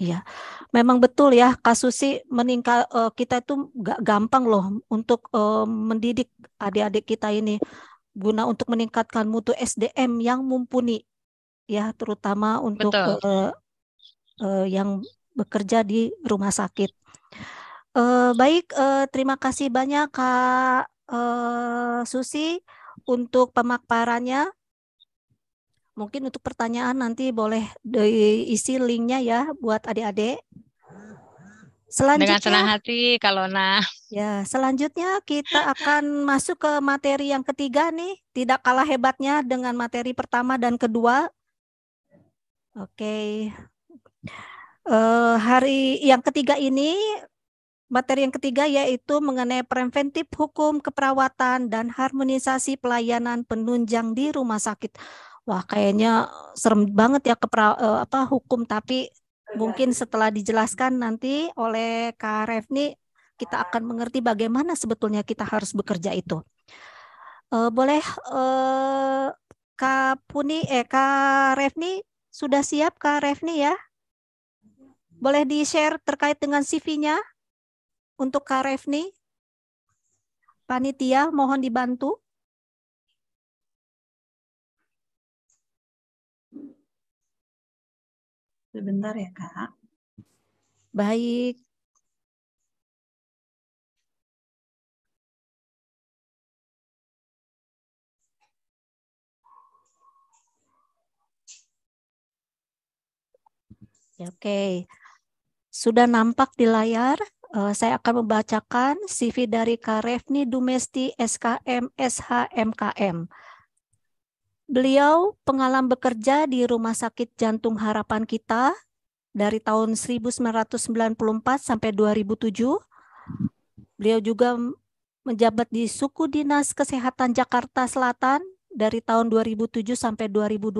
Iya, memang betul ya kasusnya meningkat uh, eh, kita itu nggak gampang loh untuk uh, mendidik adik-adik kita ini guna untuk meningkatkan mutu SDM yang mumpuni ya terutama untuk uh, uh, yang bekerja di rumah sakit. Uh, baik, uh, terima kasih banyak Kak uh, Susi untuk pemaparannya. Mungkin untuk pertanyaan nanti boleh diisi linknya ya buat adik-adik. Selanjutnya, Dengan senang hati, Kalona. Ya, selanjutnya kita akan masuk ke materi yang ketiga nih, tidak kalah hebatnya dengan materi pertama dan kedua. Oke, uh, hari yang ketiga ini materi yang ketiga yaitu mengenai preventif hukum keperawatan dan harmonisasi pelayanan penunjang di rumah sakit wah kayaknya serem banget ya ke eh, apa hukum tapi iya. mungkin setelah dijelaskan nanti oleh Kak Refni kita akan mengerti bagaimana sebetulnya kita harus bekerja itu. Uh, boleh uh, Kak Puni eh Kak Refni sudah siap Kak Refni ya? Boleh di-share terkait dengan CV-nya untuk Kak Refni? Panitia mohon dibantu. Sebentar ya, Kak. Baik. Oke. Okay. Sudah nampak di layar? Uh, saya akan membacakan CV dari Karefni Dumesti SKM SHMKM. MKM. Beliau pengalaman bekerja di Rumah Sakit Jantung Harapan Kita dari tahun 1994 sampai 2007. Beliau juga menjabat di Suku Dinas Kesehatan Jakarta Selatan dari tahun 2007 sampai 2012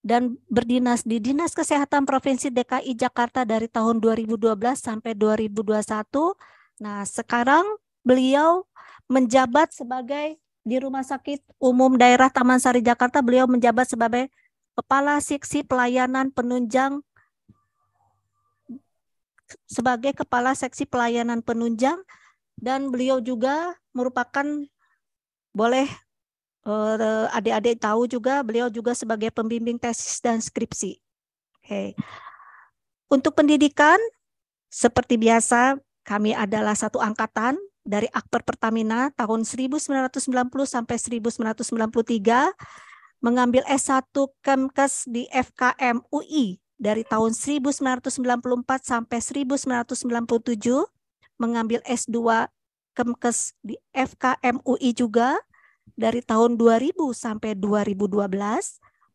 dan berdinas di Dinas Kesehatan Provinsi DKI Jakarta dari tahun 2012 sampai 2021. Nah, sekarang beliau menjabat sebagai di Rumah Sakit Umum Daerah Taman Sari Jakarta beliau menjabat sebagai Kepala Seksi Pelayanan Penunjang sebagai Kepala Seksi Pelayanan Penunjang dan beliau juga merupakan boleh eh, adik-adik tahu juga beliau juga sebagai pembimbing tesis dan skripsi. Oke. Okay. Untuk pendidikan seperti biasa kami adalah satu angkatan dari aktor Pertamina tahun 1990 sampai 1993 mengambil S1 Kemkes di FKM UI dari tahun 1994 sampai 1997 mengambil S2 Kemkes di FKM UI juga dari tahun 2000 sampai 2012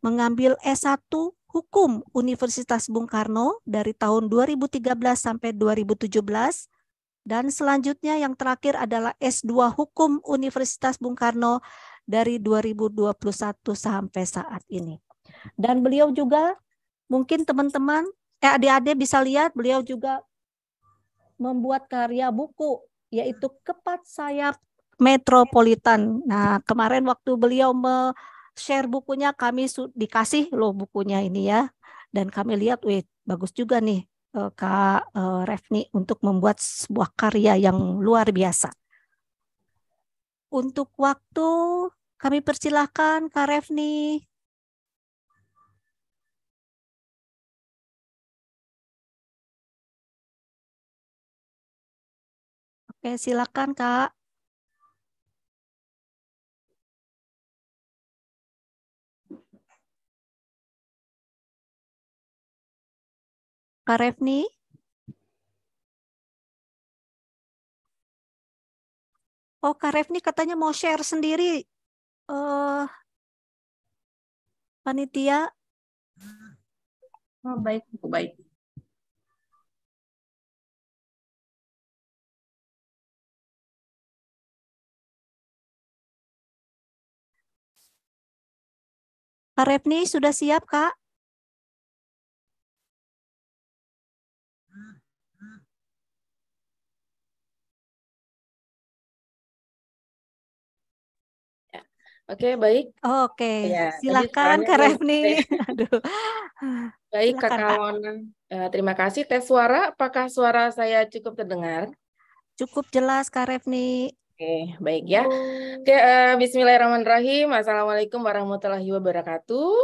mengambil S1 Hukum Universitas Bung Karno dari tahun 2013 sampai 2017 dan selanjutnya yang terakhir adalah S2 Hukum Universitas Bung Karno dari 2021 sampai saat ini. Dan beliau juga mungkin teman-teman eh adik-adik bisa lihat beliau juga membuat karya buku yaitu Kepat Sayap Metropolitan. Nah, kemarin waktu beliau share bukunya kami dikasih loh bukunya ini ya dan kami lihat wih bagus juga nih uh, Kak uh, Refni untuk membuat sebuah karya yang luar biasa. Untuk waktu kami persilahkan Kak Refni. Oke, silakan Kak. Kak Refni? Oh, Kak Refni katanya mau share sendiri. Uh, panitia. Oh, baik, baik. Kak Refni sudah siap, Kak? Oke, okay, baik. Oke, okay. ya, silakan Kak Refni. Aduh. Baik, Kak Ya, terima kasih. Tes suara, apakah suara saya cukup terdengar? Cukup jelas, Kak Refni. Oke, okay, baik ya. Oke, okay, uh, eh, Bismillahirrahmanirrahim. Assalamualaikum warahmatullahi wabarakatuh.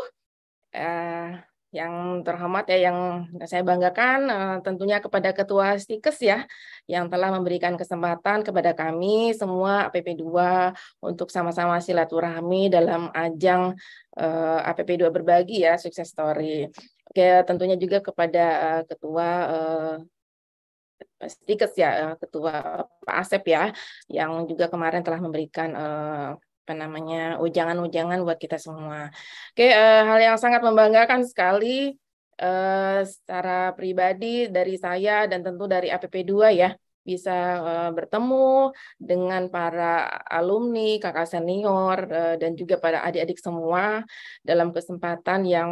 Uh, yang terhormat ya, yang saya banggakan uh, tentunya kepada Ketua Stikes ya, yang telah memberikan kesempatan kepada kami semua APP2 untuk sama-sama silaturahmi dalam ajang uh, eh, APP2 berbagi ya sukses story. Oke, tentunya juga kepada uh, ketua uh, eh, stikers ya, uh, ketua Pak Asep ya, yang juga kemarin telah memberikan uh, apa namanya ujangan-ujangan buat kita semua. Oke, uh, hal yang sangat membanggakan sekali Eh, secara pribadi dari saya dan tentu dari APP2 ya bisa eh, bertemu dengan para alumni, kakak senior eh, dan juga pada adik-adik semua dalam kesempatan yang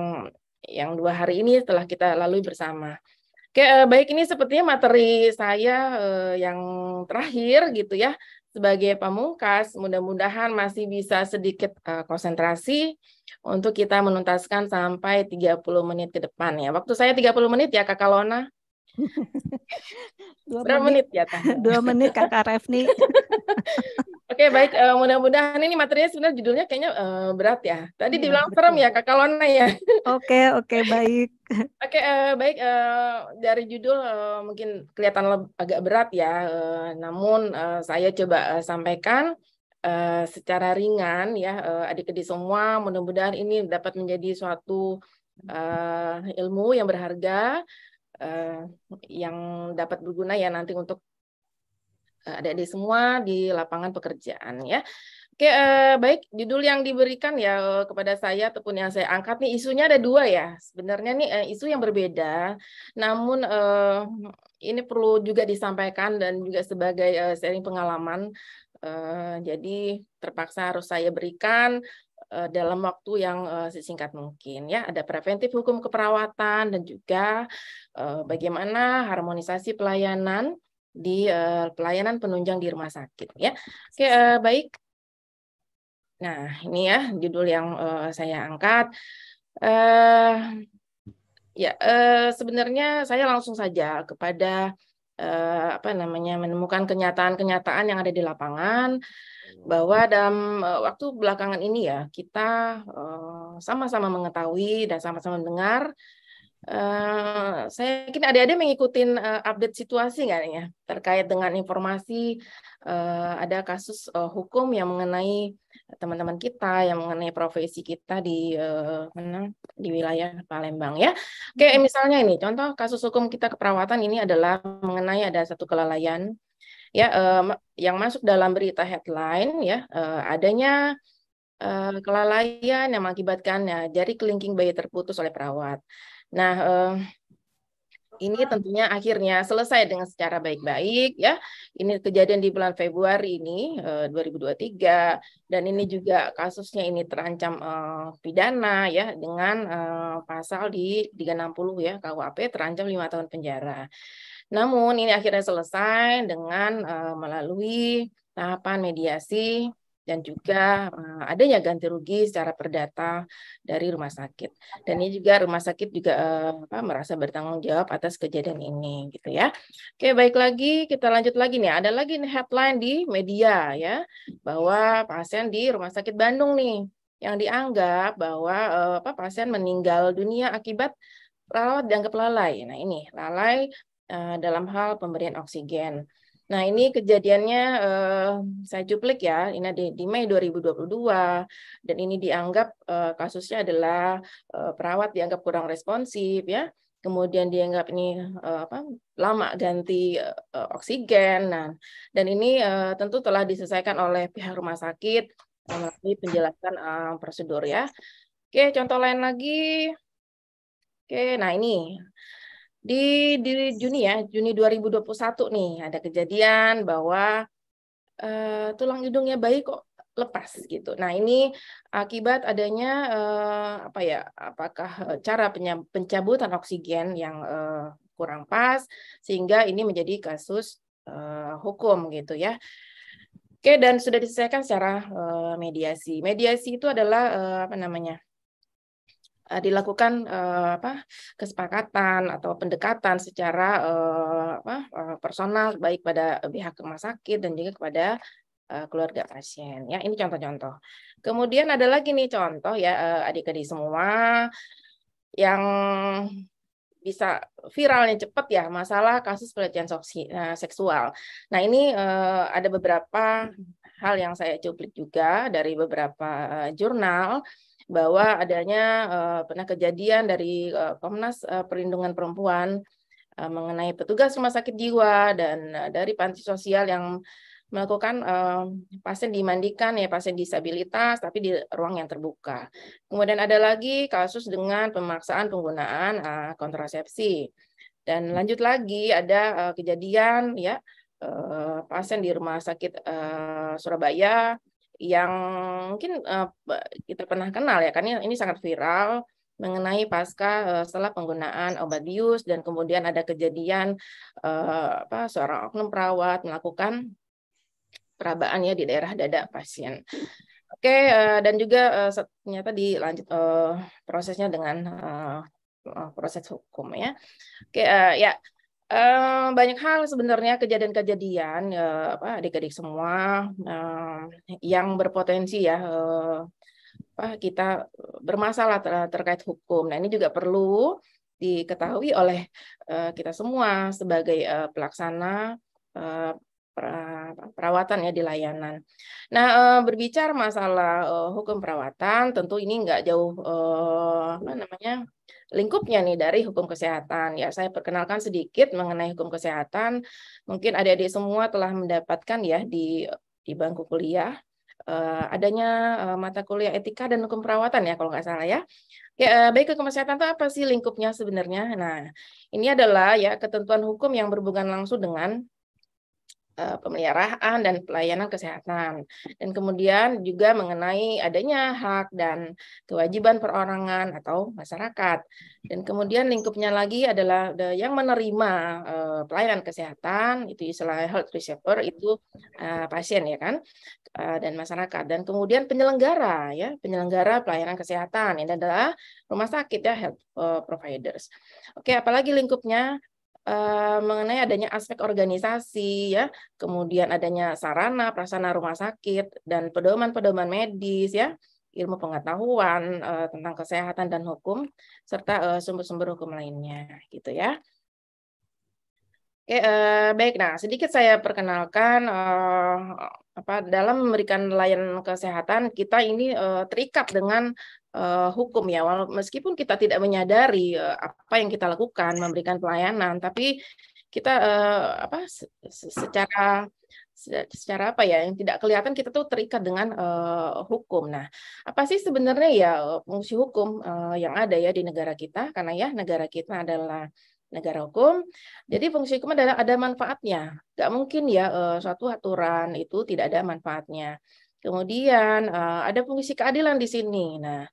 yang dua hari ini telah kita lalui bersama. Oke, baik ini sepertinya materi saya yang terakhir gitu ya sebagai pamungkas. Mudah-mudahan masih bisa sedikit konsentrasi untuk kita menuntaskan sampai 30 menit ke depan ya. Waktu saya 30 menit ya Kakak Lona. dua menit, menit ya? Tanya? Dua menit Kakak Refni. Oke baik, uh, mudah-mudahan ini materinya sebenarnya judulnya kayaknya uh, berat ya. Tadi ya, dibilang serem ya Kakak Lona ya. Oke oke baik. oke uh, baik uh, dari judul uh, mungkin kelihatan agak berat ya, uh, namun uh, saya coba uh, sampaikan Eh, secara ringan ya eh, adik-adik semua mudah-mudahan ini dapat menjadi suatu uh, ilmu yang berharga uh, yang dapat berguna ya nanti untuk adik-adik semua di lapangan pekerjaan ya. Oke, uh, baik judul yang diberikan ya kepada saya ataupun yang saya angkat nih isunya ada dua ya. Sebenarnya nih uh, isu yang berbeda, namun uh, ini perlu juga disampaikan dan juga sebagai sharing pengalaman Eh, jadi terpaksa harus saya berikan eh, dalam waktu yang uh, sesingkat mungkin ya ada preventif hukum keperawatan dan juga bagaimana harmonisasi pelayanan di pelayanan penunjang di rumah sakit ya oke baik nah ini ya judul yang saya angkat ya sebenarnya saya langsung saja kepada uh, apa namanya menemukan kenyataan-kenyataan yang ada di lapangan bahwa hmm. dalam eh, waktu belakangan ini ya kita eh, sama-sama uh, mengetahui dan sama-sama mendengar Eh, saya yakin ada adik mengikuti uh, eh, update situasi nggak ya terkait dengan informasi uh, ada kasus uh, hukum yang mengenai teman-teman kita yang mengenai profesi kita di uh, mana di wilayah Palembang ya. Oke, misalnya ini contoh kasus hukum kita keperawatan ini adalah mengenai ada satu kelalaian ya uh, yang masuk dalam berita headline ya uh, adanya uh, kelalaian yang mengakibatkan ya jari kelingking bayi terputus oleh perawat. Nah, uh, ini tentunya akhirnya selesai dengan secara baik-baik ya. Ini kejadian di bulan Februari ini eh, uh, 2023 dan ini juga kasusnya ini terancam uh, pidana ya dengan uh, pasal di 360 ya KUHP terancam lima tahun penjara. Namun ini akhirnya selesai dengan melalui tahapan mediasi dan juga uh, adanya ganti rugi secara perdata dari rumah sakit. Dan ini juga rumah sakit juga uh, apa, merasa bertanggung jawab atas kejadian ini gitu ya. Oke, baik lagi kita lanjut lagi nih. Ada lagi nih headline di media ya bahwa pasien di rumah sakit Bandung nih yang dianggap bahwa uh, apa pasien meninggal dunia akibat rawat dianggap lalai. Nah, ini lalai dalam hal pemberian oksigen. Nah, ini kejadiannya uh, saya cuplik ya. Ini di, di Mei 2022 dan ini dianggap uh, kasusnya adalah uh, perawat dianggap kurang responsif ya. Kemudian dianggap ini uh, apa lama ganti uh, oksigen. Nah, dan ini uh, tentu telah diselesaikan oleh pihak rumah sakit melalui penjelasan uh, prosedur ya. Oke, contoh lain lagi. Oke, nah ini di, di Juni ya, Juni 2021 nih ada kejadian bahwa uh, tulang hidungnya bayi kok lepas gitu. Nah, ini akibat adanya uh, apa ya? Apakah eh, cara pencabutan oksigen yang uh, kurang pas sehingga ini menjadi kasus uh, hukum gitu ya. Oke, dan sudah diselesaikan secara uh, mediasi. Mediasi itu adalah uh, apa namanya? Eh, dilakukan uh, apa kesepakatan atau pendekatan secara uh, apa, uh, personal baik pada pihak rumah sakit dan juga kepada uh, keluarga pasien ya ini contoh-contoh kemudian ada lagi nih contoh ya adik-adik semua yang bisa viralnya cepat ya masalah kasus pelecehan seksual. Nah ini uh, ada beberapa hal yang saya cuplik juga dari beberapa uh, jurnal bahwa adanya uh, pernah kejadian dari uh, Komnas uh, Perlindungan Perempuan uh, mengenai petugas rumah sakit jiwa dan uh, dari panti sosial yang melakukan uh, pasien dimandikan ya pasien disabilitas tapi di ruang yang terbuka. Kemudian ada lagi kasus dengan pemaksaan penggunaan uh, kontrasepsi. Dan lanjut lagi ada uh, kejadian ya uh, pasien di rumah sakit uh, Surabaya yang mungkin uh, kita pernah kenal ya kan ini sangat viral mengenai pasca uh, setelah penggunaan obat bius dan kemudian ada kejadian uh, apa seorang oknum perawat melakukan perabaan ya di daerah dada pasien. Oke okay, uh, dan juga uh, ternyata dilanjut uh, prosesnya dengan uh, proses hukum ya. Oke okay, uh, ya Uh, banyak hal sebenarnya kejadian-kejadian uh, apa adik-adik semua uh, yang berpotensi ya uh, apa kita bermasalah ter terkait hukum. Nah, ini juga perlu diketahui oleh uh, kita semua sebagai uh, pelaksana uh, perawatan ya di layanan. Nah eh, berbicara masalah eh, hukum perawatan, tentu ini nggak jauh eh, apa namanya lingkupnya nih dari hukum kesehatan. Ya, saya perkenalkan sedikit mengenai hukum kesehatan. Mungkin adik-adik semua telah mendapatkan ya di di bangku kuliah adanya mata kuliah etika dan hukum perawatan ya kalau nggak salah ya. Ya, baik hukum kesehatan itu apa sih lingkupnya sebenarnya? Nah, ini adalah ya ketentuan hukum yang berhubungan langsung dengan Eh, pemeliharaan dan pelayanan kesehatan. Dan kemudian juga mengenai adanya hak dan kewajiban perorangan atau masyarakat. Dan kemudian lingkupnya lagi adalah yang menerima eh, pelayanan kesehatan itu istilah health receiver itu eh, pasien ya kan dan masyarakat. Dan kemudian penyelenggara ya, penyelenggara pelayanan kesehatan ini adalah rumah sakit ya health providers. Oke, apalagi lingkupnya Eh, mengenai adanya aspek organisasi ya, kemudian adanya sarana, prasarana rumah sakit dan pedoman-pedoman medis ya, ilmu pengetahuan uh, tentang kesehatan dan hukum serta eh, sumber-sumber uh, hukum lainnya gitu ya. Oke, uh, baik. Nah, sedikit saya perkenalkan uh, apa dalam memberikan layanan kesehatan kita ini uh, terikat dengan uh, hukum ya. Walau, meskipun kita tidak menyadari uh, apa yang kita lakukan memberikan pelayanan, tapi kita uh, apa secara secara apa ya yang tidak kelihatan kita tuh terikat dengan uh, hukum. Nah, apa sih sebenarnya ya fungsi hukum uh, yang ada ya di negara kita? Karena ya negara kita adalah negara hukum. Jadi fungsi hukum adalah ada manfaatnya. Gak mungkin ya uh, suatu aturan itu tidak ada manfaatnya. Kemudian uh, ada fungsi keadilan di sini. Nah,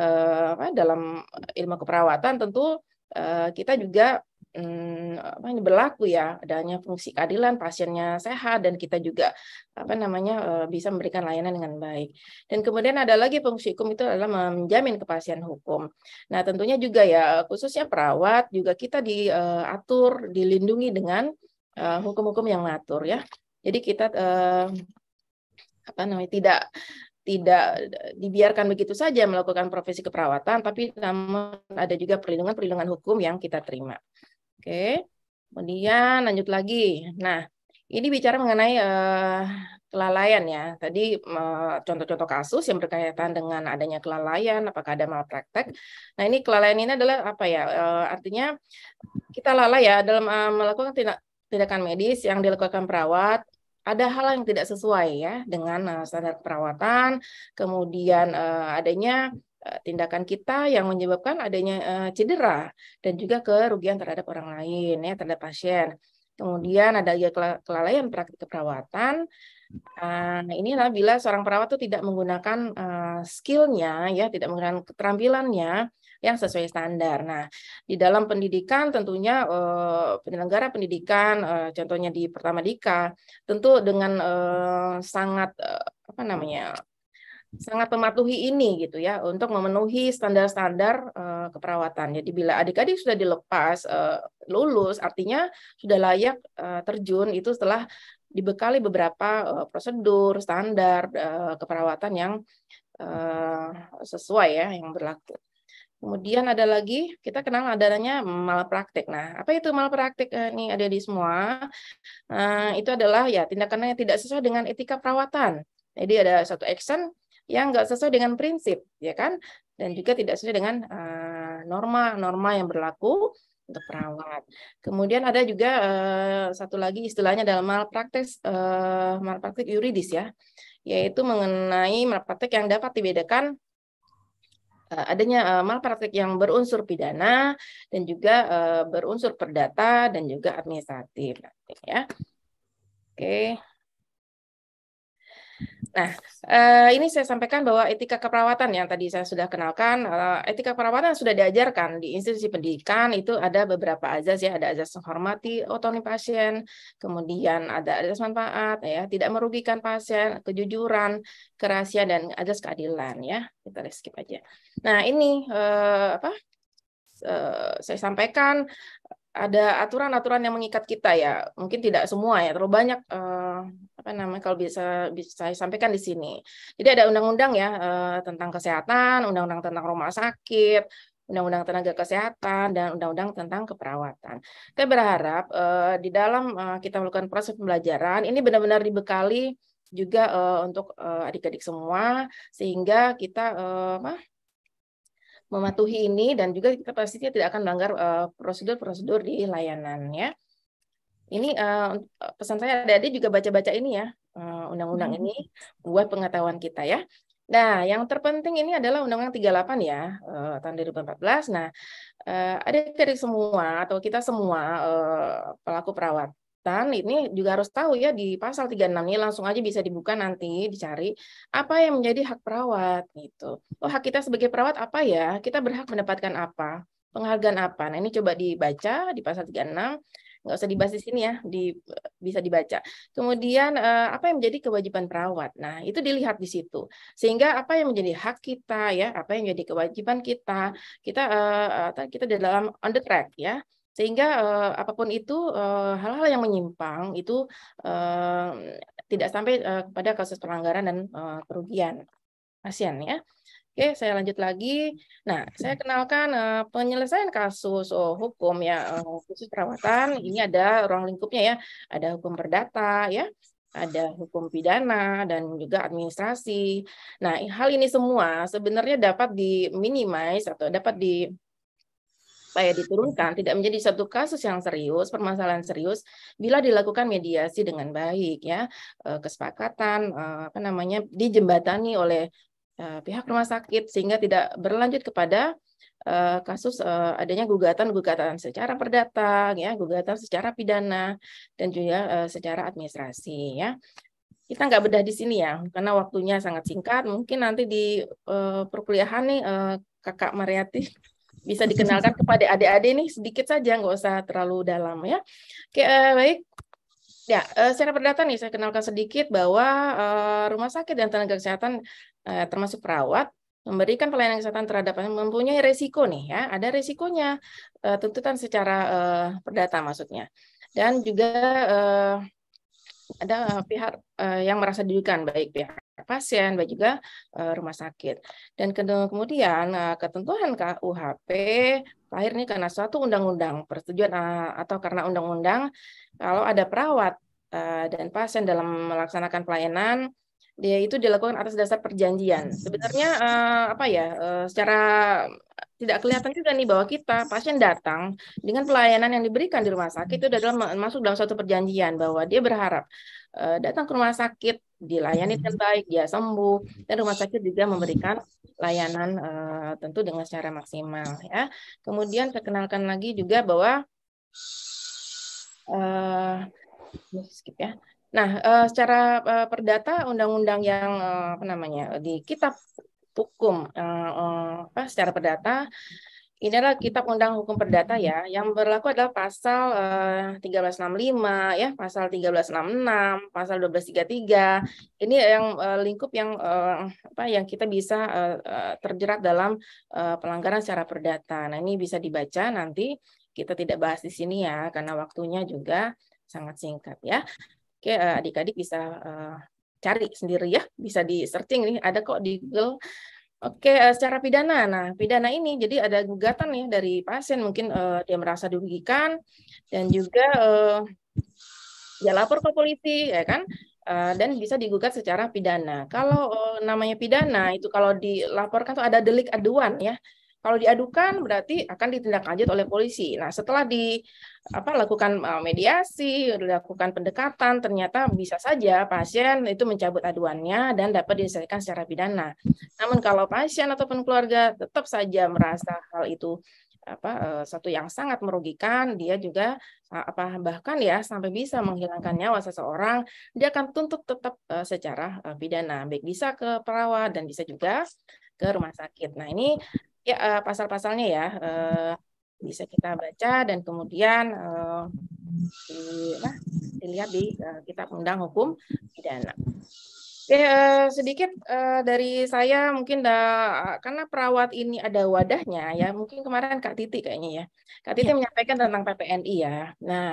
uh, dalam ilmu keperawatan tentu uh, kita juga um, apa berlaku ya adanya fungsi keadilan pasiennya sehat dan kita juga apa namanya uh, bisa memberikan layanan dengan baik. Dan kemudian ada lagi fungsi hukum itu adalah menjamin kepastian hukum. Nah, tentunya juga ya khususnya perawat juga kita diatur, dilindungi dengan hukum-hukum yang mengatur ya. Jadi kita uh, apa namanya tidak tidak dibiarkan begitu saja melakukan profesi keperawatan, tapi namun ada juga perlindungan-perlindungan hukum yang kita terima. Oke, kemudian lanjut lagi. Nah, ini bicara mengenai uh, kelalaian ya. Tadi contoh eh, contoh-contoh kasus yang berkaitan dengan adanya kelalaian, apakah ada malpraktek. Nah, ini kelalaian ini adalah apa ya? Uh, artinya kita lalai ya dalam uh, melakukan tindak tindakan medis yang dilakukan perawat ada hal yang tidak sesuai ya dengan standar perawatan, kemudian adanya tindakan kita yang menyebabkan adanya cedera dan juga kerugian terhadap orang lain ya terhadap pasien. Kemudian ada kelalaian praktik keperawatan. Nah, inilah bila seorang perawat itu tidak menggunakan skillnya ya, tidak menggunakan keterampilannya yang sesuai standar. Nah, di dalam pendidikan tentunya eh, penyelenggara pendidikan eh, contohnya di Pertama Dika tentu dengan eh, sangat apa namanya? sangat mematuhi ini gitu ya untuk memenuhi standar-standar uh, keperawatan. Jadi bila adik-adik sudah dilepas uh, lulus artinya sudah layak uh, terjun itu setelah dibekali beberapa uh, prosedur standar uh, keperawatan yang uh, sesuai ya yang berlaku. Kemudian ada lagi, kita kenal adanya malapraktik. Nah, apa itu malapraktik? ini eh, ada di semua. Nah, itu adalah ya tindakan yang tidak sesuai dengan etika perawatan. Jadi ada satu action yang nggak sesuai dengan prinsip, ya kan? Dan juga tidak sesuai dengan norma-norma eh, uh, yang berlaku untuk perawat. Kemudian ada juga uh, satu lagi istilahnya dalam malpraktek malpraktik yuridis ya, yaitu mengenai malpraktik yang dapat dibedakan Eh, adanya eh, malpraktik yang berunsur pidana dan juga eh, berunsur perdata dan juga administratif ya. Oke. Okay. Nah, eh, ini saya sampaikan bahwa etika keperawatan yang tadi saya sudah kenalkan, eh, etika keperawatan sudah diajarkan di institusi pendidikan itu ada beberapa azas ya, ada azas menghormati otonomi pasien, kemudian ada azas manfaat ya, tidak merugikan pasien, kejujuran, kerahasiaan dan azas keadilan ya. Kita skip aja. Nah, ini eh, apa? Eh, saya sampaikan ada aturan-aturan yang mengikat kita ya. Mungkin tidak semua ya, terlalu banyak uh, apa namanya kalau bisa bisa saya sampaikan di sini. Jadi ada undang-undang ya uh, tentang kesehatan, undang-undang tentang rumah sakit, undang-undang tenaga kesehatan dan undang-undang tentang keperawatan. Saya berharap uh, di dalam uh, kita melakukan proses pembelajaran ini benar-benar dibekali juga uh, untuk adik-adik uh, semua sehingga kita uh, mematuhi ini dan juga kita pastinya tidak akan melanggar eh, prosedur-prosedur uh, di layanannya. Ini uh, pesan saya ada juga baca-baca ini ya eh, undang-undang uh, hmm. ini buat pengetahuan kita ya. Nah, yang terpenting ini adalah Undang-Undang 38 ya uh, tahun 2014. Nah, uh, ada dari semua atau kita semua uh, pelaku perawat dan ini juga harus tahu ya di pasal 36 ini langsung aja bisa dibuka nanti dicari apa yang menjadi hak perawat gitu. Oh, hak kita sebagai perawat apa ya? Kita berhak mendapatkan apa? Penghargaan apa? Nah, ini coba dibaca di pasal 36 nggak usah dibahas di sini ya, di, bisa dibaca. Kemudian eh, apa yang menjadi kewajiban perawat? Nah itu dilihat di situ. Sehingga apa yang menjadi hak kita ya, apa yang menjadi kewajiban kita, kita eh, eh, kita di dalam on the track ya sehingga uh, apapun itu eh, hal-hal uh, yang menyimpang itu uh, tidak sampai uh, kepada kasus pelanggaran dan uh, kerugian. ASEAN ya. Oke, saya lanjut lagi. Nah, saya kenalkan uh, penyelesaian kasus oh, hukum ya, uh, khusus perawatan. Ini ada ruang lingkupnya ya, ada hukum perdata ya, ada hukum pidana dan juga administrasi. Nah, hal ini semua sebenarnya dapat diminimize atau dapat di supaya diturunkan tidak menjadi satu kasus yang serius, permasalahan serius bila dilakukan mediasi dengan baik ya, eh, kesepakatan eh, apa namanya dijembatani oleh eh, pihak rumah sakit sehingga tidak berlanjut kepada kasus adanya gugatan-gugatan secara perdata ya, gugatan secara pidana dan juga secara administrasi ya. Kita nggak bedah di sini ya, karena waktunya sangat singkat. Mungkin nanti di perkuliahan nih Kakak Mariati bisa dikenalkan kepada adik-adik nih sedikit saja, nggak usah terlalu dalam ya. Oke, uh, baik. Ya, uh, eh, secara perdata nih saya kenalkan sedikit bahwa uh, rumah sakit dan tenaga kesehatan uh, termasuk perawat memberikan pelayanan kesehatan terhadap mempunyai resiko nih ya, ada resikonya uh, tuntutan secara uh, perdata maksudnya. Dan juga uh, ada pihak uh, yang merasa dirugikan baik pihak pasien, baik juga eh, rumah sakit. Dan kemudian eh, ketentuan KUHP lahir nih karena suatu undang-undang persetujuan eh, atau karena undang-undang kalau ada perawat dan pasien dalam melaksanakan pelayanan dia itu dilakukan atas dasar perjanjian. Hmm. Sebenarnya apa ya secara tidak kelihatan juga nih bahwa kita pasien datang dengan pelayanan yang diberikan di rumah sakit itu adalah masuk dalam suatu perjanjian bahwa dia berharap uh, datang ke rumah sakit dilayani dengan baik dia sembuh dan rumah sakit juga memberikan layanan uh, tentu dengan secara maksimal ya kemudian saya kenalkan lagi juga bahwa uh, skip ya nah uh, secara uh, perdata undang-undang yang uh, apa namanya di kitab hukum uh, apa, secara perdata ini adalah kitab undang hukum perdata ya yang berlaku adalah pasal eh, uh, 1365 ya pasal 1366 pasal 1233 ini yang uh, lingkup yang uh, apa yang kita bisa terjerat dalam uh, pelanggaran secara perdata nah ini bisa dibaca nanti kita tidak bahas di sini ya karena waktunya juga sangat singkat ya oke adik-adik bisa cari sendiri ya, bisa di searching nih, ada kok di Google. Oke, eh, secara pidana. Nah, pidana ini jadi ada gugatan ya dari pasien mungkin uh, dia merasa dirugikan dan juga uh, ya lapor ke polisi ya kan uh, dan bisa digugat secara pidana. Kalau uh, namanya pidana itu kalau dilaporkan tuh ada delik aduan ya. Kalau diadukan berarti akan ditindak oleh polisi. Nah, setelah di apa lakukan eh, mediasi, dilakukan pendekatan, ternyata bisa saja pasien itu mencabut aduannya dan dapat diselesaikan secara pidana. Namun kalau pasien ataupun keluarga tetap saja merasa hal itu apa eh, satu yang sangat merugikan dia juga eh, apa bahkan ya sampai bisa menghilangkan nyawa seseorang dia akan tuntut tetap secara pidana baik bisa ke perawat dan bisa juga ke rumah sakit. Nah, ini ya eh, pasal-pasalnya ya eh, bisa kita baca dan kemudian uh, dilihat di uh, Kitab Undang Hukum Pidana. Ya, eh, sedikit uh, dari saya mungkin da, karena perawat ini ada wadahnya ya mungkin kemarin Kak Titi kayaknya ya Kak Titi ya. menyampaikan tentang PPNI ya. Nah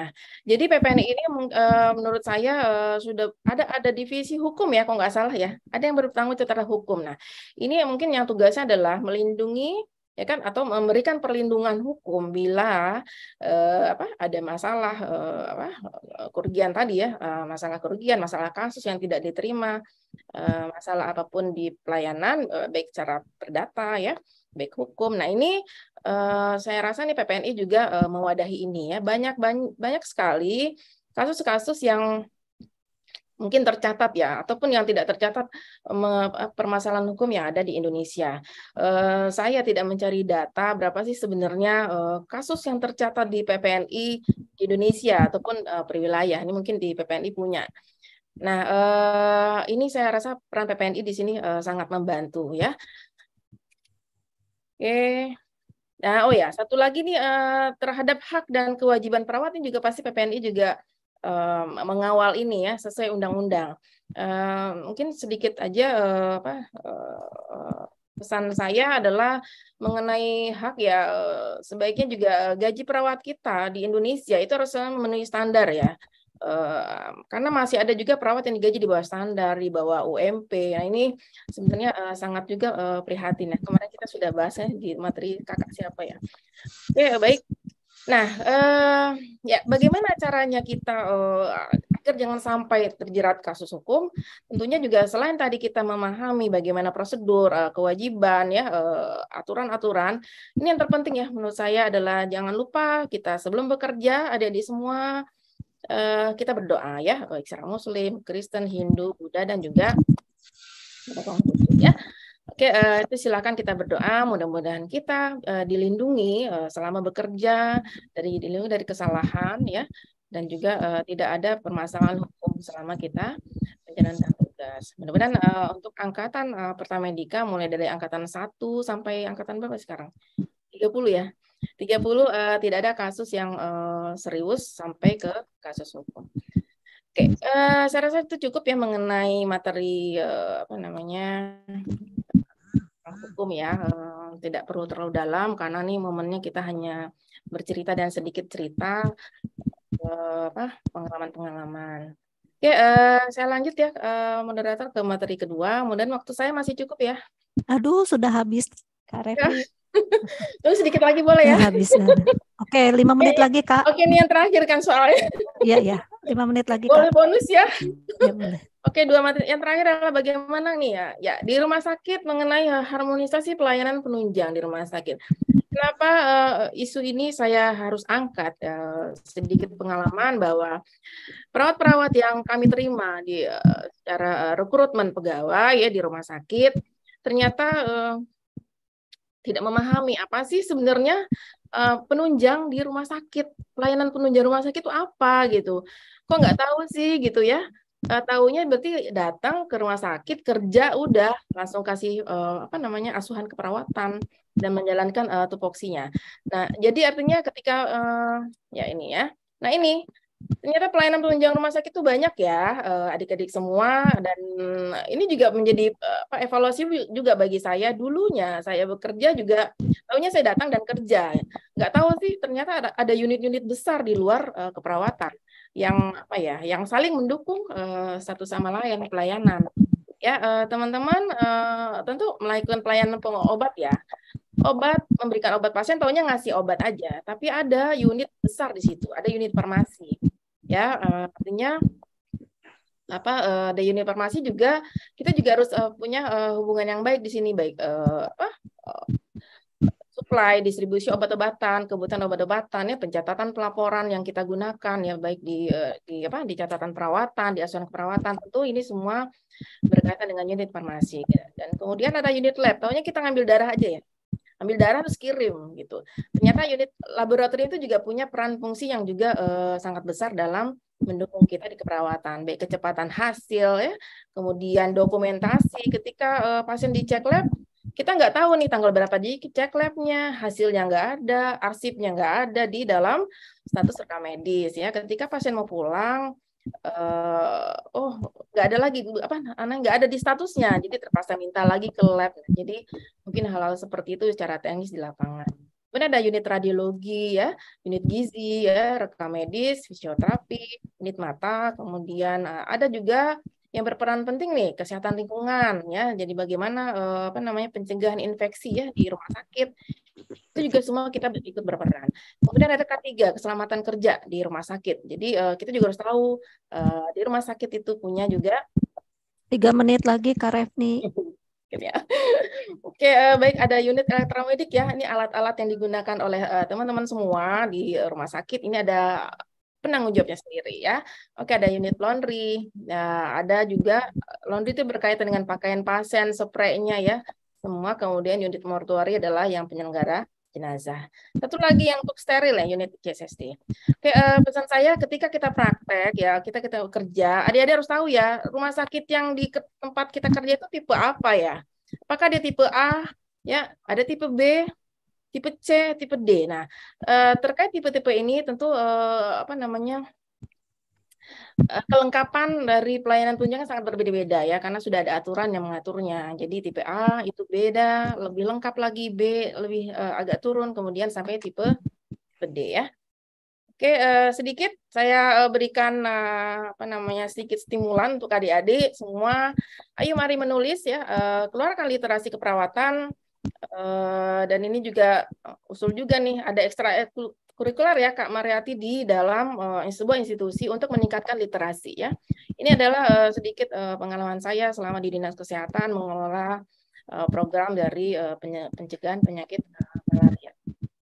jadi PPNI ini uh, menurut saya uh, sudah ada ada divisi hukum ya kalau nggak salah ya ada yang bertanggung jawab terhadap hukum. Nah ini mungkin yang tugasnya adalah melindungi ya kan atau memberikan perlindungan hukum bila eh, apa ada masalah eh, apa eh, kerugian tadi ya eh, masalah kerugian masalah kasus yang tidak diterima eh, masalah apapun di pelayanan eh, baik cara perdata ya baik hukum. Nah ini eh, saya rasa nih PPNI juga eh, mewadahi ini ya banyak banyak, banyak sekali kasus-kasus yang mungkin tercatat ya ataupun yang tidak tercatat eh, permasalahan hukum yang ada di Indonesia. Eh, saya tidak mencari data berapa sih sebenarnya eh, kasus yang tercatat di PPNI di Indonesia ataupun perwilayah ini mungkin di PPNI punya. Nah, ini saya rasa peran PPNI di sini sangat membantu ya. Oke. Nah, oh ya, satu lagi nih terhadap hak dan kewajiban perawat ini juga pasti PPNI juga mengawal ini ya sesuai undang-undang. Uh, mungkin sedikit aja uh, apa uh, pesan saya adalah mengenai hak ya eh, sebaiknya juga gaji perawat kita di Indonesia itu harus memenuhi standar ya. Uh, karena masih ada juga perawat yang digaji di bawah standar, di bawah UMP. Nah ini sebenarnya uh, sangat juga uh, prihatin. ya kemarin kita sudah bahas ya di materi kakak siapa ya. Oke okay, baik Nah, eh, ya bagaimana caranya kita eh, agar jangan sampai terjerat kasus hukum? Tentunya juga selain tadi kita memahami bagaimana prosedur, eh, kewajiban, ya eh, aturan-aturan. ini yang terpenting ya menurut saya adalah jangan lupa kita sebelum bekerja ada di semua eh, kita berdoa ya, secara Muslim, Kristen, Hindu, Buddha dan juga ya. Oke, uh, itu silakan kita berdoa. Mudah-mudahan kita eh, dilindungi eh, selama bekerja dari dilindungi dari kesalahan ya, dan juga tidak ada permasalahan hukum selama kita menjalankan tugas. Mudah-mudahan untuk angkatan uh, pertama Dika mulai dari angkatan 1 sampai angkatan berapa sekarang? 30 ya. 30 uh, tidak ada kasus yang serius sampai ke kasus hukum. Oke, okay. saya rasa itu cukup ya mengenai materi apa namanya hukum ya eh, tidak perlu terlalu dalam karena nih momennya kita hanya bercerita dan sedikit cerita eh, apa pengalaman-pengalaman. Oke, uh, saya lanjut ya uh, moderator ke materi kedua. Kemudian waktu saya masih cukup ya. Aduh, sudah habis karet ya. Tunggu Terus sedikit lagi boleh ya? ya habis. Oke, lima menit lagi Kak. Oke, ini yang terakhir kan soalnya. Iya, iya. Lima menit lagi Kak. Boleh bonus ya? ya boleh. Oke, dua materi yang terakhir adalah bagaimana nih ya, ya di rumah sakit mengenai harmonisasi pelayanan penunjang di rumah sakit. Kenapa uh, isu ini saya harus angkat uh, sedikit pengalaman bahwa perawat-perawat yang kami terima di uh, secara uh, rekrutmen pegawai ya di rumah sakit ternyata uh, tidak memahami apa sih sebenarnya uh, penunjang di rumah sakit, pelayanan penunjang rumah sakit itu apa gitu. Kok nggak tahu sih gitu ya uh, eh, tahunya berarti datang ke rumah sakit kerja udah langsung kasih uh, apa namanya asuhan keperawatan dan menjalankan uh, tupoksinya. Nah, jadi artinya ketika uh, ya ini ya. Nah, ini ternyata pelayanan penunjang rumah sakit itu banyak ya adik-adik semua dan ini juga menjadi evaluasi juga bagi saya dulunya saya bekerja juga tahunya saya datang dan kerja nggak tahu sih ternyata ada ada unit-unit besar di luar uh, keperawatan yang apa ya, yang saling mendukung uh, satu sama lain pelayanan. Ya, eh, teman-teman uh, uh, tentu melakukan pelayanan pengobat ya. Obat memberikan obat pasien taunya ngasih obat aja, tapi ada unit besar di situ, ada unit farmasi. Ya, uh, artinya apa uh, unit farmasi juga kita juga harus uh, punya uh, hubungan yang baik di sini baik uh, apa supply, distribusi obat-obatan, kebutuhan obat-obatan, ya pencatatan pelaporan yang kita gunakan ya baik di eh, di apa di catatan perawatan, di asuhan perawatan tentu ini semua berkaitan dengan unit farmasi. Ya. Dan kemudian ada unit lab, tahunya kita ngambil darah aja ya. Ambil darah terus kirim gitu. Ternyata unit laboratorium itu juga punya peran fungsi yang juga eh, sangat besar dalam mendukung kita di keperawatan, baik kecepatan hasil ya, kemudian dokumentasi ketika eh, pasien dicek lab kita nggak tahu nih tanggal berapa di ya cek labnya, hasilnya nggak ada, arsipnya nggak ada di dalam status rekam medis ya. Ketika pasien mau pulang, uh, oh nggak ada lagi apa anak nggak ada di statusnya, jadi terpaksa minta lagi ke lab. Jadi mungkin hal-hal seperti itu secara teknis di lapangan. Kemudian ada unit radiologi ya, unit gizi ya, rekam medis, fisioterapi, unit mata, kemudian eh, ada juga yang berperan penting nih kesehatan lingkungan ya. Jadi bagaimana eh, apa namanya pencegahan infeksi ya di rumah sakit itu juga semua kita ikut berperan. Kemudian ada ketiga keselamatan kerja di rumah sakit. Jadi eh, kita juga harus tahu eh, di rumah sakit itu punya juga tiga menit lagi karef nih ya. Oke, baik ada unit elektromedik ya. Ini alat-alat yang digunakan oleh teman-teman semua di rumah sakit. Ini ada penanggung jawabnya sendiri ya. Oke, ada unit laundry, Ya, ada juga eh, laundry itu berkaitan dengan pakaian pasien, spraynya ya, semua. Kemudian unit mortuary adalah yang penyelenggara jenazah. Satu lagi yang untuk steril ya unit JSST. Oke, eh, pesan saya ketika kita praktek ya, kita kita kerja, adik-adik harus tahu ya, rumah sakit yang di tempat kita kerja itu tipe apa ya? Apakah dia tipe A, ya, ada tipe B, tipe C, tipe D. Nah, eh, terkait tipe-tipe ini tentu eh, apa namanya eh, kelengkapan dari pelayanan tunjangan sangat berbeda-beda ya karena sudah ada aturan yang mengaturnya. Jadi tipe A itu beda, lebih lengkap lagi B lebih agak turun kemudian sampai tipe D ya. Oke, sedikit saya berikan apa namanya sedikit stimulan untuk adik-adik semua. Ayo mari menulis ya, keluarkan literasi keperawatan Eh, dan ini juga usul juga nih ada ekstra kurikuler ya Kak Mariati di dalam uh, sebuah institusi untuk meningkatkan literasi ya. Ini adalah uh, sedikit uh, pengalaman saya selama di Dinas Kesehatan mengelola uh, program dari uh, pencegahan penyakit malaria.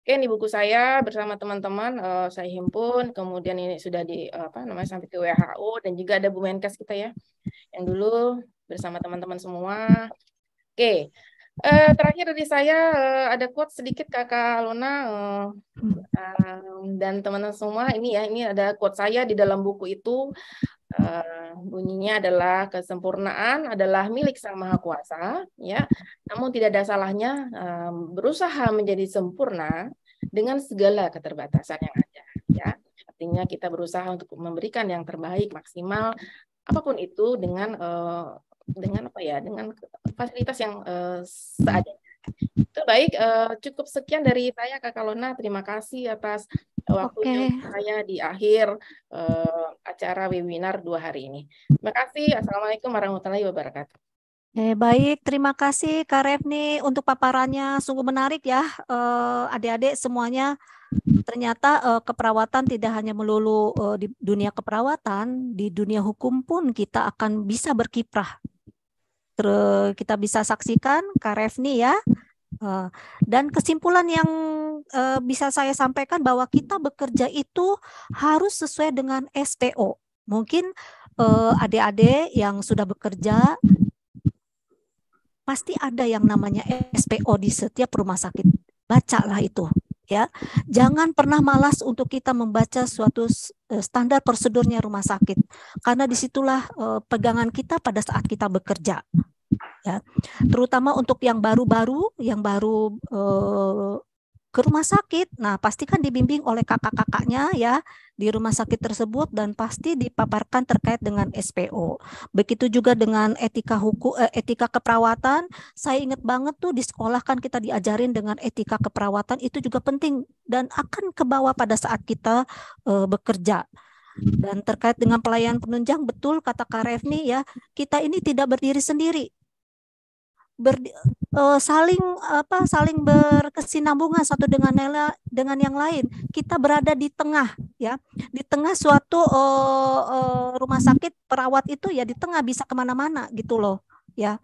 Oke, ini buku saya bersama teman-teman uh, saya himpun, kemudian ini sudah di uh, apa namanya sampai ke WHO dan juga ada Bu Menkes kita ya. Yang dulu bersama teman-teman semua. Oke, uh, terakhir dari saya uh, ada quote sedikit kakak Luna uh, um, dan teman-teman semua ini ya ini ada quote saya di dalam buku itu uh, bunyinya adalah kesempurnaan adalah milik sang maha kuasa ya namun tidak ada salahnya um, berusaha menjadi sempurna dengan segala keterbatasan yang ada ya artinya kita berusaha untuk memberikan yang terbaik maksimal apapun itu dengan uh, dengan apa ya dengan fasilitas yang uh, seadanya itu baik uh, cukup sekian dari saya Kak Kalona terima kasih atas waktunya okay. saya di akhir uh, acara webinar dua hari ini terima kasih assalamualaikum warahmatullahi wabarakatuh Eh, baik, terima kasih Kak Refni untuk paparannya sungguh menarik ya adik adik-adik semuanya. Ternyata eh, keperawatan tidak hanya melulu eh, di dunia keperawatan, di dunia hukum pun kita akan bisa berkiprah Terus kita bisa saksikan Kak Refni ya. Eh, dan kesimpulan yang eh, bisa saya sampaikan bahwa kita bekerja itu harus sesuai dengan SPO. Mungkin eh, adik-adik yang sudah bekerja pasti ada yang namanya SPO di setiap rumah sakit. Bacalah itu ya. Jangan pernah malas untuk kita membaca suatu eh, standar prosedurnya rumah sakit karena disitulah eh, pegangan kita pada saat kita bekerja. Ya. Terutama untuk yang baru-baru, yang baru eh, ke rumah sakit. Nah, pasti kan dibimbing oleh kakak-kakaknya ya di rumah sakit tersebut dan pasti dipaparkan terkait dengan SPO. Begitu juga dengan etika hukum eh, etika keperawatan. Saya ingat banget tuh di sekolah kan kita diajarin dengan etika keperawatan itu juga penting dan akan kebawa pada saat kita eh, bekerja. Dan terkait dengan pelayanan penunjang, betul kata Kak Refni ya, kita ini tidak berdiri sendiri ber, uh, eh, saling apa saling berkesinambungan satu dengan dengan yang lain. Kita berada di tengah ya, di tengah suatu uh, uh, rumah sakit perawat itu ya di tengah bisa kemana-mana gitu loh ya.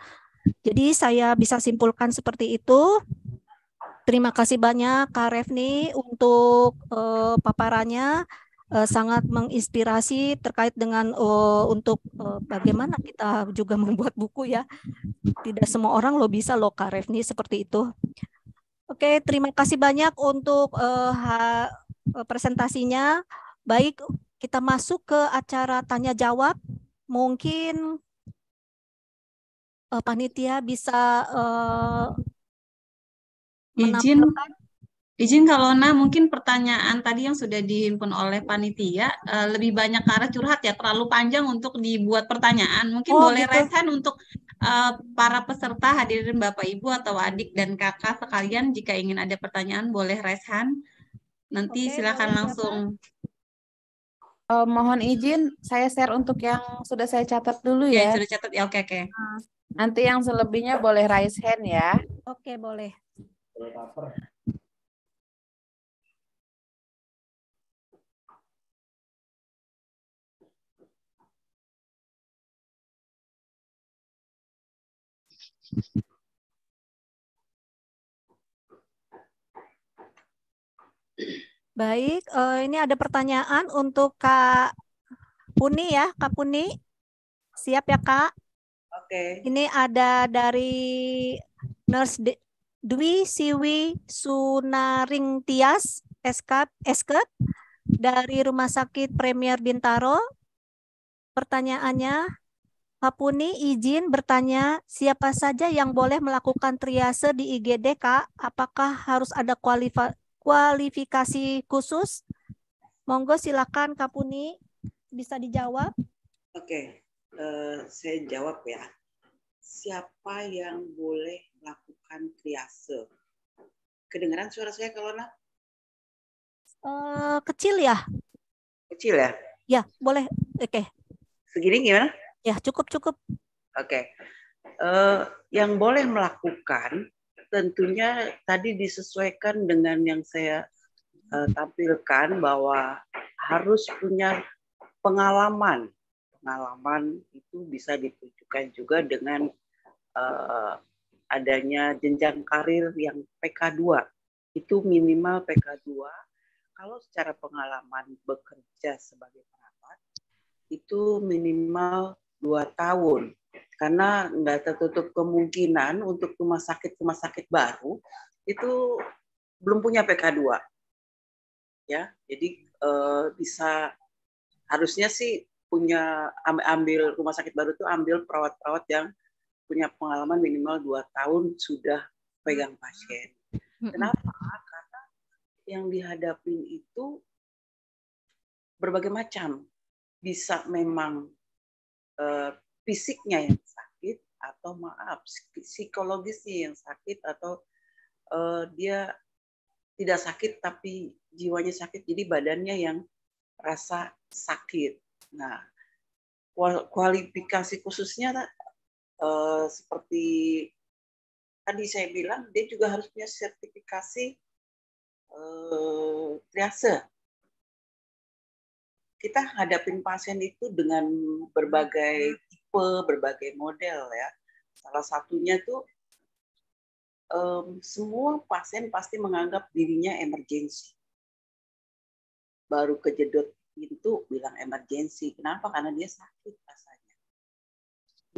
Jadi saya bisa simpulkan seperti itu. Terima kasih banyak Kak Refni untuk uh, paparannya uh, sangat menginspirasi terkait dengan uh, untuk uh, bagaimana kita juga membuat buku ya. Tidak semua orang lo bisa lo karef nih seperti itu. Oke, terima kasih banyak untuk uh, presentasinya. Baik, kita masuk ke acara tanya jawab. Mungkin uh, panitia bisa uh, izin Izin kalau nah mungkin pertanyaan tadi yang sudah dihimpun oleh panitia uh, lebih banyak karena curhat ya terlalu panjang untuk dibuat pertanyaan. Mungkin oh, boleh gitu. raise untuk uh, para peserta hadirin Bapak Ibu atau adik dan kakak sekalian jika ingin ada pertanyaan boleh raise Nanti okay, silakan langsung. Uh, mohon izin saya share untuk yang sudah saya catat dulu iya, ya. Ya sudah catat ya. Oke oke. Nanti yang selebihnya boleh raise hand ya. Oke boleh. Boleh Baik, uh, ini ada pertanyaan untuk Kak Puni ya, Kak Puni. Siap ya, Kak? Oke. Okay. Ini ada dari Nurse Dwi Siwi Sunaring Tias, SK, Esket, dari Rumah Sakit Premier Bintaro. Pertanyaannya, Pak izin bertanya, siapa saja yang boleh melakukan triase di IGD, Kak? Apakah harus ada kualifikasi khusus? Monggo silakan Kak Puni bisa dijawab. Oke, okay. uh, eh, saya jawab ya. Siapa yang boleh melakukan triase? Kedengaran suara saya kalau nak? Uh, eh, kecil ya. Kecil ya? Ya, boleh. Oke. Okay. Segini gimana? Ya, cukup cukup. Oke. Okay. Uh, eh, yang boleh melakukan tentunya tadi disesuaikan dengan yang saya uh, tampilkan bahwa harus punya pengalaman. Pengalaman itu bisa ditunjukkan juga dengan uh, adanya jenjang karir yang PK2. Itu minimal PK2. Kalau secara pengalaman bekerja sebagai perawat, itu minimal dua tahun karena nggak tertutup kemungkinan untuk rumah sakit rumah sakit baru itu belum punya PK2 ya jadi eh, bisa harusnya sih punya ambil rumah sakit baru itu ambil perawat-perawat yang punya pengalaman minimal dua tahun sudah pegang pasien. Kenapa? Karena yang dihadapin itu berbagai macam. Bisa memang Eh, fisiknya yang sakit atau maaf psikologisnya yang sakit atau uh, dia tidak sakit tapi jiwanya sakit jadi badannya yang rasa sakit. Nah kualifikasi khususnya uh, seperti tadi saya bilang dia juga harus punya sertifikasi uh, triase kita hadapin pasien itu dengan hmm. berbagai tipe, berbagai model ya. Salah satunya tuh um, semua pasien pasti menganggap dirinya emergency. Baru kejedot pintu bilang emergency. Kenapa? Karena dia sakit rasanya.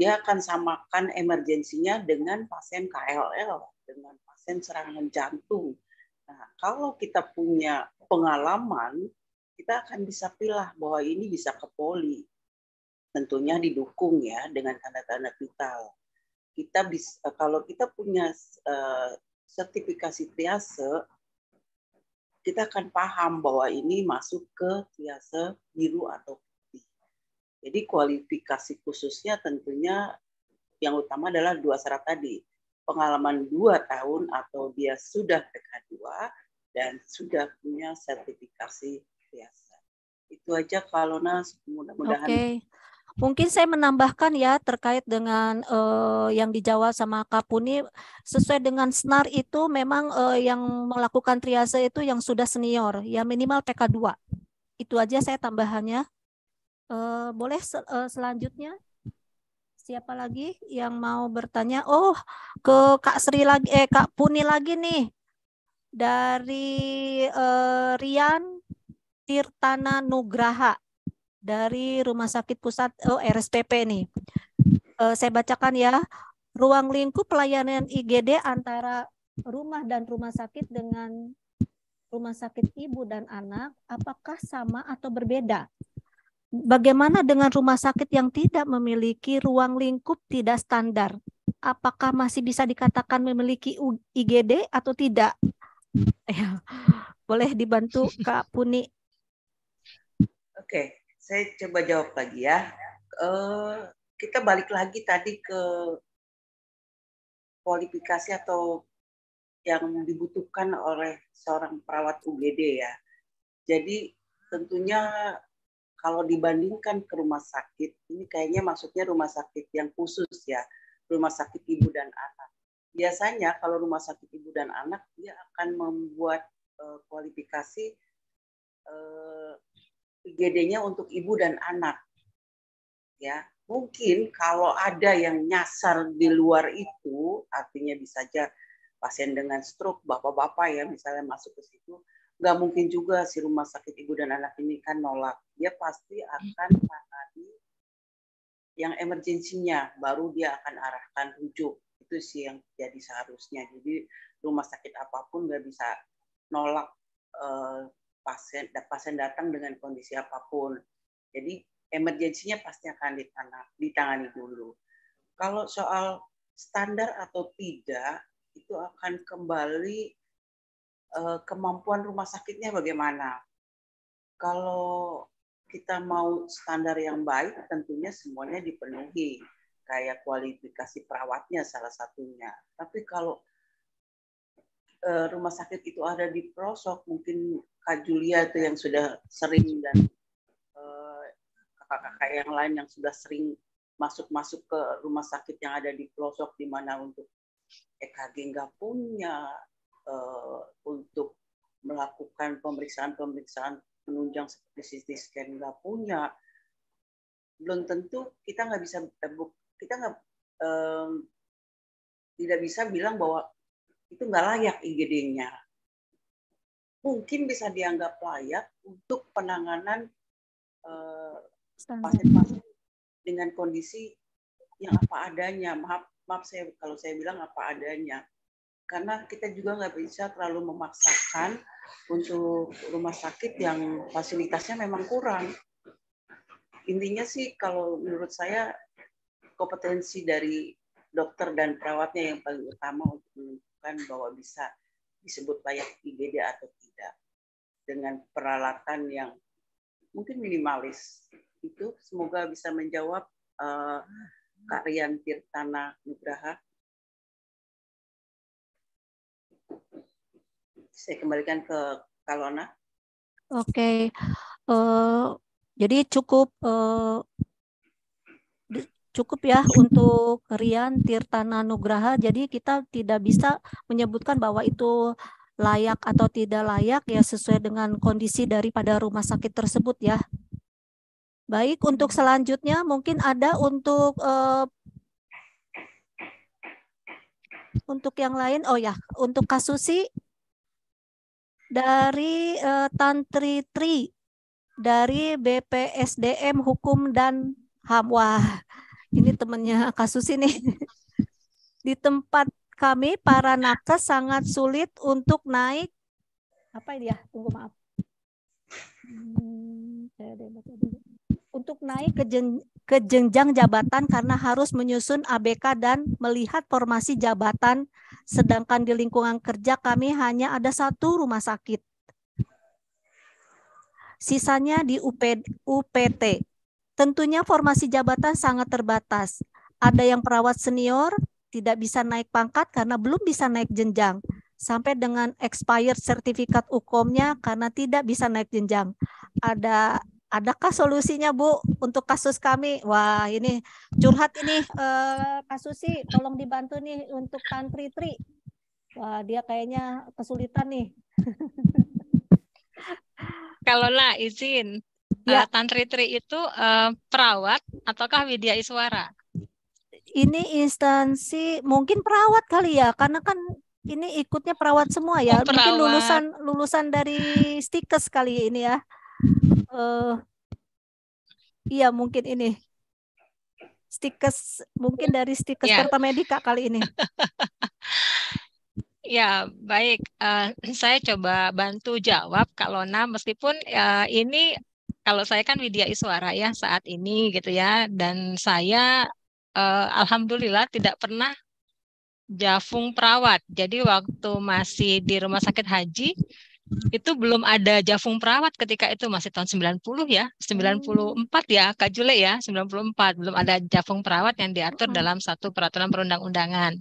Dia akan samakan emergensinya dengan pasien KLL, dengan pasien serangan jantung. Nah, kalau kita punya pengalaman kita akan bisa pilih bahwa ini bisa ke poli. Tentunya didukung ya dengan tanda-tanda vital. Kita bisa e, kalau kita punya uh, sertifikasi triase, kita akan paham bahwa ini masuk ke triase biru atau putih. Jadi kualifikasi khususnya tentunya yang utama adalah dua syarat tadi. Pengalaman dua tahun atau dia sudah PK2 dan sudah punya sertifikasi biasa. Itu aja kalau Nas, mudah-mudahan. Oke. Okay. Mungkin saya menambahkan ya terkait dengan uh, yang dijawab sama Kapuni sesuai dengan senar itu memang uh, yang melakukan triase itu yang sudah senior, ya minimal PK2. Itu aja saya tambahannya. Uh, boleh sel uh, selanjutnya? siapa lagi yang mau bertanya? Oh, ke Kak Sri lagi, eh Kak Puni lagi nih dari uh, Rian Tirtana Nugraha dari Rumah Sakit Pusat oh, RSPP nih. Uh, saya bacakan ya. Ruang lingkup pelayanan IGD antara rumah dan rumah sakit dengan rumah sakit ibu dan anak apakah sama atau berbeda? Bagaimana dengan rumah sakit yang tidak memiliki ruang lingkup tidak standar? Apakah masih bisa dikatakan memiliki IGD atau tidak? Ya, boleh dibantu Kak Puni Oke, saya coba jawab lagi ya. Uh, kita balik lagi tadi ke kualifikasi atau yang dibutuhkan oleh seorang perawat UGD ya. Jadi tentunya kalau dibandingkan ke rumah sakit, ini kayaknya maksudnya rumah sakit yang khusus ya, rumah sakit ibu dan anak. Biasanya kalau rumah sakit ibu dan anak, dia akan membuat uh, kualifikasi uh, IGD-nya untuk ibu dan anak. Ya, mungkin kalau ada yang nyasar di luar itu, artinya bisa saja pasien dengan stroke, bapak-bapak ya misalnya masuk ke situ, nggak mungkin juga si rumah sakit ibu dan anak ini kan nolak. Dia pasti akan menangani yang emergensinya, baru dia akan arahkan rujuk. Itu sih yang jadi seharusnya. Jadi rumah sakit apapun nggak bisa nolak eh, pasien pasien datang dengan kondisi apapun. Jadi emergensinya pasti akan ditangani, ditangani dulu. Kalau soal standar atau tidak itu akan kembali eh, kemampuan rumah sakitnya bagaimana. Kalau kita mau standar yang baik tentunya semuanya dipenuhi kayak kualifikasi perawatnya salah satunya. Tapi kalau Eh, rumah sakit itu ada di pelosok, mungkin Kak Julia itu yang sudah sering dan eh, kakak-kakak uh, yang lain yang sudah sering masuk-masuk ke rumah sakit yang ada di pelosok di mana untuk EKG nggak punya, uh, untuk melakukan pemeriksaan-pemeriksaan menunjang seperti CT scan nggak punya, belum tentu kita nggak bisa kita nggak um, tidak bisa bilang bahwa itu nggak layak IGD-nya. Mungkin bisa dianggap layak untuk penanganan eh, pasien-pasien uh, dengan kondisi yang apa adanya. Maaf, maaf saya kalau saya bilang apa adanya. Karena kita juga nggak bisa terlalu memaksakan untuk rumah sakit yang fasilitasnya memang kurang. Intinya sih kalau menurut saya kompetensi dari dokter dan perawatnya yang paling utama untuk menentukan bahwa bisa disebut layak IGD atau tidak dengan peralatan yang mungkin minimalis itu semoga bisa menjawab uh, Kak Rian Tirtana Nugraha. Saya kembalikan ke Kalona. Oke, okay. uh, eh, jadi cukup uh, cukup ya untuk Rian Tirtana Nugraha. Jadi kita tidak bisa menyebutkan bahwa itu layak atau tidak layak ya sesuai dengan kondisi daripada rumah sakit tersebut ya. Baik, untuk selanjutnya mungkin ada untuk eh, untuk yang lain. Oh ya, untuk Kasusi dari eh, Tantri Tri dari BPSDM Hukum dan HAM. Wah, ini temannya kasus ini. Di tempat kami para nakes sangat sulit untuk naik apa ini ya? Tunggu maaf. Hmm, untuk naik ke, jen, ke jenjang jabatan karena harus menyusun ABK dan melihat formasi jabatan, sedangkan di lingkungan kerja kami hanya ada satu rumah sakit sisanya di UPT. Tentunya formasi jabatan sangat terbatas. Ada yang perawat senior tidak bisa naik pangkat karena belum bisa naik jenjang sampai dengan expired sertifikat hukumnya karena tidak bisa naik jenjang. Ada adakah solusinya Bu untuk kasus kami? Wah ini curhat ini uh, eh, kasus sih tolong dibantu nih untuk Tan tri. Wah dia kayaknya kesulitan nih. Kalau lah izin. Ya. Uh, Tantri Tri itu uh, perawat ataukah Widya Iswara? Ini instansi mungkin perawat kali ya, karena kan ini ikutnya perawat semua ya. Oh, perawat. Mungkin lulusan lulusan dari stikes kali ini ya. Uh, iya mungkin ini stikes mungkin dari stikes ya. Kerta Medika kali ini. Ya, baik. Uh, saya coba bantu jawab, Kak Lona, meskipun uh, ini kalau saya kan Widya Iswara ya saat ini gitu ya dan saya eh, alhamdulillah tidak pernah jafung perawat. Jadi waktu masih di rumah sakit haji hmm. itu belum ada jafung perawat ketika itu masih tahun 90 ya, 94 ya Kak Jule ya, 94 belum ada jafung perawat yang diatur hmm. dalam satu peraturan perundang-undangan.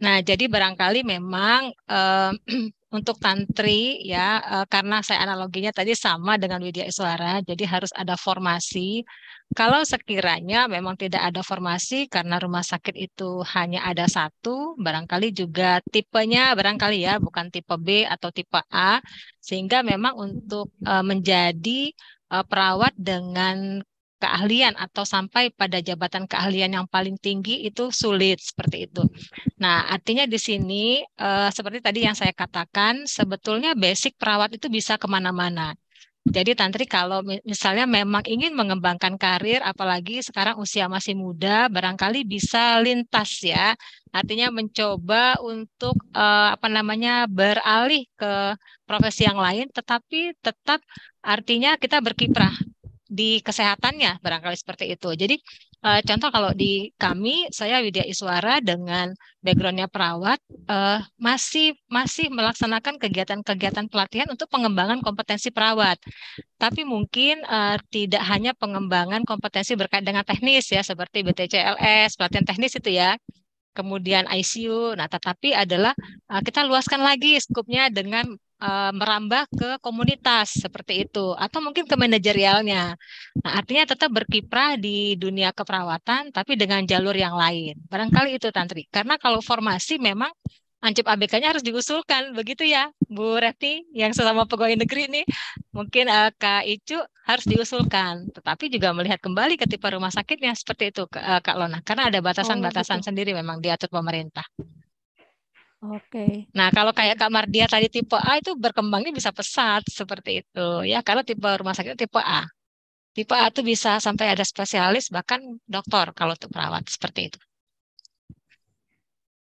Nah, jadi barangkali memang eh, untuk tantri ya uh, karena saya analoginya tadi sama dengan Widya Iswara, jadi harus ada formasi. Kalau sekiranya memang tidak ada formasi karena rumah sakit itu hanya ada satu, barangkali juga tipenya barangkali ya bukan tipe B atau tipe A, sehingga memang untuk uh, menjadi uh, perawat dengan keahlian atau sampai pada jabatan keahlian yang paling tinggi itu sulit seperti itu. Nah, artinya di sini eh, seperti tadi yang saya katakan, sebetulnya basic perawat itu bisa kemana-mana. Jadi Tantri kalau misalnya memang ingin mengembangkan karir, apalagi sekarang usia masih muda, barangkali bisa lintas ya. Artinya mencoba untuk eh, apa namanya beralih ke profesi yang lain, tetapi tetap artinya kita berkiprah di kesehatannya barangkali seperti itu. Jadi uh, contoh kalau di kami saya Widya Iswara dengan backgroundnya perawat uh, masih masih melaksanakan kegiatan-kegiatan pelatihan untuk pengembangan kompetensi perawat. Tapi mungkin uh, tidak hanya pengembangan kompetensi berkait dengan teknis ya seperti BTCLS pelatihan teknis itu ya kemudian ICU. Nah, tetapi adalah kita luaskan lagi skupnya dengan Eh, merambah ke komunitas seperti itu atau mungkin ke manajerialnya. Nah, artinya tetap berkiprah di dunia keperawatan tapi dengan jalur yang lain. Barangkali itu Tantri. Karena kalau formasi memang Ancip ABK-nya harus diusulkan, begitu ya, Bu Reti yang sesama pegawai negeri ini mungkin uh, Kak Icu harus diusulkan, tetapi juga melihat kembali ke tipe rumah sakitnya seperti itu uh, Kak Lona, karena ada batasan-batasan oh, gitu. sendiri memang diatur pemerintah. Oke. Okay. Nah, kalau kayak iya. kamar dia tadi tipe A itu berkembangnya bisa pesat seperti itu ya, Kalau tipe rumah sakit tipe A. Tipe A itu bisa sampai ada spesialis bahkan dokter kalau untuk perawat seperti itu.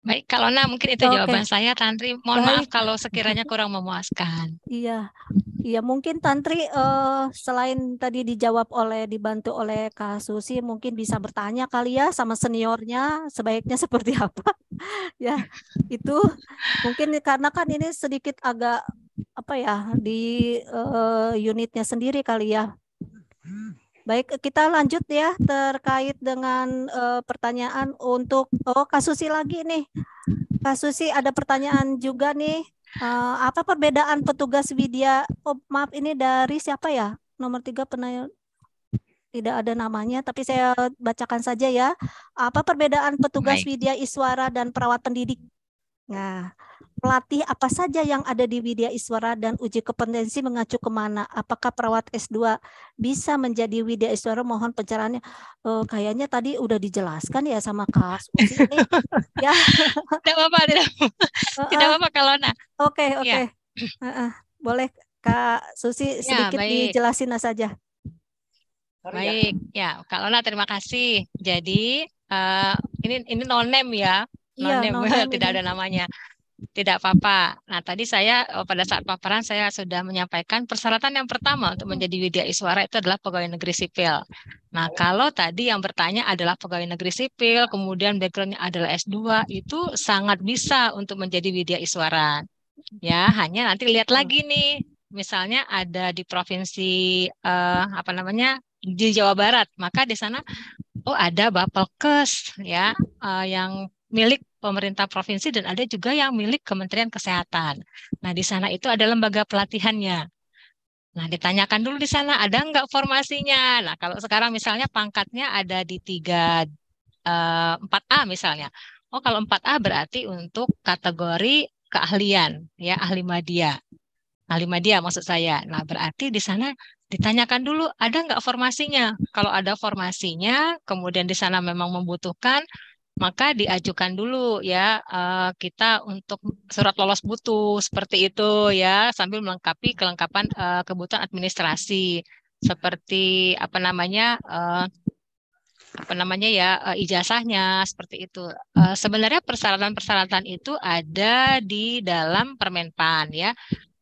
Baik, kalau nah mungkin itu okay. jawaban saya Tantri. Mohon Baik. maaf kalau sekiranya kurang memuaskan. Iya. Iya, mungkin Tantri uh, selain tadi dijawab oleh dibantu oleh Kak Susi, mungkin bisa bertanya kali ya sama seniornya sebaiknya seperti apa. ya, itu mungkin karena kan ini sedikit agak apa ya di uh, unitnya sendiri kali ya. Baik, kita lanjut ya terkait dengan uh, pertanyaan untuk oh Kasusi lagi nih. Kasusi ada pertanyaan juga nih. Uh, apa perbedaan petugas Widya? Oh, maaf ini dari siapa ya? Nomor tiga penanya tidak ada namanya, tapi saya bacakan saja ya. Apa perbedaan petugas Baik. Widya Iswara dan perawat pendidik? Nah, pelatih apa saja yang ada di Widya Iswara dan uji kompetensi mengacu kemana? Apakah perawat S2 bisa menjadi Widya Iswara? Mohon pencerahannya. Uh, kayaknya tadi udah dijelaskan ya sama Kak ya. Tidak apa-apa, tidak apa-apa Kak Lona. Oke, okay, iya. oke. Okay. Ya. boleh Kak Susi ya, sedikit ya, dijelasin saja. Ya. Baik, ya Kak Lona terima kasih. Jadi uh, ini ini non name ya, non iya, name, ya, tidak ini. ada namanya. Tidak apa-apa. Nah, tadi saya eh, pada saat paparan saya sudah menyampaikan persyaratan yang pertama untuk hmm. menjadi widya iswara itu adalah pegawai negeri sipil. Nah, oh. kalau tadi yang bertanya adalah pegawai negeri sipil, kemudian backgroundnya adalah S2, itu sangat bisa untuk menjadi widya iswara. Ya, hanya nanti lihat hmm. lagi nih. Misalnya ada di provinsi eh, apa namanya? di Jawa Barat, maka di sana oh ada Bapelkes ya eh, yang milik pemerintah provinsi dan ada juga yang milik Kementerian Kesehatan. Nah, di sana itu ada lembaga pelatihannya. Nah, ditanyakan dulu di sana ada nggak formasinya. Nah, kalau sekarang misalnya pangkatnya ada di tiga eh, empat A misalnya. Oh, kalau 4A berarti untuk kategori keahlian, ya ahli media. Ahli media maksud saya. Nah, berarti di sana ditanyakan dulu ada nggak formasinya. Kalau ada formasinya, kemudian di sana memang membutuhkan, maka diajukan dulu ya eh, kita untuk surat lolos butuh seperti itu ya sambil melengkapi kelengkapan eh, kebutuhan administrasi seperti apa namanya eh, apa namanya ya ijazahnya seperti itu. sebenarnya persyaratan-persyaratan itu ada di dalam Permenpan ya.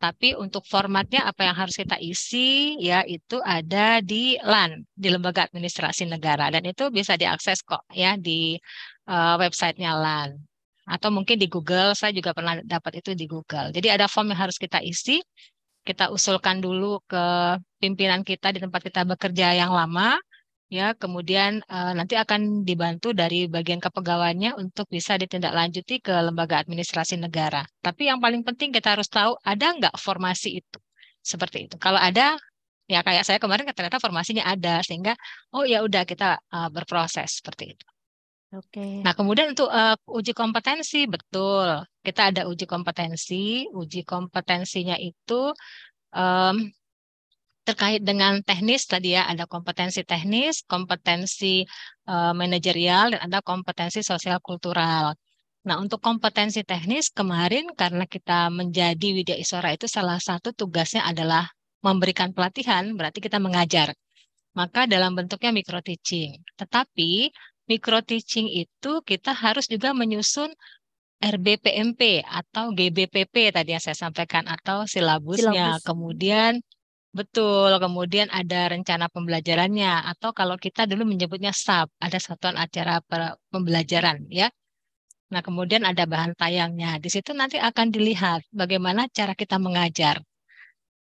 Tapi untuk formatnya apa yang harus kita isi ya itu ada di LAN di Lembaga Administrasi Negara dan itu bisa diakses kok ya di uh, websitenya LAN atau mungkin di Google saya juga pernah dapat itu di Google. Jadi ada form yang harus kita isi, kita usulkan dulu ke pimpinan kita di tempat kita bekerja yang lama ya kemudian uh, nanti akan dibantu dari bagian kepegawaiannya untuk bisa ditindaklanjuti ke lembaga administrasi negara. Tapi yang paling penting kita harus tahu ada nggak formasi itu seperti itu. Kalau ada ya kayak saya kemarin kan ternyata formasinya ada sehingga oh ya udah kita uh, berproses seperti itu. Oke. Okay. Nah kemudian untuk uh, uji kompetensi betul kita ada uji kompetensi. Uji kompetensinya itu um, terkait dengan teknis tadi ya ada kompetensi teknis, kompetensi uh, manajerial dan ada kompetensi sosial kultural. Nah, untuk kompetensi teknis kemarin karena kita menjadi Widya Isora itu salah satu tugasnya adalah memberikan pelatihan, berarti kita mengajar. Maka dalam bentuknya micro teaching. Tetapi micro teaching itu kita harus juga menyusun RBPMP atau GBPP tadi yang saya sampaikan atau silabusnya. Silabus. Kemudian Betul, kemudian ada rencana pembelajarannya atau kalau kita dulu menyebutnya sub ada satuan acara pembelajaran ya. Nah, kemudian ada bahan tayangnya. Di situ nanti akan dilihat bagaimana cara kita mengajar.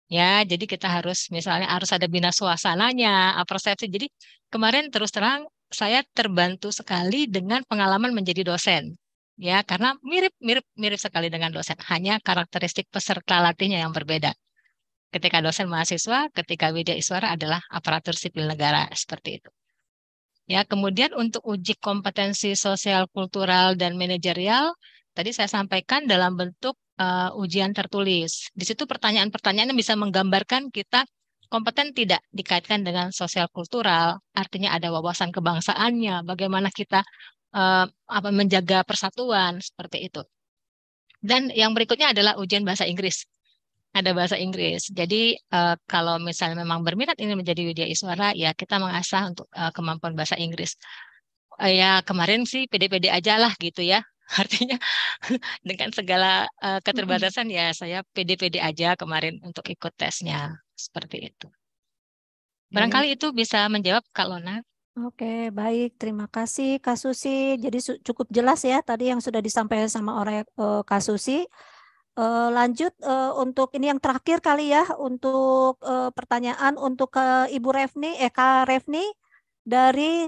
Ya, jadi kita harus misalnya harus ada bina suasananya, ah, persepsi. Jadi kemarin terus terang saya terbantu sekali dengan pengalaman menjadi dosen. Ya, karena mirip mirip mirip sekali dengan dosen, hanya karakteristik peserta latihnya yang berbeda ketika dosen mahasiswa, ketika media iswara adalah aparatur sipil negara seperti itu. Ya, kemudian untuk uji kompetensi sosial, kultural dan manajerial tadi saya sampaikan dalam bentuk uh, ujian tertulis. Di situ pertanyaan-pertanyaannya bisa menggambarkan kita kompeten tidak dikaitkan dengan sosial kultural, artinya ada wawasan kebangsaannya, bagaimana kita uh, apa menjaga persatuan seperti itu. Dan yang berikutnya adalah ujian bahasa Inggris ada bahasa Inggris. Jadi uh, kalau misalnya memang berminat ini menjadi Widya Iswara, ya kita mengasah untuk uh, kemampuan bahasa Inggris. Uh, ya kemarin sih PDPD aja lah gitu ya. Artinya dengan segala uh, keterbatasan ya saya PDPD aja kemarin untuk ikut tesnya seperti itu. Barangkali itu bisa menjawab Kak Lona. Oke, baik. Terima kasih Kak Susi. Jadi cukup jelas ya tadi yang sudah disampaikan sama orang uh, Kak Susi. Uh, lanjut uh, untuk ini yang terakhir kali ya untuk uh, pertanyaan untuk ke Ibu Refni Eka Refni dari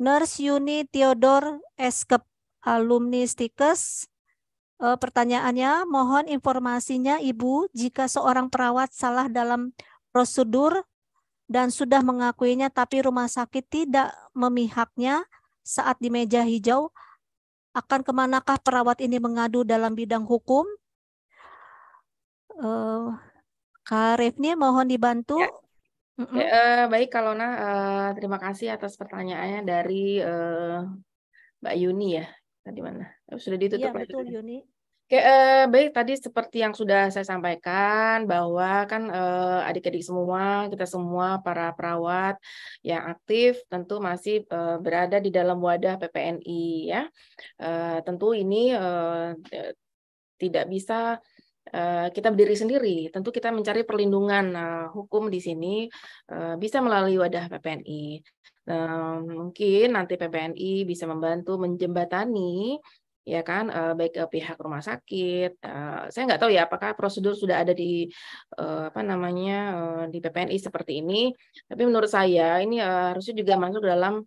Nurse Yuni Theodor Eskep alumni Stikes. Uh, pertanyaannya mohon informasinya Ibu jika seorang perawat salah dalam prosedur dan sudah mengakuinya tapi rumah sakit tidak memihaknya saat di meja hijau akan kemanakah perawat ini mengadu dalam bidang hukum Uh, Kak Refni mohon dibantu. Ya. Mm Uh, baik, nah uh, terima kasih atas pertanyaannya dari uh, Mbak Yuni ya. Tadi mana? Oh, sudah ditutup. Ya, betul Yuni. Oke, eh, baik tadi seperti yang sudah saya sampaikan bahwa kan adik-adik eh, semua, kita semua para perawat yang aktif tentu masih eh, berada di dalam wadah PPNI ya. tentu ini tidak bisa Eh, kita berdiri sendiri, tentu kita mencari perlindungan nah, hukum di sini eh, bisa melalui wadah PPNI. Nah, mungkin nanti PPNI bisa membantu menjembatani ya kan baik pihak rumah sakit saya nggak tahu ya apakah prosedur sudah ada di apa namanya di PPNI seperti ini tapi menurut saya ini harusnya juga masuk dalam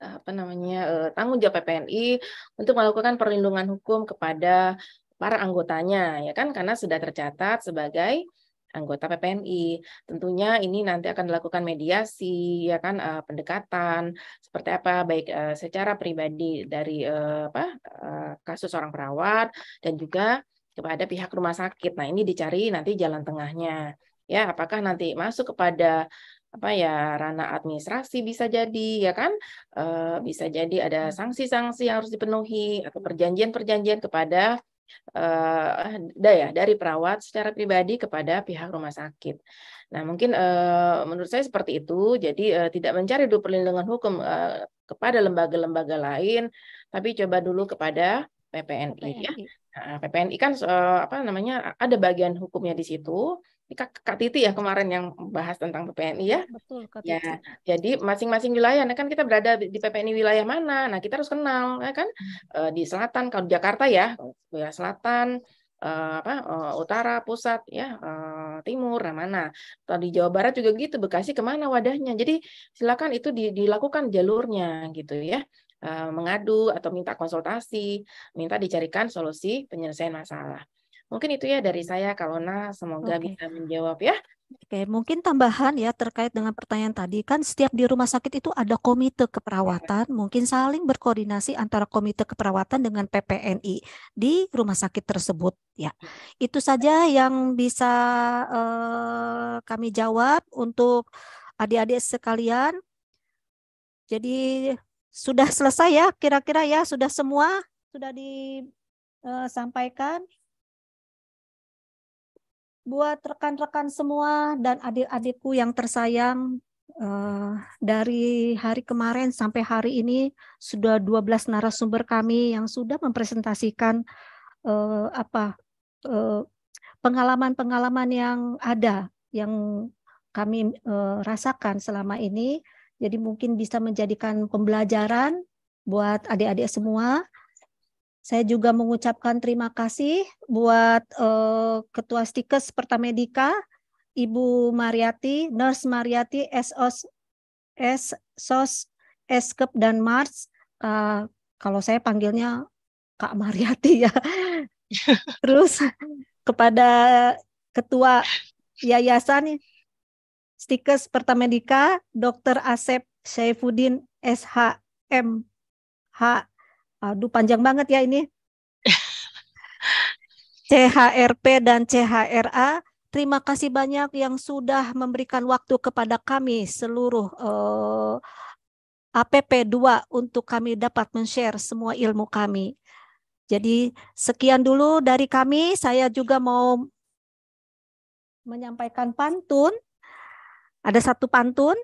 apa namanya tanggung jawab PPNI untuk melakukan perlindungan hukum kepada para anggotanya ya kan karena sudah tercatat sebagai anggota PPNI. Tentunya ini nanti akan dilakukan mediasi, ya kan, uh, pendekatan seperti apa, baik uh, secara pribadi dari uh, apa uh, kasus orang perawat dan juga kepada pihak rumah sakit. Nah ini dicari nanti jalan tengahnya, ya apakah nanti masuk kepada apa ya ranah administrasi bisa jadi ya kan uh, bisa jadi ada sanksi-sanksi yang harus dipenuhi atau perjanjian-perjanjian kepada uh, ya dari perawat secara pribadi kepada pihak rumah sakit. Nah mungkin uh, menurut saya seperti itu. Jadi uh, tidak mencari dulu perlindungan hukum uh, kepada lembaga-lembaga lain, tapi coba dulu kepada PPNI, PPNI. ya. Nah, PPNI kan uh, apa namanya ada bagian hukumnya di situ ini Kak, Kak Titi ya kemarin yang bahas tentang PPNI ya. Iya, betul, Kak ya, Titi. Ya, jadi masing-masing wilayah, nah kan kita berada di PPNI wilayah mana, nah kita harus kenal, ya kan hmm. eh, di selatan kalau di Jakarta ya, wilayah selatan, eh, apa eh, utara, pusat, ya timur, nah mana. Atau di Jawa Barat juga gitu, Bekasi kemana wadahnya. Jadi silakan itu dilakukan jalurnya gitu ya mengadu atau minta konsultasi, minta dicarikan solusi penyelesaian masalah. Mungkin itu ya dari saya Kalona, semoga okay. bisa menjawab ya. Oke, mungkin tambahan ya terkait dengan pertanyaan tadi kan setiap di rumah sakit itu ada komite keperawatan, mungkin saling berkoordinasi antara komite keperawatan dengan PPNI di rumah sakit tersebut ya. Itu saja yang bisa eh, kami jawab untuk adik-adik sekalian. Jadi sudah selesai ya kira-kira ya sudah semua sudah disampaikan. Eh, buat rekan-rekan semua dan adik-adikku yang tersayang uh, dari hari kemarin sampai hari ini sudah 12 narasumber kami yang sudah mempresentasikan uh, apa eh, pengalaman-pengalaman uh, yang ada yang kami uh, rasakan selama ini jadi mungkin bisa menjadikan pembelajaran buat adik-adik semua saya juga mengucapkan terima kasih buat uh, Ketua Stikes Pertamedika, Ibu Mariati, Nurse Mariati, SOS, S, SOS, Eskep dan Mars. Uh, kalau saya panggilnya Kak Mariati ya. Terus kepada Ketua Yayasan Stikes Pertamedika, Dr. Asep Syaifuddin SHM H Aduh panjang banget ya ini. CHRP dan CHRA, terima kasih banyak yang sudah memberikan waktu kepada kami seluruh eh, APP2 untuk kami dapat men-share semua ilmu kami. Jadi sekian dulu dari kami. Saya juga mau menyampaikan pantun. Ada satu pantun.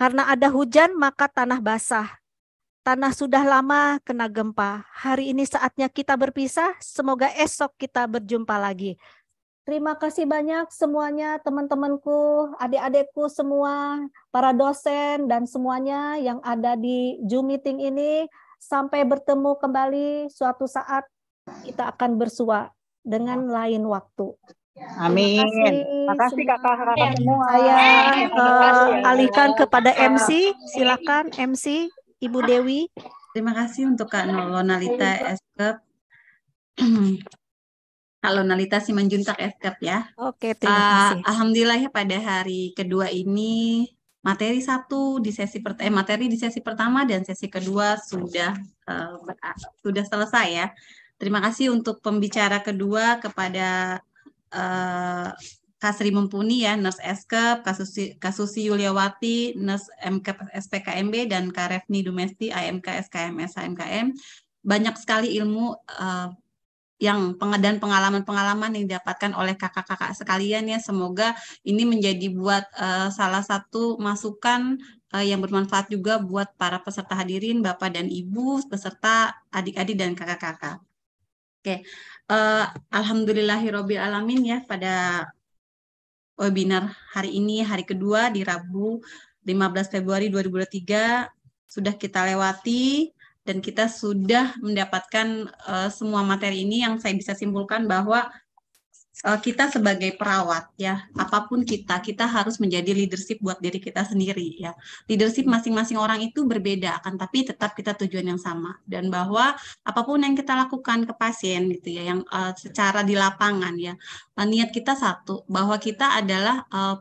Karena ada hujan maka tanah basah tanah sudah lama kena gempa. Hari ini saatnya kita berpisah, semoga esok kita berjumpa lagi. Terima kasih banyak semuanya teman-temanku, adik-adikku semua, para dosen dan semuanya yang ada di Zoom meeting ini. Sampai bertemu kembali suatu saat kita akan bersua dengan lain waktu. Amin. Terima kasih, kakak kakak semua. Saya uh, alihkan kepada MC. Silakan MC. Ibu Dewi. Terima kasih untuk Kak Nolonalita Eskep. Kak Lonalita Simanjuntak Eskep ya. Oke, terima eh, kasih. Uh, Alhamdulillah ya pada hari kedua ini materi satu di sesi eh, materi di sesi pertama dan sesi kedua sudah uh, sudah selesai ya. Terima kasih untuk pembicara kedua kepada uh, Kasri Mumpuni ya, Nurse Eskep, Kasusi, Kasusi Yuliawati, Nurse MK, SPKMB, dan Karefni Dumesti, AMK, SKMS, HMKM. Banyak sekali ilmu uh, yang pengadaan pengalaman-pengalaman yang didapatkan oleh kakak-kakak sekalian ya. Semoga ini menjadi buat uh, salah satu masukan uh, yang bermanfaat juga buat para peserta hadirin, Bapak dan Ibu, peserta adik-adik dan kakak-kakak. Oke, okay. uh, alhamdulillahirobbilalamin ya pada webinar hari ini, hari kedua di Rabu 15 Februari 2023 sudah kita lewati dan kita sudah mendapatkan uh, semua materi ini yang saya bisa simpulkan bahwa Eh, kita sebagai perawat ya apapun kita kita harus menjadi leadership buat diri kita sendiri ya leadership masing-masing orang itu berbeda akan tapi tetap kita tujuan yang sama dan bahwa apapun yang kita lakukan ke pasien gitu ya yang uh, secara di lapangan ya eh, niat kita satu bahwa kita adalah uh,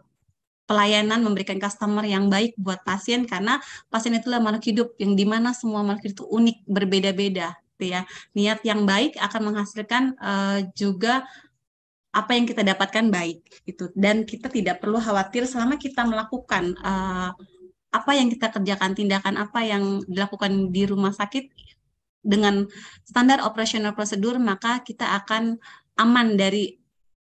pelayanan memberikan customer yang baik buat pasien karena pasien itulah makhluk hidup yang dimana semua makhluk itu unik berbeda-beda gitu ya niat yang baik akan menghasilkan uh, juga apa yang kita dapatkan baik itu dan kita tidak perlu khawatir selama kita melakukan uh, apa yang kita kerjakan tindakan apa yang dilakukan di rumah sakit dengan standar operasional prosedur maka kita akan aman dari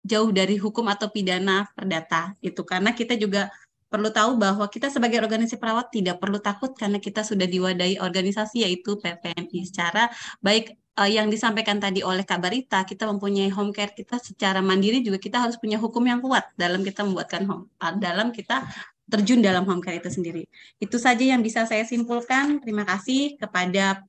jauh dari hukum atau pidana perdata itu karena kita juga perlu tahu bahwa kita sebagai organisasi perawat tidak perlu takut karena kita sudah diwadahi organisasi yaitu PPMI secara baik uh, yang disampaikan tadi oleh Kak Barita, kita mempunyai home care kita secara mandiri juga kita harus punya hukum yang kuat dalam kita membuatkan home, uh, dalam kita terjun dalam home care itu sendiri. Itu saja yang bisa saya simpulkan. Terima kasih kepada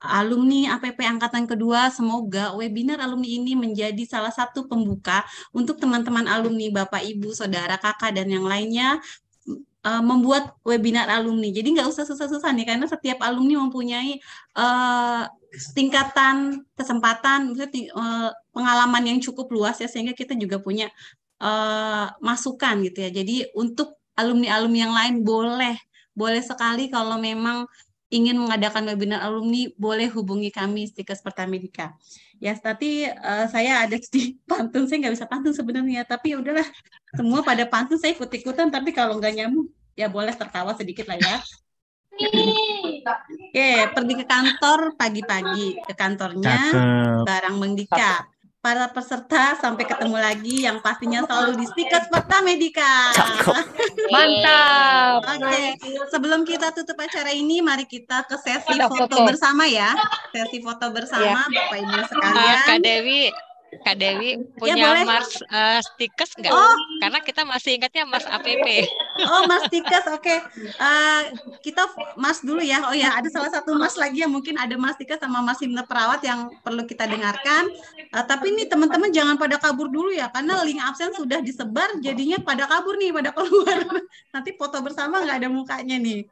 alumni APP angkatan kedua. Semoga webinar alumni ini menjadi salah satu pembuka untuk teman-teman alumni Bapak, Ibu, Saudara, Kakak dan yang lainnya uh, membuat webinar alumni. Jadi nggak usah susah-susah nih karena setiap alumni mempunyai uh, tingkatan kesempatan, misalnya uh, eh, pengalaman yang cukup luas ya sehingga kita juga punya uh, masukan gitu ya. Jadi untuk alumni-alumni yang lain boleh boleh sekali kalau memang ingin mengadakan webinar alumni, boleh hubungi kami Stikes Pertamedika. Ya, tapi uh, saya ada di pantun, saya nggak bisa pantun sebenarnya, tapi ya udahlah, semua pada pantun saya ikut-ikutan, tapi kalau nggak nyamuk ya boleh tertawa sedikit lah ya. Oke, okay, pergi ke kantor pagi-pagi, ke kantornya Cakep. barang mendikat para peserta sampai ketemu lagi yang pastinya selalu di Stiker Fakta Medika. Mantap. Oke, okay. sebelum kita tutup acara ini mari kita ke sesi foto, bersama ya. Sesi foto bersama ya. Bapak Ibu sekalian. Kak Dewi, Kak Dewi ya, punya ya, boleh. Mars uh, eh, Stikes nggak? Oh. Karena kita masih ingatnya Mars APP. Oh Mars Stikes, oke. Okay. Uh, eh, kita Mas dulu ya. Oh ya, ada salah satu Mas lagi yang mungkin ada Mas Stikes sama Mas Himne Perawat yang perlu kita dengarkan. Uh, tapi ini teman-teman jangan pada kabur dulu ya, karena link absen sudah disebar, jadinya pada kabur nih, pada keluar. Nanti foto bersama nggak ada mukanya nih.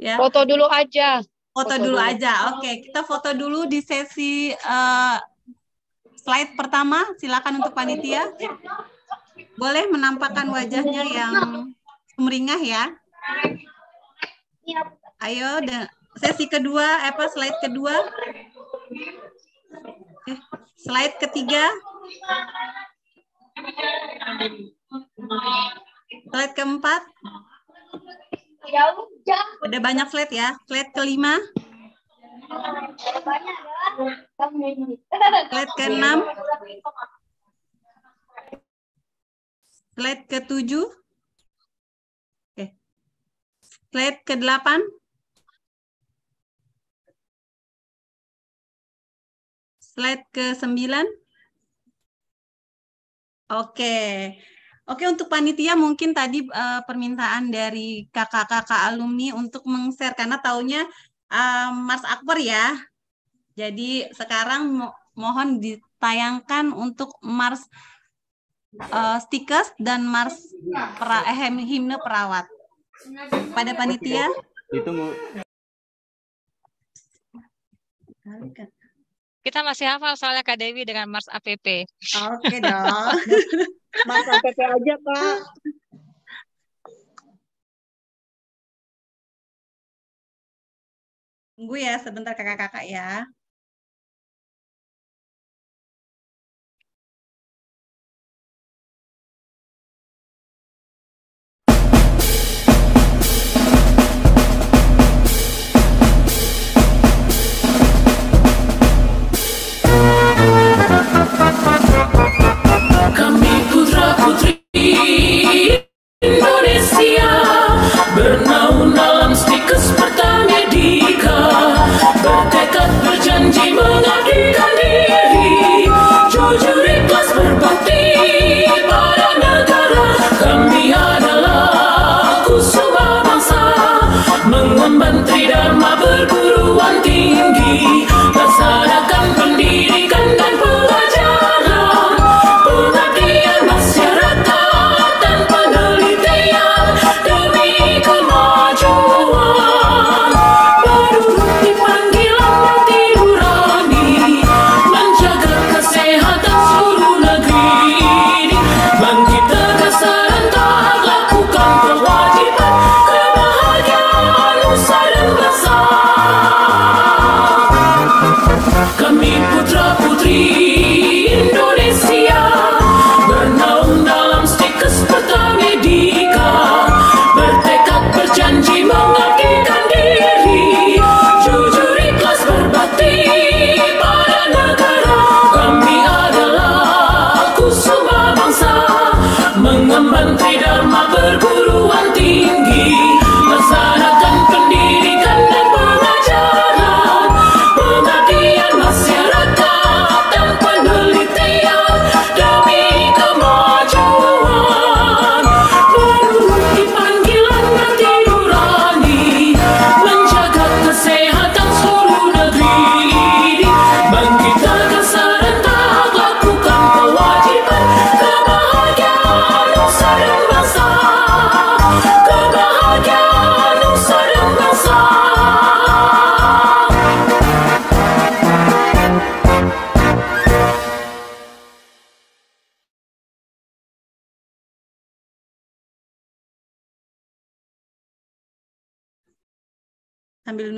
Ya. Foto dulu aja. Foto, foto dulu, dulu aja. Oke, okay. kita foto dulu di sesi uh, slide pertama silakan untuk panitia. Boleh menampakkan wajahnya yang sumringah ya. Ayo sesi kedua apa slide kedua? Eh, slide ketiga. Slide keempat. ada banyak slide ya. Slide kelima. Slide ke-6. Slide ke-7. Oke. Slide ke-8. Slide ke-9. Oke. Oke, untuk panitia mungkin tadi uh, permintaan dari kakak-kakak alumni untuk meng-share karena taunya um, Mars Akbar ya. Jadi sekarang mo mohon ditayangkan untuk Mars uh, eh, Stikers dan Mars pra eh, himne perawat. Pada panitia. Ditunggu. Kita masih hafal soalnya Kak Dewi dengan Mars APP. Oke okay dong. Mars APP aja, Pak. Tunggu ya sebentar kakak-kakak ya. Kami putra putri mengabdi dan diri Jujur ikhlas berbakti Kami adalah bangsa Mengemban tridharma berguna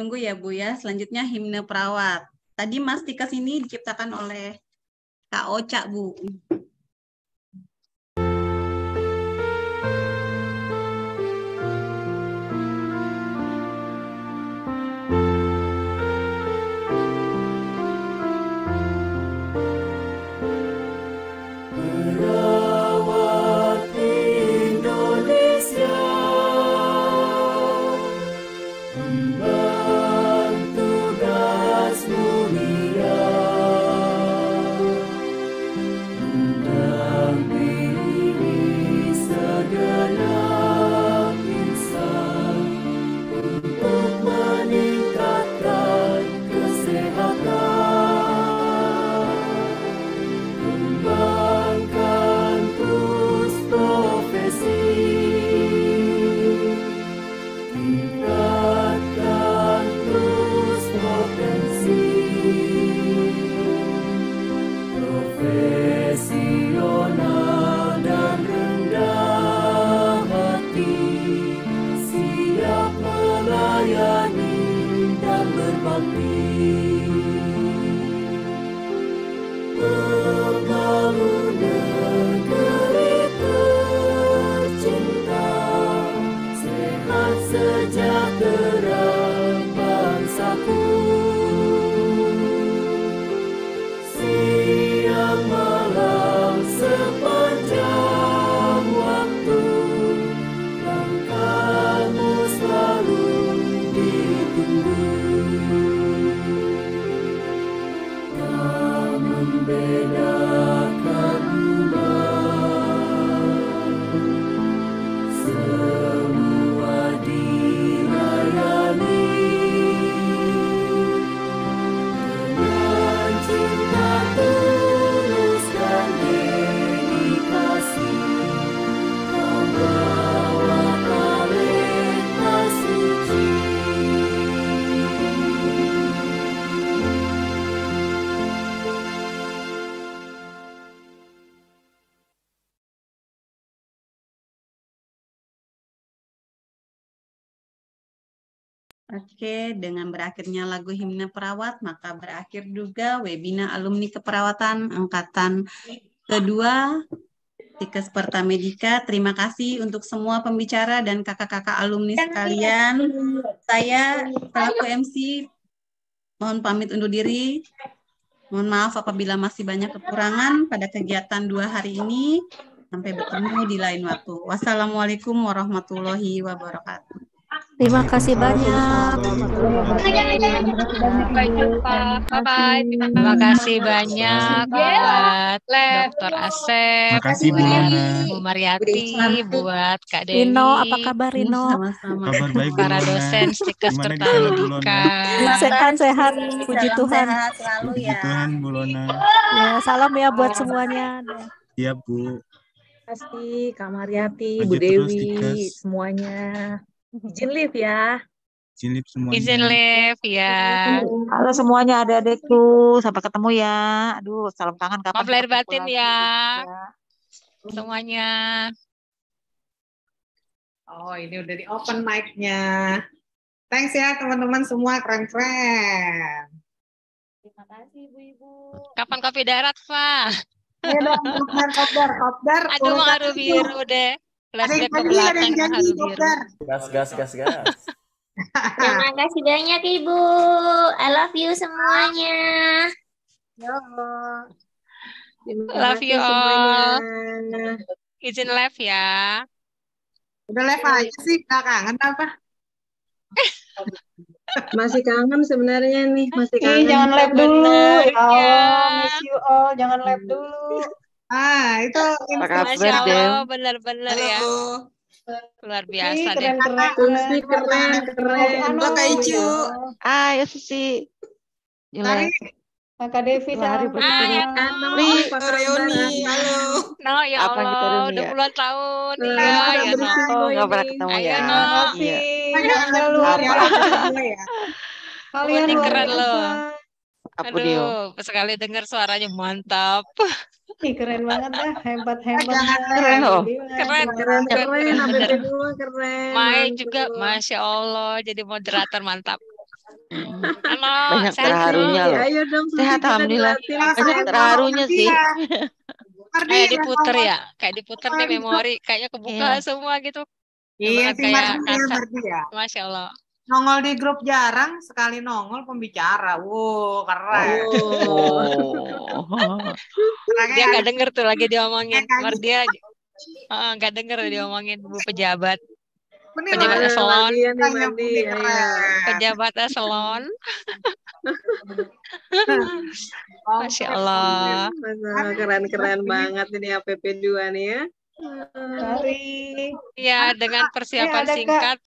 menunggu ya Bu ya. Selanjutnya himne perawat. Tadi Mas Tikas sini diciptakan oleh Kak Oca Bu. Oke, dengan berakhirnya lagu himne perawat, maka berakhir juga webinar alumni keperawatan angkatan kedua Tikes Medika. Terima kasih untuk semua pembicara dan kakak-kakak alumni sekalian. Saya pelaku MC mohon pamit undur diri. Mohon maaf apabila masih banyak kekurangan pada kegiatan dua hari ini. Sampai bertemu di lain waktu. Wassalamualaikum warahmatullahi wabarakatuh. Terima kasih banyak. Bye-bye. Terima kasih banyak buat Dokter Asep, kasih Bu Bu Mariati, buat Kak Dewi. Rino, apa kabar Rino? Ya, kabar baik, Para dosen stikers Kertaluka. Sehat, sehat. Puji Tuhan. Puji ya. Tuhan, Bu Lona. Ya, salam ya buat semuanya. Siap Bu. Terima kasih Kak Mariati, Bu Dewi, semuanya. Mm-hmm. Izin live ya. Izin live semuanya. Izin live ya. Halo semuanya ada adekku sampai ketemu ya. Aduh, salam tangan kapan. Maaf lahir batin ya. ya. Semuanya. Oh, ini udah di open mic-nya. Thanks ya teman-teman semua, keren-keren. Terima kasih Ibu-Ibu. Kapan kopi darat, Pak? Ya, kopdar, kopdar. Aduh, mau biru deh flashback ke belakang harus biru. Gas, gas, gas, gas. Terima kasih banyak Ibu. I love you semuanya. Yo. Love you all. Izin live ya. Udah live aja sih, nggak kangen apa? masih kangen sebenarnya nih, masih kangen. Ih, jangan live dulu. Ya iya. miss you all. Jangan live dulu. Ah, itu Masya Allah, benar-benar ya. Luar biasa Ih, keren, deh. Keren, keren keren, keren. Kak Icu? Ah, ya Susi. Gila. Kak Devi hari bertemu. Li, Reoni, halo. No, ya Allah, udah ya? puluhan tahun. Iya, ya, ya no. Gak pernah ketemu ya. Ayo, no. Iya. iya. Ya. Kalian keren loh. Aduh, sekali dengar suaranya mantap. Ih, keren banget ya, hebat hebat. Keren loh. Keren, keren, keren, keren, keren, keren. Mai juga, masya Allah, jadi moderator mantap. Halo, banyak terharunya loh. Ayo dong, sehat alhamdulillah. Banyak terharunya sih. Iya, iya kayak diputer ya, kayak diputer nih memori, kayaknya kebuka iya. semua gitu. Iya, kayak kaca. Ya. Masya Allah nongol di grup jarang sekali nongol pembicara. Wow, keren. Oh. dia nggak denger tuh lagi diomongin. Mar dia oh, nggak uh, denger diomongin bu pejabat. Iya. pejabat eselon. Pejabat eselon. Masya Allah. Keren-keren banget ini APP 2 nih ya. Hari. Ya, dengan eh, persiapan singkat